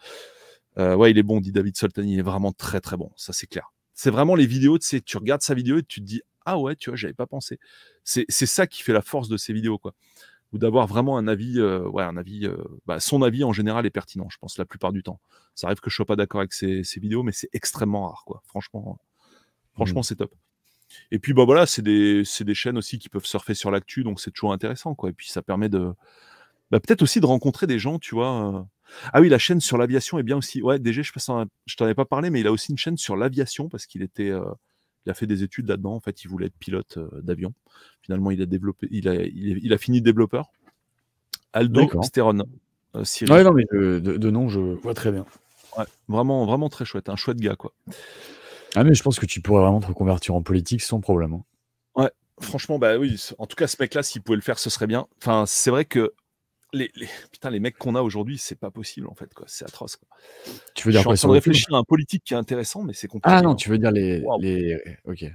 Euh, ouais, il est bon, dit David Soltani, il est vraiment très très bon, ça c'est clair. C'est vraiment les vidéos, tu tu regardes sa vidéo et tu te dis, ah ouais, tu vois, j'avais pas pensé. C'est ça qui fait la force de ces vidéos, quoi. Ou d'avoir vraiment un avis, euh, ouais, un avis, euh, bah, son avis en général est pertinent, je pense, la plupart du temps. Ça arrive que je sois pas d'accord avec ses, vidéos, mais c'est extrêmement rare, quoi. Franchement, franchement, mmh. c'est top. Et puis bah voilà, c'est des, chaînes aussi qui peuvent surfer sur l'actu, donc c'est toujours intéressant, quoi. Et puis ça permet de bah, peut-être aussi de rencontrer des gens, tu vois, ah oui, la chaîne sur l'aviation est bien aussi. Ouais, DG, je ne t'en avais pas parlé, mais il a aussi une chaîne sur l'aviation parce qu'il était. Euh, il a fait des études là-dedans. En fait, il voulait être pilote euh, d'avion. Finalement, il a développé, il a, il, a fini développeur. Aldo Steron. Euh, ouais, non, mais de, nom, je vois très bien. vraiment, vraiment très chouette, un chouette gars, quoi. Ah, mais je pense que tu pourrais vraiment te reconvertir en politique sans problème. Hein. Ouais, franchement, bah oui. En tout cas, ce mec-là, s'il pouvait le faire, ce serait bien. Enfin, c'est vrai que les, les mecs qu'on a aujourd'hui, c'est pas possible en fait, quoi. C'est atroce. Tu veux dire Je suis en réfléchir à un politique qui est intéressant, mais c'est ah compliqué. Ah non, hein. tu veux dire les, ok.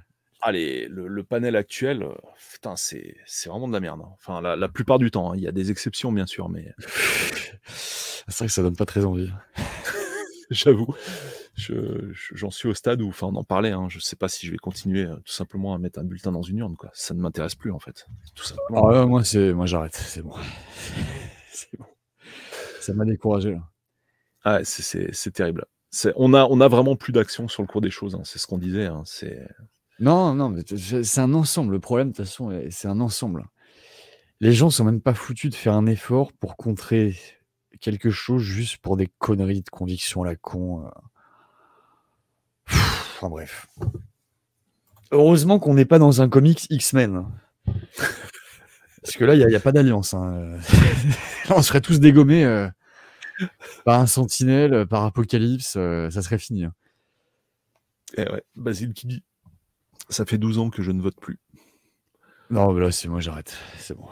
Allez, ah, le, panel actuel, putain, c'est, c'est vraiment de la merde. Hein. Enfin, la, plupart du temps, hein. il y a des exceptions bien sûr, mais c'est vrai que ça donne pas très envie. J'avoue j'en suis au stade où, enfin, on en parlait, hein, je ne sais pas si je vais continuer euh, tout simplement à mettre un bulletin dans une urne, quoi. Ça ne m'intéresse plus, en fait. Ah moi, c'est, moi, j'arrête, c'est bon. Ça m'a découragé, Ah, c'est, terrible. on, a, on a vraiment plus d'action sur le cours des choses, hein, c'est ce qu'on disait. Hein, non, non, mais c'est un ensemble. Le problème, de toute façon, c'est un ensemble. Les gens sont même pas foutus de faire un effort pour contrer quelque chose juste pour des conneries de conviction à la con. Euh bref. Heureusement qu'on n'est pas dans un comics X-Men. Parce que là, il n'y a, pas d'alliance. Hein. on serait tous dégommés euh, par un sentinelle, euh, par Apocalypse, euh, ça serait fini. Hein. Eh Basile qui dit Ça fait 12 ans que je ne vote plus. Non, mais là, c'est moi, j'arrête. C'est bon.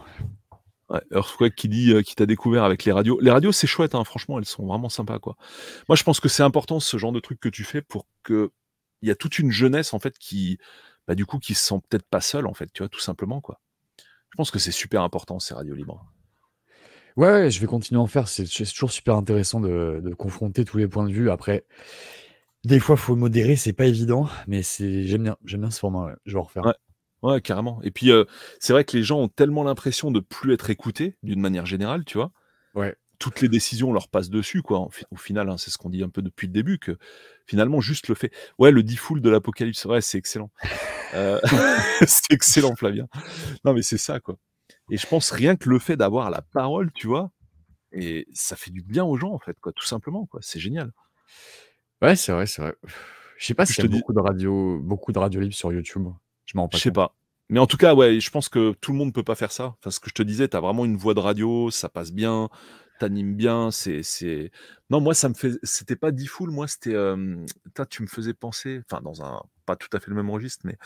alors Earthquake qui dit qui t'a découvert avec les radios. Les radios, c'est chouette, hein. franchement, elles sont vraiment sympas. Quoi. Moi, je pense que c'est important ce genre de truc que tu fais pour que il y a toute une jeunesse en fait qui, bah, du coup, qui se sent peut-être pas seule en fait, tu vois, tout simplement quoi. Je pense que c'est super important ces radios libres. Ouais, je vais continuer à en faire. C'est toujours super intéressant de, confronter tous les points de vue. Après, des fois, faut modérer, c'est pas évident, mais c'est j'aime bien, j'aime bien ce format. Je vais en refaire. Ouais. carrément. Et puis, euh, c'est vrai que les gens ont tellement l'impression de plus être écoutés d'une manière générale, tu vois. Ouais toutes les décisions leur passent dessus, quoi. Au final, hein, c'est ce qu'on dit un peu depuis le début, que finalement, juste le fait. Ouais, le default de l'apocalypse, ouais, c'est excellent. Euh, c'est excellent, Flavien. Non, mais c'est ça, quoi. Et je pense rien que le fait d'avoir la parole, tu vois, et ça fait du bien aux gens, en fait, quoi, tout simplement, quoi. C'est génial. Ouais, c'est vrai, c'est vrai. Je sais pas si y a dis... beaucoup de radio, beaucoup de radio libres sur YouTube. Je m'en Je sais pas. Mais en tout cas, ouais, je pense que tout le monde ne peut pas faire ça. ce que je te disais, tu as vraiment une voix de radio, ça passe bien, anime bien. C'est, Non, moi, ça me fait. C'était pas dit full moi, c'était. Tu me faisais penser, enfin, dans un. Pas tout à fait le même registre, mais.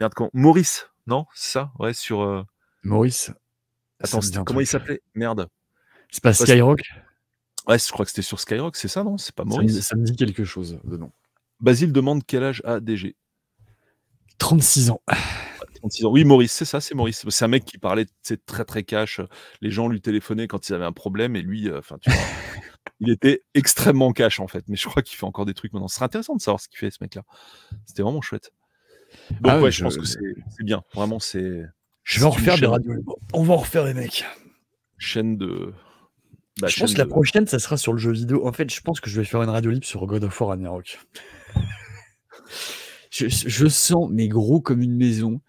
Merde, quand... Maurice, non ça Ouais, sur. Maurice. Attends, comment il s'appelait Merde. C'est pas Skyrock Ouais, je crois que c'était sur Skyrock, c'est ça, non C'est pas Maurice ça me, dit quelque chose de nom. Basile demande quel âge a DG 36 ans. Oui, Maurice, c'est ça, c'est Maurice. C'est un mec qui parlait très très cash. Les gens lui téléphonaient quand ils avaient un problème et lui, euh, enfin, il était extrêmement cash en fait. Mais je crois qu'il fait encore des trucs maintenant. Ce serait intéressant de savoir ce qu'il fait ce mec-là. C'était vraiment chouette. Donc, ah, ouais, je, pense que c'est bien. Vraiment, c'est. Je vais en refaire des radios. On va en refaire, les mecs. Chaîne de. Bah, je pense que la prochaine, ça sera sur le jeu vidéo. En fait, je pense que je vais faire une radio libre sur God of War Ragnarok. Je, je, sens, mes gros comme une maison,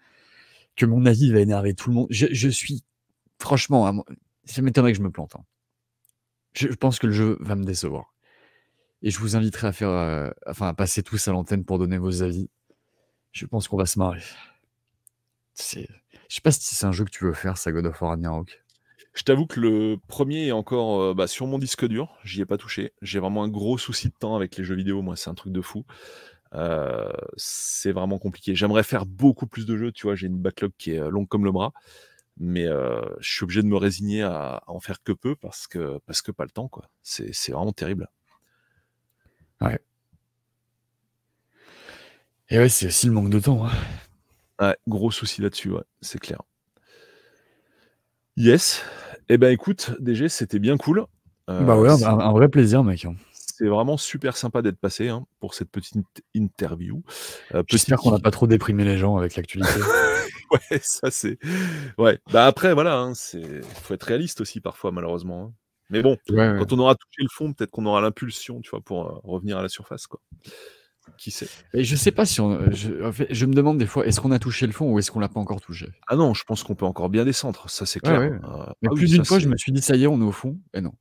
que mon avis va énerver tout le monde. Je, suis, franchement, ça m'étonnerait que je me plante. Hein. Je, pense que le jeu va me décevoir. Et je vous inviterai à faire, euh, enfin, à passer tous à l'antenne pour donner vos avis. Je pense qu'on va se marrer. C'est, je sais pas si c'est un jeu que tu veux faire, ça God of War Je t'avoue que le premier est encore euh, bah, sur mon disque dur. J'y ai pas touché. J'ai vraiment un gros souci de temps avec les jeux vidéo. Moi, c'est un truc de fou. Euh, c'est vraiment compliqué. J'aimerais faire beaucoup plus de jeux, tu vois, j'ai une backlog qui est euh, longue comme le bras, mais euh, je suis obligé de me résigner à, en faire que peu parce que, parce que pas le temps, quoi. C'est, vraiment terrible. Ouais. Et ouais, c'est aussi le manque de temps. Hein. gros souci là-dessus, c'est clair. Yes. Eh ben écoute, DG, c'était bien cool. bah ouais, un, vrai plaisir, mec. Hein. C'est vraiment super sympa d'être passé hein, pour cette petite interview. Euh, J'espère qu'on n'a pas trop déprimé les gens avec l'actualité. ouais, ça c'est. Ouais. Bah après, voilà, Il hein, c'est. Faut être réaliste aussi parfois, malheureusement. Hein. Mais bon, quand on aura touché le fond, peut-être qu'on aura l'impulsion, tu vois, pour euh, revenir à la surface, quoi. Qui sait Et Je sais pas si on. Je, je me demande des fois, est-ce qu'on a touché le fond ou est-ce qu'on l'a pas encore touché Ah non, je pense qu'on peut encore bien descendre, ça c'est clair. Ah, Mais ah plus d'une fois, je me suis dit, ça y est, on est au fond. Et non.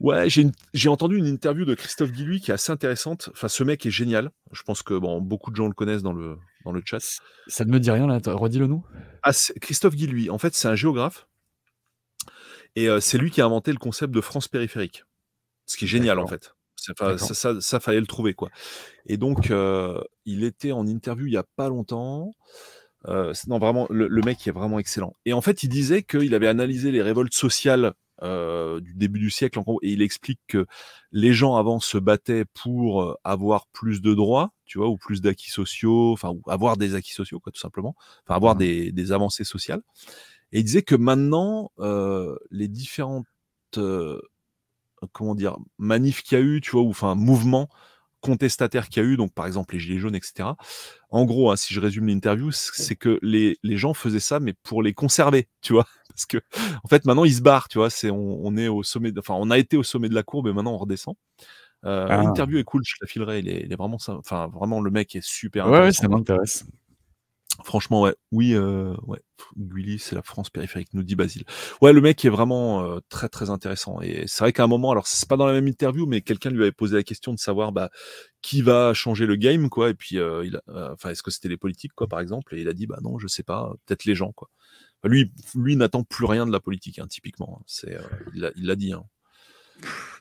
Ouais, j'ai entendu une interview de Christophe Guilluy qui est assez intéressante. Enfin, ce mec est génial. Je pense que beaucoup de gens le connaissent dans le, dans le chat. Ça ne me dit rien là, redis le nous ah, Christophe Guilluy, en fait, c'est un géographe. Et euh, c'est lui qui a inventé le concept de France périphérique. Ce qui est génial en fait. Ça, fallait le trouver quoi. Et donc, euh, il était en interview il n'y a pas longtemps. Euh, non, vraiment, le, le mec est vraiment excellent. Et en fait, il disait qu'il avait analysé les révoltes sociales euh, du début du siècle, en gros, et il explique que les gens avant se battaient pour euh, avoir plus de droits, tu vois, ou plus d'acquis sociaux, enfin, ou avoir des acquis sociaux, quoi, tout simplement, enfin, avoir mmh. des, avancées sociales. Et il disait que maintenant, euh, les différentes, comment dire, manifs qu'il y a eu, tu vois, ou enfin, mouvements contestataires qu'il y a eu, donc par exemple les Gilets jaunes, etc. En gros, hein, si je résume l'interview, mmh. c'est que les, les gens faisaient ça, mais pour les conserver, tu vois parce que en fait maintenant il se barre, tu vois, c'est on, est au sommet, enfin on a été au sommet de la courbe et maintenant on redescend. Euh, ah. L'interview est cool, je la filerai, il est, vraiment, enfin vraiment le mec est super. Ouais, ça m'intéresse. Franchement, ouais. Oui, euh, ouais. c'est la France périphérique, nous dit Basile. Ouais, le mec est vraiment euh, très, très intéressant. Et c'est vrai qu'à un moment, alors, c'est pas dans la même interview, mais quelqu'un lui avait posé la question de savoir bah, qui va changer le game, quoi. Et puis, euh, enfin, est-ce que c'était les politiques, quoi, par exemple Et il a dit, bah non, je sais pas, peut-être les gens, quoi. Lui, lui n'attend plus rien de la politique, hein, typiquement. C'est, euh, il l'a dit. Hein.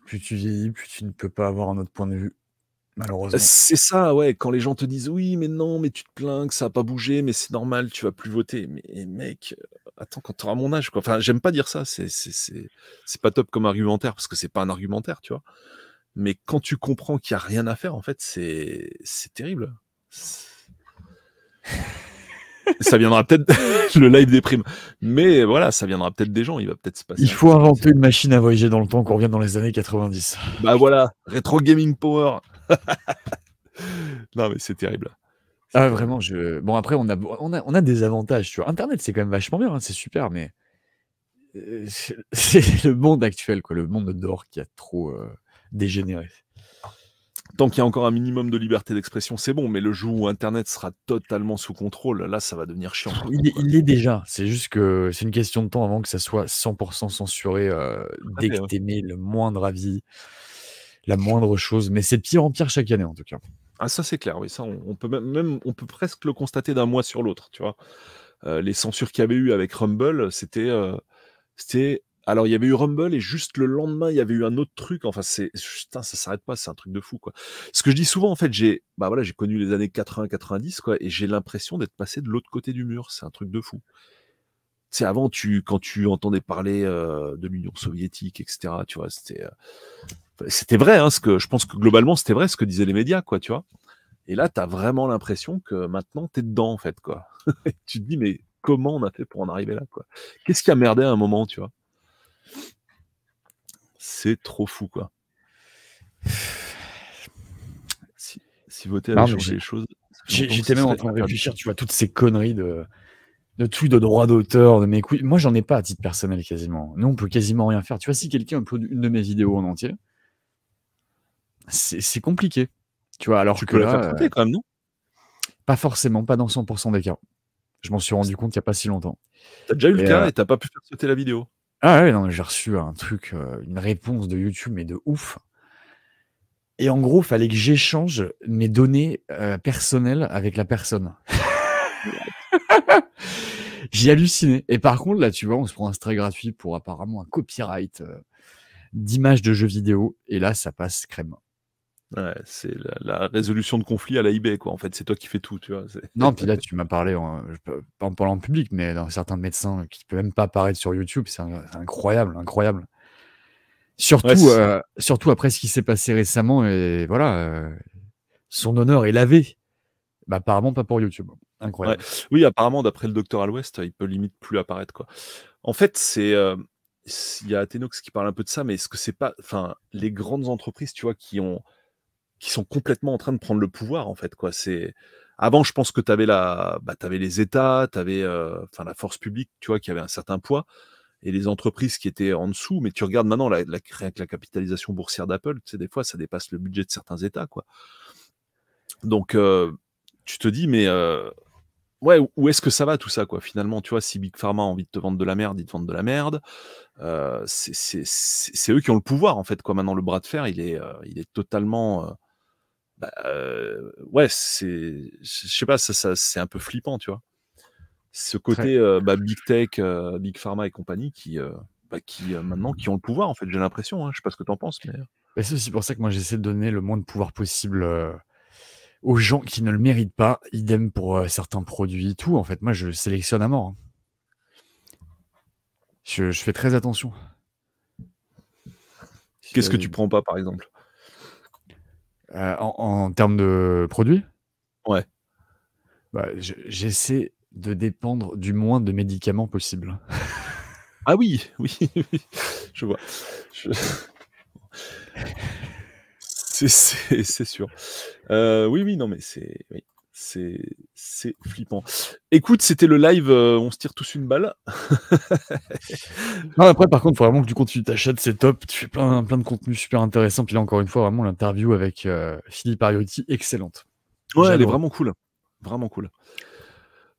Plus tu vieillis, plus tu ne peux pas avoir un autre point de vue. Malheureusement. C'est ça, ouais. Quand les gens te disent oui, mais non, mais tu te plains que ça n'a pas bougé, mais c'est normal, tu vas plus voter. Mais eh, mec, euh, attends, quand tu auras mon âge, quoi. Enfin, j'aime pas dire ça. C'est, c'est, pas top comme argumentaire parce que c'est pas un argumentaire, tu vois. Mais quand tu comprends qu'il n'y a rien à faire, en fait, c'est, c'est terrible ça viendra peut-être le live des primes. Mais voilà, ça viendra peut-être des gens. Il va peut-être se passer. Il faut inventer une machine à voyager dans le temps qu'on revient dans les années 90. Bah voilà, rétro gaming power. non mais c'est terrible. Ah vraiment, je. Bon après on a on a, des avantages. sur Internet c'est quand même vachement bien, hein, c'est super, mais euh, c'est le monde actuel quoi, le monde d'or qui a trop euh, dégénéré tant qu'il y a encore un minimum de liberté d'expression, c'est bon, mais le jour où Internet sera totalement sous contrôle, là, ça va devenir chiant. Il est, déjà, c'est juste que c'est une question de temps avant que ça soit 100% censuré euh, dès que tu le moindre avis, la moindre chose, mais c'est pire en pire chaque année en tout cas. Ah ça c'est clair, oui, ça on, peut même, on peut presque le constater d'un mois sur l'autre, tu vois. Euh, les censures qu'il y avait eu avec Rumble, c'était euh, c'était alors, il y avait eu Rumble et juste le lendemain, il y avait eu un autre truc. Enfin, c'est putain, hein, ça s'arrête pas, c'est un truc de fou quoi. Ce que je dis souvent en fait, j'ai bah voilà, j'ai connu les années 80 90 quoi et j'ai l'impression d'être passé de l'autre côté du mur, c'est un truc de fou. C'est avant tu quand tu entendais parler euh, de l'Union soviétique etc. Tu vois, c'était euh, c'était vrai hein, ce que je pense que globalement c'était vrai ce que disaient les médias quoi, tu vois. Et là, tu as vraiment l'impression que maintenant tu es dedans en fait quoi. tu te dis mais comment on a fait pour en arriver là Qu'est-ce qui a merdé à un moment, tu vois c'est trop fou, quoi. Si, si voter avait changé les choses. J'étais même en train de réfléchir, tu vois, toutes ces conneries de, de de droit d'auteur, de mes couilles. Moi, j'en ai pas à titre personnel quasiment. Nous, on peut quasiment rien faire. Tu vois, si quelqu'un upload une de mes vidéos en entier, c'est compliqué. Tu vois, alors tu peux la faire euh, quand même, non Pas forcément, pas dans 100% des cas. Je m'en suis rendu compte il y a pas si longtemps. T'as déjà eu le cas euh, et t'as pas pu faire sauter la vidéo. Ah ouais, non, j'ai reçu un truc, euh, une réponse de YouTube, mais de ouf. Et en gros, fallait que j'échange mes données euh, personnelles avec la personne. J'ai halluciné. Et par contre, là, tu vois, on se prend un strike gratuit pour apparemment un copyright euh, d'image d'images de jeux vidéo. Et là, ça passe crème c'est la, résolution de conflit à la eBay, quoi. En fait, c'est toi qui fais tout, tu vois. Non, puis là, tu m'as parlé, en, en parlant en public, mais dans certains médecins qui ne peuvent même pas apparaître sur YouTube, c'est incroyable, incroyable. Surtout, euh, surtout après ce qui s'est passé récemment, et voilà, euh, son honneur est lavé. Bah, apparemment, pas pour YouTube. Incroyable. Oui, apparemment, d'après le docteur l'ouest il peut limite plus apparaître, quoi. En fait, euh, c'est. il y a Athénox qui parle un peu de ça, mais est-ce que c'est pas, enfin, les grandes entreprises, tu vois, qui ont qui sont complètement en train de prendre le pouvoir, en fait. Quoi. C'est... Avant, je pense que tu avais, la... bah, les États, tu avais euh, enfin, la force publique, tu vois, qui avait un certain poids, et les entreprises qui étaient en dessous. Mais tu regardes maintenant, la, la, la capitalisation boursière d'Apple, tu sais, des fois, ça dépasse le budget de certains États. Quoi. Donc, euh, tu te dis, mais euh, ouais, où est-ce que ça va tout ça, quoi Finalement, tu vois, si Big Pharma a envie de te vendre de la merde, ils te vendent de la merde. c'est eux qui ont le pouvoir, en fait, quoi. Maintenant, le bras de fer, il est, il est totalement bah, ouais, c'est, je sais pas, ça, c'est un peu flippant, tu vois. Ce côté bah, big tech, big pharma et compagnie qui, bah, qui maintenant, qui ont le pouvoir, en fait, j'ai l'impression. Hein. Je sais pas ce que tu en penses, mais. c'est aussi pour ça que moi, j'essaie de donner le moins de pouvoir possible aux gens qui ne le méritent pas. Idem pour certains produits, tout. En fait, moi, je sélectionne à mort. Hein. Je, je fais très attention. Qu'est-ce que tu prends pas, par exemple euh, en, termes de produits Ouais. Bah, J'essaie de dépendre du moins de médicaments possible. ah oui, oui, je vois. C'est sûr. Euh, oui, oui, non, mais c'est c'est c'est flippant. Écoute, c'était le live, euh, on se tire tous une balle. après, par contre, il faut vraiment que continues ta t'achètes, c'est top. Tu fais plein, plein de contenu super intéressant. Puis là, encore une fois, vraiment l'interview avec euh, Philippe Ariotti, excellente. Ouais, elle est vraiment cool, vraiment cool.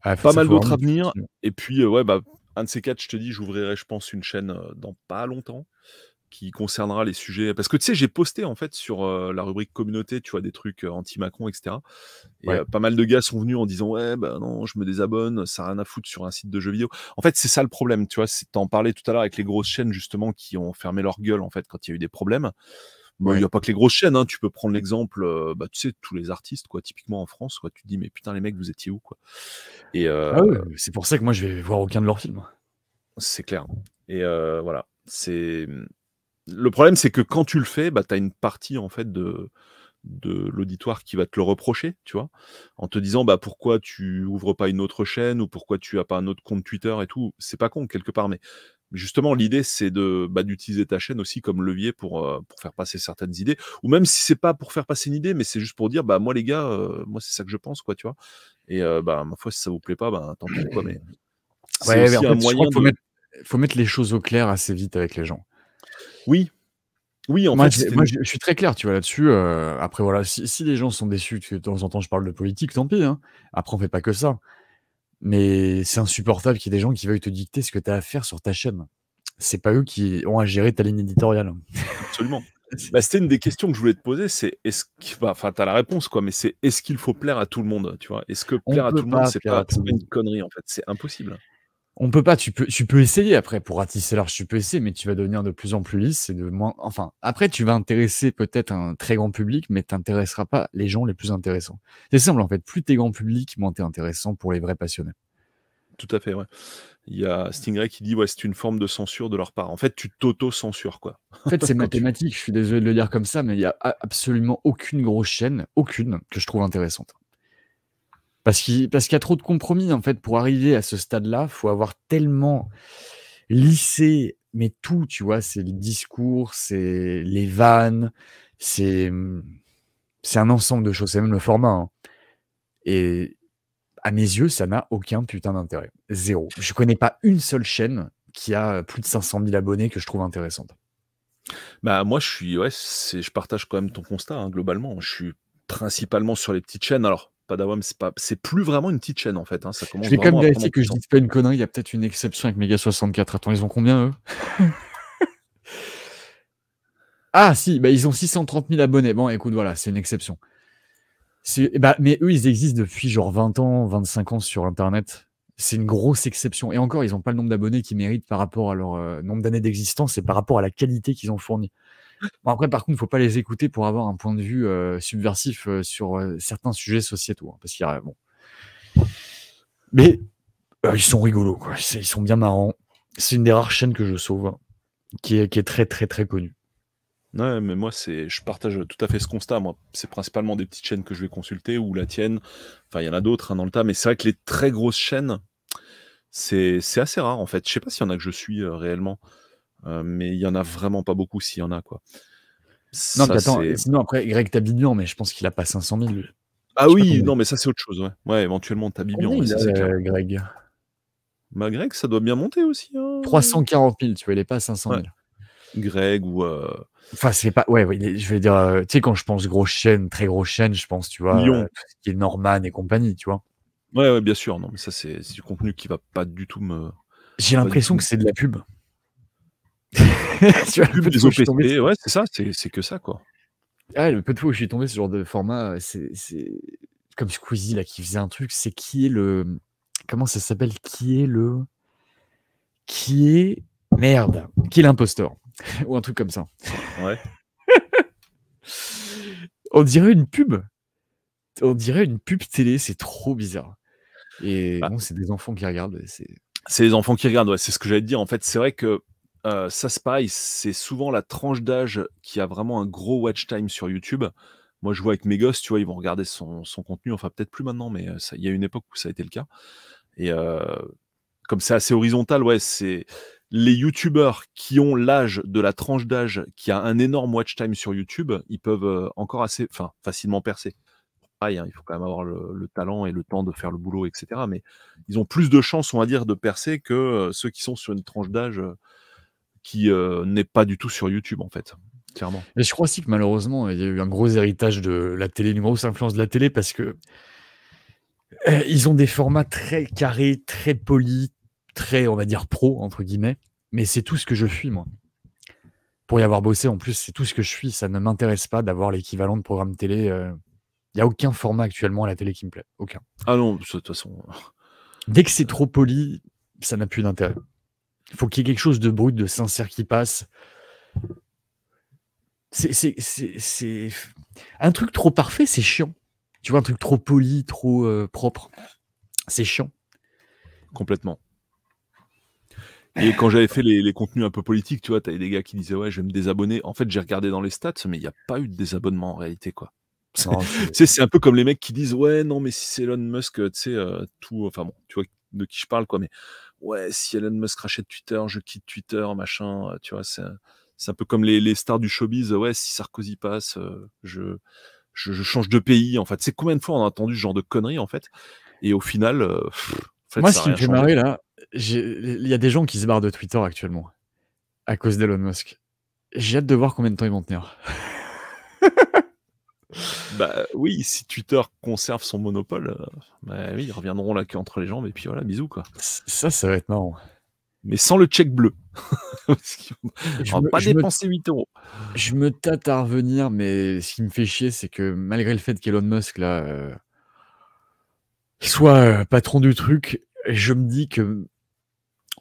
Ah, pas mal d'autres à venir. Et puis, euh, ouais, bah, un de ces quatre, je te dis, j'ouvrirai, je pense, une chaîne dans pas longtemps qui concernera les sujets. Parce que tu sais, j'ai posté en fait sur euh, la rubrique communauté, tu vois, des trucs euh, anti-Macron, etc. Et euh, pas mal de gars sont venus en disant Ouais, ben non, je me désabonne, ça n'a rien à foutre sur un site de jeux vidéo. En fait, c'est ça le problème, tu vois. T'en parlais tout à l'heure avec les grosses chaînes, justement, qui ont fermé leur gueule, en fait, quand il y a eu des problèmes. Bon, Il n'y a pas que les grosses chaînes, hein. tu peux prendre l'exemple, bah, tu sais, tous les artistes, quoi, typiquement en France, quoi, tu te dis, mais putain, les mecs, vous étiez où, quoi. Et ah c'est pour ça que moi, je vais voir aucun de leurs films. C'est clair. Et voilà, c'est mmh, le problème, c'est que quand tu le fais, bah, tu as une partie en fait de, l'auditoire qui va te le reprocher, tu vois, en te disant bah pourquoi tu ouvres pas une autre chaîne ou pourquoi tu as pas un autre compte Twitter et tout, c'est pas con quelque part, mais justement l'idée c'est de bah, d'utiliser ta chaîne aussi comme levier pour euh, pour faire passer certaines idées ou même si c'est pas pour faire passer une idée, mais c'est juste pour dire bah moi les gars, euh, moi c'est ça que je pense quoi, tu vois, et euh, bah ma foi si ça vous plaît pas, bah tant pis quoi, mais faut mettre les choses au clair assez vite avec les gens. Oui, oui, en fait. Moi, je, suis très clair, tu vois, là-dessus. Euh, après, voilà, si, les gens sont déçus que de temps en temps je parle de politique, tant pis. Hein. Après, on fait pas que ça. Mais c'est insupportable qu'il y ait des gens qui veuillent te dicter ce que tu as à faire sur ta chaîne. C'est pas eux qui ont à gérer ta ligne éditoriale. Absolument. Bah, c'était une des questions que je voulais te poser. C'est est-ce que. Enfin, tu as la réponse, quoi, mais c'est est-ce qu'il faut plaire à tout le monde Tu vois, est-ce que plaire à tout le monde, c'est pas une connerie, en fait C'est impossible on peut pas, tu peux, tu peux essayer après pour ratisser leur tu peux essayer, mais tu vas devenir de plus en plus lisse et de moins. Enfin, après, tu vas intéresser peut-être un très grand public, mais t'intéresseras pas les gens les plus intéressants. C'est simple en fait, plus t'es grand public, moins t'es intéressant pour les vrais passionnés. Tout à fait, ouais. Il y a Stingray qui dit ouais, c'est une forme de censure de leur part. En fait, tu t'auto-censures quoi. En fait, c'est mathématique, je suis désolé de le dire comme ça, mais il y a absolument aucune grosse chaîne, aucune, que je trouve intéressante. Parce qu'il parce qu'il y a trop de compromis, en fait, pour arriver à ce stade-là, faut avoir tellement lissé, mais tout, tu vois, c'est le discours, c'est les vannes, c'est c'est un ensemble de choses, c'est même le format. Hein. Et à mes yeux, ça n'a aucun putain d'intérêt. Zéro. Je ne connais pas une seule chaîne qui a plus de 500 000 abonnés que je trouve intéressante. Bah moi je suis ouais, je partage quand même ton constat hein, globalement. Je suis principalement sur les petites chaînes. Alors Padawam, c'est plus vraiment une petite chaîne en fait. Hein, je vais quand même vérifier que je dis pas une hein. connerie. Il y a peut-être une exception avec Mega 64. Attends, ils ont combien eux Ah si, bah, ils ont 630 000 abonnés. Bon, écoute, voilà, c'est une exception. Eh bah, mais eux, ils existent depuis genre 20 ans, 25 ans sur Internet. C'est une grosse exception. Et encore, ils n'ont pas le nombre d'abonnés qu'ils méritent par rapport à leur euh, nombre d'années d'existence et par rapport à la qualité qu'ils ont fournie après, par contre, il ne faut pas les écouter pour avoir un point de vue euh, subversif euh, sur euh, certains sujets sociétaux. Hein, parce qu'il bon. Mais ils sont rigolos, quoi. Ils sont bien marrants. C'est une des rares chaînes que je sauve, hein, qui, est, est très, très, très connue. mais moi, c'est, je partage tout à fait ce constat. Moi, c'est principalement des petites chaînes que je vais consulter ou la tienne. Enfin, il y en a d'autres hein, dans le tas, mais c'est vrai que les très grosses chaînes, c'est, assez rare en fait. Je sais pas s'il y en a que je suis réellement. Euh, mais il y en a vraiment pas beaucoup s'il y en a quoi. Non, mais attends, sinon après Greg Bibian mais je pense qu'il a pas 500 000. Ah oui, non, mais ça c'est autre chose, ouais. ouais éventuellement Tabignan. Oui, euh, Greg. Bah, Greg, ça doit bien monter aussi. 340 hein. 000, tu vois, il est pas à 500 000. Greg ou. Euh, enfin, c'est pas. Ouais, je vais dire. tu sais, quand je pense grosse chaîne, très grosse chaîne, je pense, tu vois, Lyon. qui est Norman et compagnie, tu vois. Ouais, ouais bien sûr. Non, mais ça, c'est du contenu qui va pas du tout me. J'ai l'impression que c'est de la pub. tu vois, des ouais, c'est ça, c'est que ça, quoi. Ah, le peu de fois où je suis tombé ce genre de format, euh, c'est comme Squeezie là qui faisait un truc, c'est qui est le comment ça s'appelle Qui est le qui est merde Qui est l'imposteur ou un truc comme ça. Ouais. On dirait une pub. On dirait une pub télé, c'est trop bizarre. Et bah bon, c'est des enfants qui regardent. C'est des enfants qui regardent, ouais, c'est ce que j'allais te dire. En fait, c'est vrai que euh, ça se paye, c'est souvent la tranche d'âge qui a vraiment un gros watch time sur YouTube. Moi, je vois avec mes gosses, tu vois, ils vont regarder son, contenu, enfin peut-être plus maintenant, mais euh, il y a une époque où ça a été le cas. Et euh, comme c'est assez horizontal, ouais, c'est les YouTubeurs qui ont l'âge de la tranche d'âge qui a un énorme watch time sur YouTube, ils peuvent encore assez, enfin, facilement percer. Pareil, hein, il faut quand même avoir le, le, talent et le temps de faire le boulot, etc. Mais ils ont plus de chances, on va dire, de percer que ceux qui sont sur une tranche d'âge qui euh, n'est pas du tout sur YouTube, en fait. Clairement. Et je crois aussi que malheureusement, il y a eu un gros héritage de la télé, une grosse influence de la télé, parce que euh, ils ont des formats très carrés, très polis, très, on va dire, pro, entre guillemets. Mais c'est tout ce que je suis, moi. Pour y avoir bossé, en plus, c'est tout ce que je suis Ça ne m'intéresse pas d'avoir l'équivalent de programme télé. Il euh. y n'y a aucun format actuellement à la télé qui me plaît. Aucun. Ah non, de toute façon. Dès que c'est trop poli, ça n'a plus d'intérêt. Il faut qu'il y ait quelque chose de brut, de sincère qui passe. C'est un truc trop parfait, c'est chiant. Tu vois, un truc trop poli, trop euh, propre, c'est chiant. Complètement. Et quand j'avais fait les, contenus un peu politiques, tu vois, t'avais des gars qui disaient ouais, je vais me désabonner. En fait, j'ai regardé dans les stats, mais il n'y a pas eu de désabonnement en réalité, quoi. C'est un peu comme les mecs qui disent ouais, non, mais si c'est Elon Musk, tu sais, euh, tout, enfin bon, tu vois de qui je parle, quoi. Mais ouais, si Elon Musk rachète Twitter, je quitte Twitter, machin. Euh, tu vois, c'est un peu comme les, les, stars du showbiz. Euh, ouais, si Sarkozy passe, euh, je, je, change de pays. En fait, c'est combien de fois on a entendu ce genre de conneries en fait Et au final, moi, ce qui me fait marrer là, il y a des gens qui se barrent de Twitter actuellement à cause d'Elon Musk. J'ai hâte de voir combien de temps ils vont tenir. bah oui, si Twitter conserve son monopole, euh, bah oui, ils reviendront la queue entre les jambes et puis voilà, bisous quoi. Ça, ça va être marrant. Mais sans le check bleu. Je ne pas dépenser 8 euros. Je me tâte à revenir, mais ce qui me fait chier, c'est que malgré le fait qu'Elon Musk là, euh, soit euh, patron du truc, je me dis que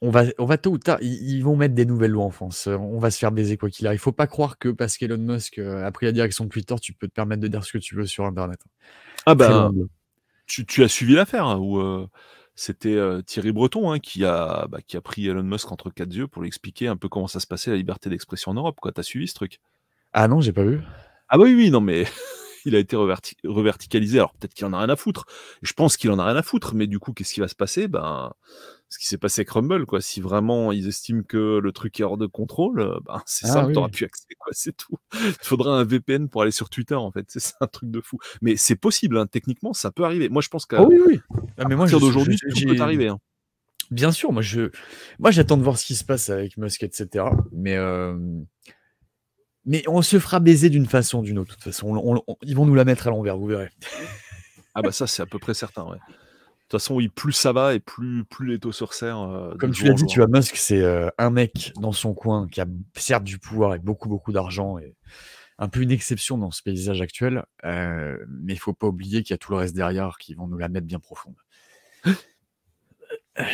on va, on va tôt ou tard, ils, vont mettre des nouvelles lois en France. Euh, on va se faire baiser quoi qu'il arrive. Il faut pas croire que parce qu'Elon Musk euh, a pris la direction de Twitter, tu peux te permettre de dire ce que tu veux sur Internet. Ah ben, tu, as suivi l'affaire ou hein, où euh, c'était Thierry Breton hein, qui, a, bah, qui a pris Elon Musk entre quatre yeux pour lui expliquer un peu comment ça se passait la liberté d'expression en Europe. Tu as suivi ce truc Ah non, j'ai pas vu. Ah oui, oui, non mais il a été reverticalisé. Alors peut-être qu'il en a rien à foutre. Je pense qu'il en a rien à foutre, mais du coup, qu'est-ce qui va se passer Ben ce qui s'est passé avec Rumble, quoi. Si vraiment ils estiment que le truc est hors de contrôle, euh, ben, c'est ah ça, simple, oui. t'auras plus accès, quoi, c'est tout. Il faudra un VPN pour aller sur Twitter, en fait. C'est un truc de fou. Mais c'est possible, hein, techniquement, ça peut arriver. Moi, je pense qu'à ah oui, oui. Ah, mais d'aujourd'hui, peut arriver. Hein. Bien sûr, moi, je, moi, j'attends de voir ce qui se passe avec Musk, etc. Mais euh, Mais on se fera baiser d'une façon ou d'une autre. De toute façon, ils vont nous la mettre à l'envers, vous verrez. ah bah ça, c'est à peu près certain, ouais. De toute façon, oui, plus ça va et plus, les taux se resserrent. Euh, Comme tu l'as dit, tu vois, Musk, c'est euh, un mec dans son coin qui a certes du pouvoir et beaucoup, beaucoup d'argent et un peu une exception dans ce paysage actuel. Euh, mais il faut pas oublier qu'il y a tout le reste derrière qui vont nous la mettre bien profonde.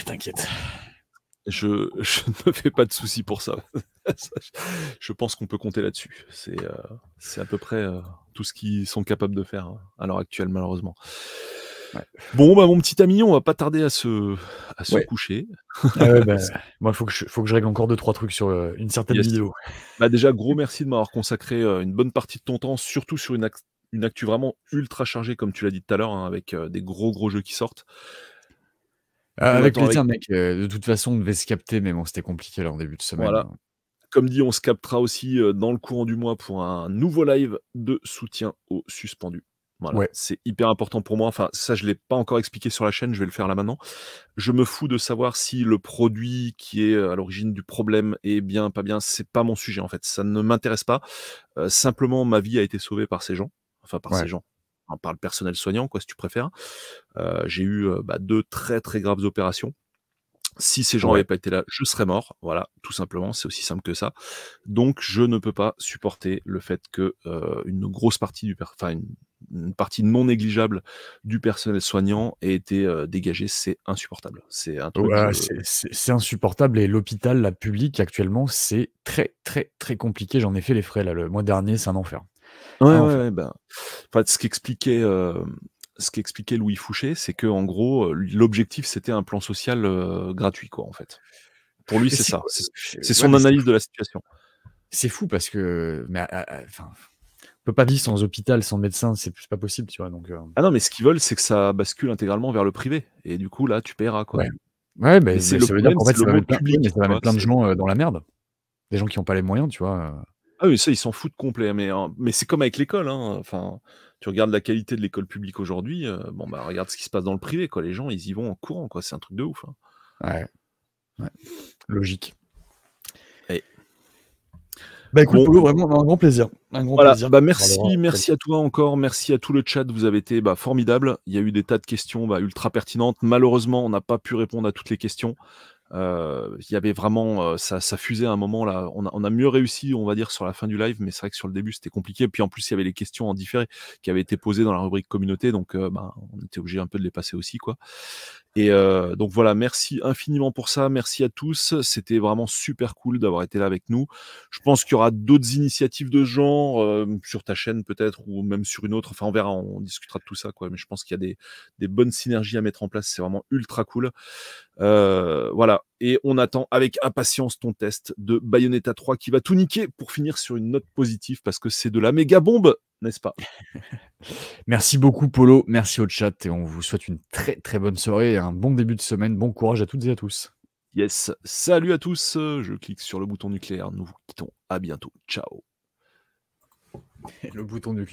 T'inquiète. Je, ne fais pas de soucis pour ça. je pense qu'on peut compter là-dessus. C'est à peu près tout ce qu'ils sont capables de faire hein, à l'heure actuelle, malheureusement. Bon, bah, mon petit ami, on va pas tarder à se, coucher. Ah bah, moi, il faut, que je règle encore deux, trois trucs sur euh, une certaine vidéo. Bah, déjà, gros merci de m'avoir consacré euh, une bonne partie de ton temps, surtout sur une, une actu vraiment ultra chargée, comme tu l'as dit tout à l'heure, hein, avec euh, des gros, gros jeux qui sortent. Ah, avec mec. de toute façon, on devait se capter, mais bon, c'était compliqué là en début de semaine. Comme dit, on se captera aussi dans le courant du mois pour un nouveau live de soutien au suspendu. C'est hyper important pour moi. Enfin, ça, je ne l'ai pas encore expliqué sur la chaîne, je vais le faire là maintenant. Je me fous de savoir si le produit qui est euh, à l'origine du problème est bien, pas bien. C'est pas mon sujet, en fait. Ça ne m'intéresse pas. Euh, simplement, ma vie a été sauvée par ces gens. Enfin, par ces gens. par le personnel soignant, quoi, si tu préfères. Euh, j'ai eu bah, deux très, très graves opérations. Si ces gens n'avaient pas été là, je serais mort. Voilà, tout simplement, c'est aussi simple que ça. Donc, je ne peux pas supporter le fait que une grosse partie du, enfin une partie non négligeable du personnel soignant a été euh, dégagée. C'est insupportable. C'est insupportable et l'hôpital, la publique actuellement, c'est très très très compliqué. J'en ai fait les frais là. Le mois dernier, c'est un enfer. Ouais, ouais, bah, ce qu'expliquait. Euh, ce Louis Fouché, c'est que en gros, euh, l'objectif c'était un plan social gratuit, quoi, en fait. Pour lui, c'est ça. C'est son analyse de la situation. C'est fou parce que, mais, ah, ah, enfin, peux pas vivre sans hôpital, sans médecin, c'est pas possible, tu vois. Donc, euh. Ah non, mais ce qu'ils veulent, c'est que ça bascule intégralement vers le privé. Et du coup, là, tu paieras, quoi. Ouais, mais, ça veut dire qu'en fait, ça va, public, ça va plein de gens euh, dans la merde. Des gens qui n'ont pas les moyens, tu vois. Euh. Ah oui, ça, ils s'en foutent complet. Mais, hein, c'est comme avec l'école. Hein, enfin, tu regardes la qualité de l'école publique aujourd'hui. bon, bah, regarde ce qui se passe dans le privé, quoi. Les gens, ils y vont en courant, quoi. C'est un truc de ouf. Hein. Ouais. ouais. Logique. Et bah vraiment un grand plaisir. plaisir. Bah, merci, merci à toi encore, merci à tout le chat. Vous avez été bah, formidable. Il y a eu des tas de questions bah, ultra pertinentes. Malheureusement, on n'a pas pu répondre à toutes les questions. Euh, il y avait vraiment, euh, ça, ça, fusait à un moment là. On a, on a, mieux réussi, on va dire, sur la fin du live, mais c'est vrai que sur le début c'était compliqué. Puis en plus, il y avait les questions en différé qui avaient été posées dans la rubrique communauté, donc euh, bah, on était obligé un peu de les passer aussi, quoi. Et euh, donc voilà, merci infiniment pour ça. Merci à tous. C'était vraiment super cool d'avoir été là avec nous. Je pense qu'il y aura d'autres initiatives de genre euh, sur ta chaîne peut-être ou même sur une autre. Enfin, on verra, on discutera de tout ça. Quoi. Mais je pense qu'il y a des, bonnes synergies à mettre en place. C'est vraiment ultra cool. Euh, voilà, et on attend avec impatience ton test de Bayonetta 3 qui va tout niquer pour finir sur une note positive parce que c'est de la méga bombe, n'est-ce pas Merci beaucoup Polo, merci au chat et on vous souhaite une très très bonne soirée et un bon début de semaine. Bon courage à toutes et à tous. Yes, salut à tous, je clique sur le bouton nucléaire, nous vous quittons, à bientôt, ciao. Le bouton nucléaire.